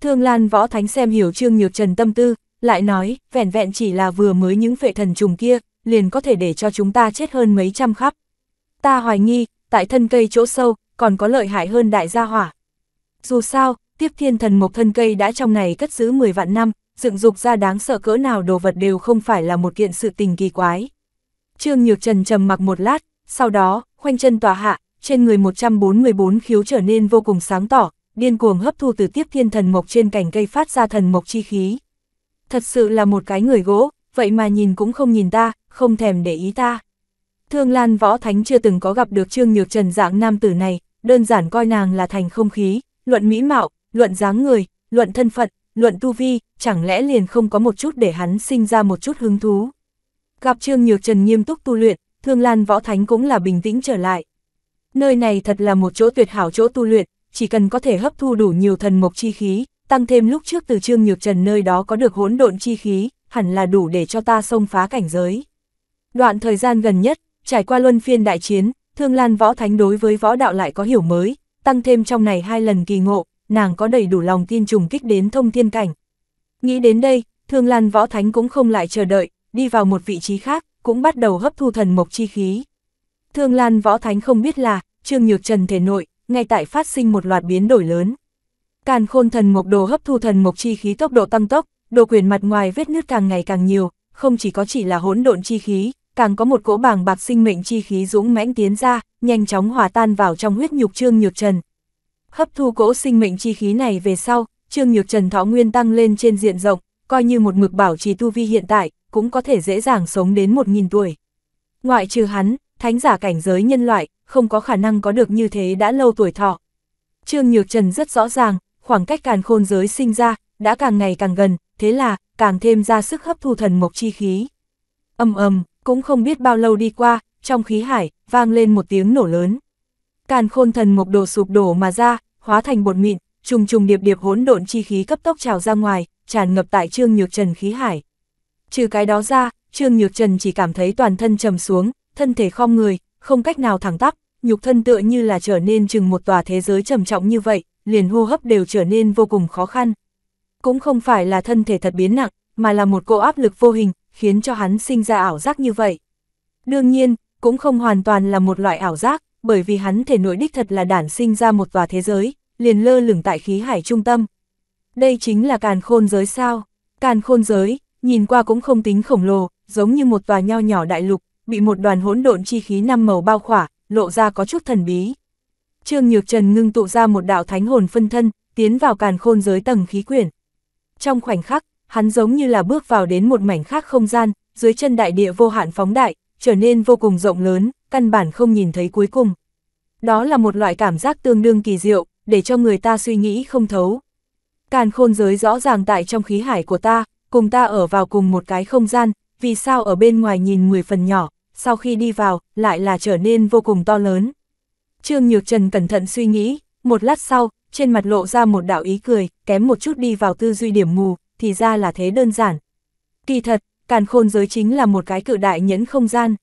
Thương Lan võ thánh xem hiểu Trương Nhược Trần tâm tư, lại nói, vẹn vẹn chỉ là vừa mới những vệ thần trùng kia, liền có thể để cho chúng ta chết hơn mấy trăm khắp. Ta hoài nghi, tại thân cây chỗ sâu, còn có lợi hại hơn đại gia hỏa. Dù sao, tiếp thiên thần mộc thân cây đã trong này cất giữ 10 vạn năm, dựng dục ra đáng sợ cỡ nào đồ vật đều không phải là một kiện sự tình kỳ quái. Trương Nhược Trần trầm mặc một lát, sau đó, khoanh chân tòa hạ, trên người 144 khiếu trở nên vô cùng sáng tỏ, điên cuồng hấp thu từ tiếp thiên thần mộc trên cành cây phát ra thần mộc chi khí. Thật sự là một cái người gỗ, vậy mà nhìn cũng không nhìn ta, không thèm để ý ta. Thương Lan Võ Thánh chưa từng có gặp được Trương Nhược Trần dạng nam tử này, đơn giản coi nàng là thành không khí, luận mỹ mạo, luận dáng người, luận thân phận, luận tu vi, chẳng lẽ liền không có một chút để hắn sinh ra một chút hứng thú. Gặp Trương Nhược Trần nghiêm túc tu luyện, Thương Lan Võ Thánh cũng là bình tĩnh trở lại. Nơi này thật là một chỗ tuyệt hảo chỗ tu luyện, chỉ cần có thể hấp thu đủ nhiều thần mộc chi khí, tăng thêm lúc trước từ Trương Nhược Trần nơi đó có được hỗn độn chi khí, hẳn là đủ để cho ta xông phá cảnh giới. Đoạn thời gian gần nhất, trải qua luân phiên đại chiến, Thương Lan Võ Thánh đối với võ đạo lại có hiểu mới, tăng thêm trong này hai lần kỳ ngộ, nàng có đầy đủ lòng tin trùng kích đến thông thiên cảnh. Nghĩ đến đây, Thương Lan Võ Thánh cũng không lại chờ đợi, đi vào một vị trí khác, cũng bắt đầu hấp thu thần mộc chi khí. Thương Lan Võ Thánh không biết là, Trương Nhược Trần thể nội, ngay tại phát sinh một loạt biến đổi lớn. Càn khôn thần mộc đồ hấp thu thần mộc chi khí tốc độ tăng tốc, đồ quyền mặt ngoài vết nứt càng ngày càng nhiều, không chỉ có chỉ là hỗn độn chi khí, càng có một cỗ bảng bạc sinh mệnh chi khí dũng mãnh tiến ra, nhanh chóng hòa tan vào trong huyết nhục Trương Nhược Trần. Hấp thu cỗ sinh mệnh chi khí này về sau, Trương Nhược Trần thọ nguyên tăng lên trên diện rộng, coi như một mực bảo trì tu vi hiện tại, cũng có thể dễ dàng sống đến 1.000 tuổi. Ngoại trừ hắn, thánh giả cảnh giới nhân loại, không có khả năng có được như thế đã lâu tuổi thọ. Trương Nhược Trần rất rõ ràng, khoảng cách càn khôn giới sinh ra, đã càng ngày càng gần, thế là, càng thêm ra sức hấp thu thần mộc chi khí. Âm ầm, cũng không biết bao lâu đi qua, trong khí hải, vang lên một tiếng nổ lớn. Càn khôn thần mộc đồ sụp đổ mà ra, hóa thành bột mịn, trùng trùng điệp điệp hỗn độn chi khí cấp tốc trào ra ngoài, tràn ngập tại Trương Nhược Trần khí hải. Trừ cái đó ra, Trương Nhược Trần chỉ cảm thấy toàn thân trầm xuống, thân thể khom người, không cách nào thẳng tắp, nhục thân tựa như là trở nên chừng một tòa thế giới trầm trọng như vậy, liền hô hấp đều trở nên vô cùng khó khăn. Cũng không phải là thân thể thật biến nặng, mà là một cô áp lực vô hình, khiến cho hắn sinh ra ảo giác như vậy. Đương nhiên, cũng không hoàn toàn là một loại ảo giác, bởi vì hắn thể nội đích thật là đản sinh ra một tòa thế giới, liền lơ lửng tại khí hải trung tâm. Đây chính là càn khôn giới sao? Càn khôn giới, nhìn qua cũng không tính khổng lồ, giống như một tòa nho nhỏ đại lục, bị một đoàn hỗn độn chi khí năm màu bao khỏa, lộ ra có chút thần bí. Trương Nhược Trần ngưng tụ ra một đạo thánh hồn phân thân, tiến vào càn khôn giới tầng khí quyển. Trong khoảnh khắc, hắn giống như là bước vào đến một mảnh khác không gian, dưới chân đại địa vô hạn phóng đại, trở nên vô cùng rộng lớn, căn bản không nhìn thấy cuối cùng. Đó là một loại cảm giác tương đương kỳ diệu, để cho người ta suy nghĩ không thấu. Càn khôn giới rõ ràng tại trong khí hải của ta, cùng ta ở vào cùng một cái không gian, vì sao ở bên ngoài nhìn 10 phần nhỏ, sau khi đi vào, lại là trở nên vô cùng to lớn. Trương Nhược Trần cẩn thận suy nghĩ, một lát sau, trên mặt lộ ra một đạo ý cười, kém một chút đi vào tư duy điểm mù, thì ra là thế đơn giản. Kỳ thật, càn khôn giới chính là một cái cự đại nhẫn không gian.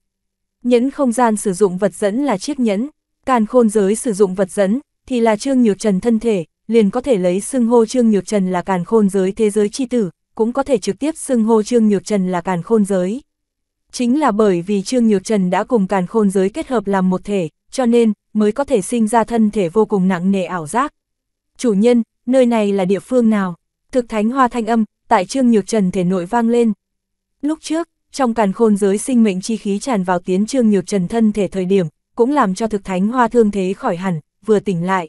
Nhẫn không gian sử dụng vật dẫn là chiếc nhẫn, càn khôn giới sử dụng vật dẫn thì là Trương Nhược Trần thân thể, liền có thể lấy xưng hô Trương Nhược Trần là càn khôn giới thế giới chi tử, cũng có thể trực tiếp xưng hô Trương Nhược Trần là càn khôn giới. Chính là bởi vì Trương Nhược Trần đã cùng càn khôn giới kết hợp làm một thể, cho nên mới có thể sinh ra thân thể vô cùng nặng nề ảo giác. Chủ nhân, nơi này là địa phương nào? Thực thánh hoa thanh âm, tại Trương Nhược Trần thể nội vang lên. Lúc trước, trong càn khôn giới sinh mệnh chi khí tràn vào tiến Trương Nhược Trần thân thể thời điểm, cũng làm cho thực thánh hoa thương thế khỏi hẳn, vừa tỉnh lại.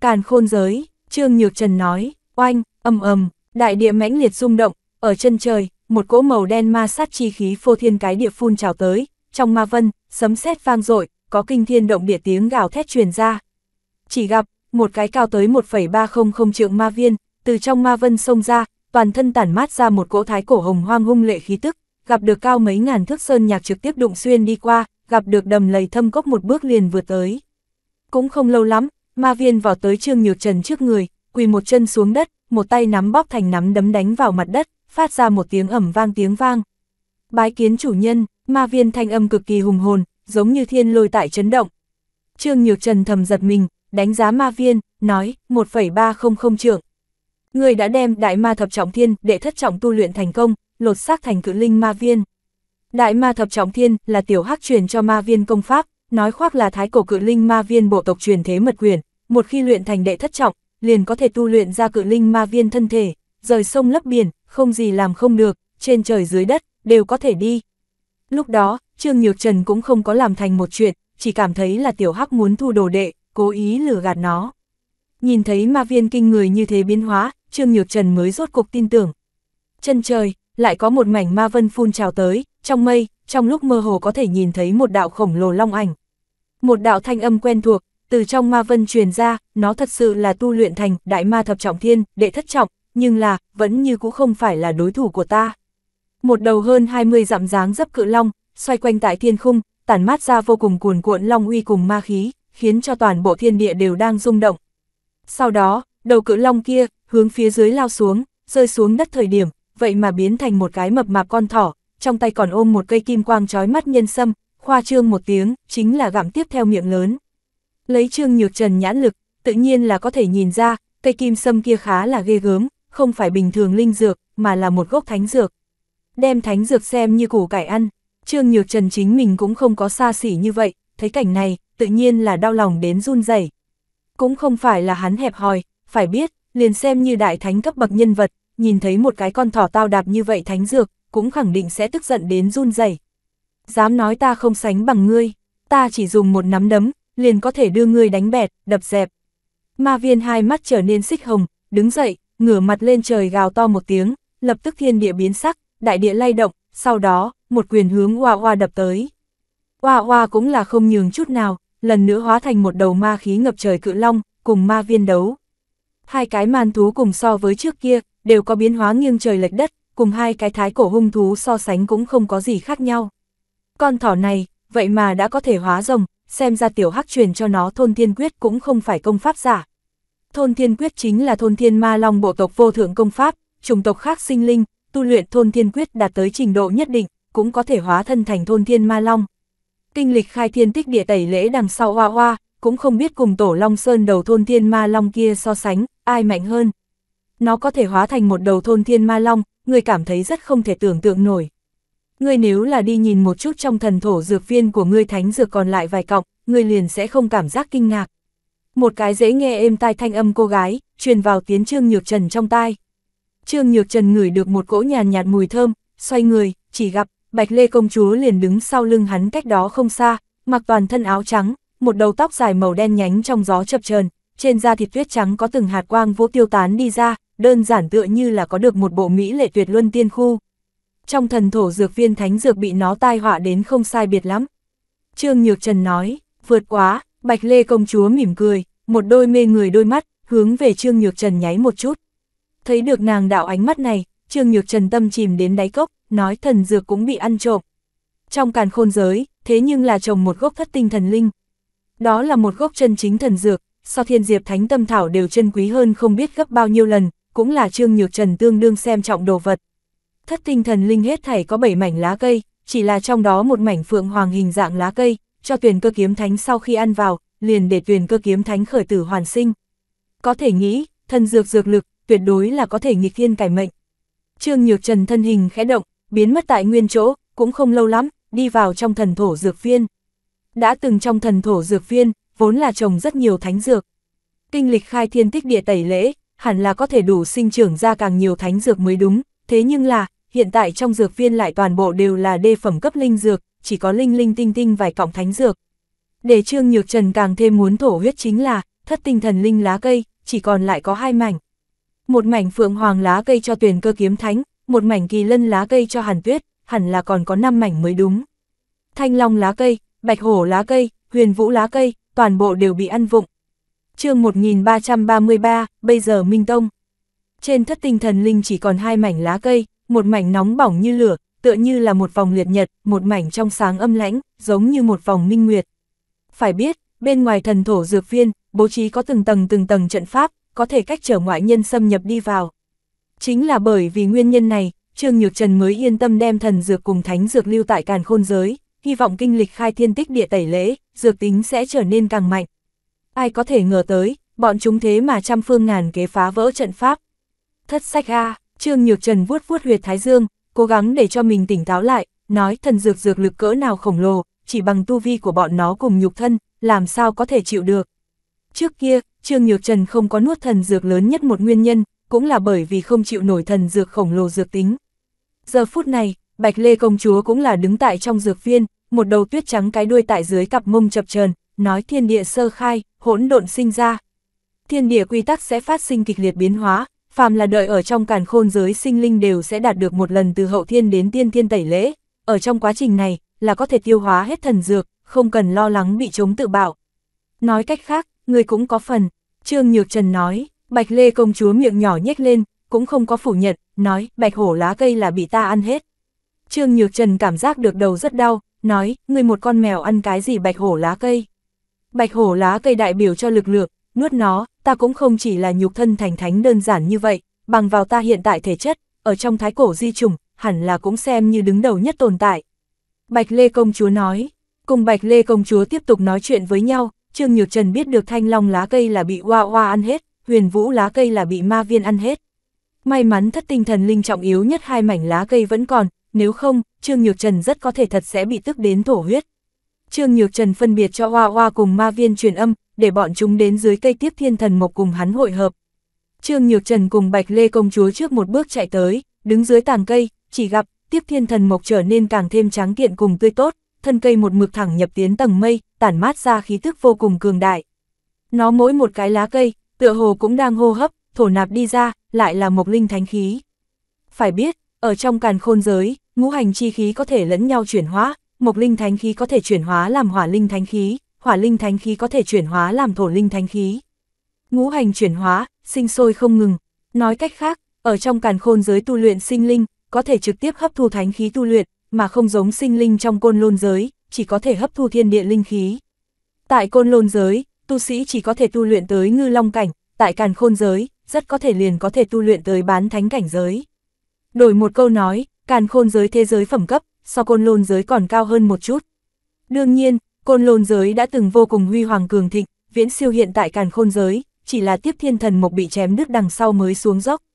Càn khôn giới, Trương Nhược Trần nói, oanh, âm âm, đại địa mãnh liệt rung động, ở chân trời, một cỗ màu đen ma sát chi khí phô thiên cái địa phun trào tới, trong ma vân, sấm sét vang dội, có kinh thiên động địa tiếng gào thét truyền ra. Chỉ gặp, một cái cao tới 1,300 trượng ma viên, từ trong ma vân sông ra, toàn thân tản mát ra một cỗ thái cổ hồng hoang hung lệ khí tức, gặp được cao mấy ngàn thước sơn nhạc trực tiếp đụng xuyên đi qua, gặp được đầm lầy thâm cốc một bước liền vượt tới. Cũng không lâu lắm, ma viên vào tới Trương Nhược Trần trước người, quỳ một chân xuống đất, một tay nắm bóp thành nắm đấm đánh vào mặt đất, phát ra một tiếng ẩm vang tiếng vang. Bái kiến chủ nhân, ma viên thanh âm cực kỳ hùng hồn, giống như thiên lôi tại chấn động. Trương Nhược Trần thầm giật mình, đánh giá ma viên, nói 1,300 trượng, Người đã đem đại ma thập trọng thiên để thất trọng tu luyện thành công, lột xác thành cự linh ma viên. Đại ma thập trọng thiên là tiểu hắc truyền cho ma viên công pháp, nói khoác là thái cổ cự linh ma viên bộ tộc truyền thế mật quyền, một khi luyện thành đệ thất trọng, liền có thể tu luyện ra cự linh ma viên thân thể, rời sông lấp biển, không gì làm không được, trên trời dưới đất, đều có thể đi. Lúc đó, Trương Nhược Trần cũng không có làm thành một chuyện, chỉ cảm thấy là tiểu hắc muốn thu đồ đệ, cố ý lừa gạt nó nhìn thấy ma viên kinh người như thế biến hóa, Trương Nhược Trần mới rốt cuộc tin tưởng. Chân trời, lại có một mảnh ma vân phun trào tới, trong mây, trong lúc mơ hồ có thể nhìn thấy một đạo khổng lồ long ảnh. Một đạo thanh âm quen thuộc, từ trong ma vân truyền ra, nó thật sự là tu luyện thành đại ma thập trọng thiên, đệ thất trọng, nhưng là, vẫn như cũng không phải là đối thủ của ta. Một đầu hơn 20 dặm dáng dấp cự long, xoay quanh tại thiên khung, tản mát ra vô cùng cuồn cuộn long uy cùng ma khí, khiến cho toàn bộ thiên địa đều đang rung động, sau đó, đầu cự long kia, hướng phía dưới lao xuống, rơi xuống đất thời điểm, vậy mà biến thành một cái mập mạp con thỏ, trong tay còn ôm một cây kim quang trói mắt nhân sâm, khoa trương một tiếng, chính là gặm tiếp theo miệng lớn. Lấy trương nhược trần nhãn lực, tự nhiên là có thể nhìn ra, cây kim sâm kia khá là ghê gớm, không phải bình thường linh dược, mà là một gốc thánh dược. Đem thánh dược xem như củ cải ăn, trương nhược trần chính mình cũng không có xa xỉ như vậy, thấy cảnh này, tự nhiên là đau lòng đến run rẩy cũng không phải là hắn hẹp hòi, phải biết, liền xem như đại thánh cấp bậc nhân vật, nhìn thấy một cái con thỏ tao đạp như vậy thánh dược, cũng khẳng định sẽ tức giận đến run rẩy. Dám nói ta không sánh bằng ngươi, ta chỉ dùng một nắm đấm, liền có thể đưa ngươi đánh bẹt, đập dẹp. Ma viên hai mắt trở nên xích hồng, đứng dậy, ngửa mặt lên trời gào to một tiếng, lập tức thiên địa biến sắc, đại địa lay động, sau đó, một quyền hướng Hoa Hoa đập tới. Hoa Hoa cũng là không nhường chút nào, lần nữa hóa thành một đầu ma khí ngập trời cự long, cùng ma viên đấu. Hai cái man thú cùng so với trước kia, đều có biến hóa nghiêng trời lệch đất, cùng hai cái thái cổ hung thú so sánh cũng không có gì khác nhau. Con thỏ này, vậy mà đã có thể hóa rồng, xem ra tiểu hắc truyền cho nó thôn thiên quyết cũng không phải công pháp giả. Thôn thiên quyết chính là thôn thiên ma long bộ tộc vô thượng công pháp, chủng tộc khác sinh linh, tu luyện thôn thiên quyết đạt tới trình độ nhất định, cũng có thể hóa thân thành thôn thiên ma long tinh lịch khai thiên tích địa tẩy lễ đằng sau hoa hoa, cũng không biết cùng tổ Long Sơn đầu thôn thiên ma long kia so sánh, ai mạnh hơn. Nó có thể hóa thành một đầu thôn thiên ma long, người cảm thấy rất không thể tưởng tượng nổi. Ngươi nếu là đi nhìn một chút trong thần thổ dược viên của ngươi thánh dược còn lại vài cọng, ngươi liền sẽ không cảm giác kinh ngạc. Một cái dễ nghe êm tai thanh âm cô gái, truyền vào tiếng Trương Nhược Trần trong tai. Trương Nhược Trần ngửi được một cỗ nhàn nhạt mùi thơm, xoay người, chỉ gặp Bạch Lê công chúa liền đứng sau lưng hắn cách đó không xa, mặc toàn thân áo trắng, một đầu tóc dài màu đen nhánh trong gió chập chờn, trên da thịt tuyết trắng có từng hạt quang vô tiêu tán đi ra, đơn giản tựa như là có được một bộ mỹ lệ tuyệt luân tiên khu. Trong thần thổ dược viên thánh dược bị nó tai họa đến không sai biệt lắm. Trương Nhược Trần nói, vượt quá, Bạch Lê công chúa mỉm cười, một đôi mê người đôi mắt, hướng về Trương Nhược Trần nháy một chút. Thấy được nàng đạo ánh mắt này, Trương Nhược Trần tâm chìm đến đáy cốc, nói thần dược cũng bị ăn trộm. Trong càn khôn giới, thế nhưng là trồng một gốc thất tinh thần linh. Đó là một gốc chân chính thần dược, so thiên diệp thánh tâm thảo đều chân quý hơn không biết gấp bao nhiêu lần, cũng là trương nhược trần tương đương xem trọng đồ vật. Thất tinh thần linh hết thảy có 7 mảnh lá cây, chỉ là trong đó một mảnh phượng hoàng hình dạng lá cây, cho tuyển cơ kiếm thánh sau khi ăn vào, liền để tuyển cơ kiếm thánh khởi tử hoàn sinh. Có thể nghĩ, thần dược dược lực, tuyệt đối là có thể nghịch thiên cải mệnh. Trương Nhược Trần thân hình khẽ động, biến mất tại nguyên chỗ, cũng không lâu lắm, đi vào trong thần thổ dược viên. Đã từng trong thần thổ dược viên, vốn là trồng rất nhiều thánh dược. Kinh lịch khai thiên tích địa tẩy lễ, hẳn là có thể đủ sinh trưởng ra càng nhiều thánh dược mới đúng, thế nhưng là, hiện tại trong dược viên lại toàn bộ đều là đê phẩm cấp linh dược, chỉ có linh linh tinh tinh vài cọng thánh dược. Để Trương Nhược Trần càng thêm muốn thổ huyết chính là, thất tinh thần linh lá cây, chỉ còn lại có hai mảnh. Một mảnh phượng hoàng lá cây cho tuyển cơ kiếm thánh, một mảnh kỳ lân lá cây cho hàn tuyết, hẳn là còn có 5 mảnh mới đúng. Thanh long lá cây, bạch hổ lá cây, huyền vũ lá cây, toàn bộ đều bị ăn vụng. chương 1333, bây giờ Minh Tông. Trên thất tinh thần linh chỉ còn hai mảnh lá cây, một mảnh nóng bỏng như lửa, tựa như là một vòng liệt nhật, một mảnh trong sáng âm lãnh, giống như một vòng minh nguyệt. Phải biết, bên ngoài thần thổ dược viên, bố trí có từng tầng từng tầng trận pháp, có thể cách trở ngoại nhân xâm nhập đi vào. Chính là bởi vì nguyên nhân này, Trương Nhược Trần mới yên tâm đem thần dược cùng thánh dược lưu tại càn khôn giới, hy vọng kinh lịch khai thiên tích địa tẩy lễ, dược tính sẽ trở nên càng mạnh. Ai có thể ngờ tới, bọn chúng thế mà trăm phương ngàn kế phá vỡ trận pháp. Thất sách A, Trương Nhược Trần vuốt vuốt huyệt thái dương, cố gắng để cho mình tỉnh táo lại, nói thần dược dược lực cỡ nào khổng lồ, chỉ bằng tu vi của bọn nó cùng nhục thân, làm sao có thể chịu được. Trước kia, Trương Nhược Trần không có nuốt thần dược lớn nhất một nguyên nhân, cũng là bởi vì không chịu nổi thần dược khổng lồ dược tính. Giờ phút này, Bạch Lê công chúa cũng là đứng tại trong dược viên, một đầu tuyết trắng cái đuôi tại dưới cặp mông chập chờn, nói thiên địa sơ khai, hỗn độn sinh ra. Thiên địa quy tắc sẽ phát sinh kịch liệt biến hóa, phàm là đợi ở trong càn khôn giới sinh linh đều sẽ đạt được một lần từ hậu thiên đến tiên thiên tẩy lễ, ở trong quá trình này là có thể tiêu hóa hết thần dược, không cần lo lắng bị chống tự bạo. Nói cách khác, người cũng có phần, Trương Nhược Trần nói. Bạch Lê công chúa miệng nhỏ nhếch lên, cũng không có phủ nhận, nói, bạch hổ lá cây là bị ta ăn hết. Trương Nhược Trần cảm giác được đầu rất đau, nói, người một con mèo ăn cái gì bạch hổ lá cây. Bạch hổ lá cây đại biểu cho lực lượng, nuốt nó, ta cũng không chỉ là nhục thân thành thánh đơn giản như vậy, bằng vào ta hiện tại thể chất, ở trong thái cổ di trùng, hẳn là cũng xem như đứng đầu nhất tồn tại. Bạch Lê Công Chúa nói, cùng Bạch Lê Công Chúa tiếp tục nói chuyện với nhau, Trương Nhược Trần biết được thanh long lá cây là bị hoa hoa ăn hết, huyền vũ lá cây là bị ma viên ăn hết. May mắn thất tinh thần linh trọng yếu nhất hai mảnh lá cây vẫn còn, nếu không, Trương Nhược Trần rất có thể thật sẽ bị tức đến thổ huyết. Trương Nhược Trần phân biệt cho Hoa Hoa cùng ma viên truyền âm, để bọn chúng đến dưới cây tiếp thiên thần mộc cùng hắn hội hợp. Trương Nhược Trần cùng Bạch Lê công chúa trước một bước chạy tới, đứng dưới tàng cây, chỉ gặp tiếp thiên thần mộc trở nên càng thêm tráng kiện cùng tươi tốt, thân cây một mực thẳng nhập tiến tầng mây, tản mát ra khí tức vô cùng cường đại. Nó mỗi một cái lá cây tựa hồ cũng đang hô hấp, thổ nạp đi ra, lại là một linh thánh khí. Phải biết, ở trong càn khôn giới, ngũ hành chi khí có thể lẫn nhau chuyển hóa, một linh thánh khí có thể chuyển hóa làm hỏa linh thánh khí, hỏa linh thánh khí có thể chuyển hóa làm thổ linh thánh khí. Ngũ hành chuyển hóa, sinh sôi không ngừng. Nói cách khác, ở trong càn khôn giới tu luyện sinh linh, có thể trực tiếp hấp thu thánh khí tu luyện, mà không giống sinh linh trong côn lôn giới, chỉ có thể hấp thu thiên địa linh khí. Tại côn lôn giới, tu sĩ chỉ có thể tu luyện tới ngư long cảnh, tại càn khôn giới, rất có thể liền có thể tu luyện tới bán thánh cảnh giới. Đổi một câu nói, càn khôn giới thế giới phẩm cấp, so côn lôn giới còn cao hơn một chút. Đương nhiên, côn lôn giới đã từng vô cùng huy hoàng cường thịnh, viễn siêu hiện tại càn khôn giới, chỉ là tiếp thiên thần mục bị chém đứt đằng sau mới xuống dốc.